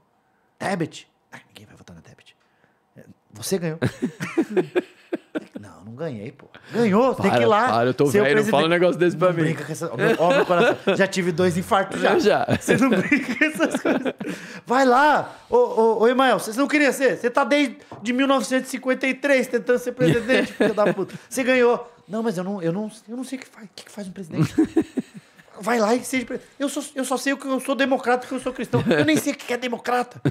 Tebet. Ah, ninguém vai votar na Tebet. É, você ganhou. [laughs] Não, não ganhei, pô. Ganhou, para, tem que ir lá. Para, eu tô velho, não fala um negócio desse pra não mim. Brinca com essa... ó, meu, ó, meu coração. Já tive dois infartos já. já. Você não brinca com essas coisas. Vai lá. Ô, ô, ô Emael, você não queria ser. Você tá desde de 1953 tentando ser presidente, filho da puta. Você ganhou. Não, mas eu não, eu não, eu não sei o que faz, o que faz um presidente. [laughs] vai lá e seja. Eu só, eu só sei que eu sou democrata que eu sou cristão. Eu nem sei o que é democrata. [laughs]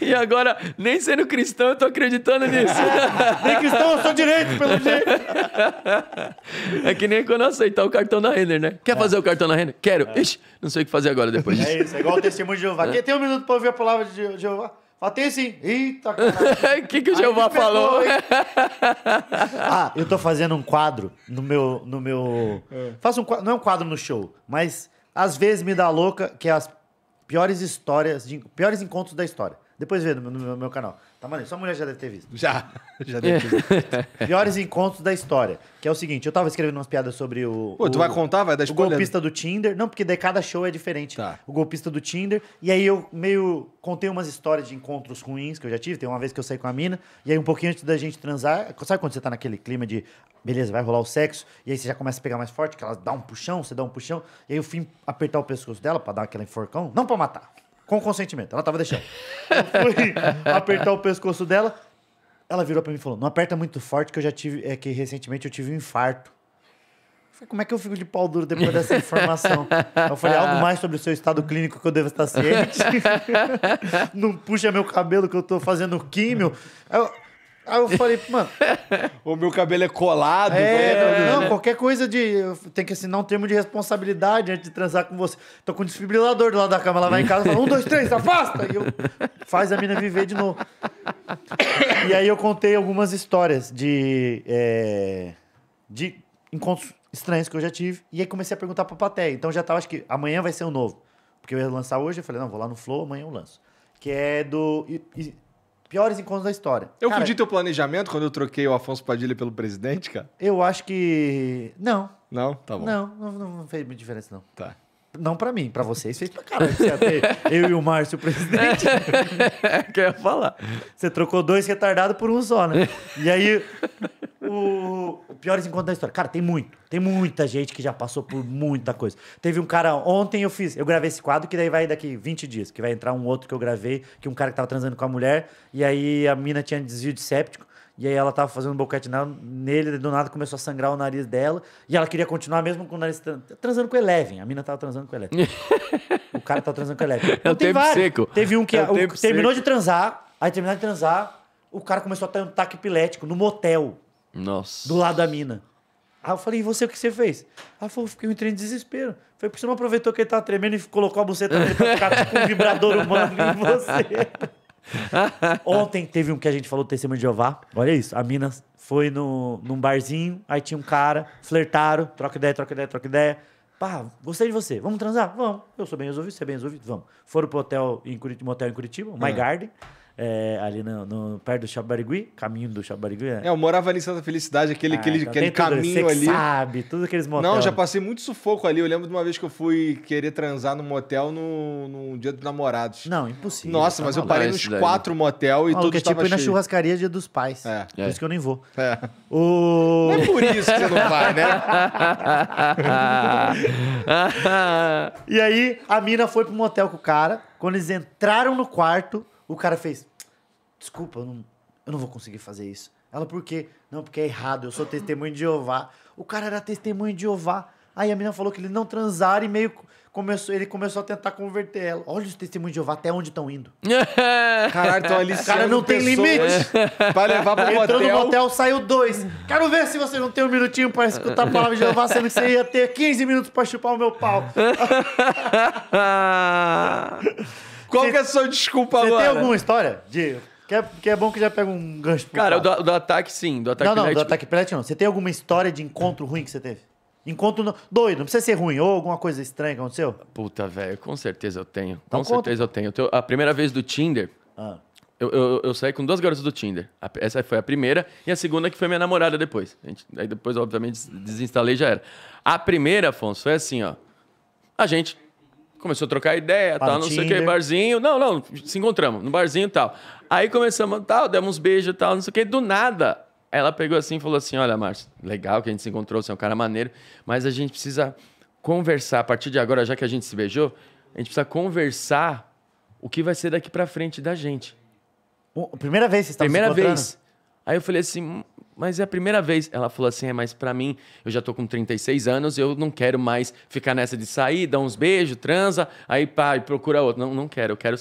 e agora, nem sendo cristão, eu tô acreditando nisso. [laughs] nem cristão, eu sou direito, pelo jeito. é que nem quando aceitar o cartão da Renner, né? Quer é. fazer o cartão da Renner? Quero. É. Ixi, não sei o que fazer agora depois disso. É isso, é igual o testemunho de Jeová. É. Tem um minuto pra ouvir a palavra de Jeová? Ó, sim. Eita, [laughs] O que, que o Jeová falou? [laughs] ah, eu tô fazendo um quadro no meu. No meu... É. Faço um Não é um quadro no show, mas às vezes me dá louca que é as piores histórias, de, piores encontros da história. Depois vê no, no meu canal. Tá maneiro, sua mulher já deve ter visto. Já, [laughs] já deve ter visto. [laughs] Piores encontros da história. Que é o seguinte, eu tava escrevendo umas piadas sobre o. Pô, o, tu vai contar, vai dar escolha. O golpista do Tinder. Não, porque de cada show é diferente. Tá. O golpista do Tinder. E aí eu meio contei umas histórias de encontros ruins que eu já tive. Tem uma vez que eu saí com a mina, e aí um pouquinho antes da gente transar, sabe quando você tá naquele clima de beleza, vai rolar o sexo, e aí você já começa a pegar mais forte, que ela dá um puxão, você dá um puxão, e aí eu fui apertar o pescoço dela para dar aquela enforcão. Não para matar, com consentimento. Ela tava deixando. Eu fui [laughs] apertar o pescoço dela. Ela virou para mim e falou: Não aperta muito forte, que eu já tive. É que recentemente eu tive um infarto. Eu falei, como é que eu fico de pau duro depois dessa informação? eu falei, algo mais sobre o seu estado clínico que eu devo estar ciente. [laughs] [laughs] Não puxa meu cabelo que eu tô fazendo químio. Eu, Aí eu falei, mano. [laughs] o meu cabelo é colado. É, né? não, né? qualquer coisa de. Tem que assinar um termo de responsabilidade antes de transar com você. Tô com um desfibrilador do lado da cama, lá vai em casa, fala, um, dois, três, afasta! E eu, faz a mina viver de novo. e aí eu contei algumas histórias de. É, de encontros estranhos que eu já tive. E aí comecei a perguntar pra plateia. Então já tava, acho que amanhã vai ser o um novo. Porque eu ia lançar hoje, eu falei, não, vou lá no Flow, amanhã eu lanço. Que é do. E, e, piores encontros da história. Eu cara, fudi teu planejamento quando eu troquei o Afonso Padilha pelo presidente, cara? Eu acho que. Não. Não? Tá bom. Não, não, não fez muita diferença, não. Tá. Não para mim, para vocês fez pra caralho. eu e o Márcio, [laughs] é o presidente. É, que eu ia falar. Você trocou dois retardados por um só, né? E aí, o, o piores assim, encontros da história. Cara, tem muito. Tem muita gente que já passou por muita coisa. Teve um cara, ontem eu fiz, eu gravei esse quadro que daí vai daqui 20 dias, que vai entrar um outro que eu gravei, que um cara que tava transando com a mulher, e aí a mina tinha desvio de séptico. E aí ela tava fazendo um boquete nele, do nada começou a sangrar o nariz dela. E ela queria continuar mesmo com o nariz transando com o Eleven. A mina tava transando com Eleven. [laughs] o cara tava transando com Eleven. É o então, tempo vários. seco. Teve um que é o o, terminou seco. de transar, aí terminou de transar, o cara começou a ter um taque epilético no motel. Nossa. Do lado da mina. Aí eu falei, e você, o que você fez? Ela falou, um entrei em desespero. Foi porque você não aproveitou que ele tava tremendo e colocou a buceta nele pra ficar com um vibrador humano em você. [laughs] [laughs] Ontem teve um que a gente falou do testemunho de Jeová. Olha isso. A mina foi no, num barzinho, aí tinha um cara, flertaram, troca ideia, troca ideia, troca ideia. Pá, gostei de você. Vamos transar? Vamos. Eu sou bem resolvido, você é bem resolvido? Vamos. Foram pro hotel em Curitiba, motel em Curitiba, My uhum. Garden é, ali no, no, perto do Chabarigui, caminho do Chabarigui. Né? É, eu morava ali em Santa Felicidade, aquele, ah, aquele, então aquele caminho ali. sabe, todos aqueles motel. Não, já passei muito sufoco ali. Eu lembro de uma vez que eu fui querer transar num motel no, no dia dos namorados. Não, impossível. Nossa, tá mas eu parei é, nos daí. quatro motel e Maluco, tudo é tipo ir na churrascaria dia dos pais. É. Por é. isso que eu nem vou. É. é o... Não é por isso que você não vai, né? [laughs] e aí, a mina foi pro motel com o cara. Quando eles entraram no quarto, o cara fez, desculpa, eu não, eu não vou conseguir fazer isso. Ela, por quê? Não, porque é errado, eu sou testemunho de Jeová. O cara era testemunho de Jeová. Aí a menina falou que ele não transar e meio começou, ele começou a tentar converter ela. Olha os testemunhos de Jeová até onde estão indo. [laughs] Caralho, estão ali O cara não tem limite. [laughs] Pra levar pro Entrou hotel. no motel, saiu dois. Quero ver se você não tem um minutinho pra escutar a palavra de Jeová, sendo que você ia ter 15 minutos pra chupar o meu pau. [laughs] Qual cê, que é a sua desculpa agora? Você tem alguma história de... Que é, que é bom que já pega um gancho. Cara, do, do, ataque sim, do ataque Não, não, do ataque pellet não. Você tem alguma história de encontro ruim que você teve? Encontro doido, não precisa ser ruim, ou alguma coisa estranha que aconteceu? Puta, velho, com certeza eu tenho. Então com conta. certeza eu tenho. Então, a primeira vez do Tinder, ah. eu, eu, eu, saí com duas garotas do Tinder. Essa foi a primeira, e a segunda que foi minha namorada depois. Gente, aí depois, obviamente, desinstalei já era. A primeira, Afonso, foi assim, ó. A gente Começou a trocar ideia, tal, não sei o que, barzinho. Não, não, se encontramos no barzinho e tal. Aí começamos, tal, demos uns beijos e tal, não sei o que. Do nada, ela pegou assim e falou assim: Olha, Márcio, legal que a gente se encontrou, você é um cara maneiro, mas a gente precisa conversar. A partir de agora, já que a gente se beijou, a gente precisa conversar o que vai ser daqui pra frente da gente. Primeira vez que vocês estavam Primeira se encontrando? vez. Aí eu falei assim: hum, mas é a primeira vez. Ela falou assim: é, mas para mim, eu já tô com 36 anos, eu não quero mais ficar nessa de sair, dar uns beijos, transa, aí pá, e procura outro. Não, não quero, eu quero,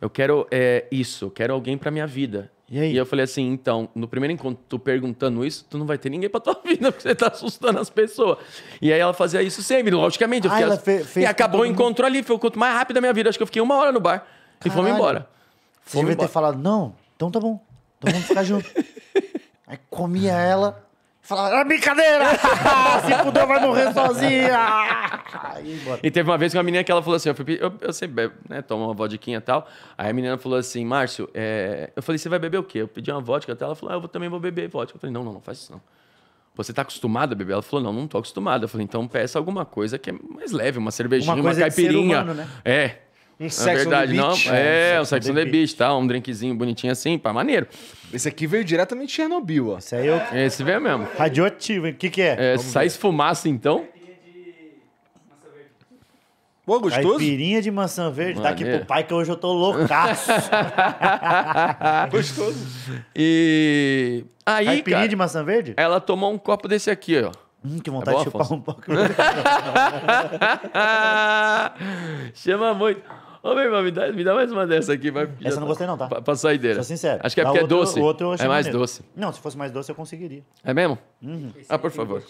eu quero é, isso, eu quero alguém pra minha vida. E aí? E eu falei assim: então, no primeiro encontro, tu perguntando isso, tu não vai ter ninguém pra tua [laughs] vida, porque você tá assustando as pessoas. E aí ela fazia isso sempre, logicamente. Ah, ela fez e acabou o encontro ali, foi o encontro mais rápido da minha vida. Acho que eu fiquei uma hora no bar Caralho. e fomos embora. Você devia ter falado: não, então tá bom, então vamos ficar junto. [laughs] Aí comia ela, falava, ah, brincadeira! [laughs] Se puder, vai morrer sozinha! e teve uma vez que uma menina que ela falou assim, eu, fui, eu, eu sempre bebo, né, tomo uma vodquinha e tal. Aí a menina falou assim, Márcio, é... eu falei, você vai beber o quê? Eu pedi uma vodka até ela falou, ah, eu vou, também vou beber vodka. Eu falei, não, não, não faz isso não. Você tá acostumado a beber? Ela falou, não, não tô acostumado. Eu falei, então peça alguma coisa que é mais leve, uma cervejinha, uma, uma caipirinha. Humano, né? É. Um verdade, não. É, é, um sexo on the beach, tá? Um drinkzinho bonitinho assim, pá, maneiro. Esse aqui veio diretamente de Chernobyl, ó. Esse aí eu... Esse veio mesmo. Radioativo, hein? O que, que é? é sai ver. esfumaça, então. Pô, gostoso? Caipirinha de maçã verde. Daqui tá pro pai que hoje eu tô loucaço. [laughs] gostoso. E... Aí, Caipirinha cara, de maçã verde? Ela tomou um copo desse aqui, ó. Hum, que tá vontade é boa, de chupar Afonso? um pouco. [laughs] Chama muito. Ô, meu irmão, me dá, me dá mais uma dessa aqui. Vai, Essa eu não gostei, não, tá? Pra, pra saideira. Sou sincero. Acho que é porque é outro, é doce. Outro é mais maneiro. doce. Não, se fosse mais doce, eu conseguiria. É mesmo? Uhum. Ah, é por favor.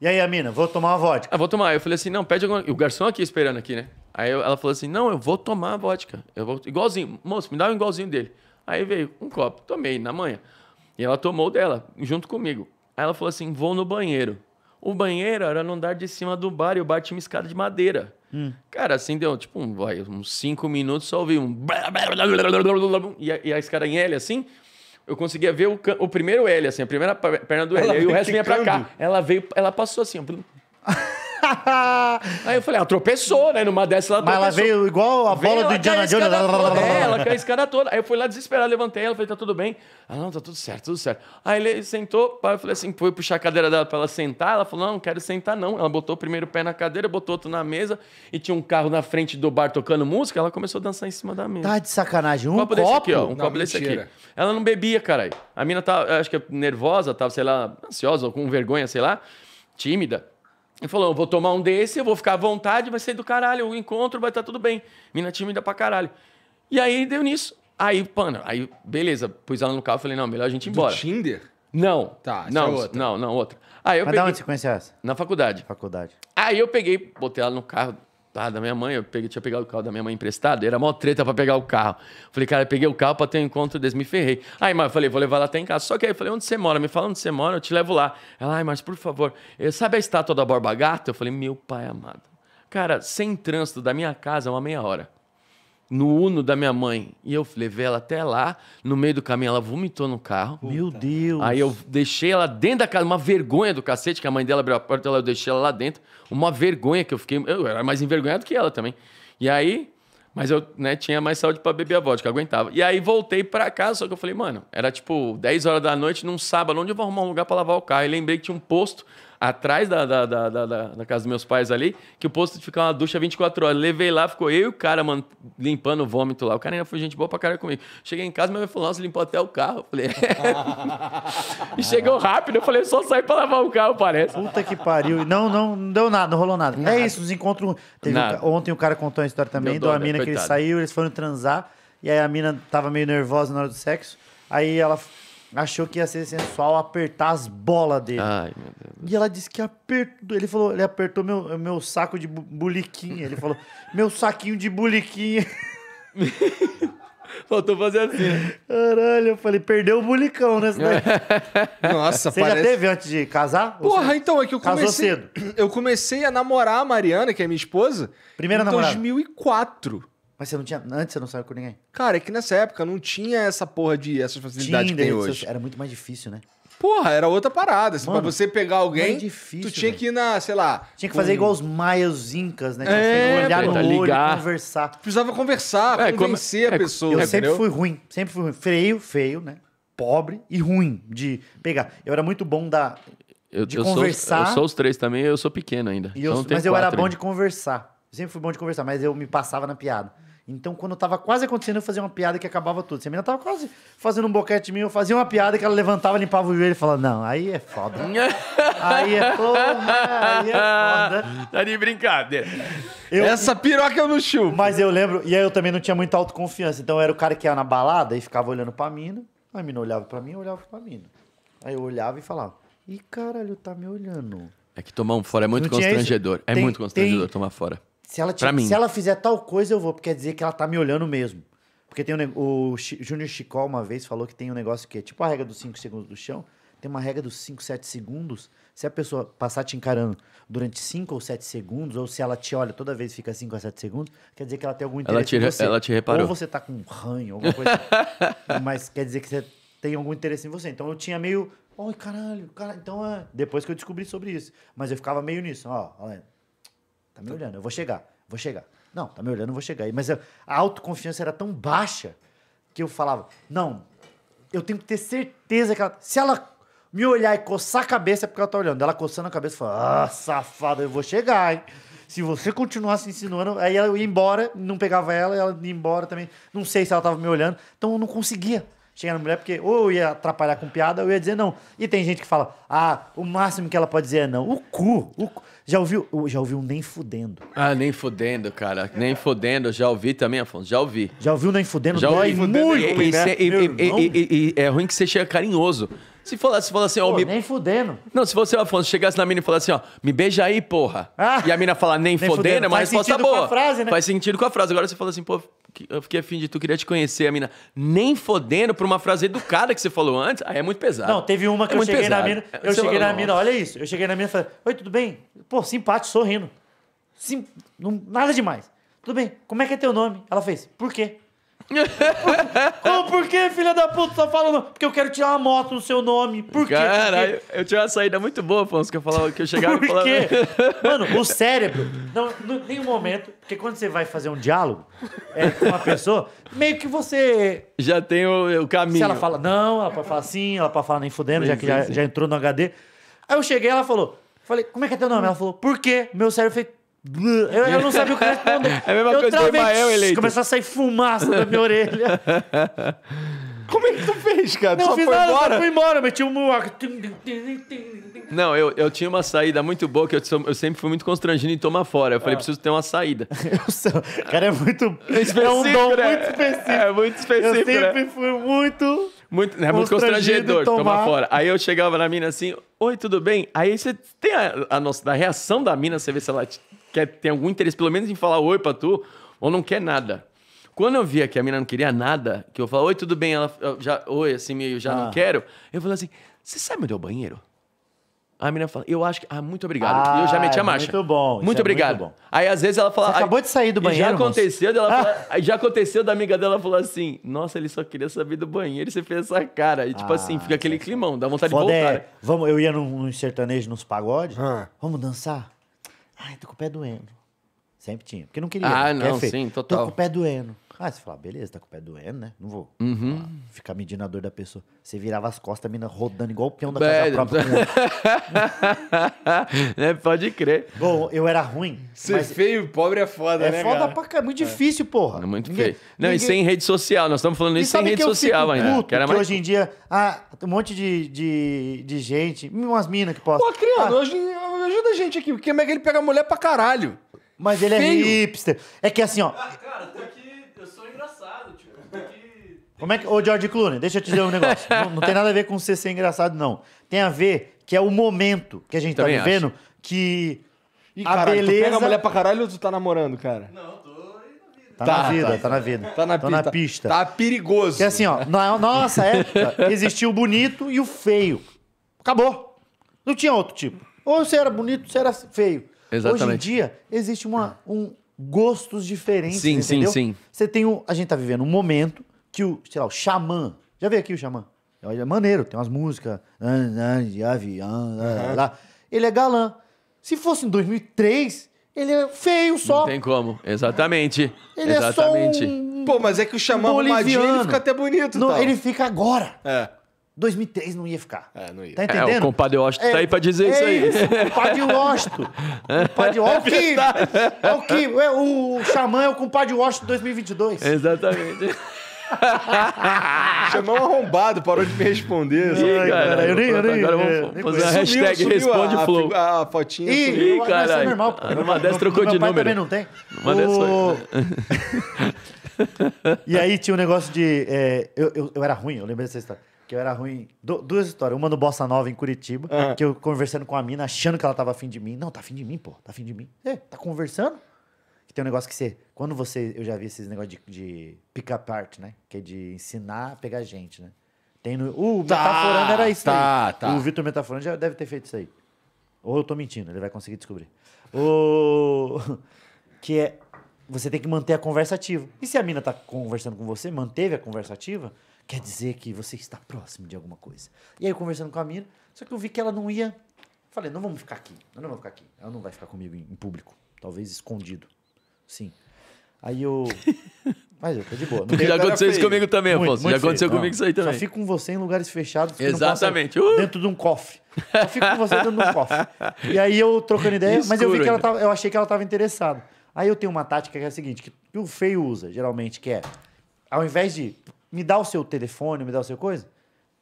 E aí, a mina, vou tomar uma vodka. Ah, vou tomar. Eu falei assim, não, pede alguma... E o garçom aqui esperando aqui, né? Aí ela falou assim, não, eu vou tomar a vodka. Eu vou... Igualzinho. Moço, me dá um igualzinho dele. Aí veio um copo. Tomei, na manhã. E ela tomou dela, junto comigo. Aí ela falou assim, vou no banheiro. O banheiro era no andar de cima do bar e o bar tinha uma escada de madeira. Hum. Cara, assim deu, tipo, um, vai, uns cinco minutos, só ouvi um... E a, e a L, assim, eu conseguia ver o, o, primeiro L, assim, a primeira perna do L. Ela e o resto vinha pra cá. Ela veio, ela passou assim, ó. Aí eu falei, ela ah, tropeçou, né? Numa dessa ela Mas ela veio igual a bola veio, do Indiana Jones. Toda, é, ela caiu a escada toda. Aí eu fui lá desesperado, levantei ela, falei, tá tudo bem? Ela, não, tá tudo certo, tudo certo. Aí ele sentou, eu falei assim, fui puxar a cadeira dela pra ela sentar. Ela falou, não, não quero sentar não. Ela botou o primeiro pé na cadeira, botou outro na mesa e tinha um carro na frente do bar tocando música. Ela começou a dançar em cima da mesa. Tá de sacanagem. Um copo? copo? Aqui, ó, um não, copo desse aqui. Ela não bebia, caralho. A mina tava, acho que nervosa, tava, sei lá, ansiosa ou com vergonha, sei lá, tímida. Ele falou: eu vou tomar um desse, eu vou ficar à vontade, vai ser do caralho, o encontro vai estar tá tudo bem. Mina tímida pra caralho. E aí deu nisso. Aí, pano aí, beleza, pus ela no carro e falei, não, melhor a gente ir embora. Do Tinder? Não. Tá, não, é outra. Não, não, outra. Aí eu Mas peguei, da onde você conhece essa? Na faculdade. Faculdade. Aí eu peguei, botei ela no carro, ah, da minha mãe, eu peguei, tinha pegado o carro da minha mãe emprestado, era mó treta pra pegar o carro. Falei, cara, eu peguei o carro pra ter um encontro desse, me ferrei. Aí, mas eu falei, vou levar lá até em casa. Só que aí eu falei, onde você mora? Me fala onde você mora, eu te levo lá. Ela, ai, mas por favor, eh, sabe a estátua da Borba Gata? Eu falei, meu pai amado. Cara, sem trânsito da minha casa é uma meia hora no Uno da minha mãe. E eu levei ela até lá. No meio do caminho, ela vomitou no carro. Meu Deus! Aí eu deixei ela dentro da casa. Uma vergonha do cacete, que a mãe dela abriu a porta, eu deixei ela lá dentro. Uma vergonha que eu fiquei... Eu era mais envergonhado que ela também. E aí... Mas eu né, tinha mais saúde para beber a vodka, aguentava. E aí voltei para casa, só que eu falei, mano, era tipo 10 horas da noite, num sábado, onde eu vou arrumar um lugar para lavar o carro? E lembrei que tinha um posto atrás da, da, da, da, casa dos meus pais ali, que o posto fica uma ducha 24 horas. Levei lá, ficou eu e o cara, mano, limpando o vômito lá. O cara ainda foi gente boa pra cara comigo. Cheguei em casa, minha mãe falou, nossa, limpou até o carro. falei, é. [laughs] E chegou rápido, eu falei, só sai pra lavar o carro, parece. Puta que pariu. Não, não, não deu nada, não rolou nada. É nada. É isso, os encontros... Um, ontem o cara contou uma história também, de uma mina coitado. que ele saiu, eles foram transar, e aí a mina tava meio nervosa na hora do sexo, aí ela achou que ia ser sensual apertar as bolas dele. Ai, meu Deus. E ela disse que apertou. Ele falou, ele apertou meu, meu saco de buliquinha. Ele falou, [laughs] meu saquinho de buliquinha. [laughs] Faltou fazer assim. Né? Caralho, eu falei, perdeu o bulicão né [laughs] Nossa, Você parece... já teve antes de casar? Porra, então, é que eu comecei... Casou cedo. [clears throat] Eu comecei a namorar a Mariana, que é minha esposa, Primeira em namorada. 2004. Mas você não tinha. Antes você não saiu com ninguém? Cara, é que nessa época não tinha essa porra de essas facilidades que tem hoje. Era muito mais difícil, né? Porra, era outra parada. Assim, Mano, pra você pegar alguém, difícil, tu tinha velho. que ir na, sei lá. Tinha que fazer igual os maios incas, né? Tinha é, que olhar no olho, ligar. conversar. Tu precisava conversar, é, convencer como... a é, pessoa. Eu entendeu? sempre fui ruim, sempre fui ruim. Feio, feio, né? Pobre e ruim de pegar. Eu era muito bom da. Eu, de eu conversar. Sou, eu sou os três também, eu sou pequeno ainda. Eu, então mas eu era bom de conversar. sempre fui bom de conversar, mas eu me passava na piada. Então, quando tava quase acontecendo, eu fazia uma piada que acabava tudo. Se assim, a menina tava quase fazendo um boquete de mim, eu fazia uma piada que ela levantava, limpava o joelho e falava: Não, aí é foda. [laughs] aí é porra, aí é foda. Tá de brincadeira. Eu, Essa piroca eu não chupo. Mas eu lembro, e aí eu também não tinha muita autoconfiança. Então, eu era o cara que ia na balada e ficava olhando pra mina. A mina olhava pra mim, e olhava pra mina. Aí eu olhava e falava: Ih, caralho, tá me olhando. É que tomar um fora é muito não constrangedor. É tem, muito constrangedor tem... tomar fora. Se ela, se ela fizer tal coisa, eu vou, porque quer dizer que ela tá me olhando mesmo. Porque tem um, o Júnior Chicó uma vez falou que tem um negócio que é tipo a regra dos 5 segundos do chão, tem uma regra dos 5, 7 segundos. Se a pessoa passar te encarando durante 5 ou 7 segundos, ou se ela te olha toda vez fica 5 a 7 segundos, quer dizer que ela tem algum interesse ela te, em você. Ela te reparou. Ou você tá com um ranho, alguma coisa. Assim. [laughs] mas quer dizer que você tem algum interesse em você. Então eu tinha meio. Ai, caralho, caralho. Então é. Depois que eu descobri sobre isso. Mas eu ficava meio nisso, ó, olha Tá me tá. olhando, eu vou tá. chegar, vou chegar. Não, tá me olhando, eu vou chegar. Mas a autoconfiança era tão baixa que eu falava, não, eu tenho que ter certeza que ela. Se ela me olhar e coçar a cabeça é porque ela tá olhando. Ela coçando a cabeça fala, ah, safada, eu vou chegar, hein? Se você continuar se insinuando, aí eu ia embora, não pegava ela, ela ia embora também. Não sei se ela tava me olhando, então eu não conseguia chegar na mulher, porque ou eu ia atrapalhar com piada, ou eu ia dizer não. E tem gente que fala, ah, o máximo que ela pode dizer é não. O cu, o cu. Já ouviu, já ouviu Nem Fudendo? Ah, Nem Fudendo, cara. Nem Fudendo, já ouvi também, Afonso. Já ouvi. Já ouviu Nem Fudendo? Já Dói ouvi. muito, é né? Né? e, e, e, e, é ruim que você chega carinhoso. Se falasse, se assim, ó... Oh, me... Nem fudendo. Não, se você, Afonso, chegasse na mina e falasse assim, ó, me beija aí, porra. Ah, e a mina falar nem, nem fudendo, fudendo, é uma resposta boa. Faz sentido com a frase, né? Faz sentido com a frase. Agora você fala assim, pô, eu fiquei afim de tu, queria te conhecer, a mina. Nem fodendo por uma frase educada que você falou antes. Aí é muito pesado. Não, teve uma que é eu cheguei pesado. na mina. É, eu você cheguei falou, na mina, olha isso. Eu cheguei na mina e falei, oi, tudo bem? Pô, simpático, sorrindo. Sim, não, nada demais. Tudo bem, como é que é teu nome? Ela fez, por quê? [laughs] Como, por que, filha da puta? Só falando, porque eu quero tirar uma moto no seu nome. Por quê? Caralho, eu tinha uma saída muito boa, Afonso, que eu falava que eu chegava por e falava. quê? [laughs] Mano, o cérebro, não, não, nenhum momento, porque quando você vai fazer um diálogo é, com uma pessoa, meio que você. Já tem o, o caminho. Se ela fala não, ela pode falar sim, ela pode falar nem fudendo, já que já, já entrou no HD. Aí eu cheguei, ela falou, falei, como é que é teu nome? Ela falou, por quê? Meu cérebro fez. Eu, eu, não sabia o que responder. [laughs] É a mesma eu coisa travei, Emael, eleito. Começou a sair fumaça da minha orelha. [laughs] Como é que tu fez, cara? Não, só fiz foi nada, embora? Só fui embora, meti um Não, eu, eu tinha uma saída muito boa, que eu, eu sempre fui muito constrangido em tomar fora. Eu falei, ah. preciso ter uma saída. [laughs] O cara é muito... Específico, é, é um dom né? muito específico. É muito específico, Eu né? sempre né? fui muito... Muito, é muito constrangedor tomar. tomar fora. Aí eu chegava na mina assim, oi, tudo bem? Aí você tem a, a, nossa, a reação da mina, você vê se ela quer, tem algum interesse, pelo menos, em falar oi pra tu, ou não quer nada. Quando eu via que a menina não queria nada, que eu falava, oi, tudo bem, ela já, oi, assim, meio, já ah. não quero, eu falava assim, você sabe onde é o banheiro? A menina fala, eu acho que. Ah, muito obrigado. Ah, eu já meti a ah, é marcha. Muito bom. Muito é obrigado. Muito bom. Aí às vezes ela fala. Você acabou de sair do banheiro. Já aconteceu, dela ah. fala, já aconteceu da amiga dela falar assim: Nossa, ele só queria saber do banheiro e você fez essa cara. E tipo assim, ah, assim, fica aquele climão, dá vontade Foda de é, voltar. É. Vamos, eu ia num, num sertanejo, nos pagodes. Hum. Vamos dançar? Ai, tô com o pé doendo. Sempre tinha. Porque não queria. Ah, não, sim, total. Tô com o pé doendo. Ah, você fala, beleza, tá com o pé doendo, né? Não vou uhum. falar, ficar medindo a dor da pessoa. Você virava as costas, a mina rodando igual o peão da Bad. casa própria. [laughs] é, pode crer. Bom, eu era ruim. Você mas... feio, pobre é foda, é né? É foda cara? pra caralho. é muito difícil, porra. É muito ninguém, feio. Não, ninguém... e sem rede social, nós estamos falando isso sem rede social ainda. Puto, que era mais... hoje em dia, ah, um monte de, de, de gente, umas minas que possam. Pô, criando, ah, hoje, ajuda a gente aqui, porque como é que ele pega mulher pra caralho? Mas ele é feio. é hipster. É que assim, ó. Ah, cara, tô tá aqui como é que. Ô, George Clooney, deixa eu te dizer um negócio. [laughs] não, não, tem nada a ver com você ser engraçado, não. Tem a ver que é o momento que a gente tá Também tá vivendo acho. que. Ih, a caralho, beleza... tu pega a mulher pra caralho ou tu tá namorando, cara? Não, tô. Tá, tá, na tá, vida, tá, tá, na vida. Tá na, tô na pista. Tá perigoso. Que assim, ó, na nossa época existia o bonito e o feio. Acabou. Não tinha outro tipo. Ou você era bonito, ou você era feio. Exatamente. Hoje em dia existe uma, um gostos diferentes, sim, entendeu? Sim, sim, Você tem um, a gente tá vivendo um momento que o, sei lá, o Xamã. Já veio aqui o Xamã? É, é maneiro, tem umas músicas. Avião, lá. Ele é galã. Se fosse em 2003, ele é feio só. Não tem como, exatamente. Ele exatamente. é só um... Pô, mas é que o Xamã Madinho, ele fica até bonito. Não, ele fica agora. É. 2003 não ia ficar. É, não ia. Tá é, entendendo? Tá é, é o compadre Washington é, tá aí pra dizer é isso aí. o compadre Washington. O compadre É o que, é o, que, o, o Xamã é o compadre Washington 2022. Exatamente. [laughs] Chamou um arrombado, parou de me responder. Ih, Ai, cara, cara, eu nem, eu nem, agora vamos é, fazer a hashtag sumiu, responde a, flow. A, a fotinha. Ih, Ih cara. É normal, Numa dessa trocou de número. também não tem. Numa o... [laughs] e aí tinha um negócio de... É, eu, eu, eu era ruim, eu lembrei dessa história que eu era ruim. duas histórias. Uma no Bossa Nova em Curitiba, ah. que eu conversando com a mina, achando que ela tava afim de mim. Não, tá afim de mim, pô, tá afim de mim. É, tá conversando? Que tem um negócio que você. Quando você. Eu já vi esses negócios de, de pick-up art, né? Que é de ensinar a pegar gente, né? Tem no. Uh, o tá, Metaforando era isso. Tá, aí. tá. O Vitor Metaforando já deve ter feito isso aí. Ou eu tô mentindo, ele vai conseguir descobrir. O... [laughs] Que é. Você tem que manter a conversa ativa. E se a mina tá conversando com você, manteve a conversa ativa, quer dizer que você está próximo de alguma coisa. E aí, eu conversando com a mina, só que eu vi que ela não ia. Falei, não vamos ficar aqui. Eu não vou ficar aqui. Ela não vai ficar comigo em público. Talvez escondido. Sim. Aí eu. [laughs] Mas eu tô de boa. já aconteceu isso comigo também, Afonso. Muito já aconteceu feio. comigo não. isso aí também. Só fico com você em lugares fechados. Exatamente. Uh! Dentro de um cofre. Só fico com você dentro de um cofre. E aí eu trocando ideia, Escuro [laughs] mas eu vi que ainda. ela tava, eu achei que ela tava interessada. Aí eu tenho uma tática que é a seguinte, que, o feio usa, geralmente, que é, ao invés de me dar o seu telefone, me dar o seu coisa,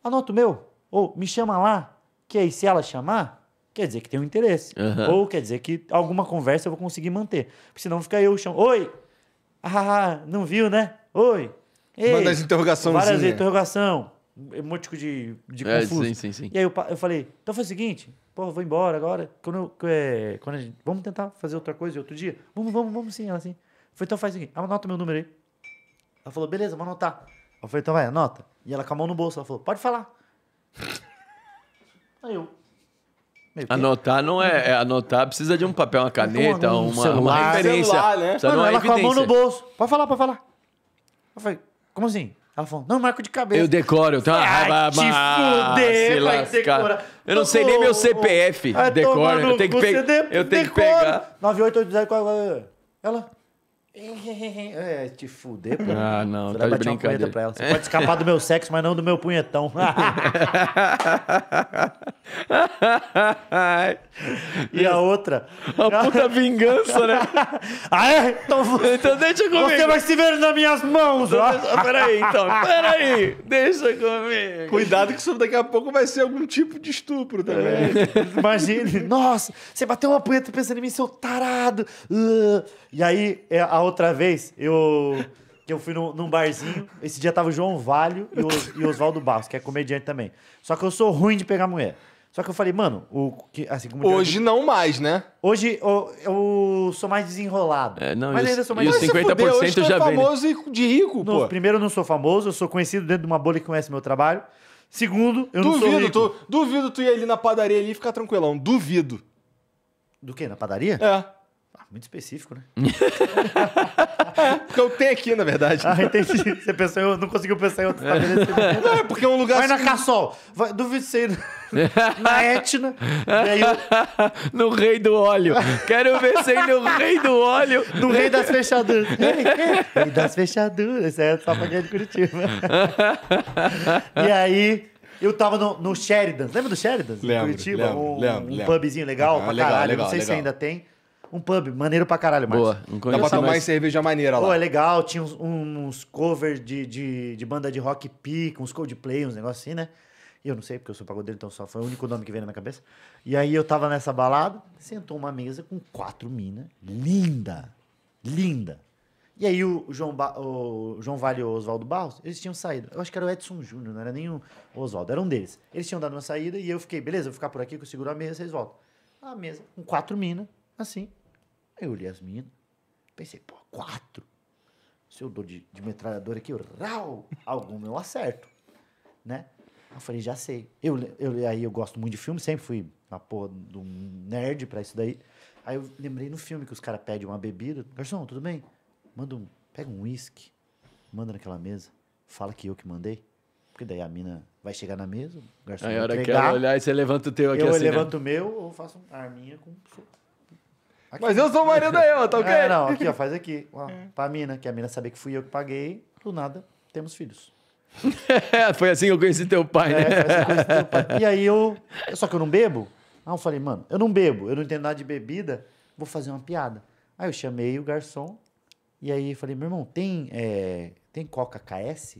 anota o meu, ou me chama lá, que aí se ela chamar, quer dizer que tem um interesse. Uhum. Ou quer dizer que alguma conversa eu vou conseguir manter. Porque senão fica eu chão Oi! Ah, ah, ah, não viu, né? Oi! Ei! Manda as interrogações. Várias interrogação. Um monte de, de é, Sim, sim, sim. E aí eu, eu falei, então foi o seguinte, pô, vou embora agora. Quando, eu, é, quando gente, vamos tentar fazer outra coisa outro dia? Vamos, vamos, vamos sim. Ela assim. foi então faz o seguinte, anota meu número aí. Ela falou, beleza, vou anotar. Eu falei, então vai, anota. E ela com a mão no bolso, ela falou, pode falar. [laughs] aí eu, Anotar não é, é, Anotar precisa de um papel, uma caneta, um, uma, celular, uma referência. Celular, né? Mano, não é ela evidência. com a mão no bolso. Pode falar, pode falar. Eu falei, como assim? Ela falou, não, marco de cabeça. Eu decoro, eu tenho uma raiva. Te fuder, vai decorar. Eu não sei nem meu CPF. Decoro, eu tenho que pegar. Eu tenho que pegar. 98880. Ela. É, é, te fuder, pô. Ah, não, tá de brincadeira. Pra ela. Você pode escapar do meu sexo, mas não do meu punhetão. [laughs] e a outra? Uma puta vingança, né? [laughs] ah, é? Então, então deixa comigo. Você vai se ver nas minhas mãos. Ó. Então, peraí, então. Peraí. Deixa comigo. Cuidado que isso daqui a pouco vai ser algum tipo de estupro também. É. Imagine. Nossa, você bateu uma punheta pensando em mim, seu tarado. Uh, e aí, é, a outra vez, eu que eu fui num, num barzinho. Esse dia tava o João Valho e o, e Oswaldo Barros, que é comediante também. Só que eu sou ruim de pegar mulher. Só que eu falei, mano, o que- assim como Hoje não mais, né? hoje eu, eu sou mais desenrolado. É, não, mas e ainda sou mais e os Mas se fuder, hoje já é vem, né? famoso e de rico, pô. primeiro, eu não sou famoso, eu sou conhecido dentro de uma bolha que conhece meu trabalho. Segundo, eu não sou Duvido, rico. duvido tu ir ali na padaria ali e ficar tranquilão. Duvido. Do quê? Na padaria? É. Muito específico, né? [laughs] porque eu tenho aqui, na verdade. Ah, entendi. Você pensou, eu não conseguiu pensar em outro é. estabelecimento. Não, é porque é um lugar. Vai assim... na Cassol. Vai, duvido você na Etna. Eu... [laughs] No Rei do Óleo. Quero ver se no Rei do Óleo. No Rei das Fechaduras. [laughs] É. rei das Fechaduras. Isso é só pra de Curitiba. e aí, eu tava no, no Sheridan. Lembra do Sheridan? Lembro, Curitiba? Lembro, um, lembro, um pubzinho legal ah, pra legal, caralho. Legal, não sei legal. se ainda tem um pub maneiro pra caralho, Marcos. Boa, não conheço. Dá pra tomar mais cerveja maneira lá. Pô, é legal, tinha uns, uns covers de, de, de, banda de rock pick, uns Coldplay, uns negócios assim, né? E eu não sei, porque eu sou pagodeiro, então só foi o único nome que veio na minha cabeça. E aí eu tava nessa balada, sentou uma mesa com quatro minas, linda, linda. E aí o João, ba o João Vale e o Oswaldo Barros, eles tinham saído. Eu acho que era o Edson Júnior, não era nem o Oswaldo, era um deles. Eles tinham dado uma saída e eu fiquei, beleza, vou ficar por aqui, que eu seguro a mesa, vocês voltam. A mesa, com quatro minas, assim, Aí eu olhei as minas, pensei, pô, quatro? Se eu dou de, de metralhadora aqui, eu, rau, alguma eu acerto, né? eu falei, já sei. Eu, eu, aí eu gosto muito de filme, sempre fui uma porra de um nerd pra isso daí. Aí eu lembrei no filme que os caras pedem uma bebida. Garçom, tudo bem? Manda um, pega um uísque, manda naquela mesa, fala que eu que mandei. Porque daí a mina vai chegar na mesa, o garçom Aí, vai a hora entregar. que ela olhar e você levanta o teu aqui eu assim, Eu né? levanto o né? meu ou faço uma arminha com... Aqui. Mas eu sou o marido dela, tá [laughs] é, ok? É, não, aqui, ó, faz aqui. Ó, é. Pra mina, que a mina saber que fui eu que paguei, do nada, temos filhos. [laughs] foi assim que eu conheci teu pai, é, né? É, foi assim que eu conheci teu pai. E aí eu. [laughs] Só que eu não bebo. Aí eu falei, mano, eu não bebo, eu não entendo nada de bebida, vou fazer uma piada. Aí eu chamei o garçom e aí falei, meu irmão, tem, é, tem Coca KS?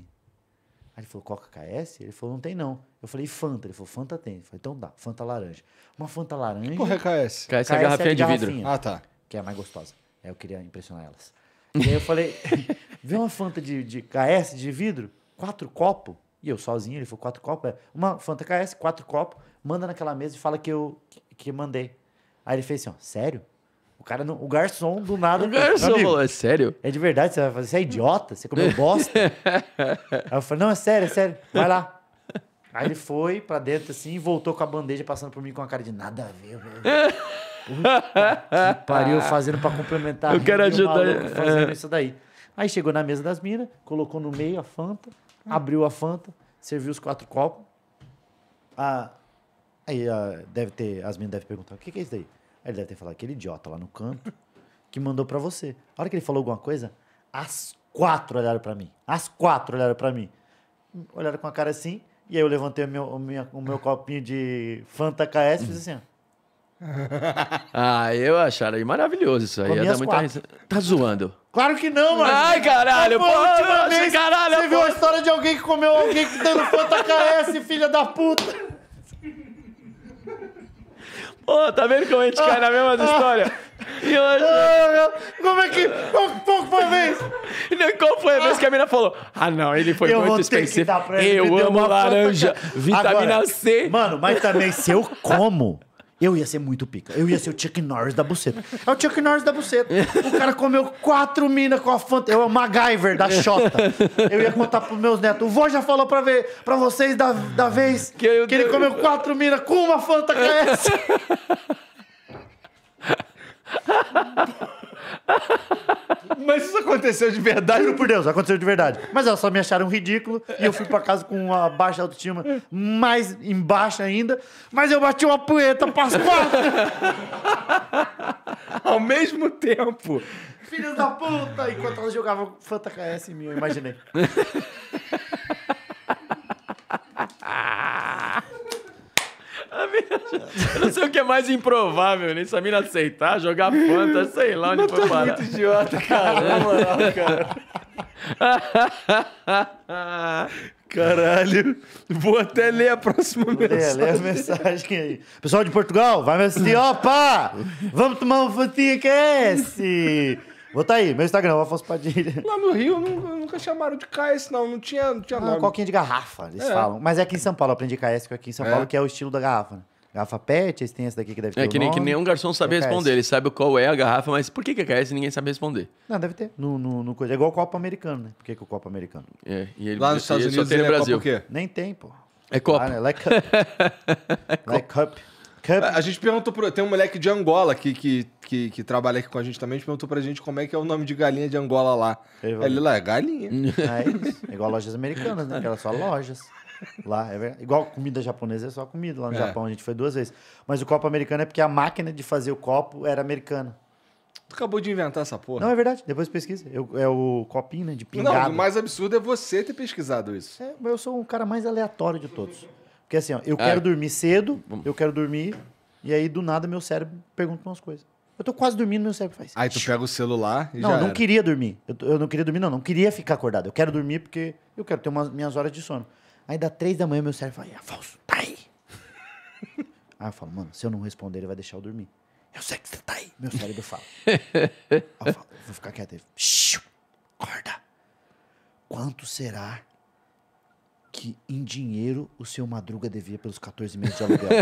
Aí ele falou, Coca KS? Ele falou, não tem não. Eu falei, Fanta. Ele falou, Fanta tem. Eu falei, então dá, Fanta laranja. Uma Fanta laranja. Que porra é KS? KS, KS é a é garrafinha é de garrafinha, vidro. Ah, tá. Que é a mais gostosa. Aí é, eu queria impressionar elas. E aí eu falei, [laughs] vê uma Fanta de, de KS de vidro, quatro copos. E eu sozinho, ele falou, quatro copos. É, uma Fanta KS, quatro copos. Manda naquela mesa e fala que eu que, que mandei. Aí ele fez assim, ó, sério? O cara, não, o garçom do nada. O garçom amigo, falou, é sério? É de verdade, você vai fazer, você é idiota, você comeu [laughs] bosta. Aí eu falei, não, é sério, é sério, vai lá. Aí ele foi pra dentro assim e voltou com a bandeja passando por mim com uma cara de nada a ver, velho. Puta que pariu fazendo pra complementar. Eu quero ajudar. fazendo é. isso daí. Aí chegou na mesa das minas, colocou no meio a Fanta, abriu a Fanta, serviu os quatro copos. Ah, aí ah, deve ter, as minas devem perguntar: o que, que é isso daí? ele deve ter falado, aquele idiota lá no canto que mandou para você. A hora que ele falou alguma coisa, as quatro olharam para mim. As quatro olharam para mim. Olharam com a cara assim, e aí eu levantei o meu, o minha, o meu copinho de Fanta KS e fiz assim, ó. [laughs] Ah, eu acharam maravilhoso isso aí. dar muita Tá zoando. Claro que não, mano. Ai, caralho, pô, a última vez, caralho, você pô. viu a história de alguém que comeu alguém que dando Fanta KS, filha da puta oh, tá vendo como a gente cai na mesma história? E hoje. Ah, como é que. Pouco, pouco a vez. Qual foi a vez que a mina falou? Ah, não, ele foi eu muito específico. Eu amo laranja, vitamina Agora, C. Mano, mas também se eu como. Eu ia ser muito pica. Eu ia ser o Chuck Norris da buceta. É o Chuck Norris da buceta. O cara comeu quatro minas com a Fanta. Eu é o MacGyver da Xota. Eu ia contar pros meus netos. O vô já falou pra, ver, pra vocês da, da vez que, que ele comeu quatro minas com uma Fanta KS. [laughs] [laughs] [laughs] Mas isso aconteceu de verdade? Juro por Deus, aconteceu de verdade. Mas elas só me acharam ridículo e eu fui pra casa com uma baixa autoestima mais embaixo ainda. Mas eu bati uma a passo. [laughs] Ao mesmo tempo. Filhos da puta! Enquanto elas jogavam Fanta KS em mim, eu imaginei. [laughs] Eu não sei o que é mais improvável, nem mina aceitar, jogar Fanta, sei lá onde não foi é parar. muito idiota, cara. Na moral, cara. Caralho. Vou até ler a próxima lê, mensagem. Lê a mensagem aí. Pessoal de Portugal, vai me assistir. Opa! Vamos tomar um fantinha que é esse? Vou tá aí, meu Instagram, Afonso Padilha. Lá no Rio nunca, nunca chamaram de KS, não. Não tinha, não tinha ah, nome. coquinha de garrafa, eles é. falam. Mas é aqui em São Paulo, aprendi KS aqui em São é. Paulo, que é o estilo da garrafa. Né? garrafa PET, eles têm essa daqui que deve é ter. É que, nem, que nenhum garçom sabe responder. Ele sabe qual é a garrafa, mas por que, que é KS ninguém sabe responder? Não, deve ter. No, no, no coisa. É igual o Copa Americano, né? Por que, que é o Copa Americano? É, e ele, Lá nos Estados Unidos tem no é Brasil. É Copa o quê? Nem tem, pô. É Copa. Ah, né? Like Cup. [laughs] like Cup. Cup. A gente perguntou pro, Tem um moleque de Angola que, que, que, que, trabalha aqui com a gente também. A gente perguntou pra gente como é que é o nome de galinha de Angola lá. Ele lá, é galinha. Ah, é isso. É igual lojas americanas, né? Aquelas só lojas. Lá, é verdade. Igual comida japonesa é só comida. Lá no é. Japão a gente foi duas vezes. Mas o copo americano é porque a máquina de fazer o copo era americana. Tu acabou de inventar essa porra. Não, é verdade. Depois pesquisa. Eu, é o copinho, né? De pingado. Não, o mais absurdo é você ter pesquisado isso. É, eu sou o cara mais aleatório de todos. Porque assim, ó, eu é. quero dormir cedo, eu quero dormir, e aí do nada meu cérebro pergunta umas coisas. Eu tô quase dormindo, meu cérebro faz. Aí tu pega o celular e não, já. Não, não queria dormir. Eu, eu, não queria dormir, não. Não queria ficar acordado. Eu quero dormir porque eu quero ter umas minhas horas de sono. Aí dá três da manhã, meu cérebro fala, Afonso, tá aí. [laughs] aí eu falo, mano, se eu não responder, ele vai deixar eu dormir. Eu sei que você tá aí. Meu cérebro fala. [laughs] eu falo, vou ficar quieto. Ele, acorda. Quanto será que em dinheiro o seu Madruga devia pelos 14 meses de aluguel. [laughs] e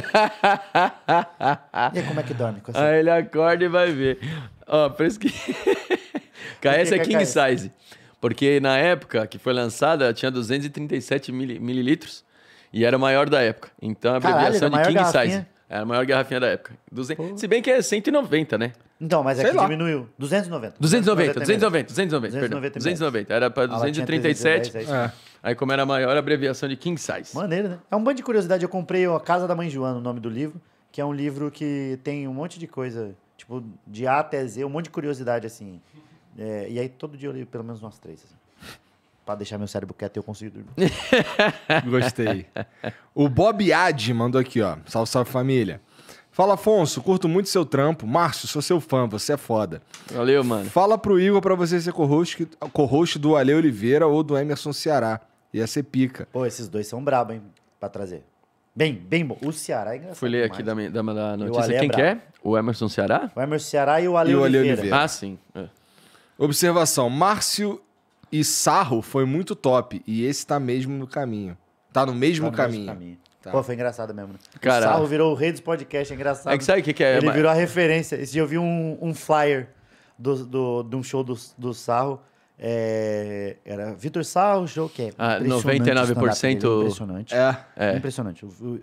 aí, como é que dorme com essa? Aí ele acorda e vai ver. Ó, oh, por isso que. KS é, é King KS? Size. Porque na época que foi lançada, tinha 237 mili mililitros e era o maior da época. Então a abreviação Caralho, é de King garrafinha. Size. Era a maior garrafinha da época. 200... Se bem que é 190, né? Então, mas é Sei que lá. diminuiu. 290. 290, 290, 290, 290, perdão. 290, Era para 237. Ah, é é. Aí, como era a maior a abreviação de King Size. Maneiro, né? É um bando de curiosidade. Eu comprei A Casa da Mãe Joana, o nome do livro, que é um livro que tem um monte de coisa, tipo, de A até Z, um monte de curiosidade, assim. É, e aí todo dia eu li pelo menos umas três. Assim. Pra deixar meu cérebro quieto e eu consigo dormir. [laughs] Gostei. O Bob Ad mandou aqui, ó. Salve, salve família. Fala, Afonso, curto muito seu trampo. Márcio, sou seu fã, você é foda. Valeu, mano. Fala pro Igor pra você ser co-host co do Ale Oliveira ou do Emerson Ceará. Ia ser pica. Pô, esses dois são brabo, hein, pra trazer. Bem, bem bom. O Ceará é engraçado. Fui ler aqui da, da, da, notícia. É Quem é O Emerson Ceará? O Emerson Ceará e o Ale, e Oliveira. o Ale Oliveira. Ah, sim. É. Observação: Márcio e Sarro foi muito top. E esse tá mesmo no caminho. Tá no mesmo Tá no caminho. mesmo caminho. Tá. Pô, foi engraçado mesmo. né? Cara. O Sarro virou o rei dos podcasts, é engraçado. É que sabe o que, que é? Ele mas- virou a referência. Esse dia eu vi um, um flyer do, do, de um show do, do Sarro. É, era Vitor Sarro, show que é Ah, 99% impressionante. É. é. É. Impressionante. O, o-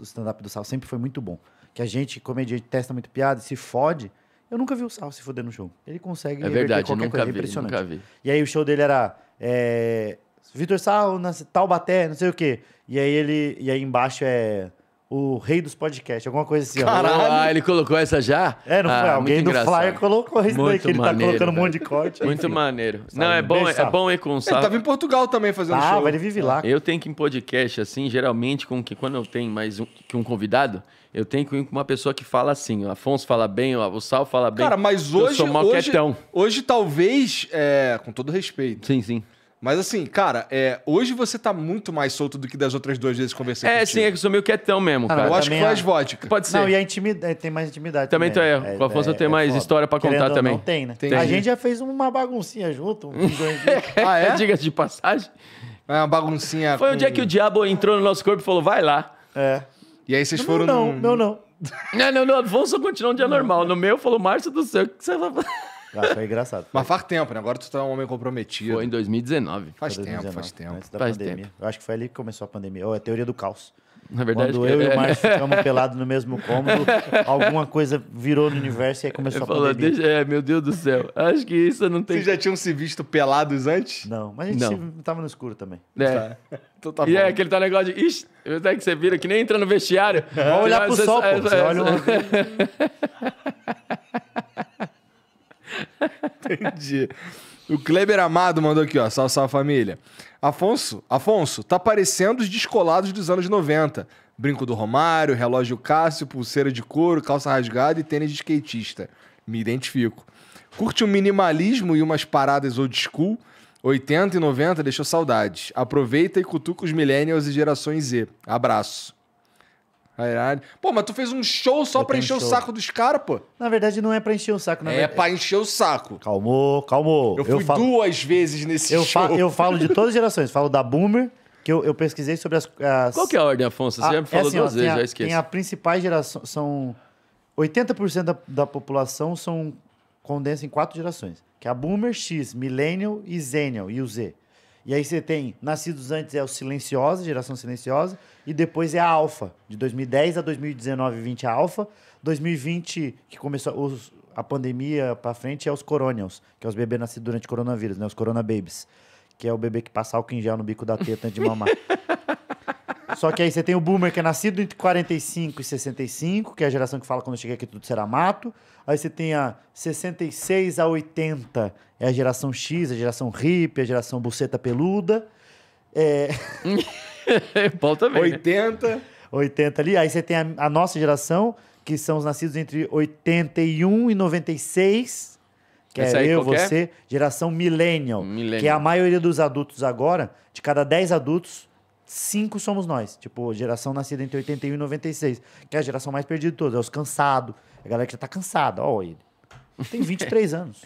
o stand-up do Sarro sempre foi muito bom. Que a gente, comediante, testa muito piada e se fode. Eu nunca vi o Sal se fuder no show. Ele consegue. É verdade, eu nunca coisa. É vi, é impressionante. nunca vi. E aí o show dele era. É, Vitor Sal, na Taubaté, não sei o quê. E aí ele. E aí embaixo é o rei dos podcasts, alguma coisa assim. Caralho! Ah, ele colocou essa já? É, não ah, foi? alguém do engraçado. Flyer colocou isso muito daí, ele tá maneiro, tá colocando velho. um monte de corte. Muito enfim. maneiro. Não, é bom, é bom ir com o Ele tava em Portugal também fazendo ah, show. Ah, mas ele vive lá. Eu tenho que ir em podcast, assim, geralmente, com que quando eu tenho mais um, que um convidado, eu tenho que ir com uma pessoa que fala assim. O Afonso fala bem, o Sal fala bem. Cara, mas hoje. Eu sou mal hoje, quietão. hoje, talvez, é, com todo respeito. Sim, sim. Mas assim, cara, é, hoje você tá muito mais solto do que das outras duas vezes que conversei É, contigo. sim, é que eu sou meio quietão mesmo, ah, cara. eu acho que foi as vodka. Pode ser. Não, e a intimidade, é, tem mais intimidade também. Também tu né? é. com o Afonso é, tem é mais foda. história pra Querendo contar também. Não tem, né? Tem. A gente já fez uma baguncinha junto, um [laughs] Ah, é? [laughs] Diga de passagem. É uma baguncinha. Foi é com... o dia que o diabo entrou no nosso corpo e falou, vai lá. É. E aí vocês não, foram... Não, num... [laughs] não, não. Não, não, não. Afonso continuou um dia não. normal. No meu, falou, Márcio do céu, o que você vai fazer? Ah, foi engraçado. Foi. Mas faz tempo, né? Agora tu tá um homem comprometido. Foi em 2019. Faz 2019, tempo, faz tempo. Antes da faz pandemia. Tempo. Eu acho que foi ali que começou a pandemia. Ou oh, é a teoria do caos. Na verdade, Quando eu é... e o é. Márcio [laughs] ficamos pelados no mesmo cômodo, alguma coisa virou no universo e aí começou eu a pandemia. Deixa... É, meu Deus do céu. Acho que isso não tem... Vocês já tinham se visto pelados antes? Não, mas a gente não. Se... tava no escuro também. É. Tá. [laughs] Então tá e é bom. é aquele tal negócio de... Ixi, até que você vira que nem entra no vestiário. Vamos olhar pro sol, pô. Você é, olha [laughs] [laughs] Entendi. O Kleber Amado mandou aqui, ó. Salve, salve família. Afonso, Afonso, tá parecendo os descolados dos anos 90. Brinco do Romário, relógio Cássio, pulseira de couro, calça rasgada e tênis de skatista. Me identifico. Curte o um minimalismo e umas paradas old school. 80 e 90 deixou saudades. Aproveita e cutuca os millennials e gerações Z. Abraço. Caralho. Pô, mas tu fez um show só eu pra encher um o saco dos caras, pô. Na verdade, não é pra encher o saco, na É verdade. pra encher o saco. Calmou, calmou. Eu fui falo... duas vezes nesse eu show. Fa... eu falo de todas as gerações. Falo da Boomer, que eu, eu pesquisei sobre as, as, Qual que é a ordem, Afonso? Você a... Ah, já me é falou é assim, duas ó, vezes, a, já esqueci. Tem a principais gerações... São... 80% da, da população são condensa em quatro gerações. Que é a Boomer, X, Millennial e Zenial, e o Z. E aí você tem Nascidos Antes é o Silenciosa, Geração Silenciosa, e depois é a Alfa, de 2010 a 2019, 20 é a Alfa, 2020 que começou os, a pandemia para frente é os Coronials, que é os bebês nascidos durante o coronavírus, né, os Corona Babies, que é o bebê que passa álcool em gel no bico da teta antes de mamar. [laughs] Só que aí você tem o boomer que é nascido entre 45 e 65, que é a geração que fala quando chega aqui tudo será mato. Aí você tem a 66 a 80, é a geração X, a geração hippie, a geração buceta peluda. É... [laughs] Bom também. 80. Né? 80 ali. Aí você tem a, a nossa geração, que são os nascidos entre 81 e 96, que Esse é eu, é? você, geração millennial, millennial, que é a maioria dos adultos agora, de cada 10 adultos, cinco somos nós. Tipo, geração nascida entre 81 e 96. Que é a geração mais perdida de todas. É os cansados. A galera que já tá cansada. Ó, ele. Tem 23 [laughs] anos.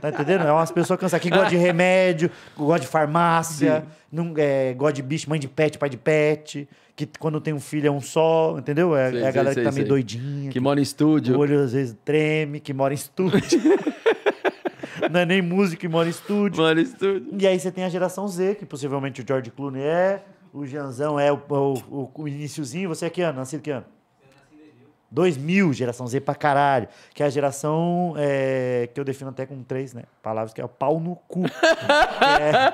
Tá entendendo? É umas pessoas cansadas que gosta de remédio, gosta de farmácia, não, é, gosta de bicho, mãe de pet, pai de pet, que quando tem um filho é um só, entendeu? É, é a galera que tá sei, meio doidinha. Que, que, mora em estúdio. O olho às vezes treme, que mora em estúdio. [laughs] não é nem músico e mora em estúdio. Mora em estúdio. E aí você tem a geração Z, que possivelmente o George Clooney é, o Janzão é o, o, o iniciozinho. Você é que ano? Nascido que ano? 2000, geração Z pra caralho. Que é a geração é, que eu defino até com três né, palavras, que é o pau no cu. [laughs]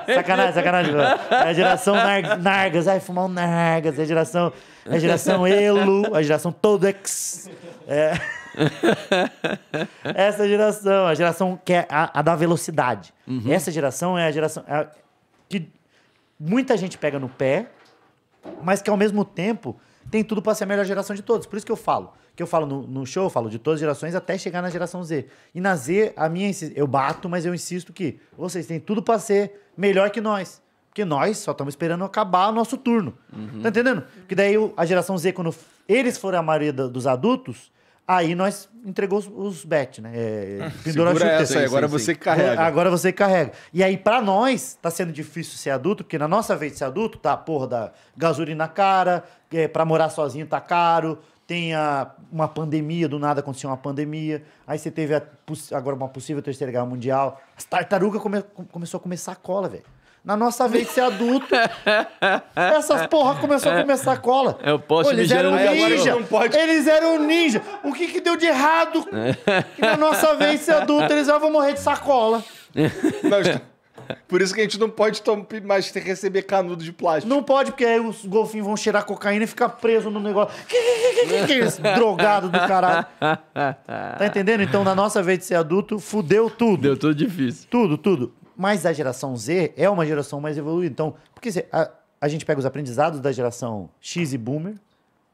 é, sacanagem, sacanagem. É a geração nar Nargas, ai, fumar um Nargas. É a geração, é a geração Elo, a geração Todex. É. [laughs] Essa geração, a geração que é a, a da velocidade. Uhum. Essa geração é a geração é a, que muita gente pega no pé, mas que ao mesmo tempo tem tudo para ser a melhor geração de todos. Por isso que eu falo. Que eu falo no, no, show, eu falo de todas as gerações até chegar na geração Z. E na Z, a minha eu bato, mas eu insisto que vocês têm tudo para ser melhor que nós. Porque nós só estamos esperando acabar o nosso turno. Uhum. Tá entendendo? Porque daí a geração Z, quando eles forem a maioria dos adultos, Aí nós entregou os, bets, bet, né? É, ah, pendurou Essa agora sim, você carrega. Agora você carrega. E aí, para nós, tá sendo difícil ser adulto, porque na nossa vez de ser adulto, tá, porra, da gasolina cara, é, para morar sozinho tá caro, tem a, uma pandemia, do nada aconteceu uma pandemia, aí você teve a, agora uma possível terceira guerra mundial. As tartarugas come, começou a comer sacola, velho. Na nossa vez de ser adulto, [laughs] essas porra começou a começar sacola. cola. Eu é posso Pô, eles eram ninja. Eles não pode. Eles eram ninja. O que que deu de errado? [laughs] que na nossa vez de ser adulto, eles ah, vão morrer de sacola. Não, [laughs] por isso que a gente não pode mais receber canudo de plástico. Não pode, porque aí os golfinhos vão cheirar cocaína e ficar preso no negócio. Que que, que, que, que é esse drogado do caralho? Tá entendendo? Então, na nossa vez de ser adulto, fudeu tudo. Deu tudo difícil. Tudo, tudo. Mas a geração Z é uma geração mais evoluída. Então, porque a, a gente pega os aprendizados da geração X e Boomer,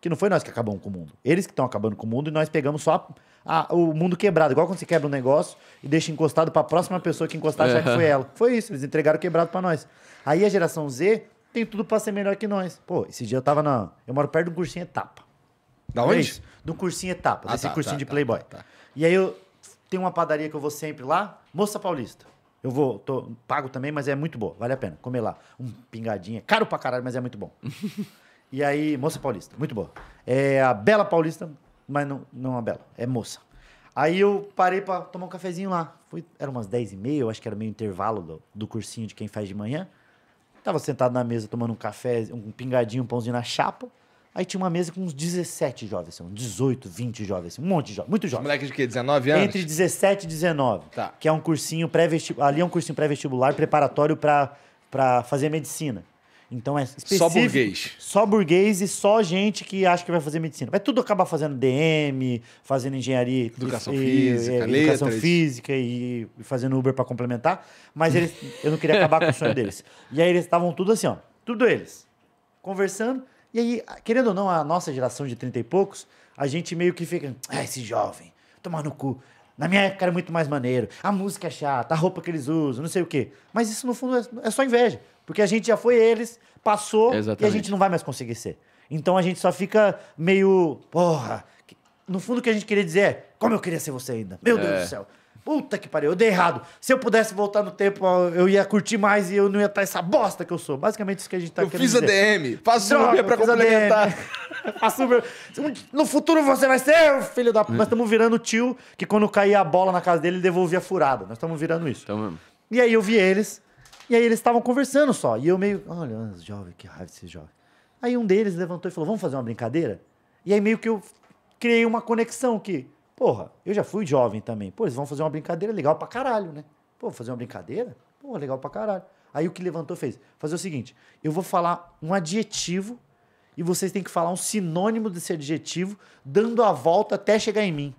que não foi nós que acabamos com o mundo. Eles que estão acabando com o mundo e nós pegamos só a, a, o mundo quebrado. Igual quando você quebra um negócio e deixa encostado para a próxima pessoa que encostar já que foi é. ela. Foi isso, eles entregaram quebrado para nós. Aí a geração Z tem tudo para ser melhor que nós. Pô, esse dia eu tava na. Eu moro perto de um cursinho etapa. Da é onde? Isso? Do cursinho etapa, ah, desse tá, cursinho tá, de tá, Playboy. Tá, tá, e aí eu. Tem uma padaria que eu vou sempre lá, Moça Paulista. Eu vou, tô, pago também, mas é muito boa, vale a pena. Comer lá. Um pingadinha. Caro pra caralho, mas é muito bom. [laughs] e aí, moça paulista, muito boa. É a bela paulista, mas não, não a bela, é moça. Aí eu parei pra tomar um cafezinho lá. Foi, era umas 10 e meia, eu acho que era meio intervalo do, do cursinho de quem faz de manhã. Tava sentado na mesa tomando um café, um pingadinho, um pãozinho na chapa. Aí tinha uma mesa com uns 17 jovens, assim, 18, 20 jovens, assim, um monte de jovens, muito jovens. Moleque de quê? 19 anos? Entre 17 e 19. Tá. Que é um cursinho pré-vestibular. Ali é um cursinho pré-vestibular preparatório para fazer medicina. Então é específico. Só burguês. Só burguês e só gente que acha que vai fazer medicina. Vai tudo acabar fazendo DM, fazendo engenharia. Educação e, física, é, e, letras. Educação física e, e fazendo Uber para complementar. Mas eles, eu não queria acabar com o sonho [laughs] deles. E aí eles estavam tudo assim, ó. Tudo eles. Conversando. E aí, querendo ou não, a nossa geração de 30 e poucos, a gente meio que fica, ah, esse jovem, tomar no cu. Na minha época era muito mais maneiro. A música é chata, a roupa que eles usam, não sei o quê. Mas isso, no fundo, é, é só inveja. Porque a gente já foi eles, passou Exatamente. e a gente não vai mais conseguir ser. Então a gente só fica meio. Porra. No fundo, o que a gente queria dizer é: como eu queria ser você ainda? Meu é. Deus do céu. Puta que pariu, eu dei errado. Se eu pudesse voltar no tempo, eu ia curtir mais e eu não ia estar essa bosta que eu sou. Basicamente isso que a gente tá eu querendo dizer. Eu fiz a DM. Droga, Uber pra complementar. [laughs] No futuro você vai ser filho da... Nós estamos virando o tio que quando caía a bola na casa dele, ele devolvia furada. Nós estamos virando isso. Então mesmo. E aí eu vi eles, e aí eles estavam conversando só. E eu meio, olha, jovem, que raiva esse jovem. Aí um deles levantou e falou, vamos fazer uma brincadeira? E aí meio que eu criei uma conexão que Porra, eu já fui jovem também. Pô, eles vão fazer uma brincadeira legal pra caralho, né? Pô, fazer uma brincadeira? Pô, legal pra caralho. Aí o que levantou fez: fazer o seguinte, eu vou falar um adjetivo e vocês têm que falar um sinônimo desse adjetivo, dando a volta até chegar em mim.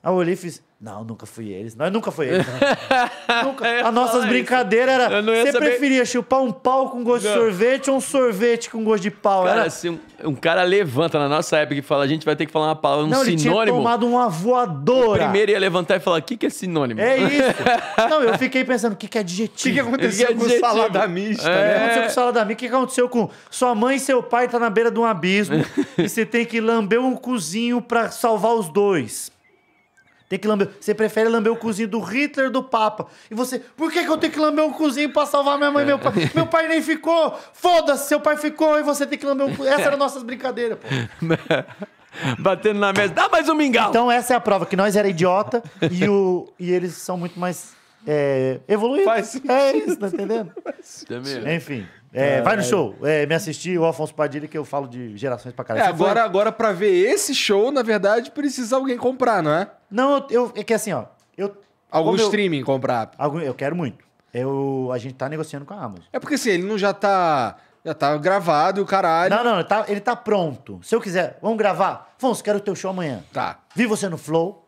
Aí eu olhei e fiz: não, nunca fui eles. Nós nunca foi eles. [laughs] nunca. As nossas brincadeiras isso. era. Você saber... preferia chupar um pau com gosto não. de sorvete ou um sorvete com gosto de pau? Cara, era... se um, um, cara levanta na nossa época e fala, a gente vai ter que falar uma palavra, um não, sinônimo. Ele tinha tomado uma voadora. O primeiro ia levantar e falar, o que, que é sinônimo? É [laughs] isso. não, eu fiquei pensando, o que, que é adjetivo? O que, que aconteceu que é com adjetivo? salada mista? É. Né? O que aconteceu com salada mista? O que aconteceu com sua mãe e seu pai tá na beira de um abismo [laughs] e você tem que lamber um cozinho para salvar os dois? Tem que lamber. Você prefere lamber o cozinho do Hitler do Papa. E você, por que, que eu tenho que lamber um cozinho pra salvar minha mãe e meu pai? É. Meu pai nem ficou! Foda-se, seu pai ficou e você tem que lamber um cozinho. Essas eram nossas brincadeiras, pô. [laughs] Batendo na mesa, dá mais um mingau! Então essa é a prova, que nós era idiota e, o, e eles são muito mais é, evoluídos. Faz é isso, tá entendendo? Enfim. É, vai no show. É, me assistir, o Afonso Padilha, que eu falo de gerações pra caralho. É, agora, foi? agora pra ver esse show, na verdade, precisa alguém comprar, não é? Não, eu, eu- é que assim, ó. Eu, Algum eu- streaming comprar. algum- eu quero muito. Eu, a gente tá negociando com a Amazon. É porque assim, ele não já tá. Já tá gravado e o caralho. Não, não, ele tá, ele tá pronto. Se eu quiser, vamos gravar? Afonso, quero o teu show amanhã. Tá. Vi você no Flow,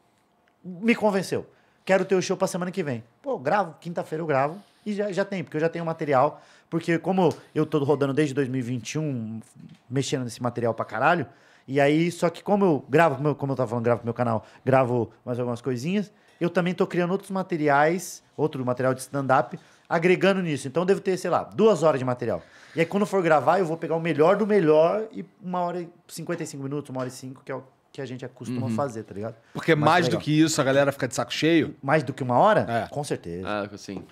me convenceu. Quero o teu show pra semana que vem. Pô, gravo, quinta-feira eu gravo. E já, já tem, porque eu já tenho material. Porque como eu tô rodando desde 2021, mexendo nesse material pra caralho, e aí, só que como eu gravo, como eu tava falando, gravo pro meu canal, gravo mais algumas coisinhas, eu também tô criando outros materiais, outro material de stand-up, agregando nisso. Então eu devo ter, sei lá, duas horas de material. E aí quando for gravar, eu vou pegar o melhor do melhor e uma hora e 55 minutos, uma hora e cinco, que é o que a gente acostuma uhum. fazer, tá ligado? Porque mais, mais do que isso, a galera fica de saco cheio? Mais do que uma hora? É. Com certeza. Ah, sim.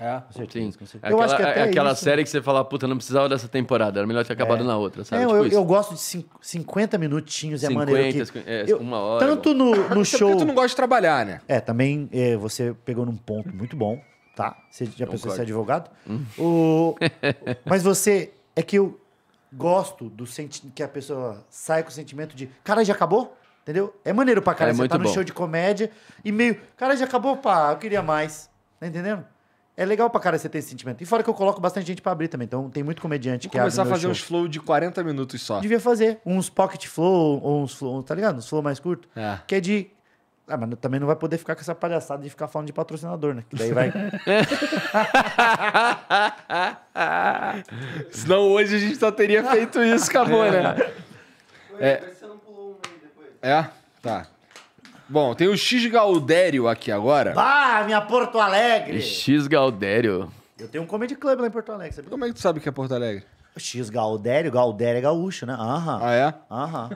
É, com certeza. Com certeza. É eu aquela, acho que até é aquela isso... série que você fala, puta, não precisava dessa temporada, era melhor ter acabado é. na outra, sabe? tipo eu, eu, gosto de 50 minutinhos, 50, é maneiro que... É, uma hora. É tanto no, no [laughs] show... tu não gosta de trabalhar, né? É, também é, você pegou num ponto muito bom, tá? Você já pensou em ser advogado? Hum. O... [laughs] Mas você... É que eu gosto do senti... que a pessoa sai com o sentimento de, cara, já acabou? Entendeu? É maneiro pra cara É você tá bom. no show de comédia e meio, cara, já acabou, pá, eu queria mais. Tá entendendo? É legal pra cara você ter esse sentimento. E fora que eu coloco bastante gente pra abrir também. Então tem muito comediante Vou que começar a fazer show. uns flow de 40 minutos só. Devia fazer. Uns pocket flow, ou uns flow, tá ligado? Uns flow mais curto. É. Que é de ah, mas também não vai poder ficar com essa palhaçada de ficar falando de patrocinador, né? Que daí vai. [laughs] Senão hoje a gente só teria feito isso, acabou, é. né? É. É? Tá. Bom, tem o X Gaudério aqui agora. Bah, minha Porto Alegre! X Gaudério. Eu tenho um comedy club lá em Porto Alegre, Como é que tu sabe que é Porto Alegre? X Gaudério, Gaudério é gaúcho, né? Aham. Ah, é? Aham.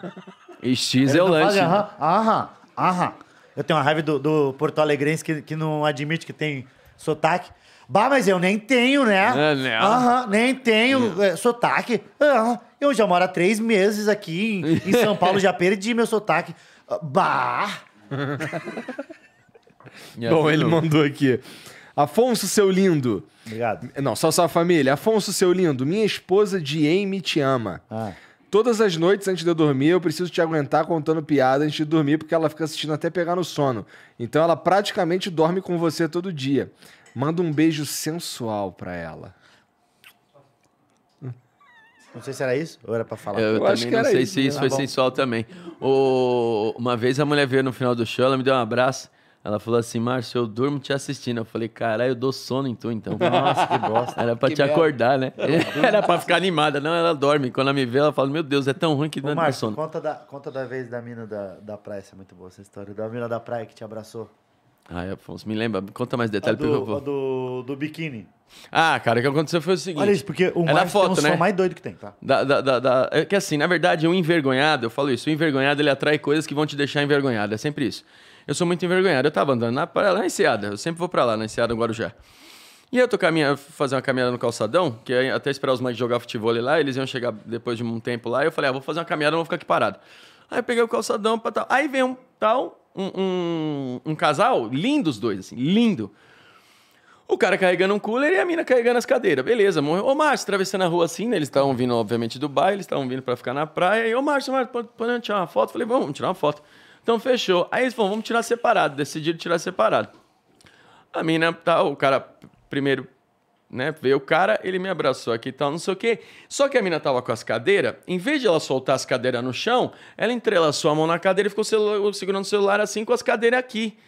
E X é o lanche. Aham, aham, aham. Eu tenho uma raiva do, do porto alegrense que, que não admite que tem sotaque. Bah, mas eu nem tenho, né? É, né? Aham, nem tenho é, é sotaque. Aham. Eu já moro há três meses aqui em, em São Paulo, [laughs] já perdi meu sotaque. Bah! [laughs] Bom, ele mandou aqui. Afonso, seu lindo. Obrigado. Não, só sua família. Afonso, seu lindo, minha esposa de te ama. Ah. Todas as noites antes de eu dormir, eu preciso te aguentar contando piada antes de dormir, porque ela fica assistindo até pegar no sono. Então ela praticamente dorme com você todo dia. Manda um beijo sensual pra ela. Não sei se era isso ou era pra falar. Eu, eu também não sei isso, se isso né? foi tá sensual também. O, uma vez a mulher veio no final do show, ela me deu um abraço. Ela falou assim, Márcio, eu durmo te assistindo. Eu falei, caralho, eu dou sono em então, tu, então. Nossa, que bosta. Era pra que te merda. acordar, né? [laughs] Era pra ficar animada. Não, ela dorme. Quando ela me vê, ela fala, meu Deus, é tão ruim que não dá sono. Conta da, conta da vez da mina da, da praia, essa é muito boa essa história. Da mina da praia que te abraçou. Ai, Afonso, me lembra, conta mais detalhes. A do, a do, do biquíni. Ah, cara, o que aconteceu foi o seguinte. Olha isso, porque o é foto, é um né? mais doido que tem, tá? Da, da, da, da, é que assim, na verdade, o envergonhado, eu falo isso, o envergonhado ele atrai coisas que vão te deixar envergonhado, é sempre isso. Eu sou muito envergonhado, eu tava andando na, lá na Enseada, eu sempre vou para lá, na Enseada, no Guarujá. E eu tô caminhando, fazer uma caminhada no calçadão, que até esperar os mães jogar futebol lá, eles iam chegar depois de um tempo lá, e eu falei, ah, vou fazer uma caminhada, não vou ficar aqui parado. Aí eu peguei o calçadão, pra tal. aí vem um tal, um, um, casal, lindo os dois, assim, lindo. O cara carregando um cooler e a mina carregando as cadeiras. Beleza, morreu. Ô, Márcio, atravessando a rua assim, né? Eles estavam vindo, obviamente, do bairro, eles estavam vindo para ficar na praia. E, ô, Márcio, Márcio, pode, pode tirar uma foto? Falei, vamos tirar uma foto. Então, fechou. Aí eles falaram, vamos tirar separado. Decidiram tirar separado. A mina, tá, o cara primeiro né? Veio o cara, ele me abraçou aqui e tal, não sei o quê. Só que a mina tava com as cadeiras, em vez de ela soltar as cadeiras no chão, ela entrelaçou a mão na cadeira e ficou segurando o celular assim com as cadeiras aqui.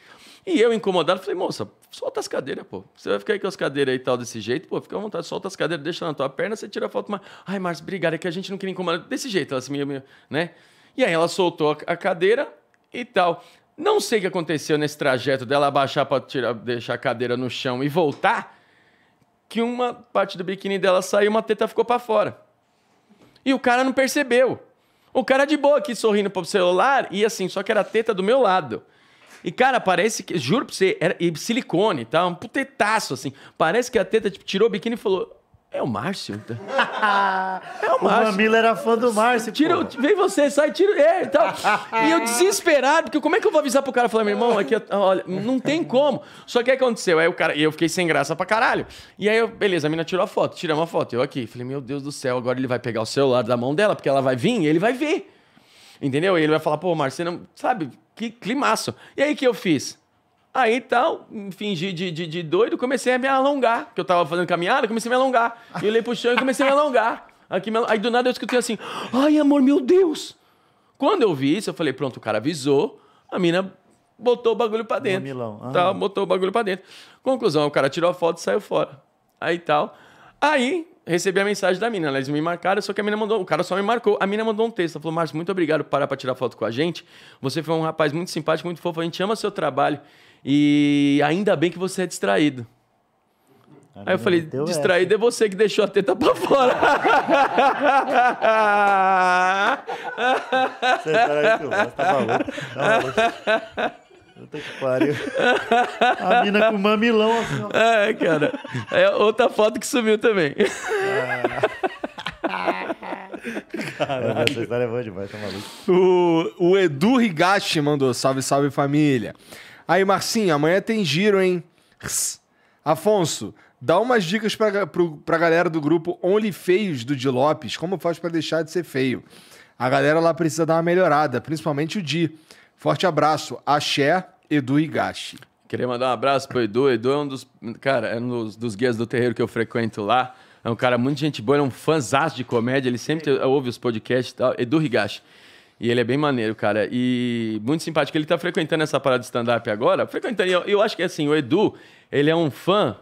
E eu, incomodado, falei, moça, solta as cadeiras, pô. Você vai ficar aí com as cadeiras e tal desse jeito, pô, fica à vontade, solta as cadeiras, deixa na tua perna, você tira a foto. Mas... Ai, Márcio, obrigado, é que a gente não queria incomodar. Desse jeito, ela se assim, né? E aí ela soltou a cadeira e tal. Não sei o que aconteceu nesse trajeto dela abaixar para tirar, deixar a cadeira no chão e voltar que uma parte do biquíni dela saiu e uma teta ficou para fora. E o cara não percebeu. O cara de boa aqui sorrindo pro celular e assim, só que era a teta do meu lado. E, cara, parece que, juro pra você, era silicone, tá? Um putetaço, assim. Parece que a teta tipo, tirou o biquíni e falou: é o Márcio. Então. [laughs] é o Márcio. O Mamilo era fã do Márcio. Tira, vem você, sai, tira. É, e então. tal. e eu desesperado, porque como é que eu vou avisar pro cara? Falar, meu irmão, aqui, olha, não tem como. Só que que aconteceu. Aí o cara, e eu fiquei sem graça pra caralho. E aí, eu, beleza, a mina tirou a foto, tiramos a foto. Eu aqui. Falei, meu Deus do céu, agora ele vai pegar o celular da mão dela, porque ela vai vir e ele vai ver. Entendeu? E ele vai falar, pô, Márcio, você não. Sabe, que climaço. E aí que eu fiz? Aí tal, fingi de, de, de doido, comecei a me alongar, que eu tava fazendo caminhada, comecei a me alongar. E olhei pro chão e comecei a me alongar. Aqui, Aí do nada eu escutei assim: ai amor, meu Deus! Quando eu vi isso, eu falei: pronto, o cara avisou, a mina botou o bagulho pra dentro. Milão. Ah. botou o bagulho pra dentro. Conclusão: o cara tirou a foto e saiu fora. Aí tal. Aí recebi a mensagem da mina, ela me marcaram, só que a mina mandou, o cara só me marcou, a mina mandou um texto, ela falou, Márcio, muito obrigado por parar pra tirar foto com a gente, você foi um rapaz muito simpático, muito fofo, a gente ama seu trabalho, e ainda bem que você é distraído. Aí eu falei, Deus distraído é você que deixou a teta pra fora. Tá você tá maluco? Tá maluco. Puta que pariu. A mina com mamilão assim, ó. É, cara. É outra foto que sumiu também. Caralho. Essa história é boa demais, tá maluco. O, o Edu Higashi mandou salve, salve família. Aí, Marcinho, amanhã tem giro, hein? Afonso, dá umas dicas pra, pro, pra galera do grupo Only Feios do Di Lopes. Como faz para deixar de ser feio? A galera lá precisa dar uma melhorada, principalmente o Di. Forte abraço. Axé, Edu Gashi. Queria mandar um abraço pro Edu. Edu é um dos. Cara, é um dos, dos guias do terreiro que eu frequento lá. É um cara muito gente boa, é um fãzão de comédia. Ele sempre ouve os podcasts e tal. Edu Higashi. E ele é bem maneiro, cara. E muito simpático. Ele tá frequentando essa parada de stand-up agora. Frequentando. Eu, eu acho que é assim, o Edu, ele é um fã.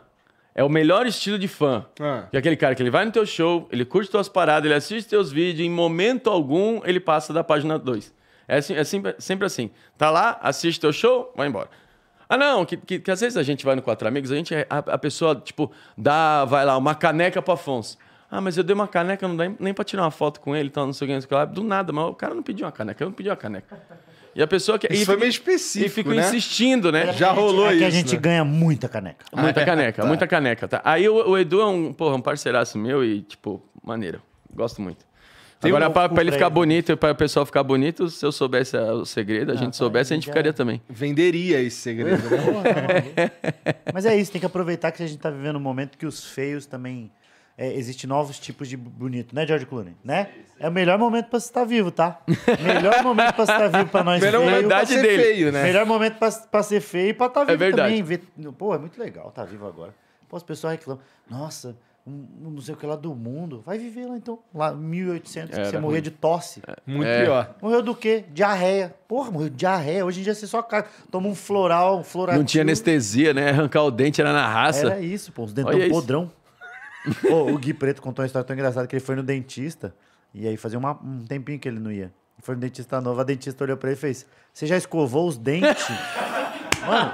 É o melhor estilo de fã. É. Que é aquele cara que ele vai no teu show, ele curte tuas paradas, ele assiste teus vídeos, em momento algum ele passa da página 2. É, assim, é sempre, sempre, assim. Tá lá, assiste teu show, vai embora. Ah, não, que, que, que às vezes a gente vai no Quatro Amigos, a gente é a, a pessoa, tipo, dá, vai lá, uma caneca pro Afonso. Ah, mas eu dei uma caneca, não dá nem pra tirar uma foto com ele, tal, não sei o que, não sei o que lá. Do nada, mas o cara não pediu uma caneca, eu não pedi uma caneca. E a pessoa que. Isso e foi meio específico. E ficou né? insistindo, né? Já rolou é isso. que a gente né? ganha muita caneca. Ah, muita ah, caneca, tá. muita caneca, tá? Aí o, o, Edu é um, porra, um parceiraço meu e, tipo, maneiro. Gosto muito. Tem Agora, um pra, pra, ele ficar né? bonito e pra o pessoal ficar bonito, se eu soubesse é, o segredo, a ah, gente ah, soubesse, a gente ficaria é. também. Venderia esse segredo, né? Tá mas é isso, tem que aproveitar que a gente tá vivendo um momento que os feios também é, existe novos tipos de bonito, né, George Clooney? Né? É o melhor momento pra você estar tá vivo, tá? melhor momento pra você estar tá vivo pra nós Melhor feio, pra ser feio, né? Melhor momento pra, ser feio e pra estar tá é vivo é verdade. também. Ver... Pô, é muito legal estar vivo agora. Pô, as pessoas reclamam. Nossa, um, não sei o que lá do mundo. Vai viver lá então. Lá 1800, Era, você morreu de tosse. É, muito é. pior. Morreu do quê? Diarreia. Porra, morreu de diarreia. Hoje em dia você só caga. toma um floral, um florativo. Não tinha anestesia, né? Arrancar o dente era na raça. Era isso, pô. Os dentão Olha podrão. Isso oh, o Gui Preto contou uma história tão engraçada que ele foi no dentista e aí fazia uma, um tempinho que ele não ia. Foi no dentista novo, a dentista olhou pra ele e fez: Você já escovou os dentes? [laughs] Mano,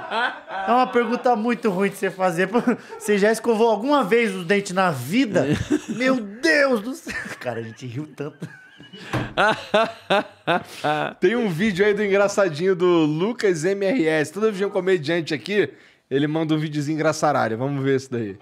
é uma pergunta muito ruim de você fazer. [laughs] Você já escovou alguma vez os dentes na vida? [laughs] Meu Deus do céu! Cara, a gente riu tanto. Tem um vídeo aí do engraçadinho do Lucas MRS. Toda vez que um comediante aqui, ele manda um videozinho engraçarário. Vamos ver isso daí.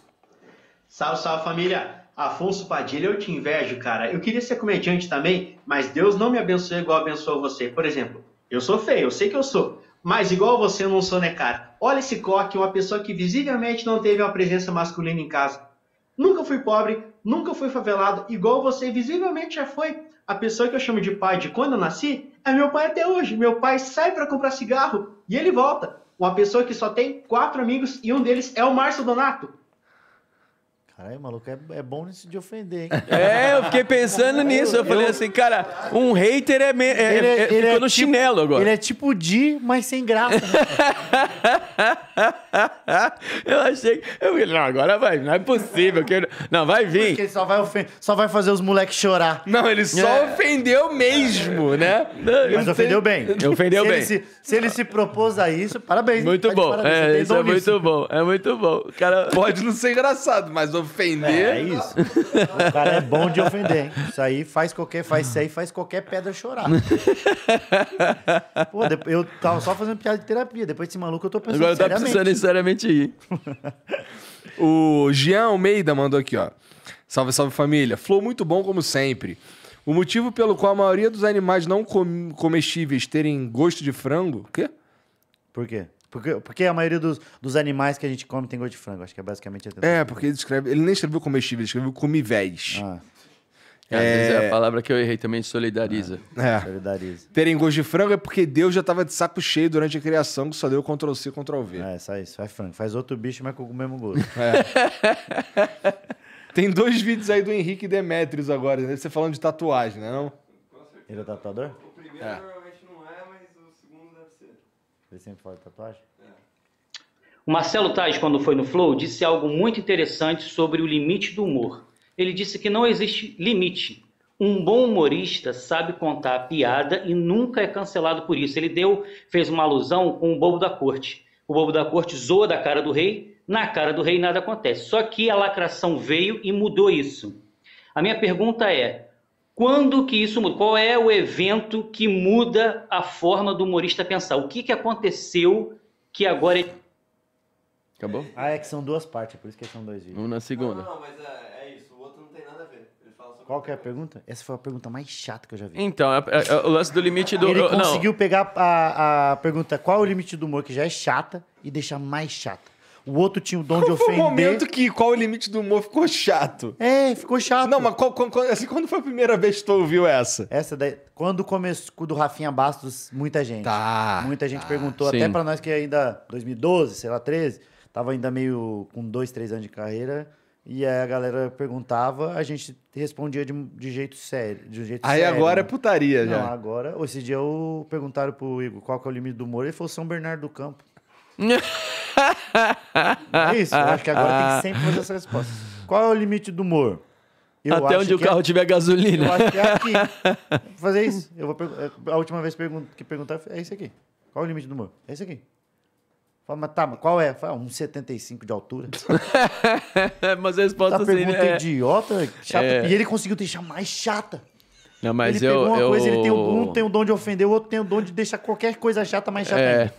Salve, salve família! Afonso Padilha, eu te invejo, cara. Eu queria ser comediante também, mas Deus não me abençoou igual abençoou você. Por exemplo, eu sou feio, eu sei que eu sou, mas igual você eu não sou, né, cara? Olha esse coque, uma pessoa que visivelmente não teve uma presença masculina em casa. Nunca fui pobre, nunca fui favelado, igual você visivelmente já foi. A pessoa que eu chamo de pai de quando eu nasci é meu pai até hoje. Meu pai sai para comprar cigarro e ele volta. Uma pessoa que só tem quatro amigos e um deles é o Márcio Donato. Caralho, maluco, é, é bom nisso de ofender, hein? É, eu fiquei pensando nisso. Eu, eu falei eu... assim, cara, um hater é, me... é, ele é, é, é no tipo, chinelo agora. Ele é tipo D, mas sem graça. Né? [laughs] eu achei. Eu falei, não, agora vai, não é possível. Que... Não, vai vir. Porque ele só vai, só vai fazer os moleques chorar. Não, ele só é. ofendeu mesmo, né? Não, mas ofendeu bem. Ofendeu se bem. Ele se, se, ele se propôs a isso, parabéns. Muito tá bom. Parabéns, é, isso é muito bom. É muito bom. Cara... Pode não ser engraçado, mas ofendeu ofender. É, é isso. o cara é bom de ofender, hein? Isso aí faz qualquer, faz isso aí, faz qualquer pedra chorar. Pô, eu tava só fazendo piada de terapia. Depois desse maluco eu tô pensando Agora seriamente. Agora tá precisando seriamente ir. [laughs] o Jean Almeida mandou aqui, ó. Salve, salve família. Flow muito bom como sempre. O motivo pelo qual a maioria dos animais não comestíveis terem gosto de frango... O quê? Por quê? Porque, porque a maioria dos, dos animais que a gente come tem gosto de frango. Acho que é basicamente... É, porque ele escreve... Ele nem escreveu comestível, ele escreveu comivés. Ah. É... é... a palavra que eu errei também, solidariza. É. é. Solidariza. Terem gosto de frango é porque Deus já estava de saco cheio durante a criação, que só deu Ctrl-C, Ctrl-V. É, só isso. Faz frango. Faz outro bicho, mas com o mesmo gosto. [laughs] É. Tem dois vídeos aí do Henrique Demetrios agora. Né? você falando de tatuagem, né não? Ele é tatuador? O primeiro... É. Ele sempre fala de tatuagem? O Marcelo Tais, quando foi no Flow, disse algo muito interessante sobre o limite do humor. Ele disse que não existe limite. Um bom humorista sabe contar a piada e nunca é cancelado por isso. Ele deu, fez uma alusão com o bobo da corte. O bobo da corte zoa da cara do rei, na cara do rei nada acontece. Só que a lacração veio e mudou isso. A minha pergunta é: quando que isso muda? Qual é o evento que muda a forma do humorista pensar? O que, que aconteceu que agora ele... Acabou? Ah, é que são duas partes, é por isso que são dois vídeos. Um na segunda. Não, não, não mas é, é, isso. O outro não tem nada a ver. Ele fala sobre Qual que é a pergunta? Essa foi a pergunta mais chata que eu já vi. Então, é, é, é o lance do limite do... Ele conseguiu não. pegar a, a pergunta qual o limite do humor, que já é chata, e deixar mais chata o outro tinha o dom qual [laughs] de ofender. Foi o momento que qual o limite do humor ficou chato. É, ficou chato. Não, mas qual, qual, qual, assim, quando foi a primeira vez que tu ouviu essa? Essa daí, quando começou do Rafinha Bastos, muita gente. Tá. Muita gente tá, perguntou sim. até para nós que ainda 2012, sei lá, 13, tava ainda meio com dois, três anos de carreira. E aí a galera perguntava, a gente respondia de, de jeito sério. De jeito aí sério. agora é né? putaria Não, já. Não, agora. Esse dia eu perguntaram pro Igor qual que é o limite do humor. Ele falou São Bernardo do Campo é isso, eu acho que agora tem que sempre fazer essa resposta. Qual é o limite do humor? Eu Até onde o é carro é... tiver gasolina. Eu acho que é aqui. Vou fazer isso. Eu vou per... É, a última vez que perguntar é isso aqui. Qual é o limite do humor? É isso aqui. Fala, mas tá, mas qual é? Fala, 1,75 de altura. [laughs] mas a resposta tá assim, né, pergunta né? idiota, chata. É. E ele conseguiu deixar mais chata. Não, mas ele eu, pegou uma eu... coisa, ele tem um tem o dom de ofender, o outro tem o dom de deixar qualquer coisa chata mais chata. É. Ainda.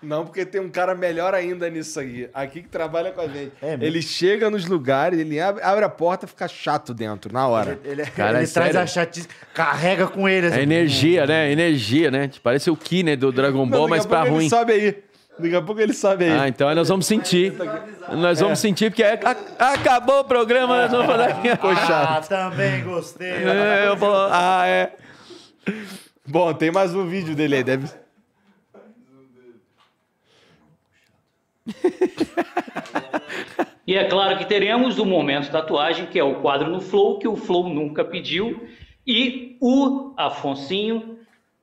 Não, porque tem um cara melhor ainda nisso aqui. Aqui que trabalha com a gente. É ele chega nos lugares, ele abre, abre a porta e fica chato dentro, na hora. Ele, ele, cara, ele é traz sério. a chatice, carrega com ele. É assim. É energia, né? Energia, né? Tipo, parece o Ki, né? Do Dragon Ball, Não, mas pra ruim. Ele sobe aí. Daqui a pouco ele sabe aí. Ah, então nós vamos sentir. Tá nós vamos é. sentir, porque é, a, acabou o programa, nós vamos falar aqui. Ah, também gostei. É, vou, ah, é. Bom, tem mais um vídeo dele aí, deve... e é claro que teremos o momento tatuagem, que é o quadro no Flow, que o Flow nunca pediu. E o Afonsinho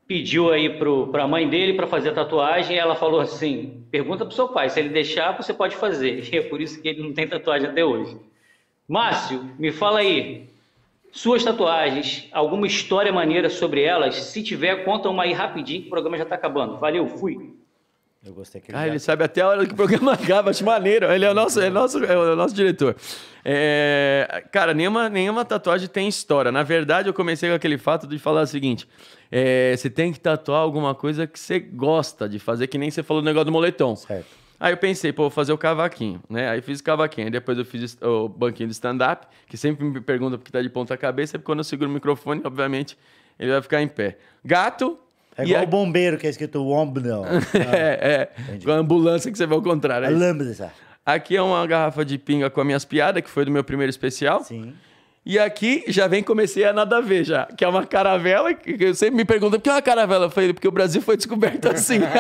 pediu aí para a mãe dele para fazer a tatuagem. ela falou assim: pergunta para seu pai, se ele deixar, você pode fazer. [laughs] E é por isso que ele não tem tatuagem até hoje. Márcio, me fala aí. Suas tatuagens, alguma história maneira sobre elas? Se tiver, conta uma aí rapidinho, que o programa já está acabando. Valeu, fui. Eu gostei que ele. Ah, ele sabe até a hora que o programa [laughs] acaba, acho maneiro. Ele é o nosso, é o nosso, é o nosso diretor. É, cara, nenhuma, nenhuma tatuagem tem história. Na verdade, eu comecei com aquele fato de falar o seguinte: é, você tem que tatuar alguma coisa que você gosta de fazer, que nem você falou do negócio do moletom. Certo. Aí eu pensei, pô, vou fazer o cavaquinho, né? Aí fiz o cavaquinho. Aí depois eu fiz o banquinho de stand-up, que sempre me pergunta porque tá de ponta cabeça, porque quando eu seguro o microfone, obviamente, ele vai ficar em pé. Gato, é igual a... o bombeiro que é escrito Wombnell. [laughs] Ah, é, é. Com a ambulância que você vê ao contrário. É Lambda. Aqui é uma garrafa de pinga com as minhas piadas, que foi do meu primeiro especial. Sim. E aqui já vem comecei a nada a ver já, que é uma caravela, que eu sempre me pergunto por que é uma caravela? Eu falei, porque o Brasil foi descoberto assim. [laughs]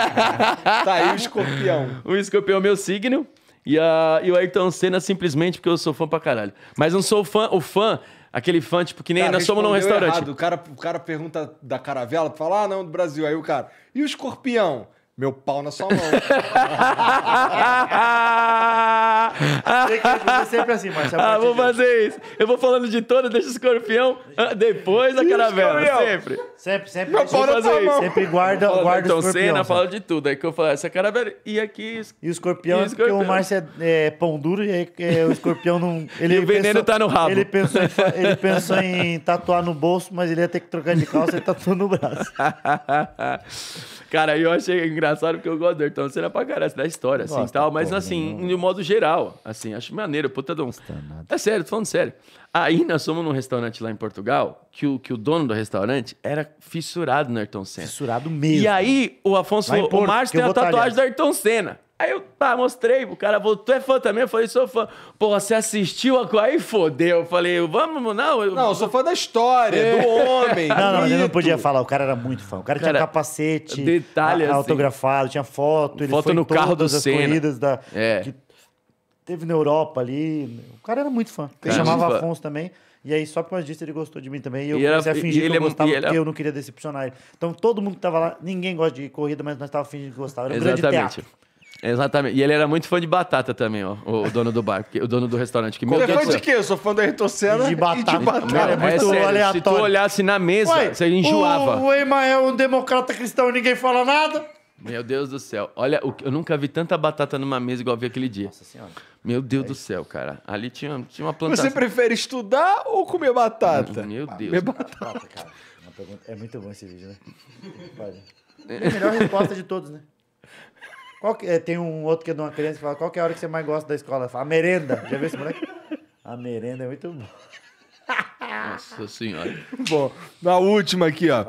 tá aí o escorpião. [laughs] O escorpião é meu signo. E, a, e o Ayrton Senna simplesmente porque eu sou fã pra caralho. Mas não sou fã, o fã Aquele fã, tipo, que nem cara, nós somos num restaurante. Errado. O, cara, o cara pergunta da caravela, fala, ah, não, do Brasil. Aí o cara, e o escorpião? Meu pau na sua mão. [laughs] Tem que sempre assim, Marcelo. Ah, vou fazer isso. Eu vou falando de todo, deixa o escorpião, ah, depois a caravela, sempre. Sempre, sempre. Meu pau na sua mão. Sempre guarda, guarda então, o escorpião. Então, fala de tudo. Aí é que eu falo, essa caravela, e aqui... E o escorpião, e é o escorpião. porque o Márcio é, é, pão duro, e aí é, o escorpião não... [laughs] Ele e o veneno pensou, tá no rabo. Ele pensou, em, ele pensou em tatuar no bolso, mas ele ia ter que trocar de calça e tatuar no braço. [laughs] Cara, eu achei engraçado engraçado porque eu gosto do Ayrton Senna pra caralho, assim, da história, assim tal. Mas, assim, não... de modo geral, assim, acho maneiro. Puta, não. É sério, tô falando sério. Aí nós fomos num restaurante lá em Portugal que o, que o dono do restaurante era fissurado no Ayrton Senna. Fissurado mesmo. E aí o Afonso falou: o Márcio tem a tatuagem do Ayrton Senna. Aí eu tá, mostrei, o cara falou, tu é fã também? Eu falei, sou fã. Pô, você assistiu a aí fodeu. Eu falei, vamos, não. Eu... Não, eu sou fã da história, é. do homem. Não, não, ele não podia falar, o cara era muito fã. O cara, cara tinha capacete, detalhe, a, assim, autografado, tinha foto, ele foto no carro das Senna. corridas da. É. Que teve na Europa ali. O cara era muito fã. Ele chamava fã. Afonso também. E aí, só por causa disso, ele gostou de mim também. E eu e comecei a fingir que eu é gostava, era... eu não queria decepcionar ele. Então, todo mundo que tava lá, ninguém gosta de corrida, mas nós tava fingindo que gostava. Era um Exatamente. grande teatro. Exatamente. E ele era muito fã de batata também, ó. O dono do bar, o dono do restaurante. Que, meu Você é Deus é fã do de quê? Eu sou fã da Ritocena de batata. E de batata. É, é muito aleatório. Se tu olhasse na mesa, Ué, você enjoava. O, o é um democrata cristão e ninguém fala nada. Meu Deus do céu. Olha, eu nunca vi tanta batata numa mesa igual eu vi aquele dia. Nossa senhora. Meu Deus é do céu, cara. Ali tinha, tinha uma plantação. Você prefere estudar ou comer batata? Meu ah, Deus. Comer batata, cara. É, é muito bom esse vídeo, né? É [laughs] a melhor resposta de todos, né? Que, é, tem um outro que é de uma criança que fala, qual que é a hora que você mais gosta da escola? Fala, a merenda. Já viu esse moleque? A merenda é muito boa. Nossa senhora. Bom, na última aqui, ó.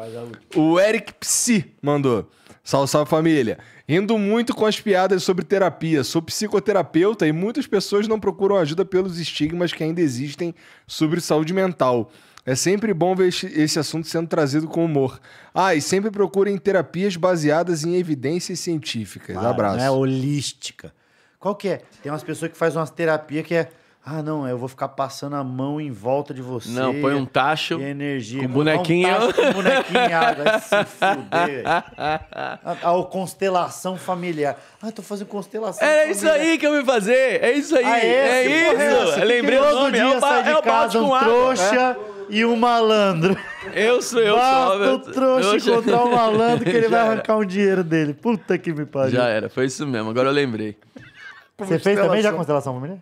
O Eric Psi mandou. Salve, salve família. indo muito com as piadas sobre terapia. Sou psicoterapeuta e muitas pessoas não procuram ajuda pelos estigmas que ainda existem sobre saúde mental. É sempre bom ver esse assunto sendo trazido com humor. Ah, e sempre procurem terapias baseadas em evidências científicas. Claro, Abraço. Não é holística. Qual que é? Tem umas pessoas que fazem umas terapias que é. Ah, não, eu vou ficar passando a mão em volta de você. Não, põe um tacho. E energia. Com bonequinho. Um tacho com bonequinho água. se fuder. [laughs] a, constelação familiar. Ah, tô fazendo constelação É familiar. isso aí que eu vim fazer. É isso aí. Ah, é, é, é isso. Lembrei o nome. Dia é o, ba é o com trouxa. água. Trouxa. É? e o um malandro. Eu sou eu, Basta sou o trouxa eu encontrar o um malandro que [laughs] ele vai arrancar um dinheiro dele. Puta que me pariu. Já era, foi isso mesmo. Agora eu lembrei. Você fez também já a constelação familiar?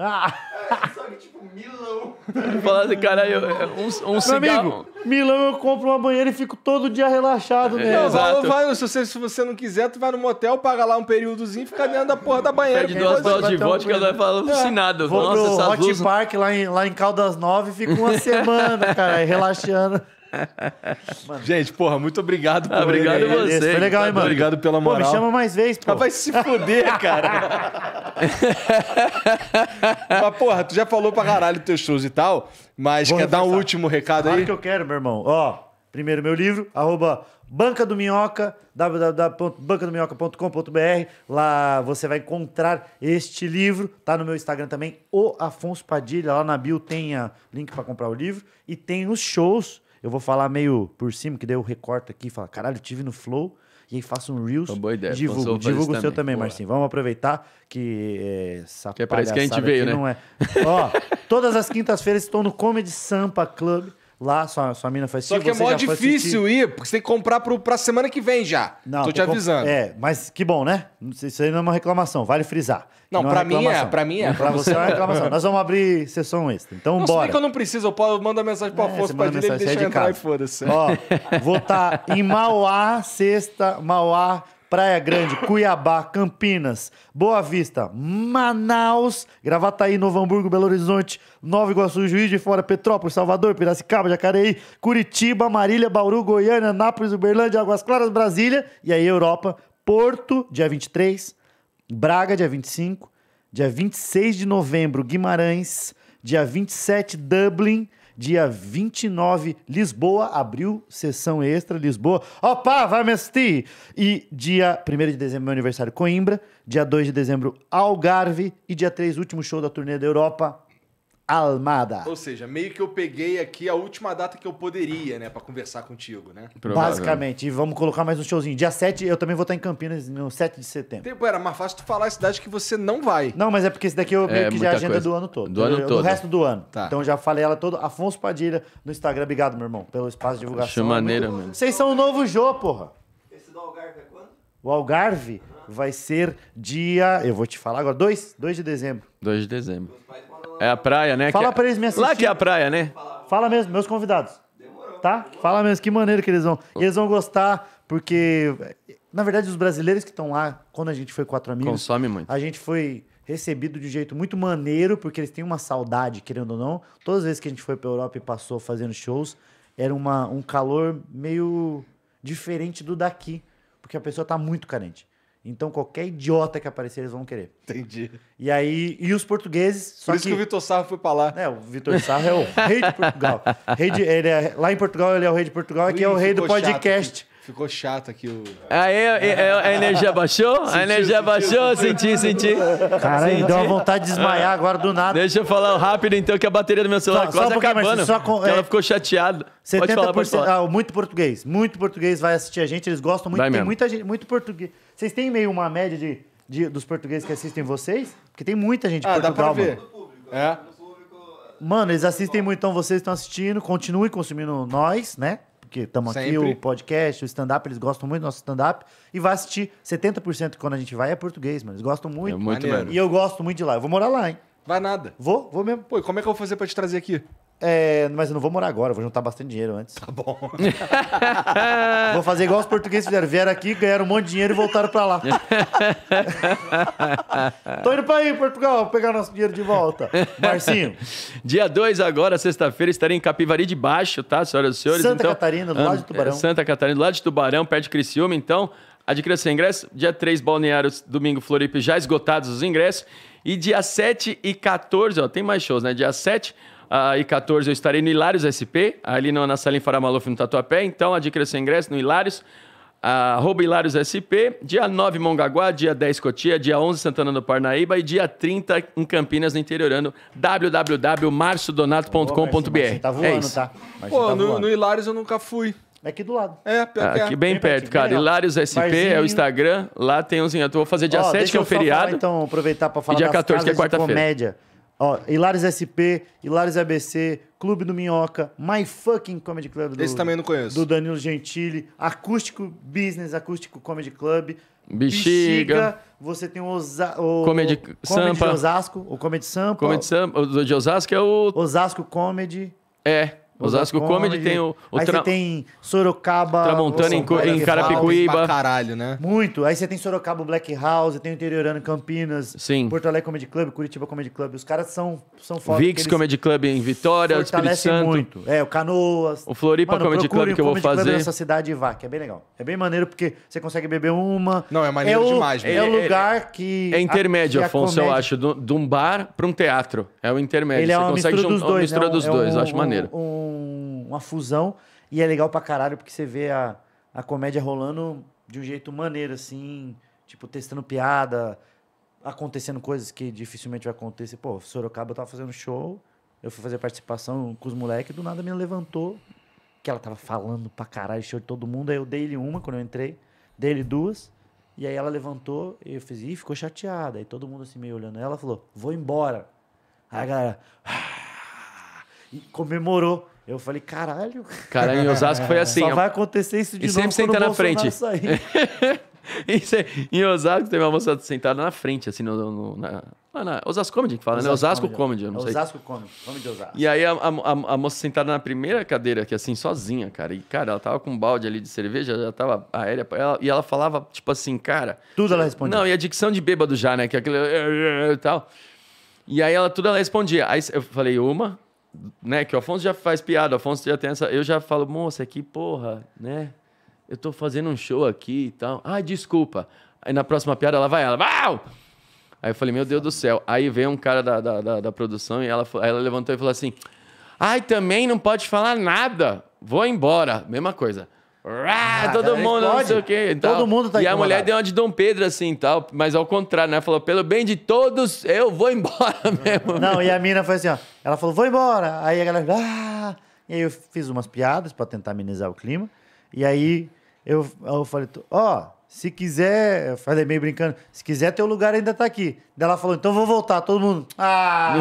Ah. É, só tipo, Milão. [laughs] Falar assim, cara, eu, é, um, um cigarro... Amigo, Milão eu compro uma banheira e fico todo dia relaxado né exato. Vai, vai, se, você, se você não quiser, tu vai no motel, paga lá um períodozinho e fica dentro da porra da banheira. Pede duas doses de vodka, ela vai falar é. alucinado. É. Vou Nossa, no Hot luzes... Park lá em, lá em Caldas Nove, e fico uma [laughs] semana, cara, relaxando. Mano. [laughs] Gente, porra, muito obrigado ah, por Obrigado a você. Foi legal, hein, mano? Obrigado pela moral. Pô, me chama mais vezes, pô. Ah, vai se foder, cara. [laughs] mas, porra, tu já falou pra caralho teus shows e tal, mas Vou quer reforçar. dar um último recado claro aí? Claro que eu quero, meu irmão. Ó, primeiro meu livro, arroba Banca do Minhoca, www.bancadominhoca.com.br. Lá você vai encontrar este livro. Tá no meu Instagram também, o Afonso Padilha. Lá na bio tem a link para comprar o livro. E tem os shows eu vou falar meio por cima, que daí eu recorto aqui e falo, caralho, tive no Flow. E aí faço um Reels. Uma boa ideia. Divulgo, divulgo o seu também, também Marcinho. Vamos aproveitar que é, essa que é pra isso que a gente veio, né? Não é. Ó, todas as quintas-feiras estou no Comedy Sampa Club. Lá sua, sua mina faz Só que é mó difícil ir, porque você tem que comprar pro, pra semana que vem já. Não, tô, te avisando. É, mas que bom, né? Isso aí não é uma reclamação, vale frisar. Não, não pra é mim é, pra mim é. Pra é, você é uma é. reclamação. Nós vamos abrir sessão extra. Então, não, bora. Se que eu não preciso, eu mando a mensagem pro Afonso é, pra ele deixa entrar e foda-se. Ó, vou estar tá em Mauá, sexta, Mauá, Praia Grande, Cuiabá, Campinas, Boa Vista, Manaus, Gravataí, Novo Hamburgo, Belo Horizonte, Nova Iguaçu, Juiz de Fora, Petrópolis, Salvador, Piracicaba, Jacareí, Curitiba, Marília, Bauru, Goiânia, Nápoles, Uberlândia, Águas Claras, Brasília e aí Europa, Porto, dia 23, Braga, dia 25, dia 26 de novembro, Guimarães, dia 27, Dublin, dia 29, Lisboa, abriu sessão extra, Lisboa. Opa, vai me assistir! E dia 1 de dezembro, meu aniversário, Coimbra. Dia 2 de dezembro, Algarve. E dia 3, último show da turnê da Europa, Almada. Ou seja, meio que eu peguei aqui a última data que eu poderia, né, para conversar contigo, né? Provável. Basicamente. E vamos colocar mais um showzinho. Dia 7, eu também vou estar em Campinas no 7 de setembro. Tempo era mais fácil tu falar a cidade que você não vai. Não, mas é porque esse daqui eu meio é, que já agenda coisa. do ano todo. Do ano eu, todo. Do resto do ano. Tá. Então já falei ela todo. Afonso Padilha no Instagram. Obrigado, meu irmão, pelo espaço de divulgação. Acho maneiro, mano. Vocês são o novo Jô, porra. Esse do Algarve é quando? O Algarve uhum. vai ser dia. Eu vou te falar agora. 2, 2 de dezembro. 2 de dezembro. Meus pais é a praia, né? Fala que... É- pra eles me assistirem. Lá que é a praia, né? Fala mesmo, meus convidados. Demorou. Tá? Fala mesmo, que maneiro que eles vão. E eles vão gostar, porque, na verdade, os brasileiros que estão lá, quando a gente foi quatro amigos. Consome muito. A gente foi recebido de um jeito muito maneiro, porque eles têm uma saudade, querendo ou não. Todas as vezes que a gente foi pra Europa e passou fazendo shows, era uma, um calor meio diferente do daqui, porque a pessoa tá muito carente. Então qualquer idiota que aparecer, eles vão querer. Entendi. E aí, e os portugueses... Só Por isso que, que o Vitor Sarro foi pra lá. É, o Vitor Sarro é o rei de Portugal. Rei de, ele é, lá em Portugal, ele é o rei de Portugal, aqui é Ui, é o rei do podcast. Ficou chato aqui o. Aí a, a energia baixou? Sentiu, a energia sentiu, baixou? Senti, senti. Caralho, deu uma vontade de desmaiar agora do nada. Deixa eu falar rápido então que a bateria do meu celular só, quase só um acabando. Só com, é... Ela ficou chateada. 70%, pode falar, pode falar. Ah, muito português. Muito português vai assistir a gente, eles gostam muito. Vai tem mesmo. muita gente, muito português. Vocês têm meio uma média de, de, dos portugueses que assistem vocês? Porque tem muita gente de ah, Portugal, dá pra ver. Mano. É. Mano, eles assistem muito, então vocês estão assistindo, continuem consumindo nós, né? porque estamos aqui, o podcast, o stand-up, eles gostam muito do nosso stand-up. E vai assistir 70% quando a gente vai é português, mano. Eles gostam muito. É muito maneiro. E eu gosto muito de lá. Eu vou morar lá, hein? Vai nada. Vou, vou mesmo. Pô, e como é que eu vou fazer pra te trazer aqui? É, mas eu não vou morar agora, vou juntar bastante dinheiro antes. Tá bom. [laughs] vou fazer igual os portugueses fizeram. Vieram aqui, ganharam um monte de dinheiro e voltaram pra lá. [laughs] Tô indo pra aí, Portugal, pegar nosso dinheiro de volta. Marcinho. Dia 2 agora, sexta-feira, estarei em Capivari de Baixo, tá, senhoras e senhores? Santa então, Catarina, do ah, lado de Tubarão. É, Santa Catarina, do lado de Tubarão, perto de Criciúma. Então, adquira seu ingresso. Dia 3, Balneário, domingo, Floripa, já esgotados os ingressos. E dia 7 e 14, ó, tem mais shows, né? Dia 7 e 14 eu estarei no Hilários SP, ali na Salim Faramaluf no Tatuapé. Então adquira seu ingresso no Hilários, arroba Hilários SP. Dia 9 Mongaguá, dia 10 Cotia, dia 11 Santana do Parnaíba e dia 30 em Campinas, no interiorando, www.marciodonato.com.br. Tá é voando, é isso. tá? Mas Pô, tá no, no Hilários eu nunca fui. É Aqui do lado. É, ah, é. Aqui bem, bem perto, perto, cara. Bem Hilários SP Barzinho. é o Instagram. Lá tem uns. Eu vou fazer dia Ó, 7, que é um feriado. Falar, então, aproveitar para falar e dia 14, que é quarta-feira. Ó, Hilares SP, Hilares ABC, Clube do Minhoca, My Fucking Comedy Club do, Esse também não conheço. do Danilo Gentili, Acústico Business, Acústico Comedy Club, Bexiga. Bexiga, você tem o, Osa o Comedy, o Comedy Sampa. de Osasco, o Comedy Sampa. Comedy Sampa, o de Osasco é o... Osasco Comedy. É. Osasco, Comedy, tem o, o aí tra... você tem Sorocaba, Tramontana em, em Carapicuíba, caralho, né? Muito. Aí você tem Sorocaba Black House, tem o Interiorano Campinas, Sim. Porto Alegre Comedy Club, Curitiba Comedy Club. Os caras são são fortes. Vix Comedy Club em Vitória, Espírito Santo. muito. É, o Canoas. O Floripa Mano, Comedy Club que eu vou Comedy fazer. Club nessa cidade vá, que é bem legal. É bem maneiro porque você consegue beber uma. Não, é maneiro é o, demais, É, é o lugar que É intermédio, a, que Afonso, eu acho, de um bar para um teatro. É o intermédio, Ele é você né? é uma consegue mistura juntar, mistura dos dois, é acho maneiro uma fusão e é legal pra caralho porque você vê a, a comédia rolando de um jeito maneiro, assim, tipo, testando piada, acontecendo coisas que dificilmente vai acontecer. Pô, Sorocaba tava fazendo show, eu fui fazer participação com os moleques, do nada me levantou, que ela tava falando pra caralho, show de todo mundo, aí eu dei-lhe uma quando eu entrei, dei-lhe duas, e aí ela levantou, e eu fiz, e ficou chateada, aí todo mundo assim meio olhando ela, falou, vou embora. Aí a galera, ah! e comemorou. Eu falei, caralho. Cara, em Osasco foi é. assim. Só ó. vai acontecer isso de e novo. sempre senta na frente. [laughs] É, em Osasco teve uma moça sentada na frente, assim, no, no, na, ah, na Osasco Comedy que fala, né? Osasco né? Osasco Comedy, Comedy eu não sei. Osasco Comedy, Comedy Osasco. E aí a, a, a, moça sentada na primeira cadeira, que assim, sozinha, cara. E, cara, ela tava com um balde ali de cerveja, já tava aérea. Ela, e ela falava, tipo assim, cara. Tudo ela respondia. Não, e a dicção de bêbado já, né? Que é aquele. e tal. E aí ela tudo ela respondia. Aí eu falei, uma né, que o Afonso já faz piada, o Afonso já tem essa, eu já falo, moça, aqui, porra, né? Eu tô fazendo um show aqui e tal. Ah, desculpa. Aí na próxima piada ela vai, ela, Au! Aí eu falei, meu Deus do céu. Aí veio um cara da, da, da, da produção e ela, ela levantou e falou assim: Ai, também não pode falar nada. Vou embora. Mesma coisa. Ah, todo mundo, não sei o quê. Então, todo mundo tá E a mulher deu uma de Dom Pedro, assim, tal. Mas ao contrário, né? Falou, pelo bem de todos, eu vou embora [laughs] mesmo. Não, e a mina foi assim, ó. Ela falou, vou embora. Aí a galera, ah... E aí eu fiz umas piadas para tentar amenizar o clima. E aí eu, eu falei, ó, oh, se quiser, eu falei meio brincando, se quiser, teu lugar ainda tá aqui. Daí ela falou, então vou voltar, todo mundo. [laughs] Ah!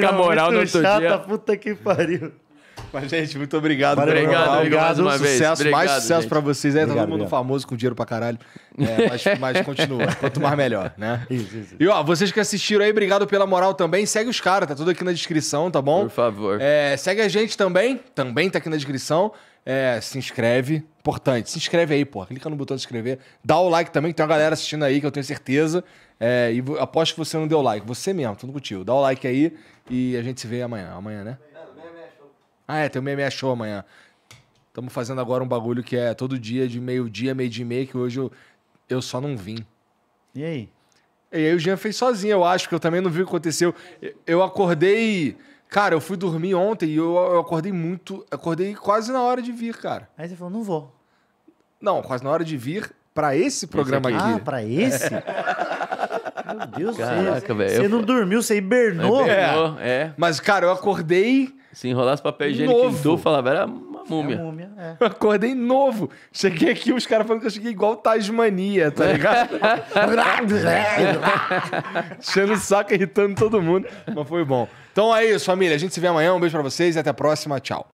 [laughs] a a moral do outro chata, dia. Puta que pariu. Mas, gente, muito obrigado. Valeu, obrigado, obrigado, obrigado. Mais sucesso, obrigado, mais sucesso gente. pra vocês. É, obrigado, tá todo mundo famoso com dinheiro pra caralho. É, mas, [laughs] mas continua. Quanto mais melhor, né? Isso, isso. E ó, vocês que assistiram aí, obrigado pela moral também. Segue os caras, tá tudo aqui na descrição, tá bom? Por favor. É, segue a gente também, também tá aqui na descrição. É, se inscreve. Importante, se inscreve aí, pô. Clica no botão de inscrever. Dá o like também, tem uma galera assistindo aí que eu tenho certeza. É, e aposto que você não deu like. Você mesmo, tudo contigo. Dá o like aí e a gente se vê amanhã. Amanhã, né? Ah, é, tem o MMA Show amanhã. Estamos fazendo agora um bagulho que é todo dia, de meio-dia, meio-dia e meio, que hoje eu, eu só não vim. E aí? E aí o Jean fez sozinho, eu acho, que eu também não vi o que aconteceu. Eu acordei. Cara, eu fui dormir ontem e eu, eu acordei muito. Acordei quase na hora de vir, cara. Aí você falou, não vou. Não, quase na hora de vir para esse programa esse aqui. aqui. Ah, pra esse? [laughs] Meu Deus do céu. Você não dormiu, você hibernou. é. é. Mas, cara, eu acordei se enrolasse papel higiênico novo. em tu, falava, era uma é múmia. É múmia é. Eu acordei novo. Cheguei aqui, os caras falando que eu cheguei igual o Tasmania, tá é. ligado? [laughs] Enchendo o saco, irritando todo mundo. Mas foi bom. Então é isso, família. A gente se vê amanhã. Um beijo pra vocês e até a próxima. Tchau.